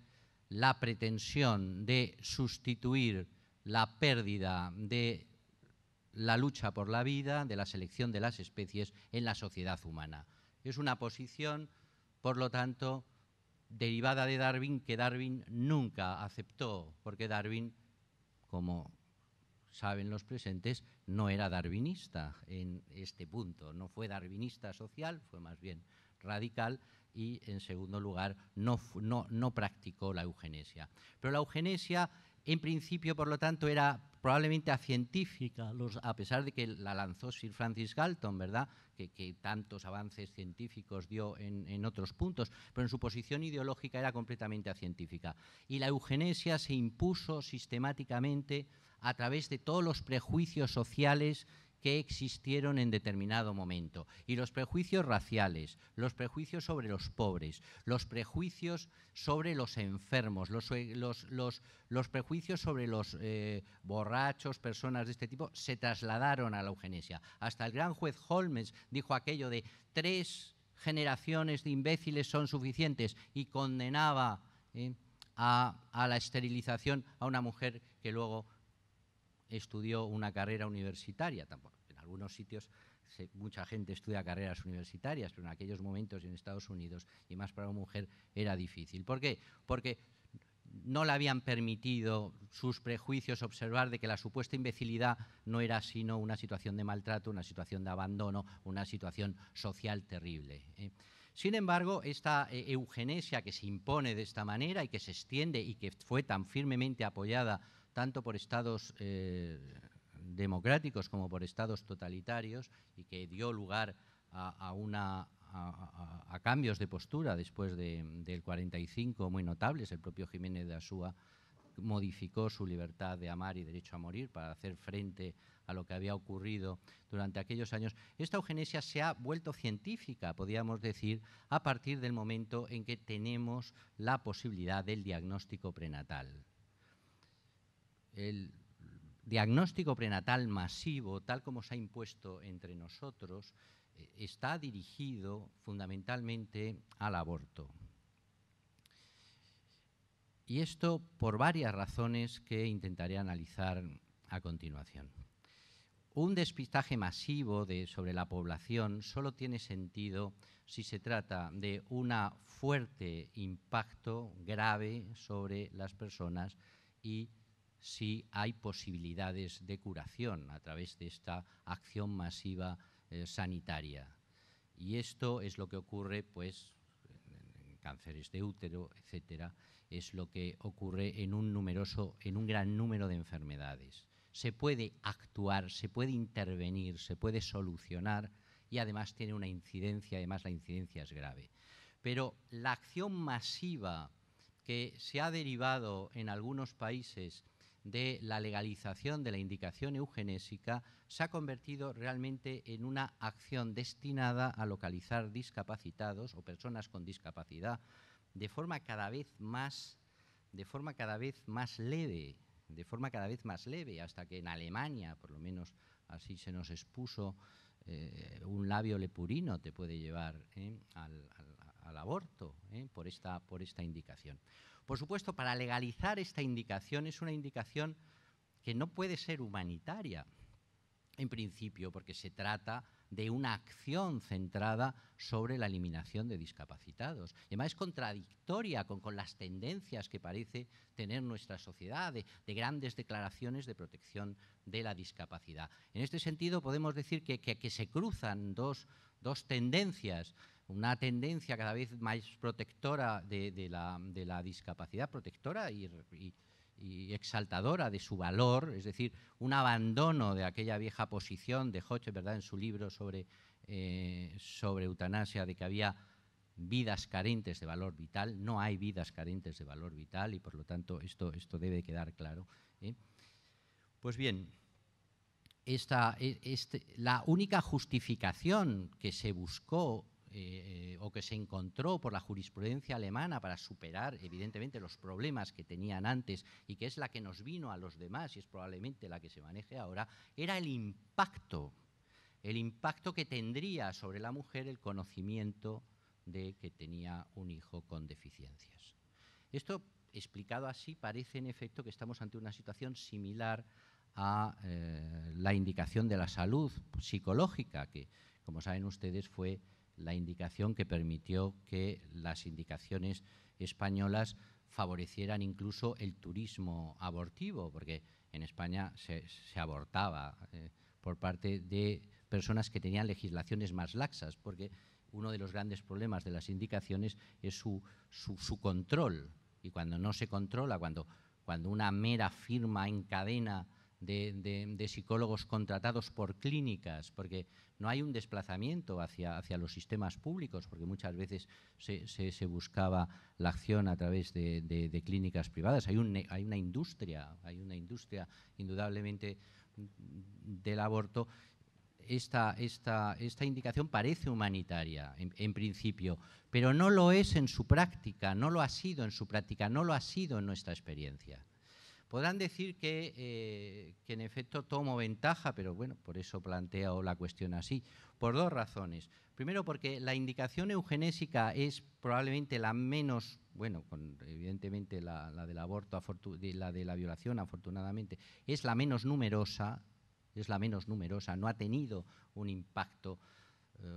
la pretensión de sustituir la pérdida de la lucha por la vida, de la selección de las especies en la sociedad humana. Es una posición, por lo tanto, derivada de Darwin que Darwin nunca aceptó, porque Darwin, como saben los presentes, no era darwinista en este punto. No fue darwinista social, fue más bien radical y, en segundo lugar, no, no, no practicó la eugenesia. Pero la eugenesia, en principio, por lo tanto, era probablemente a científica, a pesar de que la lanzó Sir Francis Galton, ¿verdad? Que, que tantos avances científicos dio en, en, otros puntos, pero en su posición ideológica era completamente a científica. Y la eugenesia se impuso sistemáticamente a través de todos los prejuicios sociales que existieron en determinado momento. Y los prejuicios raciales, los prejuicios sobre los pobres, los prejuicios sobre los enfermos, los, prejuicios sobre los eh, borrachos, personas de este tipo, se trasladaron a la eugenesia. Hasta el gran juez Holmes dijo aquello de tres generaciones de imbéciles son suficientes y condenaba eh, a la esterilización a una mujer que luego estudió una carrera universitaria, En algunos sitios mucha gente estudia carreras universitarias, pero en aquellos momentos en Estados Unidos, y más para una mujer, era difícil. ¿Por qué? Porque no le habían permitido sus prejuicios observar de que la supuesta imbecilidad no era sino una situación de maltrato, una situación de abandono, una situación social terrible. ¿eh? Sin embargo, esta eh, eugenesia que se impone de esta manera y que se extiende y que fue tan firmemente apoyada tanto por estados eh, democráticos como por estados totalitarios y que dio lugar a, cambios de postura después del 45 muy notables. El propio Jiménez de Asúa modificó su libertad de amar y derecho a morir para hacer frente a lo que había ocurrido durante aquellos años. Esta eugenesia se ha vuelto científica, podríamos decir, a partir del momento en que tenemos la posibilidad del diagnóstico prenatal el diagnóstico prenatal masivo, tal como se ha impuesto entre nosotros, eh, está dirigido fundamentalmente al aborto. Y esto por varias razones que intentaré analizar a continuación. Un despistaje masivo sobre la población solo tiene sentido si se trata de un fuerte impacto grave sobre las personas y si hay posibilidades de curación a través de esta acción masiva eh, sanitaria. Y esto es lo que ocurre pues, en cánceres de útero, etcétera, es lo que ocurre en un, numeroso, en un gran número de enfermedades. Se puede actuar, se puede intervenir, se puede solucionar y además tiene una incidencia, además la incidencia es grave. Pero la acción masiva que se ha derivado en algunos países de la legalización de la indicación eugenésica se ha convertido realmente en una acción destinada a localizar discapacitados o personas con discapacidad de forma cada vez más, de forma cada vez más leve, de forma cada vez más leve, hasta que en Alemania, por lo menos así se nos expuso, eh, un labio lepurino te puede llevar eh, al, aborto eh, por, esta, por esta indicación. Por supuesto, para legalizar esta indicación es una indicación que no puede ser humanitaria, en principio, porque se trata de una acción centrada sobre la eliminación de discapacitados. Y además es contradictoria con, las tendencias que parece tener nuestra sociedad de, grandes declaraciones de protección de la discapacidad. En este sentido podemos decir que, se cruzan dos tendencias una tendencia cada vez más protectora de, la, discapacidad, protectora y, exaltadora de su valor, es decir, un abandono de aquella vieja posición de Hodge, ¿verdad?, en su libro sobre, eh, sobre eutanasia, de que había vidas carentes de valor vital, no hay vidas carentes de valor vital y por lo tanto esto, esto debe quedar claro. ¿eh? Pues bien, esta, e, este, la única justificación que se buscó eh, eh, o que se encontró por la jurisprudencia alemana para superar, evidentemente, los problemas que tenían antes y que es la que nos vino a los demás y es probablemente la que se maneje ahora, era el impacto, el impacto que tendría sobre la mujer el conocimiento de que tenía un hijo con deficiencias. Esto, explicado así, parece en efecto que estamos ante una situación similar a eh, la indicación de la salud psicológica, que, como saben ustedes, fue la indicación que permitió que las indicaciones españolas favorecieran incluso el turismo abortivo, porque en España se, abortaba eh, por parte de personas que tenían legislaciones más laxas, porque uno de los grandes problemas de las indicaciones es su, control. Y cuando no se controla, cuando una mera firma encadena de, psicólogos contratados por clínicas, porque no hay un desplazamiento hacia, los sistemas públicos, porque muchas veces se, buscaba la acción a través de, clínicas privadas. Hay, un, hay, una industria, hay una industria indudablemente del aborto. Esta, indicación parece humanitaria en principio, pero no lo es en su práctica, no lo ha sido en su práctica, no lo ha sido en nuestra experiencia. Podrán decir eh, que, en efecto tomo ventaja, pero bueno, por eso planteo la cuestión así, por dos razones. Primero, porque la indicación eugenésica es probablemente la menos, bueno, evidentemente la, del aborto, la de la violación, afortunadamente, es la menos numerosa, es la menos numerosa, no ha tenido un impacto eh,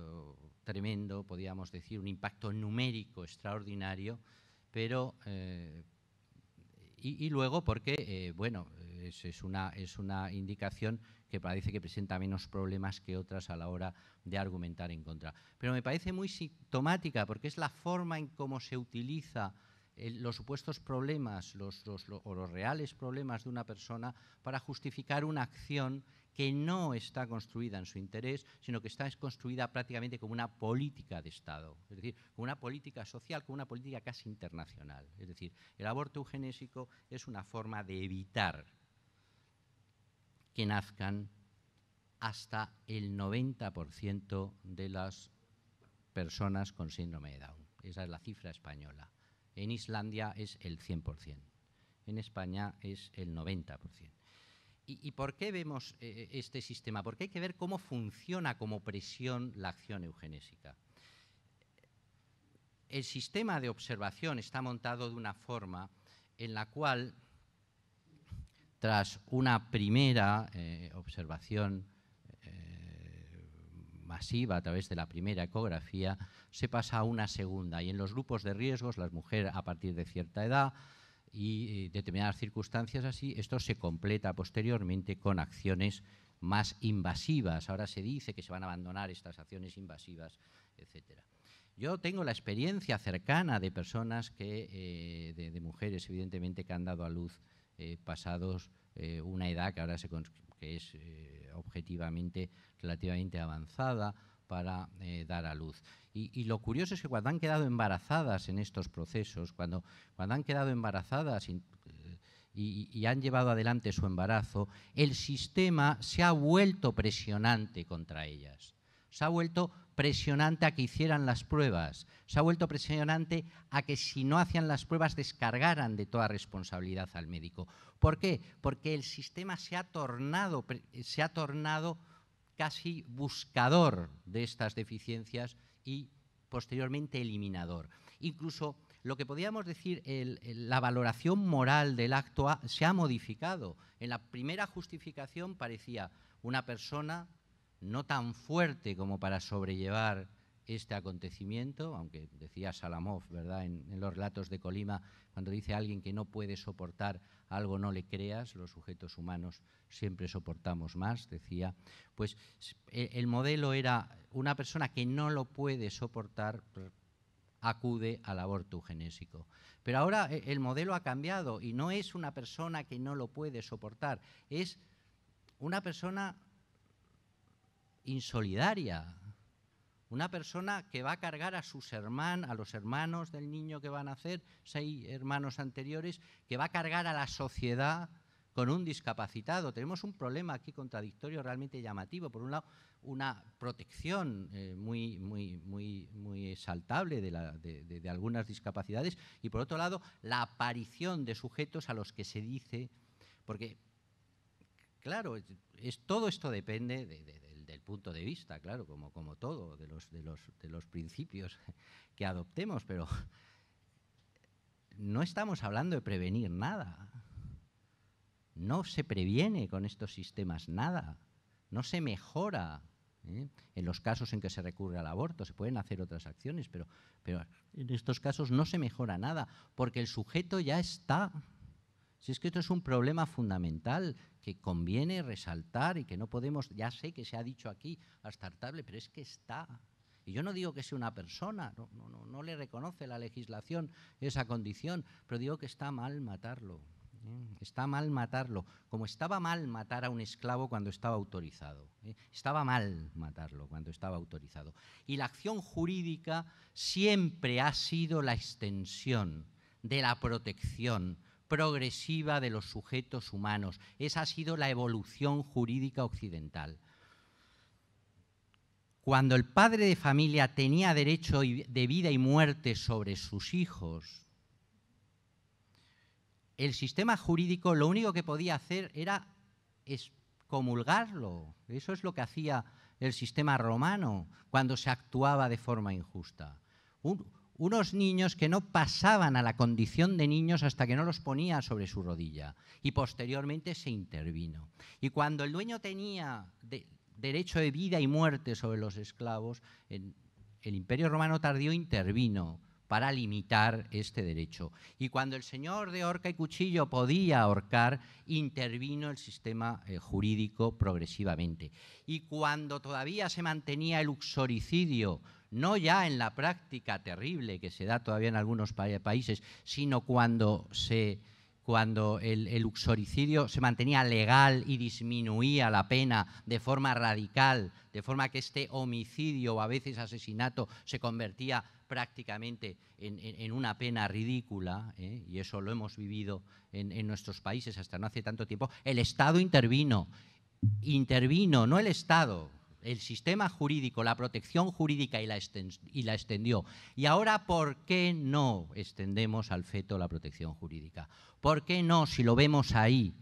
tremendo, podríamos decir, un impacto numérico extraordinario, pero... Eh, y, luego porque, eh, bueno, es, una, es una indicación que parece que presenta menos problemas que otras a la hora de argumentar en contra. Pero me parece muy sintomática porque es la forma en cómo se utiliza eh, los supuestos problemas los, o los reales problemas de una persona para justificar una acción que no está construida en su interés, sino que está construida prácticamente como una política de Estado, es decir, como una política social, como una política casi internacional. Es decir, el aborto eugenésico es una forma de evitar que nazcan hasta el 90% de las personas con síndrome de Down. Esa es la cifra española. En Islandia es el 100%. En España es el 90%. ¿Y, por qué vemos eh, eh, este sistema? Porque hay que ver cómo funciona como presión la acción eugenésica. El sistema de observación está montado de una forma en la cual, tras una primera eh, observación masiva a través de la primera ecografía, se pasa a una segunda y en los grupos de riesgos, las mujeres a partir de cierta edad, y eh, determinadas circunstancias así, esto se completa posteriormente con acciones más invasivas. Ahora se dice que se van a abandonar estas acciones invasivas, etcétera. Yo tengo la experiencia cercana de personas que, eh, de, mujeres evidentemente, que han dado a luz eh, pasados una edad que ahora es objetivamente relativamente avanzada, para eh, dar a luz. Y, lo curioso es que cuando han quedado embarazadas en estos procesos, cuando, cuando han quedado embarazadas eh, y, han llevado adelante su embarazo, el sistema se ha vuelto presionante contra ellas. Se ha vuelto presionante a que hicieran las pruebas. Se ha vuelto presionante a que si no hacían las pruebas descargaran de toda responsabilidad al médico. ¿Por qué? Porque el sistema se ha tornado, se ha tornado casi buscador de estas deficiencias y posteriormente eliminador. Incluso lo que podríamos decir, la valoración moral del acto se ha modificado. En la primera justificación parecía una persona no tan fuerte como para sobrellevar este acontecimiento, aunque decía Salamov ¿verdad? En, los relatos de Colima, cuando dice alguien que no puede soportar algo, no le creas, los sujetos humanos siempre soportamos más, decía, pues e, el modelo era una persona que no lo puede soportar, pues, acude al aborto genésico. Pero ahora e, el modelo ha cambiado y no es una persona que no lo puede soportar, es una persona insolidaria, una persona que va a cargar a sus hermanos, a los hermanos del niño que van a hacer, seis hermanos anteriores, que va a cargar a la sociedad con un discapacitado. Tenemos un problema aquí contradictorio realmente llamativo. Por un lado, una protección eh, muy, muy, muy, muy exaltable de, algunas discapacidades y, por otro lado, la aparición de sujetos a los que se dice, porque, claro, es, todo esto depende de del punto de vista, claro, como, como todo, de los, de, los, principios (laughs) que adoptemos, pero no estamos hablando de prevenir nada. No se previene con estos sistemas nada. No se mejora ¿eh? En los casos en que se recurre al aborto se pueden hacer otras acciones, pero, pero en estos casos no se mejora nada, porque el sujeto ya está si es que esto es un problema fundamental que conviene resaltar y que no podemos, ya sé que se ha dicho aquí hasta hartable, pero es que está. Y yo no digo que sea una persona, no, le reconoce la legislación esa condición, pero digo que está mal matarlo. ¿eh? Está mal matarlo, como estaba mal matar a un esclavo cuando estaba autorizado. ¿eh? Estaba mal matarlo cuando estaba autorizado. Y la acción jurídica siempre ha sido la extensión de la protección progresiva de los sujetos humanos. Esa ha sido la evolución jurídica occidental. Cuando el padre de familia tenía derecho de vida y muerte sobre sus hijos, el sistema jurídico lo único que podía hacer era excomulgarlo. Eso es lo que hacía el sistema romano cuando se actuaba de forma injusta. Un, unos niños que no pasaban a la condición de niños hasta que no los ponía sobre su rodilla y posteriormente se intervino. Y cuando el dueño tenía derecho de vida y muerte sobre los esclavos, el, Imperio Romano tardío intervino para limitar este derecho. Y cuando el señor de horca y cuchillo podía ahorcar, intervino el sistema eh, jurídico progresivamente. Y cuando todavía se mantenía el uxoricidio no ya en la práctica terrible que se da todavía en algunos países, sino cuando, se, cuando el, el, se mantenía legal y disminuía la pena de forma radical, de forma que este homicidio o a veces asesinato se convertía prácticamente en, una pena ridícula, ¿eh? y eso lo hemos vivido en, en nuestros países hasta no hace tanto tiempo, el Estado intervino intervino, no el Estado, el sistema jurídico, la protección jurídica y la, y la extendió. Y ahora, ¿por qué no extendemos al feto la protección jurídica? ¿Por qué no, si lo vemos ahí,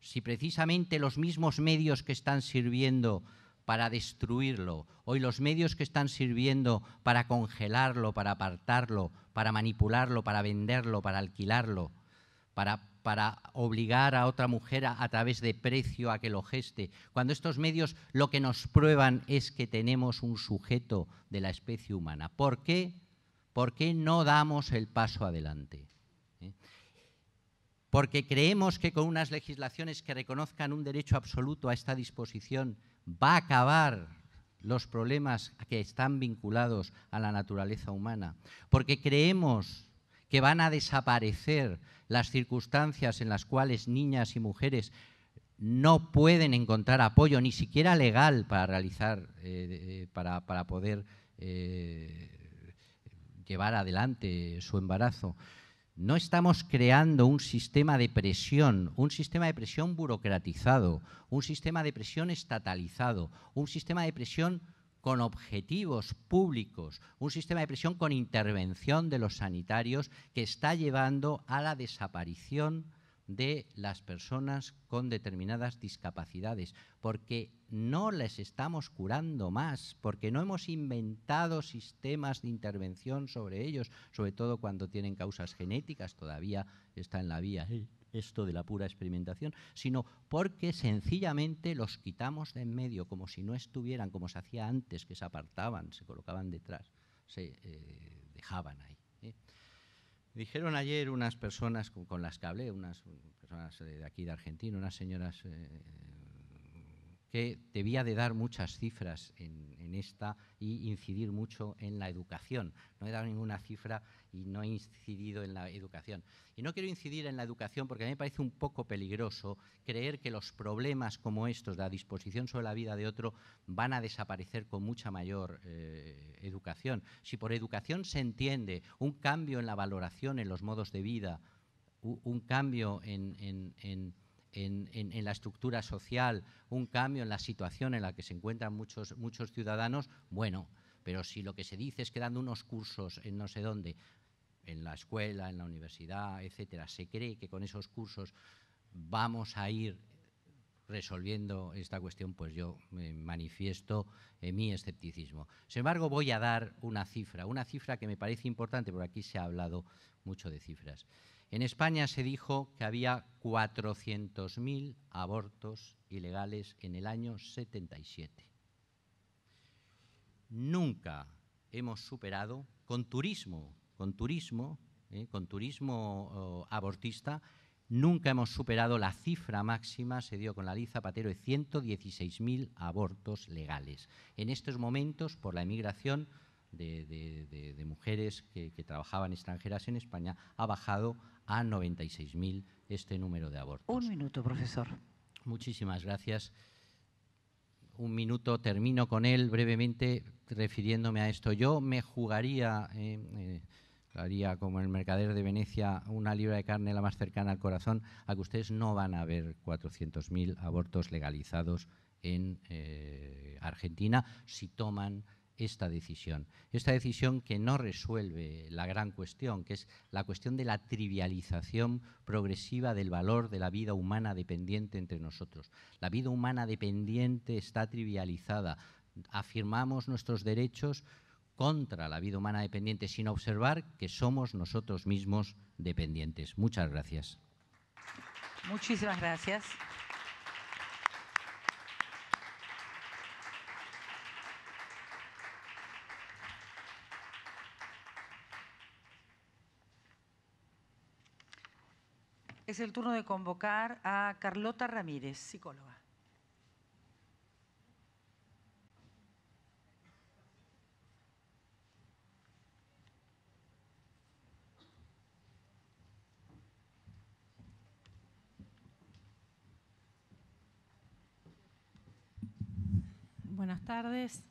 si precisamente los mismos medios que están sirviendo para destruirlo, hoy los medios que están sirviendo para congelarlo, para apartarlo, para manipularlo, para venderlo, para alquilarlo, para para obligar a otra mujer a, través de precio a que lo geste, cuando estos medios lo que nos prueban es que tenemos un sujeto de la especie humana. ¿Por qué? ¿Por qué no damos el paso adelante? ¿Eh? Porque creemos que con unas legislaciones que reconozcan un derecho absoluto a esta disposición va a acabar los problemas que están vinculados a la naturaleza humana. Porque creemos que van a desaparecer las circunstancias en las cuales niñas y mujeres no pueden encontrar apoyo, ni siquiera legal, para realizar, eh, eh, para, poder eh, llevar adelante su embarazo. No estamos creando un sistema de presión, un sistema de presión burocratizado, un sistema de presión estatalizado, un sistema de presión con objetivos públicos, un sistema de presión con intervención de los sanitarios que está llevando a la desaparición de las personas con determinadas discapacidades, porque no les estamos curando más, porque no hemos inventado sistemas de intervención sobre ellos, sobre todo cuando tienen causas genéticas, todavía está en la vía esto de la pura experimentación, sino porque sencillamente los quitamos de en medio, como si no estuvieran, como se hacía antes, que se apartaban, se colocaban detrás, se eh, dejaban ahí. ¿eh? Dijeron ayer unas personas con, las que hablé, unas personas eh, de aquí de Argentina, unas señoras que debía de dar muchas cifras en, esta y incidir mucho en la educación. No he dado ninguna cifra y no he incidido en la educación. Y no quiero incidir en la educación porque a mí me parece un poco peligroso creer que los problemas como estos, de la disposición sobre la vida de otro, van a desaparecer con mucha mayor eh, educación. Si por educación se entiende un cambio en la valoración, en los modos de vida, un cambio en en, la estructura social, un cambio en la situación en la que se encuentran muchos, ciudadanos, bueno, pero si lo que se dice es que dando unos cursos en no sé dónde, en la escuela, en la universidad, etcétera, se cree que con esos cursos vamos a ir resolviendo esta cuestión, pues yo eh, manifiesto eh, mi escepticismo. Sin embargo, voy a dar una cifra, una cifra que me parece importante, porque aquí se ha hablado mucho de cifras. En España se dijo que había 400.000 abortos ilegales en el año 77. Nunca hemos superado, con turismo, con turismo, eh, con turismo abortista, nunca hemos superado la cifra máxima, se dio con la ley Zapatero, de 116.000 abortos legales. En estos momentos, por la emigración de, mujeres que, que trabajaban extranjeras en España, ha bajado a 96.000 este número de abortos. Un minuto, profesor. Muchísimas gracias. Un minuto, termino con él brevemente refiriéndome a esto. Yo me jugaría, eh, eh, haría como el mercader de Venecia, una libra de carne la más cercana al corazón, a que ustedes no van a ver 400.000 abortos legalizados en eh, Argentina si toman esta decisión. Esta decisión que no resuelve la gran cuestión, que es la cuestión de la trivialización progresiva del valor de la vida humana dependiente entre nosotros. La vida humana dependiente está trivializada. Afirmamos nuestros derechos contra la vida humana dependiente sin observar que somos nosotros mismos dependientes. Muchas gracias. Muchísimas gracias. es el turno de convocar a Carlota Ramírez, psicóloga. Buenas tardes.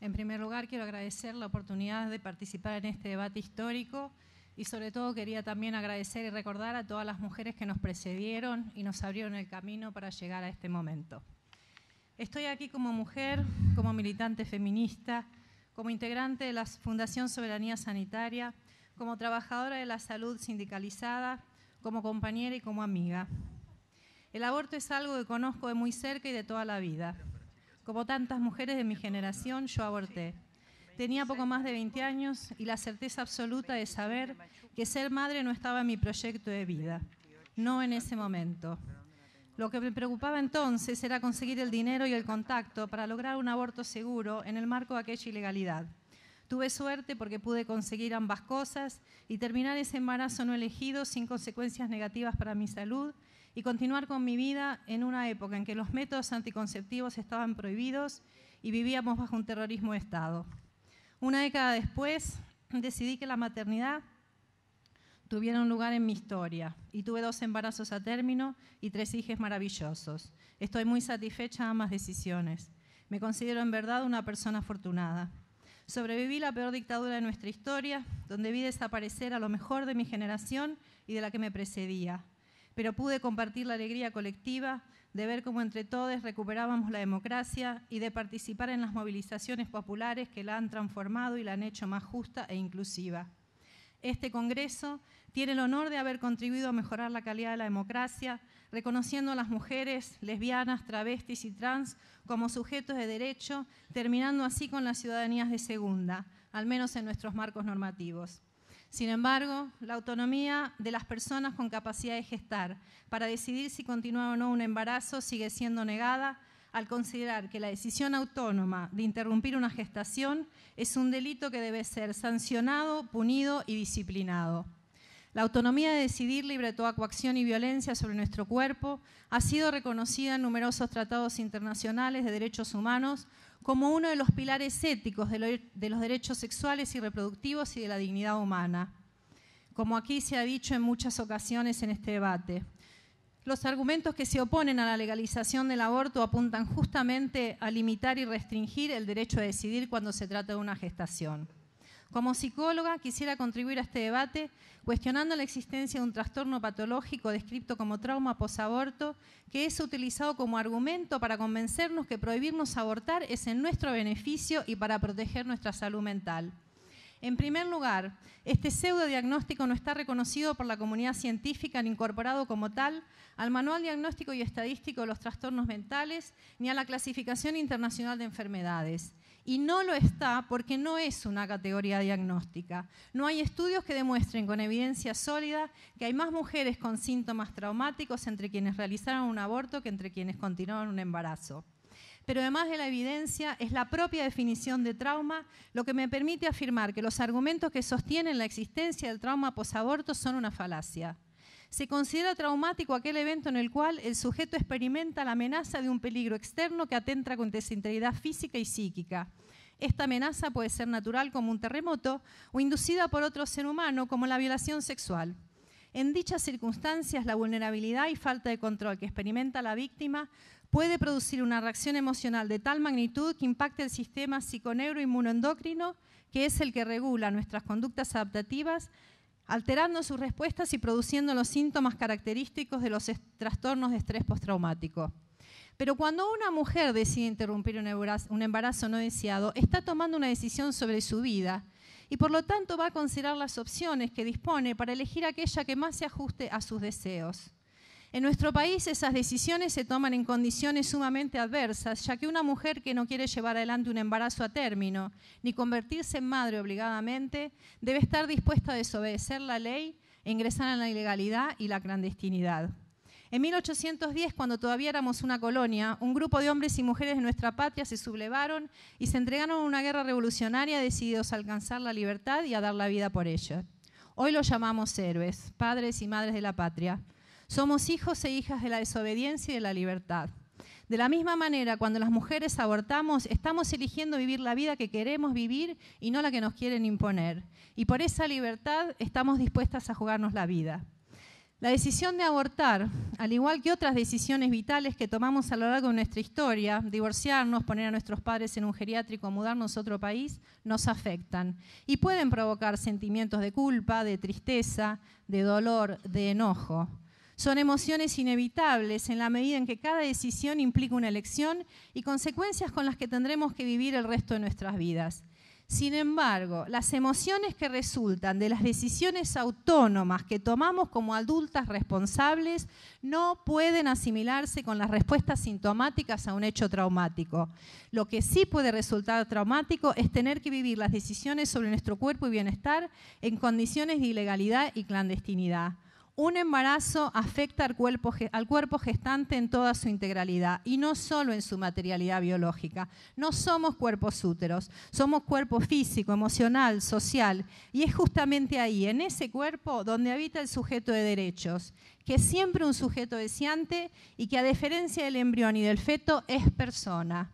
En primer lugar, quiero agradecer la oportunidad de participar en este debate histórico y sobre todo quería también agradecer y recordar a todas las mujeres que nos precedieron y nos abrieron el camino para llegar a este momento. Estoy aquí como mujer, como militante feminista, como integrante de la Fundación Soberanía Sanitaria, como trabajadora de la salud sindicalizada, como compañera y como amiga. El aborto es algo que conozco de muy cerca y de toda la vida. Como tantas mujeres de mi generación, yo aborté. Tenía poco más de 20 años y la certeza absoluta de saber que ser madre no estaba en mi proyecto de vida, no en ese momento. Lo que me preocupaba entonces era conseguir el dinero y el contacto para lograr un aborto seguro en el marco de aquella ilegalidad. Tuve suerte porque pude conseguir ambas cosas y terminar ese embarazo no elegido sin consecuencias negativas para mi salud y continuar con mi vida en una época en que los métodos anticonceptivos estaban prohibidos y vivíamos bajo un terrorismo de Estado. Una década después (clears throat) decidí que la maternidad tuviera un lugar en mi historia y tuve dos embarazos a término y tres hijos maravillosos. Estoy muy satisfecha de ambas decisiones. Me considero en verdad una persona afortunada. Sobreviví la peor dictadura de nuestra historia, donde vi desaparecer a lo mejor de mi generación y de la que me precedía, pero pude compartir la alegría colectiva de ver cómo entre todos recuperábamos la democracia y de participar en las movilizaciones populares que la han transformado y la han hecho más justa e inclusiva. Este Congreso tiene el honor de haber contribuido a mejorar la calidad de la democracia, reconociendo a las mujeres, lesbianas, travestis y trans como sujetos de derecho, terminando así con las ciudadanías de segunda, al menos en nuestros marcos normativos. Sin embargo, la autonomía de las personas con capacidad de gestar para decidir si continúa o no un embarazo sigue siendo negada al considerar que la decisión autónoma de interrumpir una gestación es un delito que debe ser sancionado, punido y disciplinado. La autonomía de decidir libre de toda coacción y violencia sobre nuestro cuerpo ha sido reconocida en numerosos tratados internacionales de derechos humanos como uno de los pilares éticos de los derechos sexuales y reproductivos y de la dignidad humana, como aquí se ha dicho en muchas ocasiones en este debate. Los argumentos que se oponen a la legalización del aborto apuntan justamente a limitar y restringir el derecho a decidir cuando se trata de una gestación. Como psicóloga quisiera contribuir a este debate cuestionando la existencia de un trastorno patológico descrito como trauma posaborto que es utilizado como argumento para convencernos que prohibirnos abortar es en nuestro beneficio y para proteger nuestra salud mental. En primer lugar, este pseudo-diagnóstico no está reconocido por la comunidad científica ni incorporado como tal al Manual Diagnóstico y Estadístico de los Trastornos Mentales ni a la Clasificación Internacional de Enfermedades y no lo está porque no es una categoría diagnóstica. No hay estudios que demuestren con evidencia sólida que hay más mujeres con síntomas traumáticos entre quienes realizaron un aborto que entre quienes continuaron un embarazo pero además de la evidencia es la propia definición de trauma, lo que me permite afirmar que los argumentos que sostienen la existencia del trauma posaborto son una falacia se considera traumático aquel evento en el cual el sujeto experimenta la amenaza de un peligro externo que atenta con su física y psíquica. Esta amenaza puede ser natural como un terremoto o inducida por otro ser humano como la violación sexual. En dichas circunstancias, la vulnerabilidad y falta de control que experimenta la víctima puede producir una reacción emocional de tal magnitud que impacte el sistema psiconeuroinmunoendocrino, que es el que regula nuestras conductas adaptativas alterando sus respuestas y produciendo los síntomas característicos de los trastornos de estrés postraumático. Pero cuando una mujer decide interrumpir un embarazo no deseado, está tomando una decisión sobre su vida y por lo tanto va a considerar las opciones que dispone para elegir aquella que más se ajuste a sus deseos. En nuestro país esas decisiones se toman en condiciones sumamente adversas, ya que una mujer que no quiere llevar adelante un embarazo a término ni convertirse en madre obligadamente debe estar dispuesta a desobedecer la ley ingresar en la ilegalidad y la clandestinidad. En 1810, cuando todavía éramos una colonia, un grupo de hombres y mujeres de nuestra patria se sublevaron y se entregaron a una guerra revolucionaria decididos a alcanzar la libertad y a dar la vida por ella. Hoy los llamamos héroes, padres y madres de la patria. Somos hijos e hijas de la desobediencia y de la libertad. De la misma manera, cuando las mujeres abortamos, estamos eligiendo vivir la vida que queremos vivir y no la que nos quieren imponer. Y por esa libertad estamos dispuestas a jugarnos la vida. La decisión de abortar, al igual que otras decisiones vitales que tomamos a lo largo de nuestra historia, divorciarnos, poner a nuestros padres en un geriátrico, mudarnos a otro país, nos afectan y pueden provocar sentimientos de culpa, de tristeza, de dolor, de enojo. Son emociones inevitables en la medida en que cada decisión implica una elección y consecuencias con las que tendremos que vivir el resto de nuestras vidas. Sin embargo, las emociones que resultan de las decisiones autónomas que tomamos como adultas responsables no pueden asimilarse con las respuestas sintomáticas a un hecho traumático. Lo que sí puede resultar traumático es tener que vivir las decisiones sobre nuestro cuerpo y bienestar en condiciones de ilegalidad y clandestinidad un embarazo afecta al cuerpo, al cuerpo, gestante en toda su integralidad y no solo en su materialidad biológica. No somos cuerpos úteros, somos cuerpo físico, emocional, social. Y es justamente ahí, en ese cuerpo, donde habita el sujeto de derechos, que es siempre un sujeto deseante y que a diferencia del embrión y del feto es persona.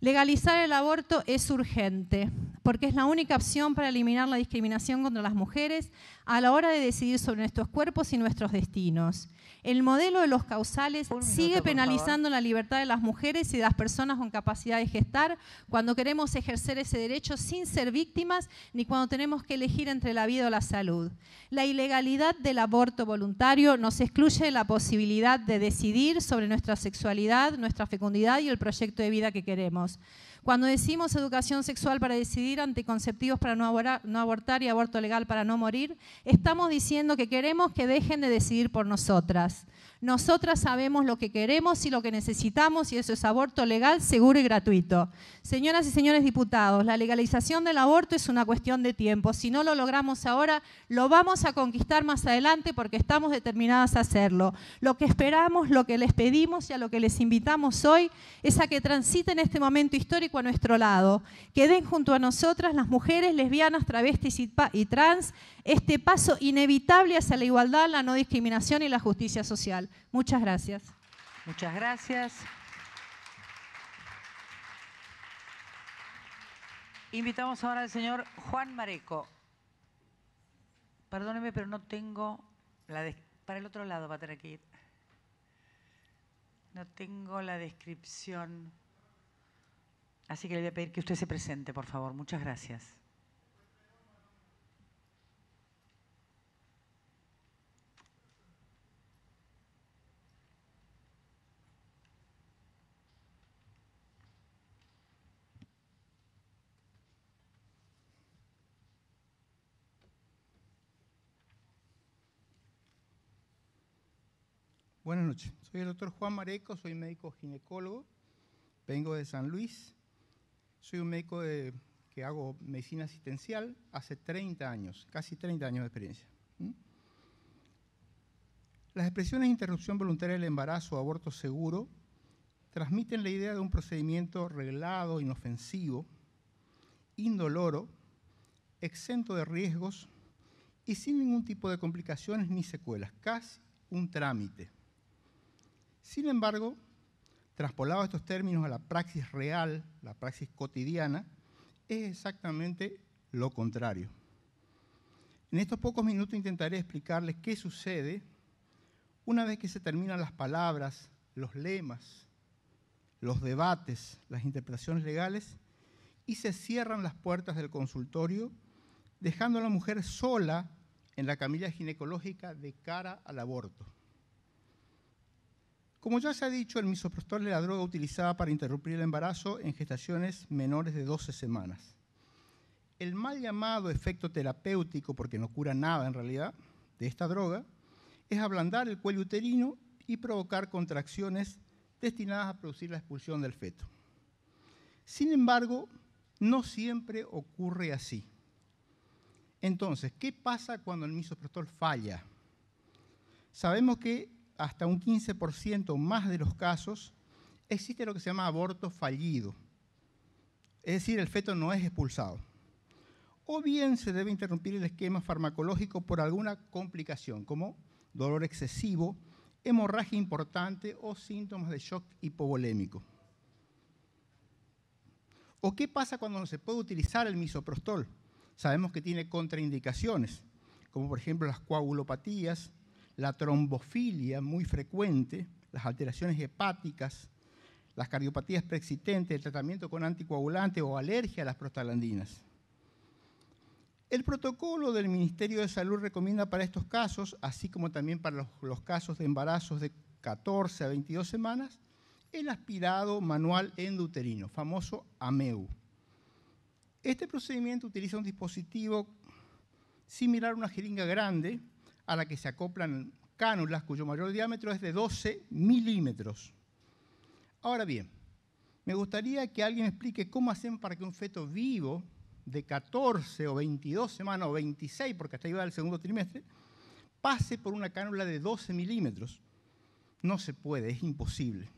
Legalizar el aborto es urgente, porque es la única opción para eliminar la discriminación contra las mujeres a la hora de decidir sobre nuestros cuerpos y nuestros destinos. El modelo de los causales sigue penalizando la libertad de las mujeres y de las personas con capacidad de gestar cuando queremos ejercer ese derecho sin ser víctimas ni cuando tenemos que elegir entre la vida o la salud. La ilegalidad del aborto voluntario nos excluye de la posibilidad de decidir sobre nuestra sexualidad, nuestra fecundidad y el proyecto de vida que queremos. Cuando decimos educación sexual para decidir, anticonceptivos para no, abortar y aborto legal para no morir, estamos diciendo que queremos que dejen de decidir por nosotras. Nosotras sabemos lo que queremos y lo que necesitamos y eso es aborto legal, seguro y gratuito. Señoras y señores diputados, la legalización del aborto es una cuestión de tiempo. Si no lo logramos ahora, lo vamos a conquistar más adelante porque estamos determinadas a hacerlo. Lo que esperamos, lo que les pedimos y a lo que les invitamos hoy es a que transiten este momento histórico a nuestro lado, que den junto a nosotras las mujeres lesbianas, travestis y, y trans este paso inevitable hacia la igualdad, la no discriminación y la justicia social. Muchas gracias. Muchas gracias. Invitamos ahora al señor Juan Mareco. Perdóneme, pero no tengo la descripción. para el otro lado va a tener que ir. No tengo la descripción. Así que le voy a pedir que usted se presente, por favor. Muchas gracias. Buenas noches. Soy el doctor Juan Mareco, soy médico ginecólogo, vengo de San Luis. Soy un médico que hago medicina asistencial hace 30 años, casi 30 años de experiencia. ¿Mm? Las expresiones interrupción voluntaria del embarazo o aborto seguro transmiten la idea de un procedimiento reglado, inofensivo, indoloro, exento de riesgos y sin ningún tipo de complicaciones ni secuelas, casi un trámite. Sin embargo, traspolado estos términos a la praxis real, la praxis cotidiana, es exactamente lo contrario. En estos pocos minutos intentaré explicarles qué sucede una vez que se terminan las palabras, los lemas, los debates, las interpretaciones legales y se cierran las puertas del consultorio, dejando a la mujer sola en la camilla ginecológica de cara al aborto. Como ya se ha dicho, el misoprostol es la droga utilizada para interrumpir el embarazo en gestaciones menores de 12 semanas. El mal llamado efecto terapéutico, porque no cura nada en realidad, de esta droga es ablandar el cuello uterino y provocar contracciones destinadas a producir la expulsión del feto. Sin embargo, no siempre ocurre así. Entonces, ¿qué pasa cuando el misoprostol falla? Sabemos que hasta un 15% más de los casos, existe lo que se llama aborto fallido. Es decir, el feto no es expulsado. O bien se debe interrumpir el esquema farmacológico por alguna complicación, como dolor excesivo, hemorragia importante o síntomas de shock hipovolémico. ¿O qué pasa cuando no se puede utilizar el misoprostol? Sabemos que tiene contraindicaciones, como por ejemplo las coagulopatías, la trombofilia muy frecuente, las alteraciones hepáticas, las cardiopatías preexistentes, el tratamiento con anticoagulante o alergia a las prostaglandinas. El protocolo del Ministerio de Salud recomienda para estos casos, así como también para los, casos de embarazos de 14 a 22 semanas, el aspirado manual enduterino, famoso AMEU. Este procedimiento utiliza un dispositivo similar a una jeringa grande a la que se acoplan cánulas cuyo mayor diámetro es de 12 milímetros. Ahora bien, me gustaría que alguien explique cómo hacen para que un feto vivo de 14 o 22 semanas o 26, porque hasta iba el segundo trimestre, pase por una cánula de 12 milímetros. No se puede, es imposible.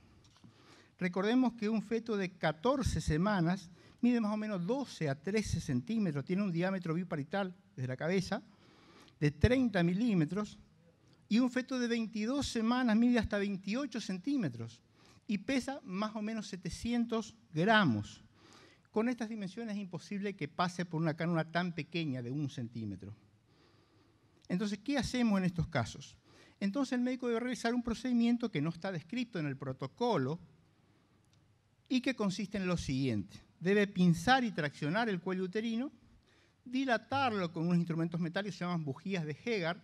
Recordemos que un feto de 14 semanas mide más o menos 12 a 13 centímetros, tiene un diámetro biparital desde la cabeza de 30 milímetros y un feto de 22 semanas mide hasta 28 centímetros y pesa más o menos 700 gramos. Con estas dimensiones es imposible que pase por una cánula tan pequeña de un centímetro. Entonces, ¿qué hacemos en estos casos? Entonces el médico debe realizar un procedimiento que no está descrito en el protocolo y que consiste en lo siguiente. Debe pinzar y traccionar el cuello uterino dilatarlo con unos instrumentos metálicos que se llaman bujías de Hegar,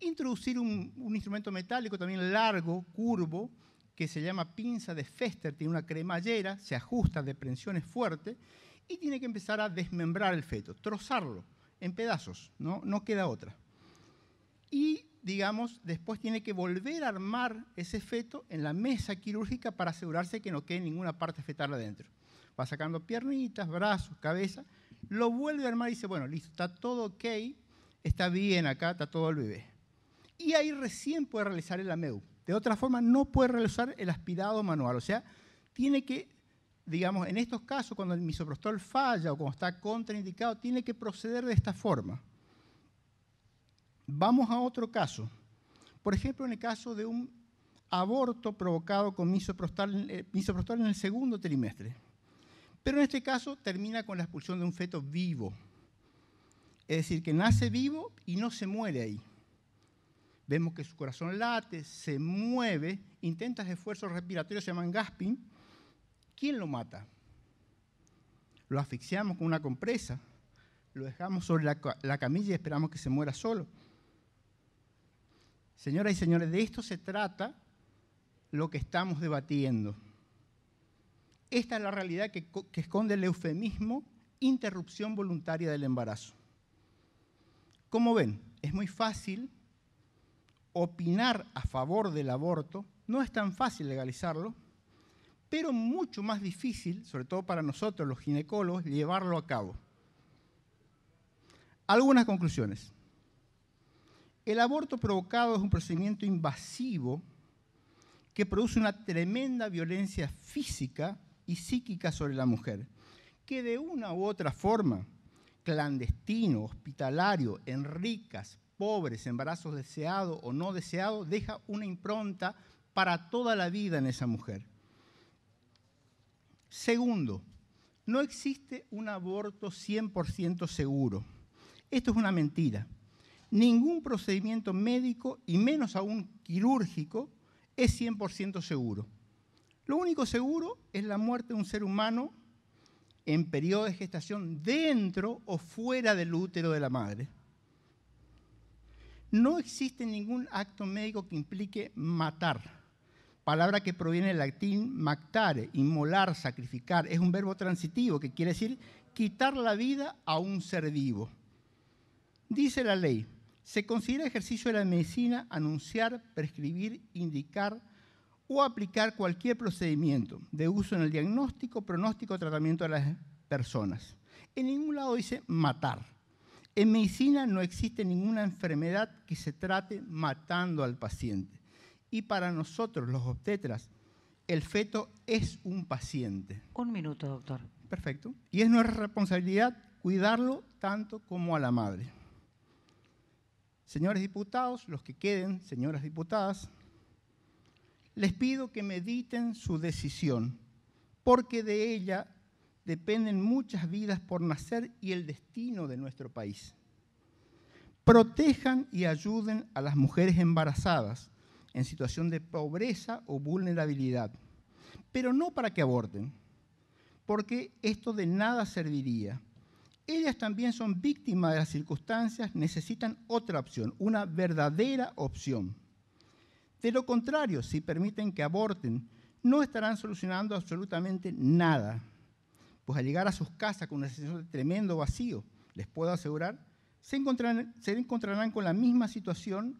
introducir un, instrumento metálico también largo, curvo, que se llama pinza de Fester, tiene una cremallera, se ajusta de presiones fuerte, y tiene que empezar a desmembrar el feto, trozarlo en pedazos, no, no queda otra. Y, digamos, después tiene que volver a armar ese feto en la mesa quirúrgica para asegurarse que no quede ninguna parte fetal adentro. Va sacando piernitas, brazos, cabeza, lo vuelve a armar y dice, bueno, listo, está todo ok, está bien acá, está todo el bebé. Y ahí recién puede realizar el AMEU. De otra forma, no puede realizar el aspirado manual. O sea, tiene que, digamos, en estos casos, cuando el misoprostol falla o cuando está contraindicado, tiene que proceder de esta forma. Vamos a otro caso. Por ejemplo, en el caso de un aborto provocado con misoprostol, eh, misoprostol en el segundo trimestre. Pero en este caso termina con la expulsión de un feto vivo. Es decir, que nace vivo y no se muere ahí. Vemos que su corazón late, se mueve, intenta esfuerzos respiratorios, se llaman gasping. ¿Quién lo mata? Lo asfixiamos con una compresa, lo dejamos sobre la, la camilla y esperamos que se muera solo. Señoras y señores, de esto se trata lo que estamos debatiendo. Esta es la realidad que, esconde el eufemismo interrupción voluntaria del embarazo. Como ven, es muy fácil opinar a favor del aborto, no es tan fácil legalizarlo, pero mucho más difícil, sobre todo para nosotros los ginecólogos, llevarlo a cabo. Algunas conclusiones. El aborto provocado es un procedimiento invasivo que produce una tremenda violencia física y psíquica sobre la mujer, que de una u otra forma, clandestino, hospitalario, en ricas, pobres, embarazos deseados o no deseados, deja una impronta para toda la vida en esa mujer. Segundo, no existe un aborto 100% seguro. Esto es una mentira. Ningún procedimiento médico y menos aún quirúrgico es 100% seguro. Lo único seguro es la muerte de un ser humano en periodo de gestación dentro o fuera del útero de la madre. No existe ningún acto médico que implique matar palabra que proviene del latín mactare, inmolar, sacrificar. Es un verbo transitivo que quiere decir quitar la vida a un ser vivo. Dice la ley, se considera ejercicio de la medicina anunciar, prescribir, indicar, o aplicar cualquier procedimiento de uso en el diagnóstico, pronóstico o tratamiento de las personas. En ningún lado dice matar. En medicina no existe ninguna enfermedad que se trate matando al paciente. Y para nosotros, los obstetras, el feto es un paciente. Un minuto, doctor. Perfecto. Y es nuestra responsabilidad cuidarlo tanto como a la madre. Señores diputados, los que queden, señoras diputadas, les pido que mediten su decisión, porque de ella dependen muchas vidas por nacer y el destino de nuestro país. Protejan y ayuden a las mujeres embarazadas en situación de pobreza o vulnerabilidad, pero no para que aborten, porque esto de nada serviría. Ellas también son víctimas de las circunstancias, necesitan otra opción, una verdadera opción. De lo contrario, si permiten que aborten, no estarán solucionando absolutamente nada, pues al llegar a sus casas con una sensación de tremendo vacío, les puedo asegurar, encontrarán, se encontrarán con la misma situación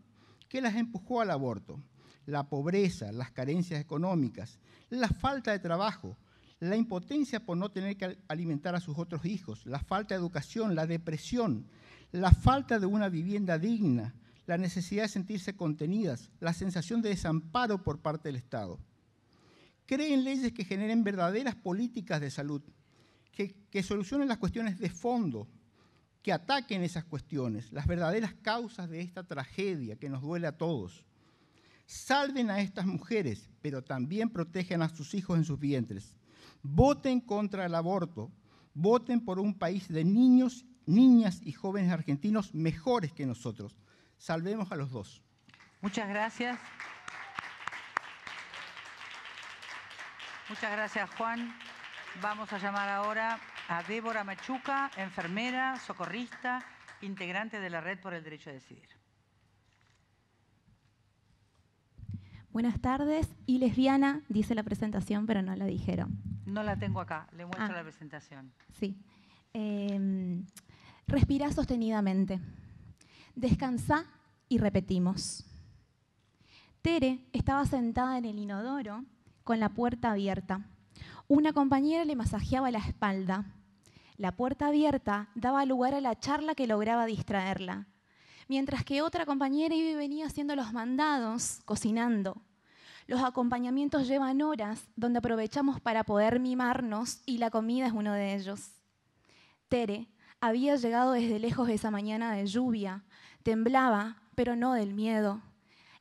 que las empujó al aborto. La pobreza, las carencias económicas, la falta de trabajo, la impotencia por no tener que alimentar a sus otros hijos, la falta de educación, la depresión, la falta de una vivienda digna, la necesidad de sentirse contenidas, la sensación de desamparo por parte del Estado. Creen leyes que generen verdaderas políticas de salud, que, solucionen las cuestiones de fondo, que ataquen esas cuestiones, las verdaderas causas de esta tragedia que nos duele a todos. Salven a estas mujeres, pero también protejan a sus hijos en sus vientres. Voten contra el aborto, voten por un país de niños, niñas y jóvenes argentinos mejores que nosotros, salvemos a los dos. Muchas gracias. Muchas gracias, Juan. Vamos a llamar ahora a Débora Machuca, enfermera, socorrista, integrante de la Red por el Derecho a Decidir. Buenas tardes, y lesbiana, dice la presentación, pero no la dijeron. No la tengo acá, le muestro ah. la presentación. Sí. Em, respira sostenidamente. Descansa y repetimos. Tere estaba sentada en el inodoro con la puerta abierta. Una compañera le masajeaba la espalda. La puerta abierta daba lugar a la charla que lograba distraerla, mientras que otra compañera iba y venía haciendo los mandados, cocinando. Los acompañamientos llevan horas donde aprovechamos para poder mimarnos y la comida es uno de ellos. Tere había llegado desde lejos esa mañana de lluvia, Temblaba, pero no del miedo.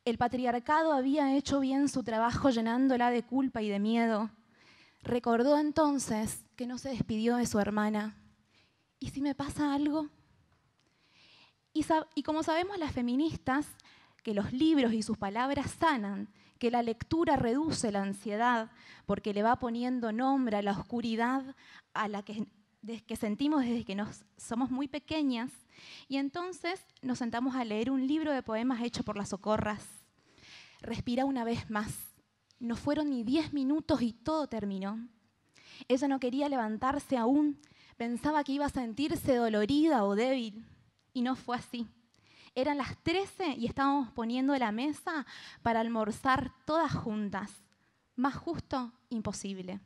El patriarcado había hecho bien su trabajo llenándola de culpa y de miedo. Recordó entonces que no se despidió de su hermana. ¿Y si me pasa algo? Y, como sabemos las feministas, que los libros y sus palabras sanan, que la lectura reduce la ansiedad porque le va poniendo nombre a la oscuridad a la que, que sentimos desde que nos, somos muy pequeñas, y entonces nos sentamos a leer un libro de poemas hecho por las socorras. Respira una vez más. No fueron ni diez minutos y todo terminó. Ella no quería levantarse aún. Pensaba que iba a sentirse dolorida o débil. Y no fue así. Eran las trece y estábamos poniendo la mesa para almorzar todas juntas. Más justo, imposible.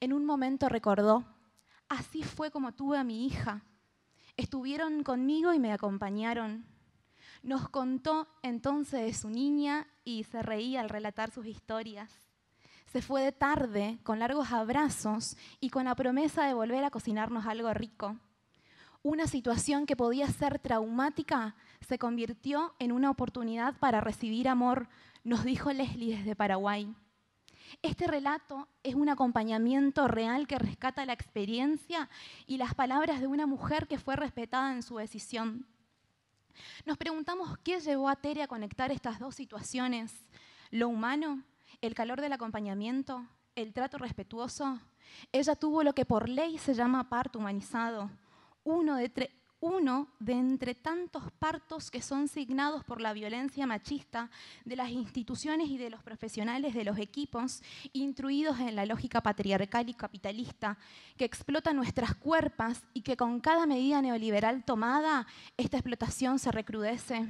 En un momento recordó, así fue como tuve a mi hija. Estuvieron conmigo y me acompañaron. Nos contó entonces de su niña y se reía al relatar sus historias. Se fue de tarde con largos abrazos y con la promesa de volver a cocinarnos algo rico. Una situación que podía ser traumática se convirtió en una oportunidad para recibir amor, nos dijo Leslie desde Paraguay. Este relato es un acompañamiento real que rescata la experiencia y las palabras de una mujer que fue respetada en su decisión. Nos preguntamos qué llevó a Tere a conectar estas dos situaciones, lo humano, el calor del acompañamiento, el trato respetuoso. Ella tuvo lo que por ley se llama parto humanizado, uno de, uno de entre tantos partos que son signados por la violencia machista de las instituciones y de los profesionales de los equipos, intruidos en la lógica patriarcal y capitalista, que explota nuestras cuerpas y que con cada medida neoliberal tomada, esta explotación se recrudece.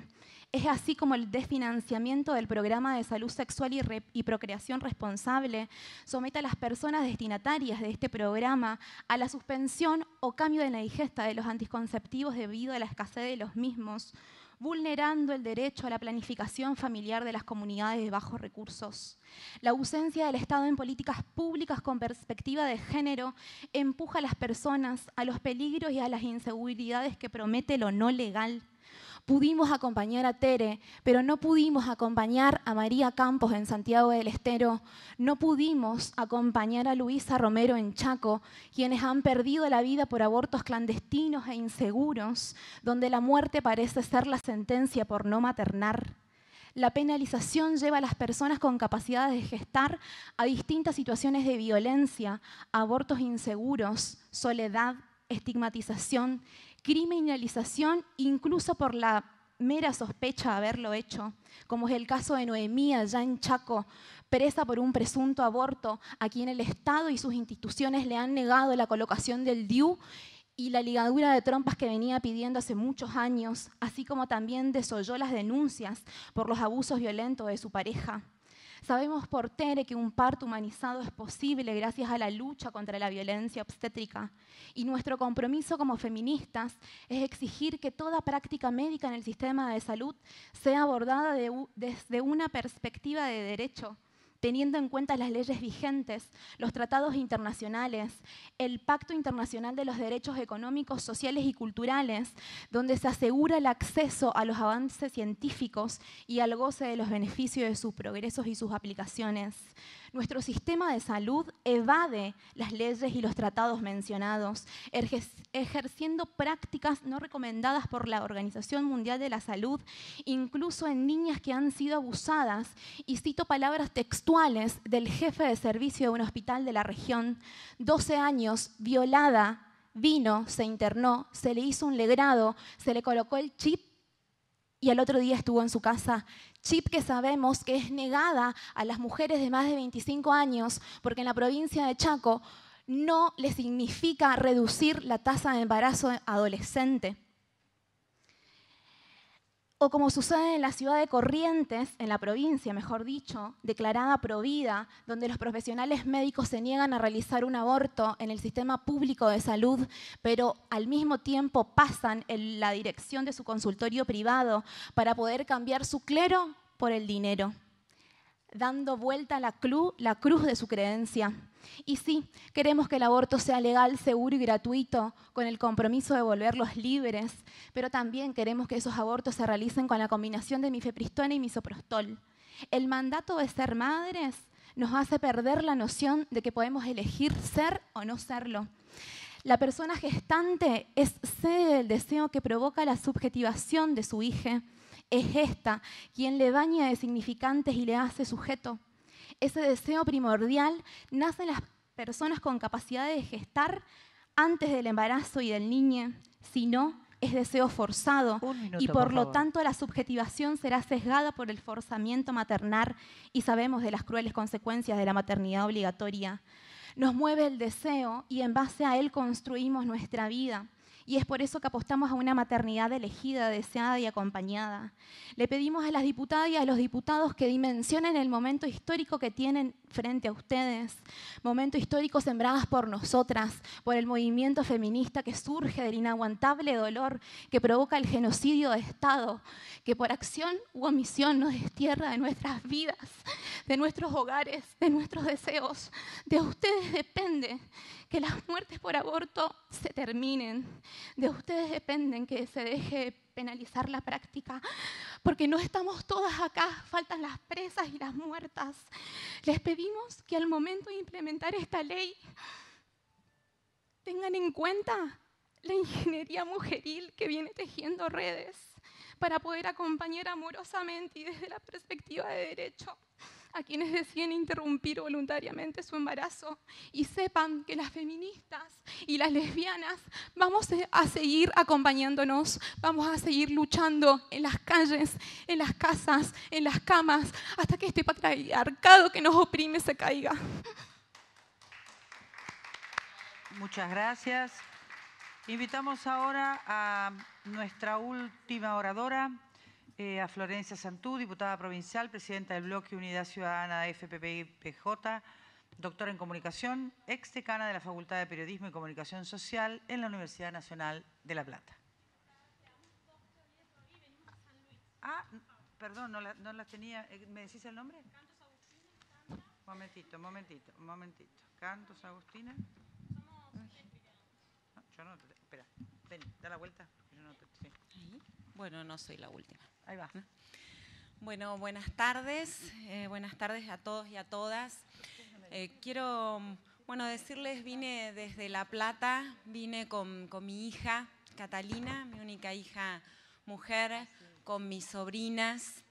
Es así como el desfinanciamiento del programa de salud sexual y, procreación responsable somete a las personas destinatarias de este programa a la suspensión o cambio de la ingesta de los anticonceptivos debido a la escasez de los mismos, vulnerando el derecho a la planificación familiar de las comunidades de bajos recursos. La ausencia del Estado en políticas públicas con perspectiva de género empuja a las personas a los peligros y a las inseguridades que promete lo no legal pudimos acompañar a Tere, pero no pudimos acompañar a María Campos en Santiago del Estero, no pudimos acompañar a Luisa Romero en Chaco, quienes han perdido la vida por abortos clandestinos e inseguros, donde la muerte parece ser la sentencia por no maternar. La penalización lleva a las personas con capacidad de gestar a distintas situaciones de violencia, abortos inseguros, soledad, estigmatización, criminalización incluso por la mera sospecha de haberlo hecho, como es el caso de Noemí allá Chaco, presa por un presunto aborto, a quien el Estado y sus instituciones le han negado la colocación del DIU y la ligadura de trompas que venía pidiendo hace muchos años, así como también desoyó las denuncias por los abusos violentos de su pareja. Sabemos por Tere que un parto humanizado es posible gracias a la lucha contra la violencia obstétrica y nuestro compromiso como feministas es exigir que toda práctica médica en el sistema de salud sea abordada desde una perspectiva de derecho teniendo en cuenta las leyes vigentes, los tratados internacionales, el Pacto Internacional de los Derechos Económicos, Sociales y Culturales, donde se asegura el acceso a los avances científicos y al goce de los beneficios de sus progresos y sus aplicaciones. Nuestro sistema de salud evade las leyes y los tratados mencionados, ejerciendo prácticas no recomendadas por la Organización Mundial de la Salud, incluso en niñas que han sido abusadas. Y cito palabras textuales del jefe de servicio de un hospital de la región, 12 años, violada, vino, se internó, se le hizo un legrado, se le colocó el chip y al otro día estuvo en su casa chip que sabemos que es negada a las mujeres de más de 25 años, porque en la provincia de Chaco no le significa reducir la tasa de embarazo adolescente. O como sucede en la ciudad de Corrientes, en la provincia, mejor dicho, declarada provida, donde los profesionales médicos se niegan a realizar un aborto en el sistema público de salud, pero al mismo tiempo pasan en la dirección de su consultorio privado para poder cambiar su clero por el dinero dando vuelta a la, la cruz de su creencia. Y sí, queremos que el aborto sea legal, seguro y gratuito, con el compromiso de volverlos libres, pero también queremos que esos abortos se realicen con la combinación de mifepristona y misoprostol. El mandato de ser madres nos hace perder la noción de que podemos elegir ser o no serlo. La persona gestante es sede del deseo que provoca la subjetivación de su hija es esta quien le baña de significantes y le hace sujeto. Ese deseo primordial nace en las personas con capacidad de gestar antes del embarazo y del niño, si no, es deseo forzado y por, lo tanto la subjetivación será sesgada por el forzamiento maternar y sabemos de las crueles consecuencias de la maternidad obligatoria. Nos mueve el deseo y en base a él construimos nuestra vida y es por eso que apostamos a una maternidad elegida, deseada y acompañada. Le pedimos a las diputadas y a los diputados que dimensionen el momento histórico que tienen frente a ustedes, momento histórico sembradas por nosotras, por el movimiento feminista que surge del inaguantable dolor que provoca el genocidio de Estado, que por acción u omisión nos destierra de nuestras vidas, de nuestros hogares, de nuestros deseos. De ustedes depende que las (laughs) muertes por aborto se terminen. De ustedes dependen que se deje penalizar la práctica, porque no estamos todas acá, faltan las presas y las muertas. Les pedimos que al momento de implementar esta ley tengan en cuenta la ingeniería mujeril que viene tejiendo redes para poder acompañar amorosamente y desde la perspectiva de derecho a quienes deciden interrumpir voluntariamente su embarazo y sepan que las feministas y las lesbianas vamos a seguir acompañándonos, vamos a seguir luchando en las calles, en las casas, en las camas, hasta que este patriarcado que nos oprime se caiga. Muchas gracias. Invitamos ahora a nuestra última oradora, eh, a Florencia Santú, diputada provincial, presidenta del bloque Unidad Ciudadana de FPPI-PJ, doctora en comunicación, ex decana de la Facultad de Periodismo y Comunicación Social en la Universidad Nacional de La Plata. Ah, perdón, no, las tenía. Eh, ¿Me decís el nombre? Momentito, momentito, momentito. Cantos Agustina. Yo no, espera, ven, da la vuelta. Bueno, no soy la última. Ahí va. Bueno, buenas tardes. Eh, buenas tardes a todos y a todas. Eh, quiero, bueno, decirles, vine desde La Plata, vine con, mi hija, Catalina, mi única hija mujer, con mis sobrinas,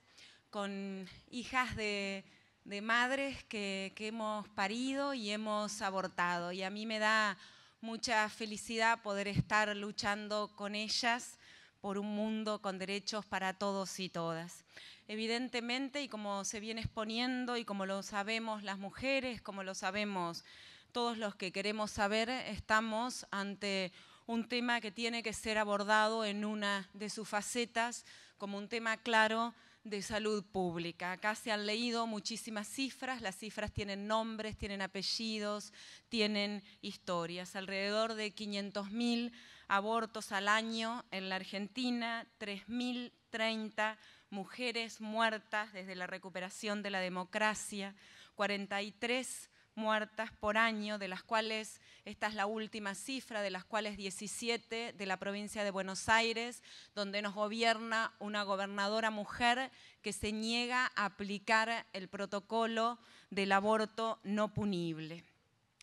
con hijas de, de madres que, que hemos parido y hemos abortado. Y a mí me da mucha felicidad poder estar luchando con ellas por un mundo con derechos para todos y todas. Evidentemente, y como se viene exponiendo y como lo sabemos las mujeres, como lo sabemos todos los que queremos saber, estamos ante un tema que tiene que ser abordado en una de sus facetas como un tema claro de salud pública. Acá se han leído muchísimas cifras, las cifras tienen nombres, tienen apellidos, tienen historias. Alrededor de 500.000 abortos al año en la Argentina, 3.030 mujeres muertas desde la recuperación de la democracia, 43 muertas por año, de las cuales, esta es la última cifra, de las cuales 17 de la provincia de Buenos Aires, donde nos gobierna una gobernadora mujer que se niega a aplicar el protocolo del aborto no punible.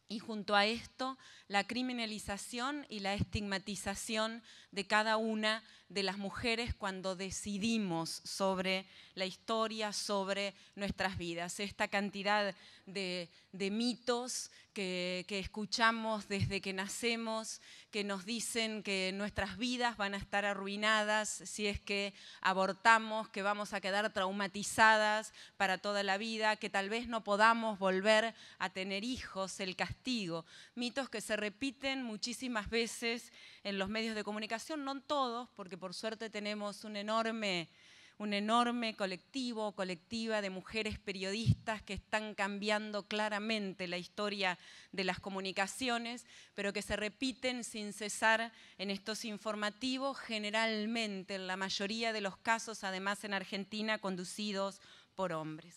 Y junto a esto, la criminalización y la estigmatización de cada una de las mujeres cuando decidimos sobre la historia, sobre nuestras vidas. Esta cantidad de, mitos que, que escuchamos desde que nacemos, que nos dicen que nuestras vidas van a estar arruinadas si es que abortamos, que vamos a quedar traumatizadas para toda la vida, que tal vez no podamos volver a tener hijos, el castigo. Mitos que se repiten muchísimas veces en los medios de comunicación, no todos, porque por suerte tenemos un enorme un enorme colectivo, colectiva de mujeres periodistas que están cambiando claramente la historia de las comunicaciones, pero que se repiten sin cesar en estos informativos, generalmente en la mayoría de los casos, además en Argentina, conducidos por hombres.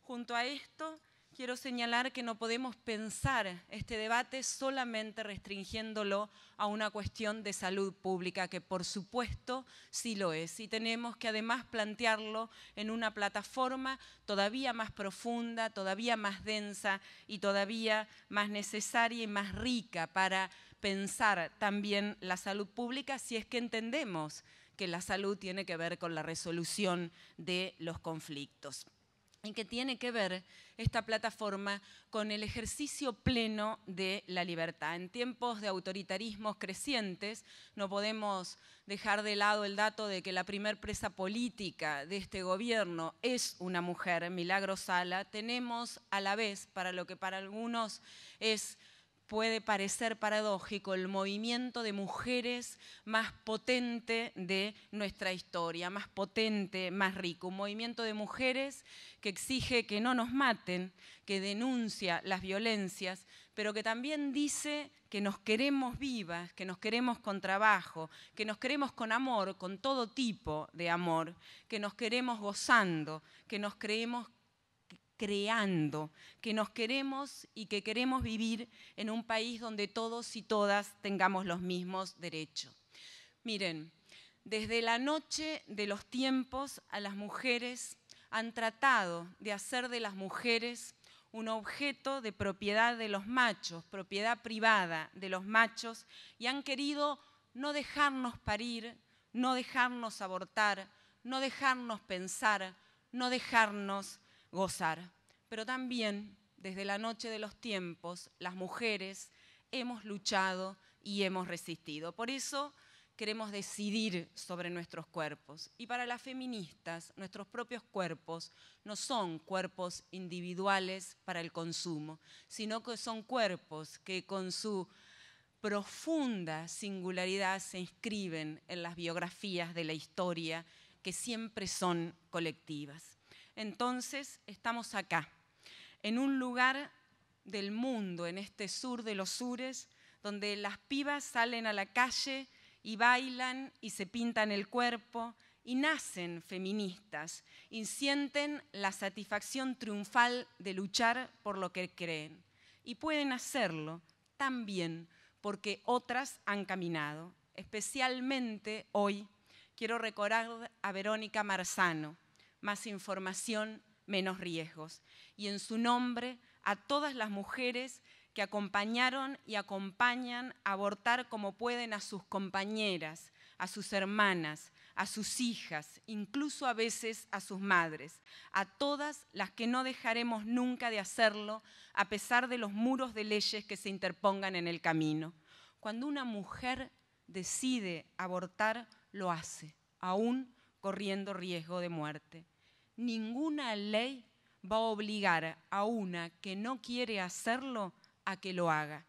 Junto a esto, quiero señalar que no podemos pensar este debate solamente restringiéndolo a una cuestión de salud pública, que por supuesto sí lo es, y tenemos que además plantearlo en una plataforma todavía más profunda, todavía más densa y todavía más necesaria y más rica para pensar también la salud pública si es que entendemos que la salud tiene que ver con la resolución de los conflictos en que tiene que ver esta plataforma con el ejercicio pleno de la libertad. En tiempos de autoritarismos crecientes, no podemos dejar de lado el dato de que la primer presa política de este gobierno es una mujer, Milagro Sala. Tenemos a la vez, para lo que para algunos es puede parecer paradójico, el movimiento de mujeres más potente de nuestra historia, más potente, más rico. Un movimiento de mujeres que exige que no nos maten, que denuncia las violencias, pero que también dice que nos queremos vivas, que nos queremos con trabajo, que nos queremos con amor, con todo tipo de amor, que nos queremos gozando, que nos creemos creando, que nos queremos y que queremos vivir en un país donde todos y todas tengamos los mismos derechos. Miren, desde la noche de los tiempos a las mujeres han tratado de hacer de las mujeres un objeto de propiedad de los machos, propiedad privada de los machos, y han querido no dejarnos parir, no dejarnos abortar, no dejarnos pensar, no dejarnos gozar. Pero también, desde la noche de los tiempos, las mujeres hemos luchado y hemos resistido. Por eso queremos decidir sobre nuestros cuerpos. Y para las feministas, nuestros propios cuerpos no son cuerpos individuales para el consumo, sino que son cuerpos que con su profunda singularidad se inscriben en las biografías de la historia que siempre son colectivas. Entonces estamos acá, en un lugar del mundo, en este sur de los sures, donde las pibas salen a la calle y bailan y se pintan el cuerpo y nacen feministas y sienten la satisfacción triunfal de luchar por lo que creen. Y pueden hacerlo también porque otras han caminado. Especialmente hoy quiero recordar a Verónica Marzano, más información, menos riesgos. Y en su nombre, a todas las mujeres que acompañaron y acompañan a abortar como pueden a sus compañeras, a sus hermanas, a sus hijas, incluso a veces a sus madres, a todas las que no dejaremos nunca de hacerlo a pesar de los muros de leyes que se interpongan en el camino. Cuando una mujer decide abortar, lo hace, aún corriendo riesgo de muerte. Ninguna ley va a obligar a una que no quiere hacerlo a que lo haga.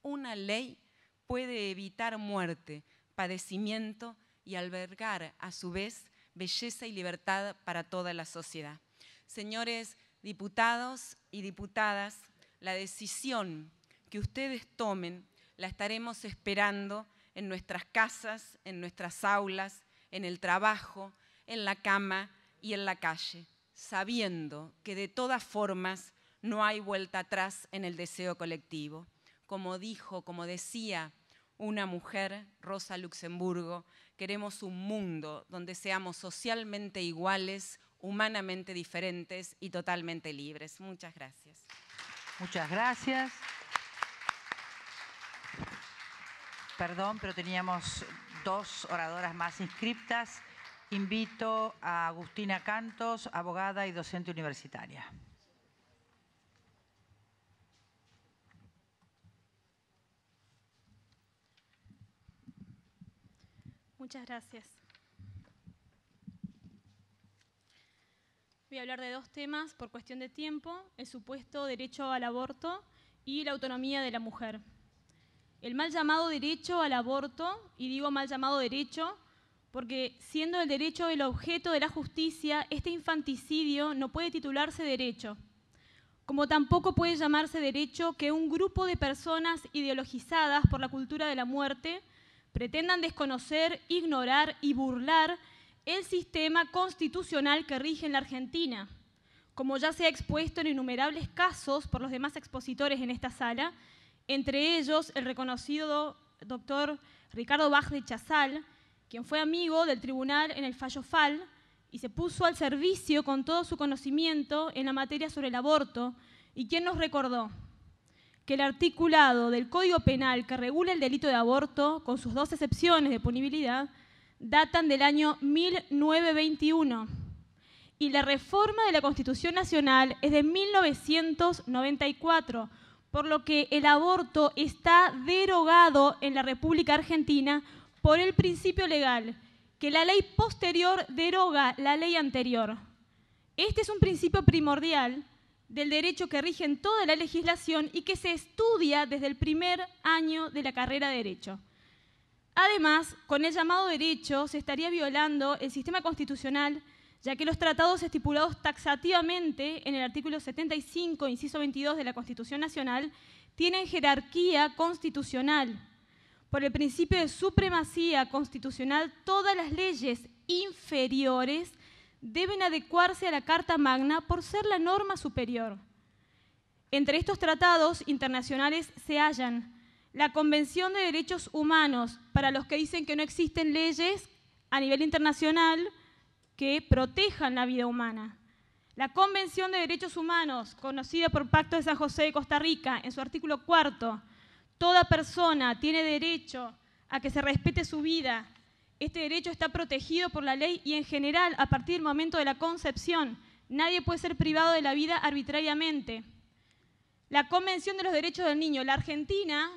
Una ley puede evitar muerte, padecimiento y albergar a su vez belleza y libertad para toda la sociedad. Señores diputados y diputadas, la decisión que ustedes tomen la estaremos esperando en nuestras casas, en nuestras aulas, en el trabajo, en la cama y en la calle, sabiendo que de todas formas no hay vuelta atrás en el deseo colectivo. Como dijo, como decía una mujer, Rosa Luxemburgo, queremos un mundo donde seamos socialmente iguales, humanamente diferentes y totalmente libres. Muchas gracias. Muchas gracias. Perdón, pero teníamos dos oradoras más inscriptas. Invito a Agustina Cantos, abogada y docente universitaria. Muchas gracias. Voy a hablar de dos temas por cuestión de tiempo, el supuesto derecho al aborto y la autonomía de la mujer el mal llamado derecho al aborto, y digo mal llamado derecho, porque siendo el derecho el objeto de la justicia, este infanticidio no puede titularse derecho, como tampoco puede llamarse derecho que un grupo de personas ideologizadas por la cultura de la muerte pretendan desconocer, ignorar y burlar el sistema constitucional que rige en la Argentina, como ya se ha expuesto en innumerables casos por los demás expositores en esta sala, entre ellos el reconocido doctor Ricardo Bach de Chazal, quien fue amigo del tribunal en el fallo FAL y se puso al servicio con todo su conocimiento en la materia sobre el aborto, y quien nos recordó que el articulado del Código Penal que regula el delito de aborto, con sus dos excepciones de punibilidad, datan del año 1921 y la reforma de la Constitución Nacional es de 1994 por lo que el aborto está derogado en la República Argentina por el principio legal, que la ley posterior deroga la ley anterior. Este es un principio primordial del derecho que rige en toda la legislación y que se estudia desde el primer año de la carrera de derecho. Además, con el llamado derecho se estaría violando el sistema constitucional ya que los tratados estipulados taxativamente en el artículo 75, inciso 22 de la Constitución Nacional, tienen jerarquía constitucional. Por el principio de supremacía constitucional, todas las leyes inferiores deben adecuarse a la Carta Magna por ser la norma superior. Entre estos tratados internacionales se hallan la Convención de Derechos Humanos, para los que dicen que no existen leyes a nivel internacional, que protejan la vida humana. La Convención de Derechos Humanos, conocida por Pacto de San José de Costa Rica, en su artículo cuarto, toda persona tiene derecho a que se respete su vida. Este derecho está protegido por la ley y en general, a partir del momento de la concepción, nadie puede ser privado de la vida arbitrariamente. La Convención de los Derechos del Niño, la Argentina,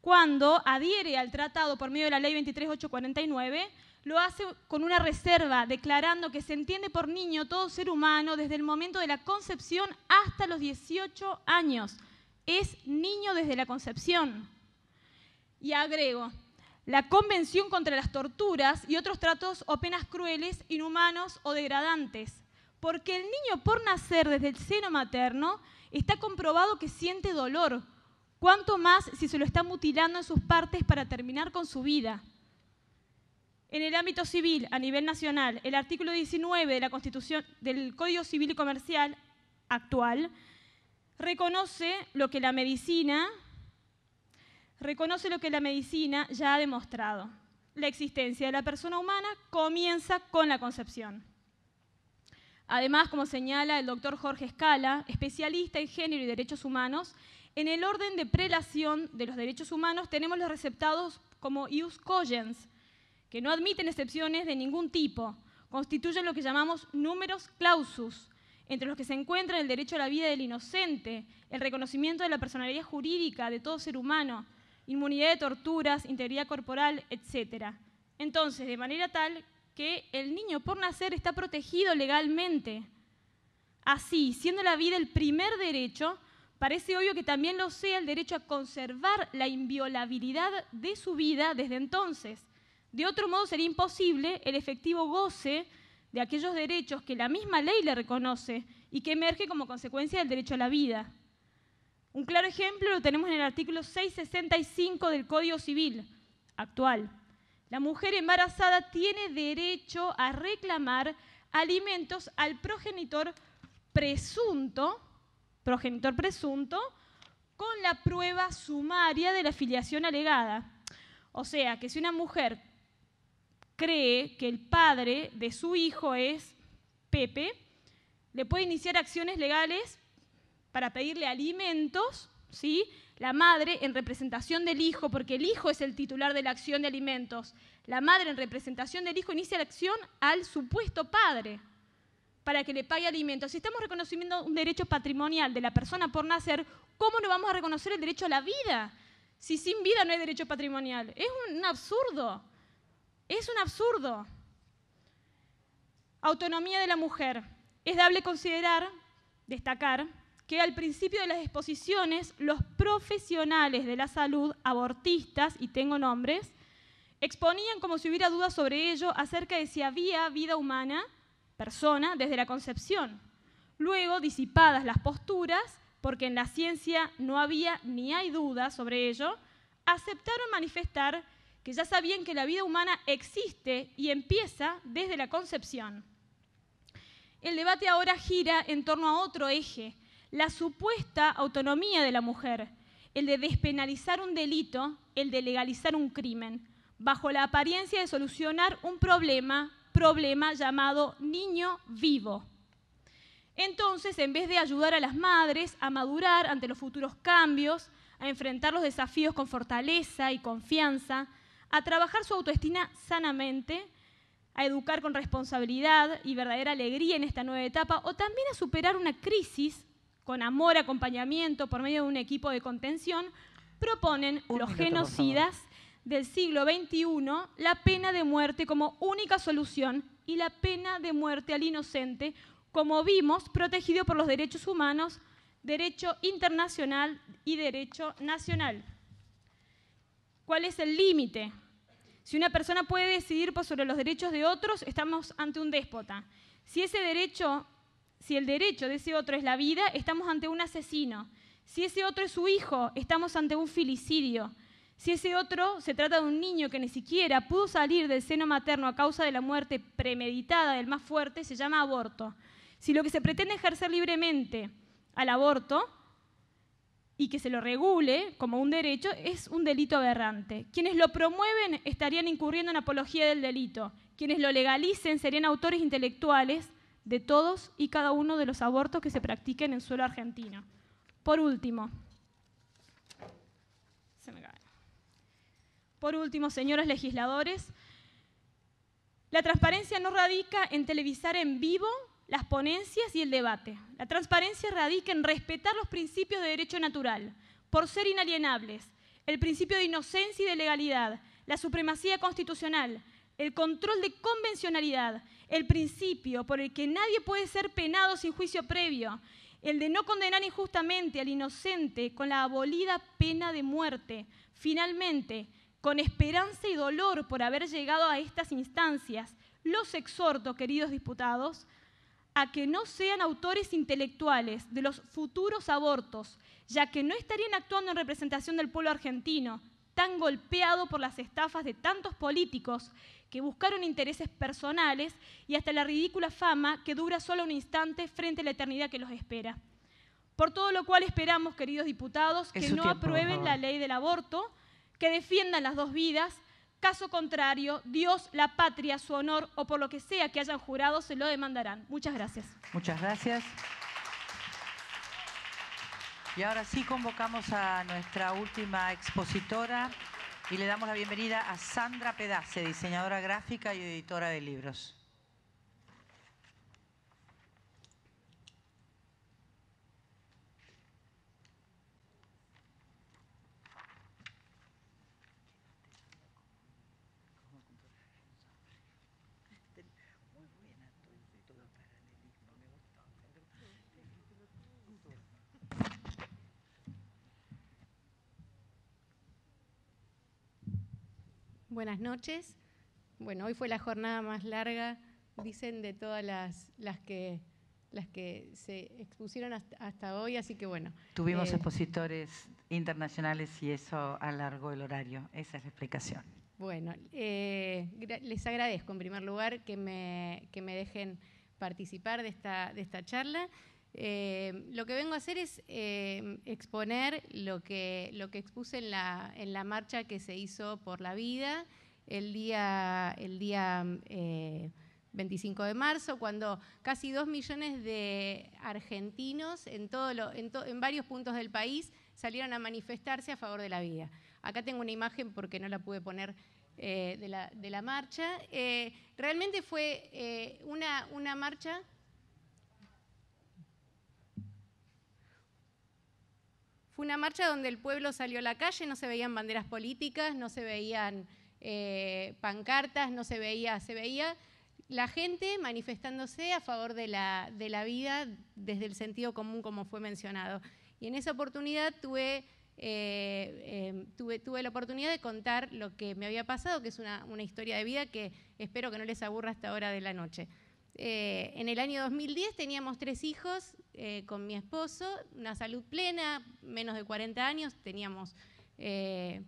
cuando adhiere al tratado por medio de la ley 23849, lo hace con una reserva, declarando que se entiende por niño todo ser humano desde el momento de la concepción hasta los 18 años. Es niño desde la concepción. Y agrego, la Convención contra las Torturas y otros tratos o penas crueles, inhumanos o degradantes. Porque el niño por nacer desde el seno materno está comprobado que siente dolor, cuanto más si se lo está mutilando en sus partes para terminar con su vida. En el ámbito civil, a nivel nacional, el artículo 19 de la Constitución, del Código Civil y Comercial actual reconoce lo que la medicina reconoce lo que la medicina ya ha demostrado. La existencia de la persona humana comienza con la concepción. Además, como señala el doctor Jorge Scala, especialista en género y derechos humanos, en el orden de prelación de los derechos humanos tenemos los receptados como ius cogens, que no admiten excepciones de ningún tipo, constituyen lo que llamamos números clausus, entre los que se encuentran el derecho a la vida del inocente, el reconocimiento de la personalidad jurídica de todo ser humano, inmunidad de torturas, integridad corporal, etc. Entonces, de manera tal que el niño por nacer está protegido legalmente. Así, siendo la vida el primer derecho, parece obvio que también lo sea el derecho a conservar la inviolabilidad de su vida desde entonces, de otro modo sería imposible el efectivo goce de aquellos derechos que la misma ley le reconoce y que emerge como consecuencia del derecho a la vida. Un claro ejemplo lo tenemos en el artículo 665 del Código Civil actual. La mujer embarazada tiene derecho a reclamar alimentos al progenitor presunto, progenitor presunto, con la prueba sumaria de la filiación alegada. O sea, que si una mujer cree que el padre de su hijo es Pepe, le puede iniciar acciones legales para pedirle alimentos, ¿sí? La madre en representación del hijo, porque el hijo es el titular de la acción de alimentos. La madre en representación del hijo inicia la acción al supuesto padre para que le pague alimentos. Si estamos reconociendo un derecho patrimonial de la persona por nacer, ¿cómo no vamos a reconocer el derecho a la vida? Si sin vida no hay derecho patrimonial. Es un absurdo. Es un absurdo. Autonomía de la mujer. Es dable considerar, destacar, que al principio de las exposiciones los profesionales de la salud, abortistas, y tengo nombres, exponían como si hubiera dudas sobre ello acerca de si había vida humana, persona, desde la concepción. Luego, disipadas las posturas, porque en la ciencia no había ni hay dudas sobre ello, aceptaron manifestar que ya sabían que la vida humana existe y empieza desde la concepción. El debate ahora gira en torno a otro eje, la supuesta autonomía de la mujer, el de despenalizar un delito, el de legalizar un crimen, bajo la apariencia de solucionar un problema, problema llamado niño vivo. Entonces, en vez de ayudar a las madres a madurar ante los futuros cambios, a enfrentar los desafíos con fortaleza y confianza, a trabajar su autoestima sanamente, a educar con responsabilidad y verdadera alegría en esta nueva etapa, o también a superar una crisis con amor, acompañamiento, por medio de un equipo de contención, proponen los genocidas del siglo XXI la pena de muerte como única solución y la pena de muerte al inocente, como vimos, protegido por los derechos humanos, derecho internacional y derecho nacional. ¿Cuál es el límite si una persona puede decidir por sobre los derechos de otros, estamos ante un déspota. Si ese derecho, si el derecho de ese otro es la vida, estamos ante un asesino. Si ese otro es su hijo, estamos ante un filicidio. Si ese otro se trata de un niño que ni siquiera pudo salir del seno materno a causa de la muerte premeditada del más fuerte, se llama aborto. Si lo que se pretende ejercer libremente al aborto y que se lo regule como un derecho es un delito aberrante. Quienes lo promueven estarían incurriendo en apología del delito. Quienes lo legalicen serían autores intelectuales de todos y cada uno de los abortos que se practiquen en suelo argentino. Por último, Por último, señores legisladores, la transparencia no radica en televisar en vivo las ponencias y el debate. La transparencia radica en respetar los principios de derecho natural, por ser inalienables, el principio de inocencia y de legalidad, la supremacía constitucional, el control de convencionalidad, el principio por el que nadie puede ser penado sin juicio previo, el de no condenar injustamente al inocente con la abolida pena de muerte. Finalmente, con esperanza y dolor por haber llegado a estas instancias, los exhorto, queridos diputados, a que no sean autores intelectuales de los futuros abortos, ya que no estarían actuando en representación del pueblo argentino, tan golpeado por las estafas de tantos políticos que buscaron intereses personales y hasta la ridícula fama que dura solo un instante frente a la eternidad que los espera. Por todo lo cual esperamos, queridos diputados, que no aprueben la ley del aborto, que defiendan las dos vidas, Caso contrario, Dios, la patria, su honor o por lo que sea que hayan jurado se lo demandarán. Muchas gracias. Muchas gracias. Y ahora sí convocamos a nuestra última expositora y le damos la bienvenida a Sandra Pedace, diseñadora gráfica y editora de libros. Buenas noches. Bueno, hoy fue la jornada más larga, dicen, de todas las, que las que se expusieron hasta, hoy, así que bueno. Tuvimos eh, expositores internacionales y eso alargó el horario, esa es la explicación. Bueno, eh, les agradezco en primer lugar que me, que me dejen participar de esta, de esta charla. Eh, lo que vengo a hacer es eh, exponer lo que, expuse en la, marcha que se hizo por la vida el día, 25 mm, eh, de marzo, cuando casi dos millones de argentinos en, varios puntos del país salieron a manifestarse a favor de la vida. Acá tengo una imagen porque no la pude poner de la, marcha. realmente fue una marcha Fue una marcha donde el pueblo salió a la calle, no se veían banderas políticas, no se veían eh, pancartas, no se veía, se veía la gente manifestándose a favor de la, de la vida desde el sentido común, como fue mencionado. Y en esa oportunidad tuve eh, em, tuve, tuve, la oportunidad de contar lo que me había pasado, que es una, historia de vida que espero que no les aburra hasta ahora de la noche. Eh, en el año 2010 teníamos tres hijos, eh, con mi esposo, una salud plena, menos de 40 años, teníamos, eh,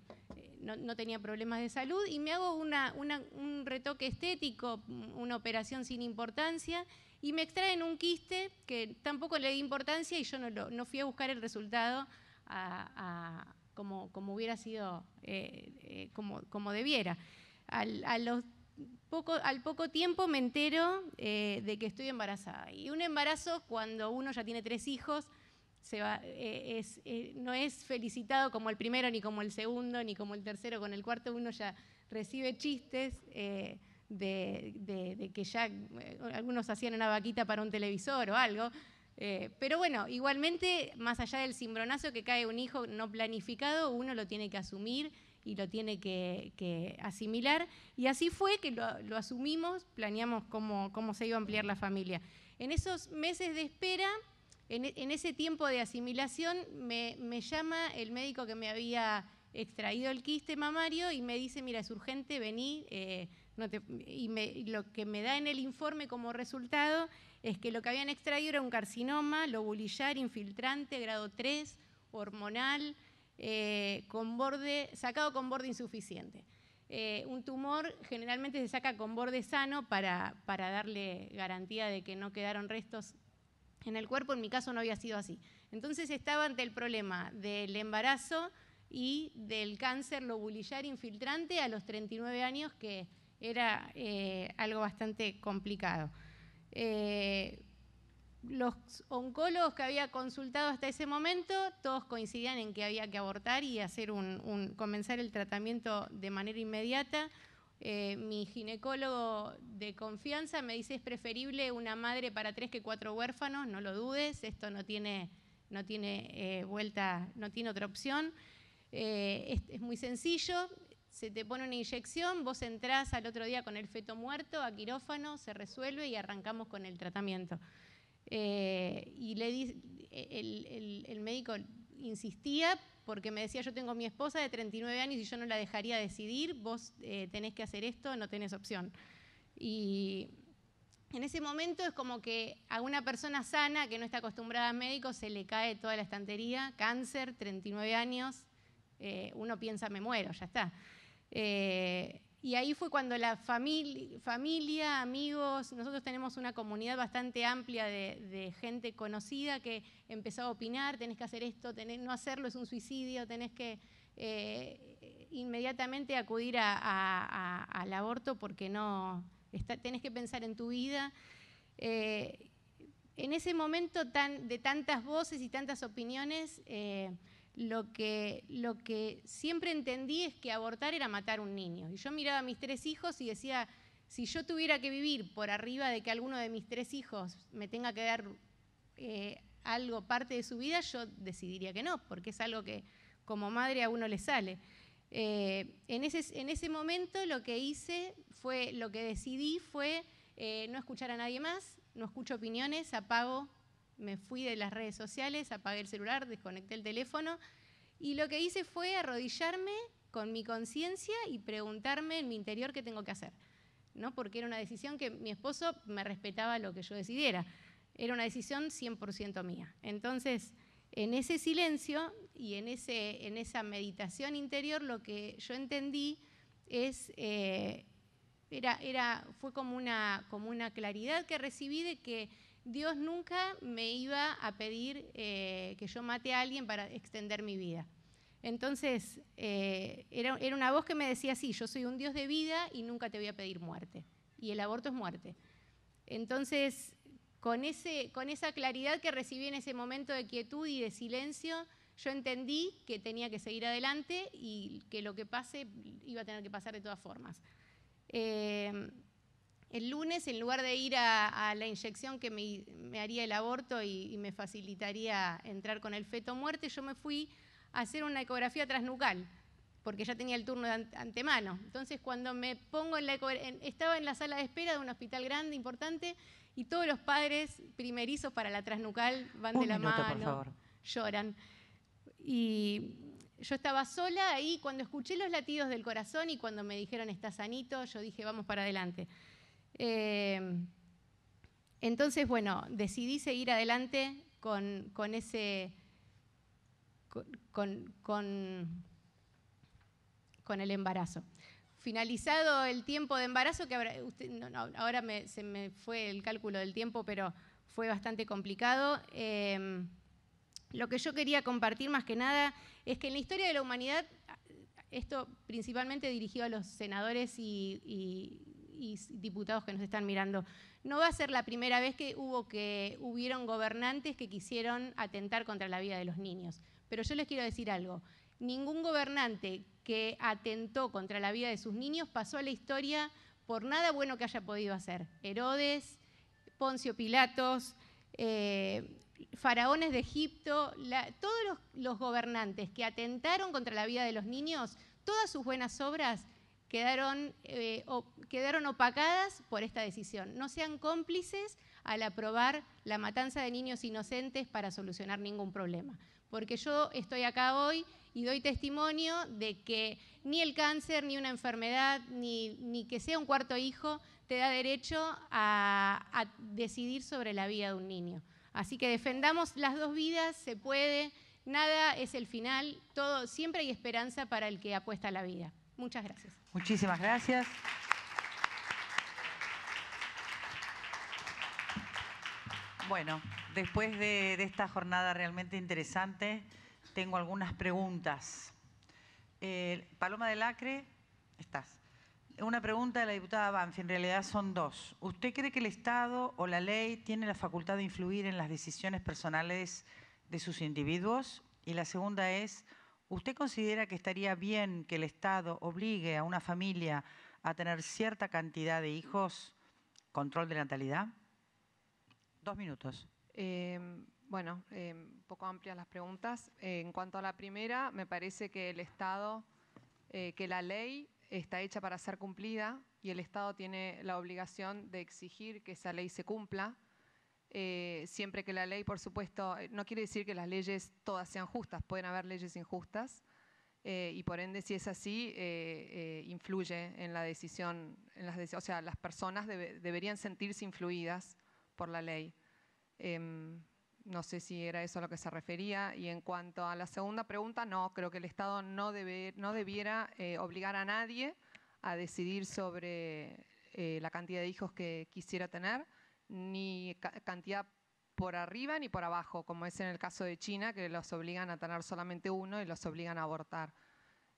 no, tenía problemas de salud, y me hago una, un retoque estético, una operación sin importancia, y me extraen un quiste que tampoco le di importancia y yo no, fui a buscar el resultado como, como, hubiera sido, eh, como, debiera. a los al poco tiempo me entero eh, de que estoy embarazada. Y un embarazo, cuando uno ya tiene tres hijos, eh, eh, no es felicitado como el primero, ni como el segundo, ni como el tercero. Con el cuarto uno ya recibe chistes de, de, que ya algunos hacían una vaquita para un televisor o algo. pero bueno, igualmente, más allá del cimbronazo que cae un hijo no planificado, uno lo tiene que asumir y lo tiene que, asimilar. Y así fue que lo, asumimos, planeamos cómo, cómo se iba a ampliar la familia. En esos meses de espera, en, ese tiempo de asimilación, me, me llama el médico que me había extraído el quiste mamario y me dice, mira, es urgente, vení. Eh, y lo que me da en el informe como resultado es que lo que habían extraído era un carcinoma lobulillar infiltrante, grado 3, hormonal, eh, con borde, sacado con borde insuficiente. Eh, un tumor generalmente se saca con borde sano para, para darle garantía de que no quedaron restos en el cuerpo. En mi caso no había sido así. Entonces estaba ante el problema del embarazo y del cáncer lobulillar infiltrante a los 39 años, que era eh, algo bastante complicado los oncólogos que había consultado hasta ese momento, todos coincidían en que había que abortar y hacer comenzar el tratamiento de manera inmediata. Eh, mi ginecólogo de confianza me dice es preferible una madre para tres que cuatro huérfanos, no lo dudes, esto no tiene, eh, vuelta, no tiene otra opción. Eh, es, es, muy sencillo, se te pone una inyección, vos entrás al otro día con el feto muerto a quirófano, se resuelve y arrancamos con el tratamiento. Eh, y le el, el, médico insistía porque me decía, yo tengo mi esposa de 39 años y yo no la dejaría decidir, vos eh, tenés que hacer esto, no tenés opción. Y en ese momento es como que a una persona sana que no está acostumbrada a médicos se le cae toda la estantería, cáncer, 39 años, eh, uno piensa, me muero, ya está. Y ahí fue cuando la familia, amigos, nosotros tenemos una comunidad bastante amplia de, gente conocida que empezó a opinar, tenés que hacer esto, no hacerlo es un suicidio, tenés que eh, inmediatamente acudir al aborto porque no, está, tenés que pensar en tu vida. Eh, en ese momento tan, de tantas voces y tantas opiniones, eh, lo que, siempre entendí es que abortar era matar a un niño. Y yo miraba a mis tres hijos y decía, si yo tuviera que vivir por arriba de que alguno de mis tres hijos me tenga que dar eh, algo, parte de su vida, yo decidiría que no, porque es algo que como madre a uno le sale. Eh, en, ese, momento lo que hice fue, lo que decidí fue eh, no escuchar a nadie más, no escucho opiniones, apago me fui de las redes sociales, apagué el celular, desconecté el teléfono y lo que hice fue arrodillarme con mi conciencia y preguntarme en mi interior qué tengo que hacer. ¿no? Porque era una decisión que mi esposo me respetaba lo que yo decidiera. Era una decisión 100% mía. Entonces, en ese silencio y en, ese, en esa meditación interior, lo que yo entendí es, eh, era, fue como una, como una claridad que recibí de que Dios nunca me iba a pedir eh, que yo mate a alguien para extender mi vida. Entonces, eh, era, una voz que me decía, sí, yo soy un Dios de vida y nunca te voy a pedir muerte. Y el aborto es muerte. Entonces, con, esa claridad que recibí en ese momento de quietud y de silencio, yo entendí que tenía que seguir adelante y que lo que pase iba a tener que pasar de todas formas. Eh, el lunes, en lugar de ir a, la inyección que me, haría el aborto y, me facilitaría entrar con el feto muerte, yo me fui a hacer una ecografía transnucal, porque ya tenía el turno de antemano. Entonces, cuando me pongo en la ecografía, estaba en la sala de espera de un hospital grande, importante, y todos los padres primerizos para la transnucal van de la mano, lloran. Y yo estaba sola ahí, cuando escuché los latidos del corazón y cuando me dijeron, está sanito, yo dije, vamos para adelante. Em, entonces, bueno, decidí seguir adelante con, con ese. Con, con, el embarazo. Finalizado el tiempo de embarazo, que ahora se me fue el cálculo del tiempo, pero fue bastante complicado. Em, lo que yo quería compartir más que nada es que en la historia de la humanidad, esto principalmente dirigido a los senadores y y diputados que nos están mirando, no va a ser la primera vez que, hubo que hubieron gobernantes que quisieron atentar contra la vida de los niños. Pero yo les quiero decir algo, ningún gobernante que atentó contra la vida de sus niños pasó a la historia por nada bueno que haya podido hacer. Herodes, Poncio Pilatos, eh, faraones de Egipto, todos los gobernantes que atentaron contra la vida de los niños, todas sus buenas obras eh, quedaron, opacadas por esta decisión. No sean cómplices al aprobar la matanza de niños inocentes para solucionar ningún problema. Porque yo estoy acá hoy y doy testimonio de que ni el cáncer, ni una enfermedad, ni, que sea un cuarto hijo, te da derecho a, decidir sobre la vida de un niño. Así que defendamos las dos vidas, se puede, nada es el final, todo, siempre hay esperanza para el que apuesta la vida. Muchas gracias. Muchísimas gracias. Bueno, después de, esta jornada realmente interesante, tengo algunas preguntas. Eh, Paloma del Acre, estás. Una pregunta de la diputada Banfi, en realidad son dos. ¿Usted cree que el Estado o la ley tiene la facultad de influir en las decisiones personales de sus individuos? Y la segunda es, ¿Usted considera que estaría bien que el Estado obligue a una familia a tener cierta cantidad de hijos? ¿Control de natalidad? Dos minutos. Em, bueno, un em, poco amplias las preguntas. en cuanto a la primera, me parece que el Estado, eh, que la ley está hecha para ser cumplida y el Estado tiene la obligación de exigir que esa ley se cumpla. Eh, siempre que la ley, por supuesto, eh, no quiere decir que las leyes todas sean justas, pueden haber leyes injustas eh, y por ende si es así, influye en la decisión, en las, o sea, las personas deberían sentirse influidas por la ley. Em, no sé si era eso a lo que se refería. Y en cuanto a la segunda pregunta, no, creo que el Estado no, debe, no debiera obligar a nadie a decidir sobre la cantidad de hijos que quisiera tener ni cantidad por arriba ni por abajo, como es en el caso de China, que los obligan a tener solamente uno y los obligan a abortar.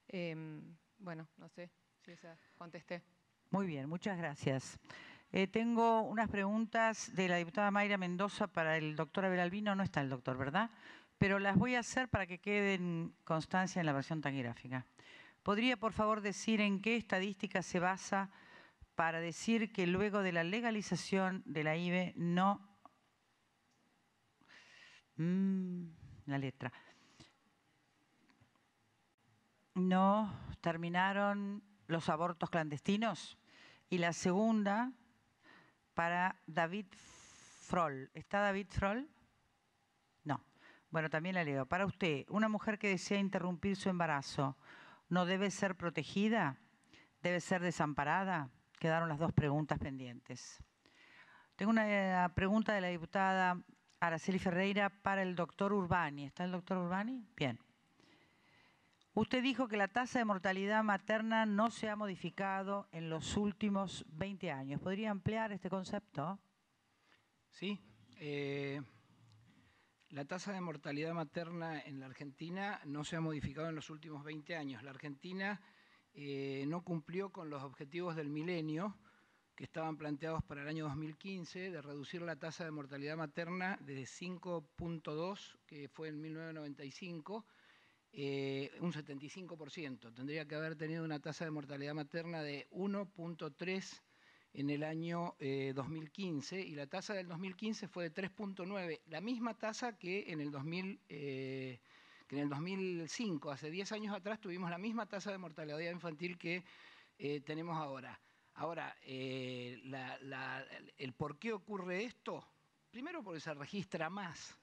Em, bueno, no sé si esa contesté. Muy bien, muchas gracias. Eh, tengo unas preguntas de la diputada Mayra Mendoza para el doctor Abel Albino. No está el doctor, ¿verdad? Pero las voy a hacer para que queden constancia en la versión tan gráfica. ¿Podría, por favor, decir en qué estadística se basa para decir que luego de la legalización de la IBE no... Mm, la letra. No terminaron los abortos clandestinos. Y la segunda para David Froll. ¿Está David Froll? No. Bueno, también la leo. Para usted, una mujer que desea interrumpir su embarazo, ¿no debe ser protegida? ¿Debe ser desamparada? quedaron las dos preguntas pendientes. Tengo una eh, pregunta de la diputada Araceli Ferreira para el doctor Urbani. ¿Está el doctor Urbani? Bien. Usted dijo que la tasa de mortalidad materna no se ha modificado en los últimos 20 años. ¿Podría ampliar este concepto? Sí. Eh, la tasa de mortalidad materna en la Argentina no se ha modificado en los últimos 20 años. La Argentina eh, no cumplió con los objetivos del milenio que estaban planteados para el año 2015 de reducir la tasa de mortalidad materna de 5.2, que fue en 1995, eh, un 75%. Tendría que haber tenido una tasa de mortalidad materna de 1.3 en el año 2015 eh, y la tasa del 2015 fue de 3.9, la misma tasa que en el 2000 que en el 2005, hace 10 años atrás, tuvimos la misma tasa de mortalidad infantil que eh, tenemos ahora. Ahora, eh, el por qué ocurre esto, primero porque se registra más.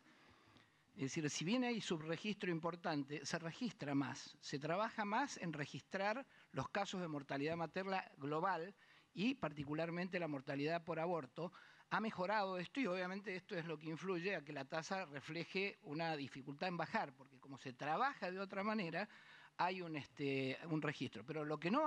Es decir, si bien hay subregistro importante, se registra más, se trabaja más en registrar los casos de mortalidad materna global y particularmente la mortalidad por aborto. Ha mejorado esto y obviamente esto es lo que influye a que la tasa refleje una dificultad en bajar, como se trabaja de otra manera, hay un, este, registro. Pero lo que no,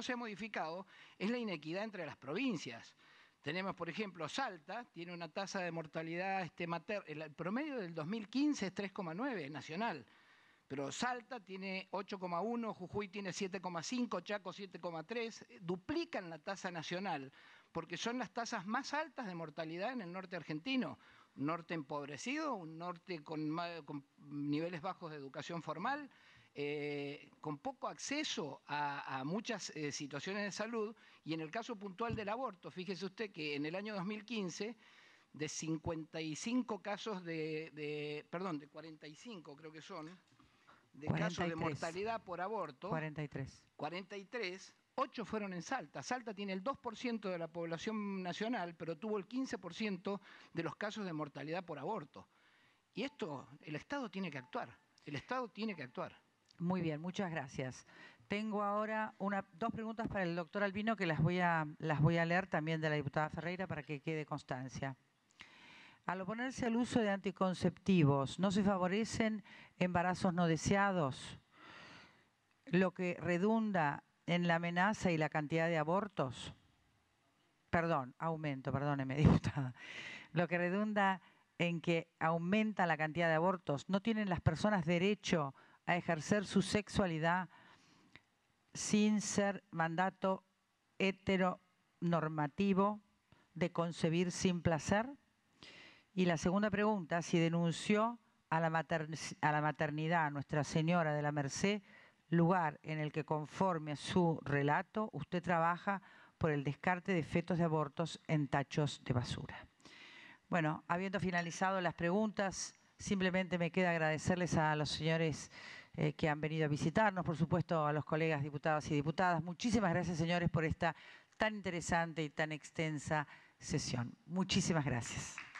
se ha modificado es la inequidad entre las provincias. Tenemos, por ejemplo, Salta, tiene una tasa de mortalidad este, materna, el promedio del 2015 es 3,9 nacional, pero Salta tiene 8,1, Jujuy tiene 7,5, Chaco 7,3, duplican la tasa nacional, porque son las tasas más altas de mortalidad en el norte argentino norte empobrecido, un norte con, niveles bajos de educación formal, eh, con poco acceso a, muchas eh, situaciones de salud y en el caso puntual del aborto, fíjese usted que en el año 2015 de 55 casos de, perdón, de 45 creo que son, de casos de mortalidad por aborto. 43. 43 Ocho fueron en Salta. Salta tiene el 2% de la población nacional, pero tuvo el 15% de los casos de mortalidad por aborto. Y esto, el Estado tiene que actuar. El Estado tiene que actuar. Muy bien, muchas gracias. Tengo ahora dos preguntas para el doctor Albino que las voy a leer también de la diputada Ferreira para que quede constancia. Al oponerse al uso de anticonceptivos, ¿no se favorecen embarazos no deseados? Lo que redunda en la amenaza y la cantidad de abortos, perdón, aumento, perdóneme, (laughs) diputada, lo que redunda en que aumenta la cantidad de abortos, no tienen las personas derecho a ejercer su sexualidad sin ser mandato heteronormativo de concebir sin placer. Y la segunda pregunta, si denunció a la, maternidad, a la maternidad Nuestra Señora de la Merced lugar en el que conforme a su relato usted trabaja por el descarte de fetos de abortos en tachos de basura. Bueno, habiendo finalizado las preguntas, simplemente me queda agradecerles a los señores eh, que han venido a visitarnos, por supuesto a los colegas diputados y diputadas. Muchísimas gracias, señores, por esta tan interesante y tan extensa sesión. Muchísimas gracias.